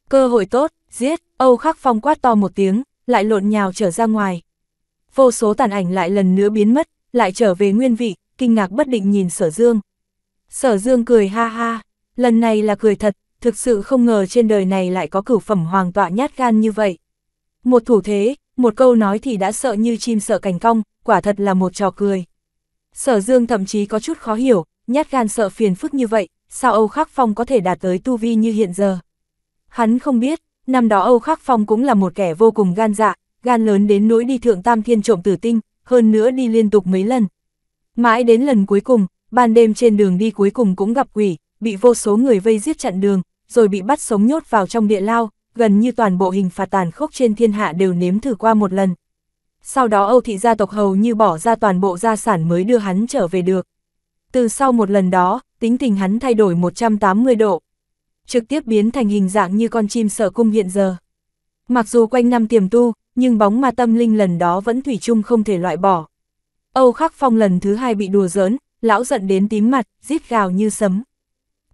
Speaker 1: Cơ hội tốt, giết, Âu Khắc Phong quát to một tiếng, lại lộn nhào trở ra ngoài. Vô số tàn ảnh lại lần nữa biến mất, lại trở về nguyên vị, kinh ngạc bất định nhìn sở dương. Sở dương cười ha ha, lần này là cười thật, thực sự không ngờ trên đời này lại có cửu phẩm hoàng tọa nhát gan như vậy. Một thủ thế, một câu nói thì đã sợ như chim sợ cành cong, quả thật là một trò cười. Sở dương thậm chí có chút khó hiểu, nhát gan sợ phiền phức như vậy, sao Âu Khắc Phong có thể đạt tới tu vi như hiện giờ. Hắn không biết, năm đó Âu Khắc Phong cũng là một kẻ vô cùng gan dạ, gan lớn đến nỗi đi thượng tam thiên trộm tử tinh, hơn nữa đi liên tục mấy lần. Mãi đến lần cuối cùng, ban đêm trên đường đi cuối cùng cũng gặp quỷ, bị vô số người vây giết chặn đường, rồi bị bắt sống nhốt vào trong địa lao, gần như toàn bộ hình phạt tàn khốc trên thiên hạ đều nếm thử qua một lần. Sau đó Âu thị gia tộc hầu như bỏ ra toàn bộ gia sản mới đưa hắn trở về được. Từ sau một lần đó, tính tình hắn thay đổi 180 độ. Trực tiếp biến thành hình dạng như con chim sở cung hiện giờ. Mặc dù quanh năm tiềm tu, nhưng bóng ma tâm linh lần đó vẫn thủy chung không thể loại bỏ. Âu Khắc Phong lần thứ hai bị đùa giỡn, lão giận đến tím mặt, rít gào như sấm.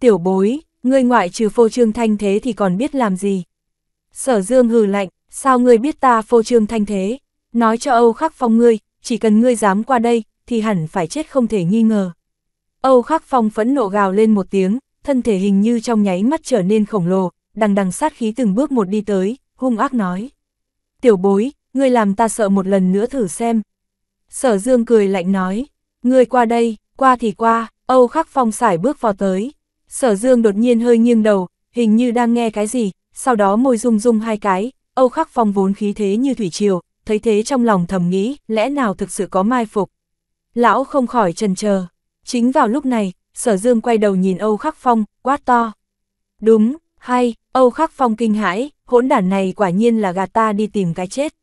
Speaker 1: Tiểu bối, ngươi ngoại trừ phô trương thanh thế thì còn biết làm gì? Sở Dương hừ lạnh, sao ngươi biết ta phô trương thanh thế? Nói cho Âu Khắc Phong ngươi, chỉ cần ngươi dám qua đây, thì hẳn phải chết không thể nghi ngờ. Âu Khắc Phong phẫn nộ gào lên một tiếng, thân thể hình như trong nháy mắt trở nên khổng lồ, đằng đằng sát khí từng bước một đi tới, hung ác nói. Tiểu bối, ngươi làm ta sợ một lần nữa thử xem. Sở Dương cười lạnh nói, ngươi qua đây, qua thì qua, Âu Khắc Phong xải bước vào tới. Sở Dương đột nhiên hơi nghiêng đầu, hình như đang nghe cái gì, sau đó môi rung rung hai cái, Âu Khắc Phong vốn khí thế như thủy triều, thấy thế trong lòng thầm nghĩ, lẽ nào thực sự có mai phục. Lão không khỏi trần chờ Chính vào lúc này, sở dương quay đầu nhìn Âu Khắc Phong, quát to. Đúng, hay, Âu Khắc Phong kinh hãi, hỗn đản này quả nhiên là gà ta đi tìm cái chết.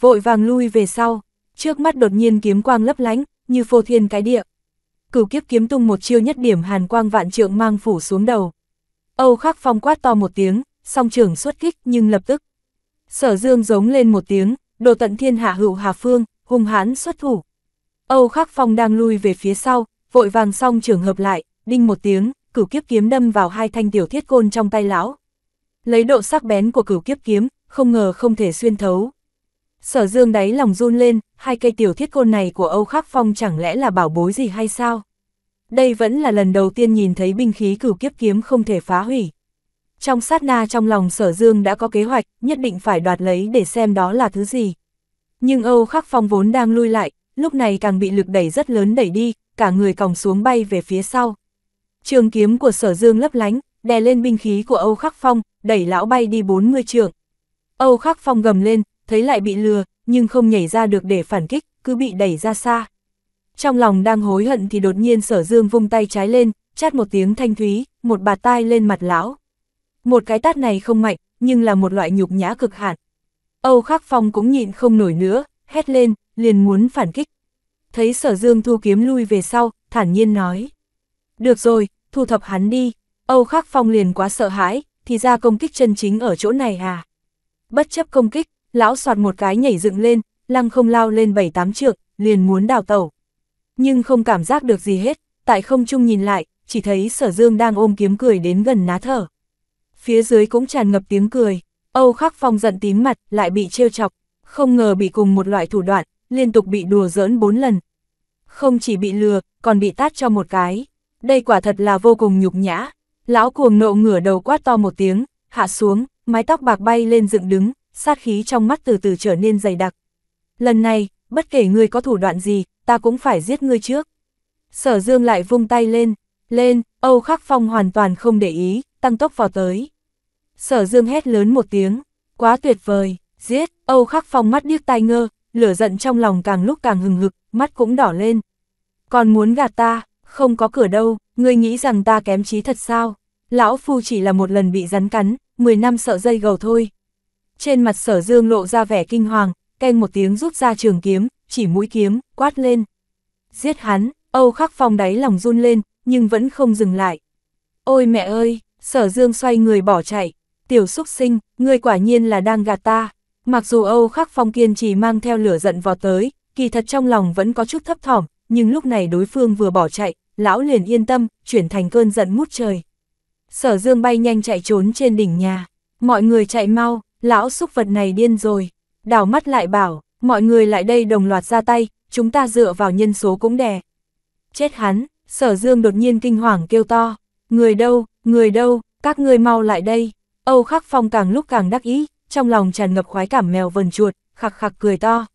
Speaker 1: Vội vàng lui về sau, trước mắt đột nhiên kiếm quang lấp lánh, như phô thiên cái địa. Cửu kiếp kiếm tung một chiêu nhất điểm hàn quang vạn trượng mang phủ xuống đầu. Âu Khắc Phong quát to một tiếng, song trưởng xuất kích nhưng lập tức. Sở Dương giống lên một tiếng, đồ tận thiên hạ hữu Hà Phương, hung hãn xuất thủ. Âu Khắc Phong đang lui về phía sau, Vội vàng xong trường hợp lại, đinh một tiếng, cửu kiếp kiếm đâm vào hai thanh tiểu thiết côn trong tay lão. Lấy độ sắc bén của cửu kiếp kiếm, không ngờ không thể xuyên thấu. Sở dương đáy lòng run lên, hai cây tiểu thiết côn này của Âu Khắc Phong chẳng lẽ là bảo bối gì hay sao? Đây vẫn là lần đầu tiên nhìn thấy binh khí cửu kiếp kiếm không thể phá hủy. Trong sát na trong lòng sở dương đã có kế hoạch, nhất định phải đoạt lấy để xem đó là thứ gì. Nhưng Âu Khắc Phong vốn đang lui lại, lúc này càng bị lực đẩy rất lớn đẩy đi, cả người còng xuống bay về phía sau. Trường kiếm của sở dương lấp lánh, đè lên binh khí của Âu Khắc Phong, đẩy lão bay đi 40 trượng. Âu Khắc Phong gầm lên, thấy lại bị lừa, nhưng không nhảy ra được để phản kích, cứ bị đẩy ra xa. Trong lòng đang hối hận thì đột nhiên sở dương vung tay trái lên, chát một tiếng thanh thúy, một bà tai lên mặt lão. Một cái tát này không mạnh, nhưng là một loại nhục nhã cực hạn. Âu Khắc Phong cũng nhịn không nổi nữa, hét lên, liền muốn phản kích. Thấy sở dương thu kiếm lui về sau, thản nhiên nói. Được rồi, thu thập hắn đi, Âu Khắc Phong liền quá sợ hãi, thì ra công kích chân chính ở chỗ này à. Bất chấp công kích, lão soạt một cái nhảy dựng lên, lăng không lao lên bảy tám trượng, liền muốn đào tẩu. Nhưng không cảm giác được gì hết, tại không trung nhìn lại, chỉ thấy sở dương đang ôm kiếm cười đến gần ná thở. Phía dưới cũng tràn ngập tiếng cười, Âu Khắc Phong giận tím mặt lại bị trêu chọc, không ngờ bị cùng một loại thủ đoạn, liên tục bị đùa giỡn bốn lần. Không chỉ bị lừa, còn bị tát cho một cái. Đây quả thật là vô cùng nhục nhã. Lão cuồng nộ ngửa đầu quát to một tiếng, hạ xuống, mái tóc bạc bay lên dựng đứng, sát khí trong mắt từ từ trở nên dày đặc. Lần này, bất kể ngươi có thủ đoạn gì, ta cũng phải giết ngươi trước. Sở Dương lại vung tay lên, lên, Âu Khắc Phong hoàn toàn không để ý, tăng tốc vào tới. Sở Dương hét lớn một tiếng, quá tuyệt vời, giết, Âu Khắc Phong mắt điếc tai ngơ, lửa giận trong lòng càng lúc càng hừng hực, mắt cũng đỏ lên. Còn muốn gạt ta, không có cửa đâu, ngươi nghĩ rằng ta kém trí thật sao? Lão Phu chỉ là một lần bị rắn cắn, 10 năm sợ dây gầu thôi. Trên mặt sở dương lộ ra vẻ kinh hoàng, khen một tiếng rút ra trường kiếm, chỉ mũi kiếm, quát lên. Giết hắn, Âu khắc phong đáy lòng run lên, nhưng vẫn không dừng lại. Ôi mẹ ơi, sở dương xoay người bỏ chạy, tiểu xúc sinh, ngươi quả nhiên là đang gạt ta. Mặc dù Âu Khắc Phong kiên trì mang theo lửa giận vọt tới, kỳ thật trong lòng vẫn có chút thấp thỏm, nhưng lúc này đối phương vừa bỏ chạy, lão liền yên tâm, chuyển thành cơn giận mút trời. Sở Dương bay nhanh chạy trốn trên đỉnh nhà, mọi người chạy mau, lão xúc vật này điên rồi, đảo mắt lại bảo, mọi người lại đây đồng loạt ra tay, chúng ta dựa vào nhân số cũng đè. Chết hắn, sở dương đột nhiên kinh hoàng kêu to, người đâu, người đâu, các ngươi mau lại đây, Âu Khắc Phong càng lúc càng đắc ý, trong lòng tràn ngập khoái cảm mèo vần chuột, khặc khặc cười to.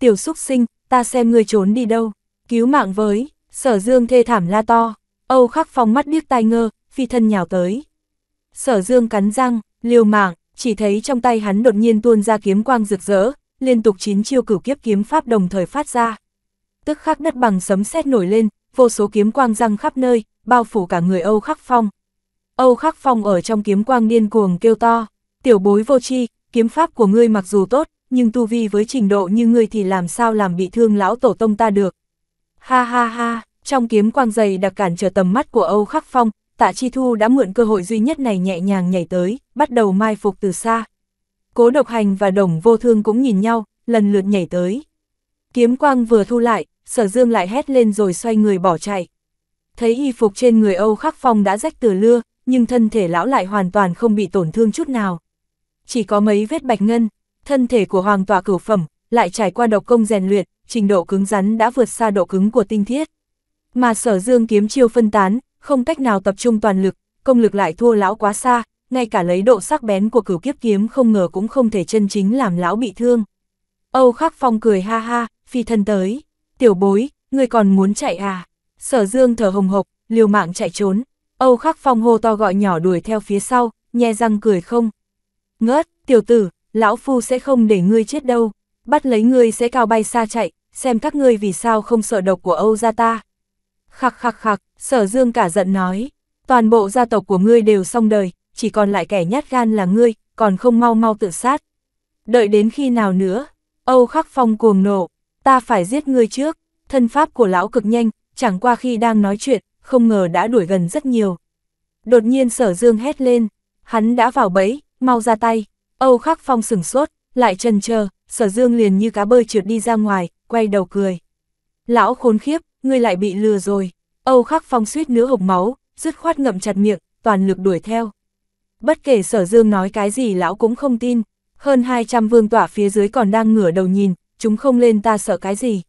Speaker 1: Tiểu xúc sinh, ta xem ngươi trốn đi đâu, cứu mạng với, sở dương thê thảm la to, Âu khắc phong mắt điếc tai ngơ, phi thân nhào tới. Sở dương cắn răng, liều mạng, chỉ thấy trong tay hắn đột nhiên tuôn ra kiếm quang rực rỡ, liên tục chín chiêu cửu kiếp kiếm pháp đồng thời phát ra. Tức khắc đất bằng sấm sét nổi lên, vô số kiếm quang răng khắp nơi, bao phủ cả người Âu khắc phong. Âu khắc phong ở trong kiếm quang điên cuồng kêu to. Tiểu bối vô tri, kiếm pháp của ngươi mặc dù tốt, nhưng tu vi với trình độ như ngươi thì làm sao làm bị thương lão tổ tông ta được. Ha ha ha, trong kiếm quang dày đặc cản trở tầm mắt của Âu Khắc Phong, Tạ Chi Thu đã mượn cơ hội duy nhất này nhẹ nhàng nhảy tới, bắt đầu mai phục từ xa. Cố độc hành và đồng vô thương cũng nhìn nhau, lần lượt nhảy tới. Kiếm quang vừa thu lại, sở dương lại hét lên rồi xoay người bỏ chạy. Thấy y phục trên người Âu Khắc Phong đã rách từ lưa, nhưng thân thể lão lại hoàn toàn không bị tổn thương chút nào chỉ có mấy vết bạch ngân, thân thể của hoàng tọa cửu phẩm, lại trải qua độc công rèn luyện, trình độ cứng rắn đã vượt xa độ cứng của tinh thiết. Mà sở dương kiếm chiêu phân tán, không cách nào tập trung toàn lực, công lực lại thua lão quá xa, ngay cả lấy độ sắc bén của cửu kiếp kiếm không ngờ cũng không thể chân chính làm lão bị thương. Âu Khắc Phong cười ha ha, phi thân tới, tiểu bối, người còn muốn chạy à? Sở Dương thở hồng hộc, liều mạng chạy trốn. Âu Khắc Phong hô to gọi nhỏ đuổi theo phía sau, nhe răng cười không. Ngớt, tiểu tử, lão phu sẽ không để ngươi chết đâu, bắt lấy ngươi sẽ cao bay xa chạy, xem các ngươi vì sao không sợ độc của Âu gia ta. Khắc khắc khắc, sở dương cả giận nói, toàn bộ gia tộc của ngươi đều xong đời, chỉ còn lại kẻ nhát gan là ngươi, còn không mau mau tự sát. Đợi đến khi nào nữa, Âu khắc phong cuồng nộ, ta phải giết ngươi trước, thân pháp của lão cực nhanh, chẳng qua khi đang nói chuyện, không ngờ đã đuổi gần rất nhiều. Đột nhiên sở dương hét lên, hắn đã vào bẫy, mau ra tay, Âu Khắc Phong sửng sốt, lại chần chờ, sở dương liền như cá bơi trượt đi ra ngoài, quay đầu cười. Lão khốn khiếp, ngươi lại bị lừa rồi, Âu Khắc Phong suýt nữa hộc máu, dứt khoát ngậm chặt miệng, toàn lực đuổi theo. Bất kể sở dương nói cái gì lão cũng không tin, hơn 200 vương tỏa phía dưới còn đang ngửa đầu nhìn, chúng không lên ta sợ cái gì.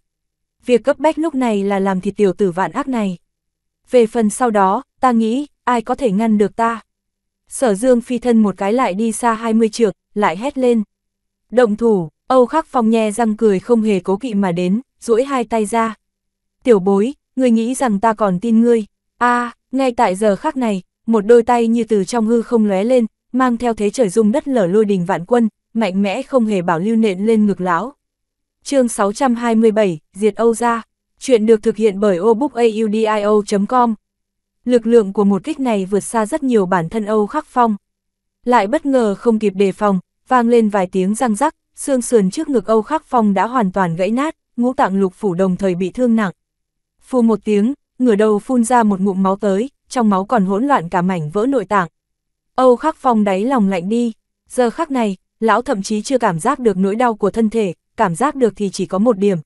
Speaker 1: Việc cấp bách lúc này là làm thịt tiểu tử vạn ác này. Về phần sau đó, ta nghĩ, ai có thể ngăn được ta? sở dương phi thân một cái lại đi xa 20 trượng, lại hét lên. Động thủ, Âu Khắc Phong nhe răng cười không hề cố kỵ mà đến, duỗi hai tay ra. Tiểu bối, ngươi nghĩ rằng ta còn tin ngươi. a ngay tại giờ khắc này, một đôi tay như từ trong hư không lóe lên, mang theo thế trời dung đất lở lôi đình vạn quân, mạnh mẽ không hề bảo lưu nện lên ngực lão. chương 627, Diệt Âu ra. Chuyện được thực hiện bởi obookaudio.com Lực lượng của một kích này vượt xa rất nhiều bản thân Âu Khắc Phong. Lại bất ngờ không kịp đề phòng, vang lên vài tiếng răng rắc, xương sườn trước ngực Âu Khắc Phong đã hoàn toàn gãy nát, ngũ tạng lục phủ đồng thời bị thương nặng. Phù một tiếng, ngửa đầu phun ra một ngụm máu tới, trong máu còn hỗn loạn cả mảnh vỡ nội tạng. Âu Khắc Phong đáy lòng lạnh đi, giờ khắc này, lão thậm chí chưa cảm giác được nỗi đau của thân thể, cảm giác được thì chỉ có một điểm.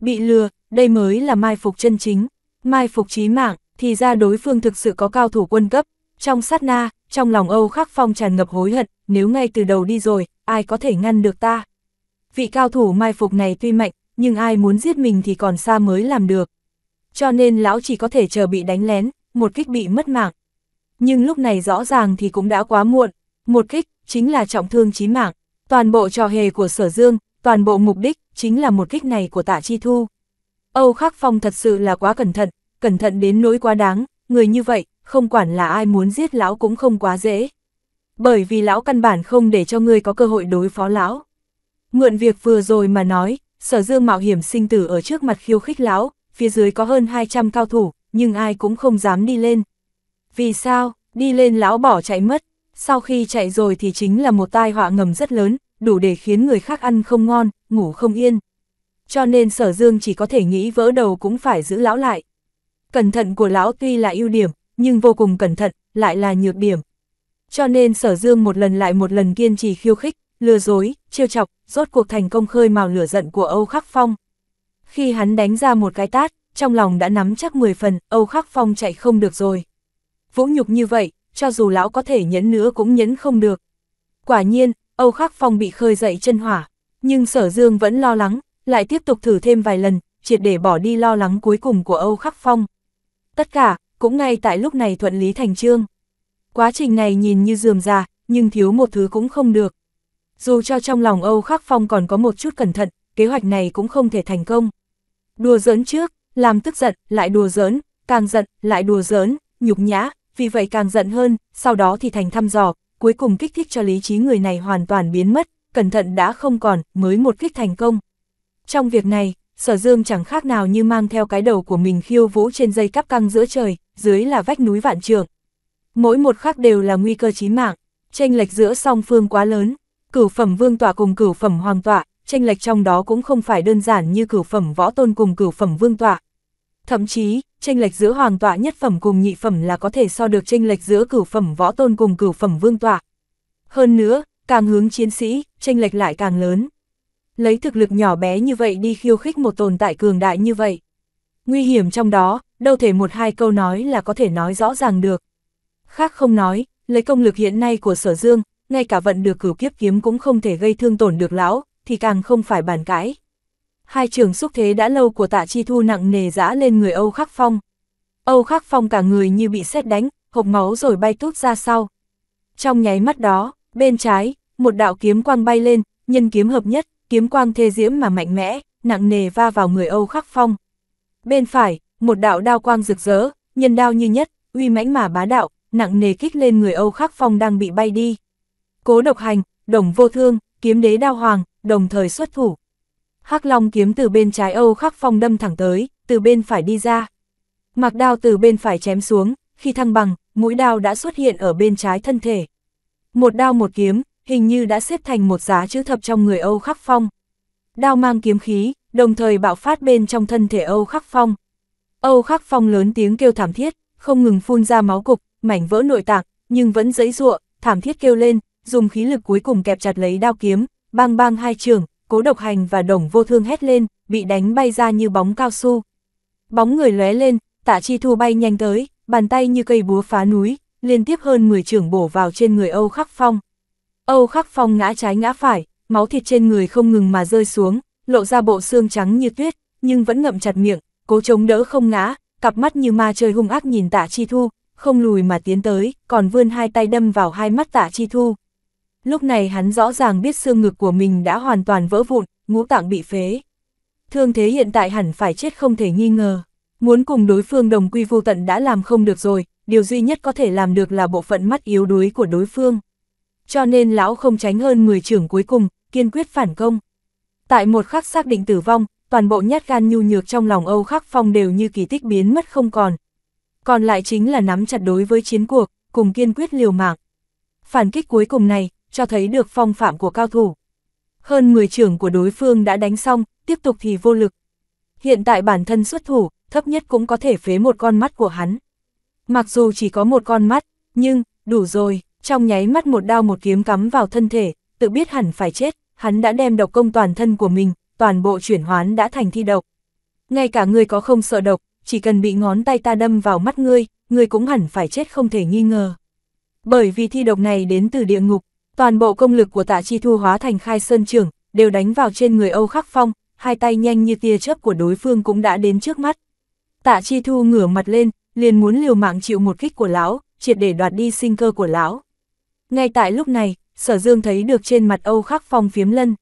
Speaker 1: Bị lừa, đây mới là mai phục chân chính, mai phục chí mạng thì ra đối phương thực sự có cao thủ quân cấp. Trong sát na, trong lòng Âu Khắc Phong tràn ngập hối hận, nếu ngay từ đầu đi rồi, ai có thể ngăn được ta. Vị cao thủ mai phục này tuy mạnh, nhưng ai muốn giết mình thì còn xa mới làm được. Cho nên lão chỉ có thể chờ bị đánh lén, một kích bị mất mạng. Nhưng lúc này rõ ràng thì cũng đã quá muộn, một kích chính là trọng thương chí mạng. Toàn bộ trò hề của sở dương, toàn bộ mục đích chính là một kích này của tạ chi thu. Âu Khắc Phong thật sự là quá cẩn thận, cẩn thận đến nỗi quá đáng, người như vậy, không quản là ai muốn giết lão cũng không quá dễ. Bởi vì lão căn bản không để cho ngươi có cơ hội đối phó lão. Mượn việc vừa rồi mà nói, sở dương mạo hiểm sinh tử ở trước mặt khiêu khích lão, phía dưới có hơn 200 cao thủ, nhưng ai cũng không dám đi lên. Vì sao, đi lên lão bỏ chạy mất, sau khi chạy rồi thì chính là một tai họa ngầm rất lớn, đủ để khiến người khác ăn không ngon, ngủ không yên. Cho nên sở dương chỉ có thể nghĩ vỡ đầu cũng phải giữ lão lại. Cẩn thận của lão tuy là ưu điểm, nhưng vô cùng cẩn thận, lại là nhược điểm. Cho nên sở dương một lần lại một lần kiên trì khiêu khích, lừa dối, trêu chọc, rốt cuộc thành công khơi mào lửa giận của Âu Khắc Phong. Khi hắn đánh ra một cái tát, trong lòng đã nắm chắc 10 phần, Âu Khắc Phong chạy không được rồi. Vũ nhục như vậy, cho dù lão có thể nhẫn nữa cũng nhẫn không được. Quả nhiên, Âu Khắc Phong bị khơi dậy chân hỏa, nhưng sở dương vẫn lo lắng, lại tiếp tục thử thêm vài lần, triệt để bỏ đi lo lắng cuối cùng của Âu Khắc Phong. Tất cả, cũng ngay tại lúc này thuận lý thành trương. Quá trình này nhìn như dườm già, nhưng thiếu một thứ cũng không được. Dù cho trong lòng Âu Khắc Phong còn có một chút cẩn thận, kế hoạch này cũng không thể thành công. Đùa giỡn trước, làm tức giận, lại đùa giỡn, càng giận, lại đùa giỡn, nhục nhã, vì vậy càng giận hơn, sau đó thì thành thăm dò, cuối cùng kích thích cho lý trí người này hoàn toàn biến mất, cẩn thận đã không còn, mới một kích thành công. Trong việc này, sở dương chẳng khác nào như mang theo cái đầu của mình khiêu vũ trên dây cắp căng giữa trời, dưới là vách núi vạn trường. Mỗi một khắc đều là nguy cơ chí mạng, tranh lệch giữa song phương quá lớn, cửu phẩm vương tọa cùng cửu phẩm hoàng tọa, tranh lệch trong đó cũng không phải đơn giản như cửu phẩm võ tôn cùng cửu phẩm vương tọa. Thậm chí, tranh lệch giữa hoàng tọa nhất phẩm cùng nhị phẩm là có thể so được tranh lệch giữa cửu phẩm võ tôn cùng cửu phẩm vương tọa. Hơn nữa, càng hướng chiến sĩ, tranh lệch lại càng lớn lấy thực lực nhỏ bé như vậy đi khiêu khích một tồn tại cường đại như vậy. Nguy hiểm trong đó, đâu thể một hai câu nói là có thể nói rõ ràng được. Khác không nói, lấy công lực hiện nay của sở dương, ngay cả vận được cửu kiếp kiếm cũng không thể gây thương tổn được lão, thì càng không phải bàn cãi. Hai trường xúc thế đã lâu của tạ chi thu nặng nề dã lên người Âu Khắc Phong. Âu Khắc Phong cả người như bị sét đánh, hộp máu rồi bay tút ra sau. Trong nháy mắt đó, bên trái, một đạo kiếm quang bay lên, nhân kiếm hợp nhất, kiếm quang thê diễm mà mạnh mẽ, nặng nề va vào người Âu Khắc Phong. Bên phải, một đạo đao quang rực rỡ, nhân đao như nhất, uy mãnh mà bá đạo, nặng nề kích lên người Âu Khắc Phong đang bị bay đi. Cố độc hành, đồng vô thương, kiếm đế đao hoàng, đồng thời xuất thủ. Hắc Long kiếm từ bên trái Âu Khắc Phong đâm thẳng tới, từ bên phải đi ra. Mặc đao từ bên phải chém xuống, khi thăng bằng, mũi đao đã xuất hiện ở bên trái thân thể. Một đao một kiếm, hình như đã xếp thành một giá chữ thập trong người Âu Khắc Phong. Đao mang kiếm khí, đồng thời bạo phát bên trong thân thể Âu Khắc Phong. Âu Khắc Phong lớn tiếng kêu thảm thiết, không ngừng phun ra máu cục, mảnh vỡ nội tạng, nhưng vẫn dẫy dụa, thảm thiết kêu lên, dùng khí lực cuối cùng kẹp chặt lấy đao kiếm, bang bang hai trường, cố độc hành và đồng vô thương hét lên, bị đánh bay ra như bóng cao su. Bóng người lóe lên, tạ chi thu bay nhanh tới, bàn tay như cây búa phá núi, liên tiếp hơn 10 trường bổ vào trên người Âu Khắc Phong. Âu Khắc Phong ngã trái ngã phải, máu thịt trên người không ngừng mà rơi xuống, lộ ra bộ xương trắng như tuyết, nhưng vẫn ngậm chặt miệng, cố chống đỡ không ngã, cặp mắt như ma chơi hung ác nhìn Tạ Chi Thu, không lùi mà tiến tới, còn vươn hai tay đâm vào hai mắt Tạ Chi Thu. Lúc này hắn rõ ràng biết xương ngực của mình đã hoàn toàn vỡ vụn, ngũ tạng bị phế. Thương thế hiện tại hẳn phải chết không thể nghi ngờ. Muốn cùng đối phương đồng quy vô tận đã làm không được rồi, điều duy nhất có thể làm được là bộ phận mắt yếu đuối của đối phương cho nên lão không tránh hơn 10 trưởng cuối cùng, kiên quyết phản công. Tại một khắc xác định tử vong, toàn bộ nhát gan nhu nhược trong lòng Âu Khắc Phong đều như kỳ tích biến mất không còn. Còn lại chính là nắm chặt đối với chiến cuộc, cùng kiên quyết liều mạng. Phản kích cuối cùng này, cho thấy được phong phạm của cao thủ. Hơn 10 trưởng của đối phương đã đánh xong, tiếp tục thì vô lực. Hiện tại bản thân xuất thủ, thấp nhất cũng có thể phế một con mắt của hắn. Mặc dù chỉ có một con mắt, nhưng, đủ rồi trong nháy mắt một đao một kiếm cắm vào thân thể, tự biết hẳn phải chết, hắn đã đem độc công toàn thân của mình, toàn bộ chuyển hoán đã thành thi độc. Ngay cả người có không sợ độc, chỉ cần bị ngón tay ta đâm vào mắt ngươi, ngươi cũng hẳn phải chết không thể nghi ngờ. Bởi vì thi độc này đến từ địa ngục, toàn bộ công lực của tạ chi thu hóa thành khai sơn trưởng, đều đánh vào trên người Âu Khắc Phong, hai tay nhanh như tia chớp của đối phương cũng đã đến trước mắt. Tạ chi thu ngửa mặt lên, liền muốn liều mạng chịu một kích của lão, triệt để đoạt đi sinh cơ của lão. Ngay tại lúc này, sở dương thấy được trên mặt Âu Khắc Phong phiếm lân,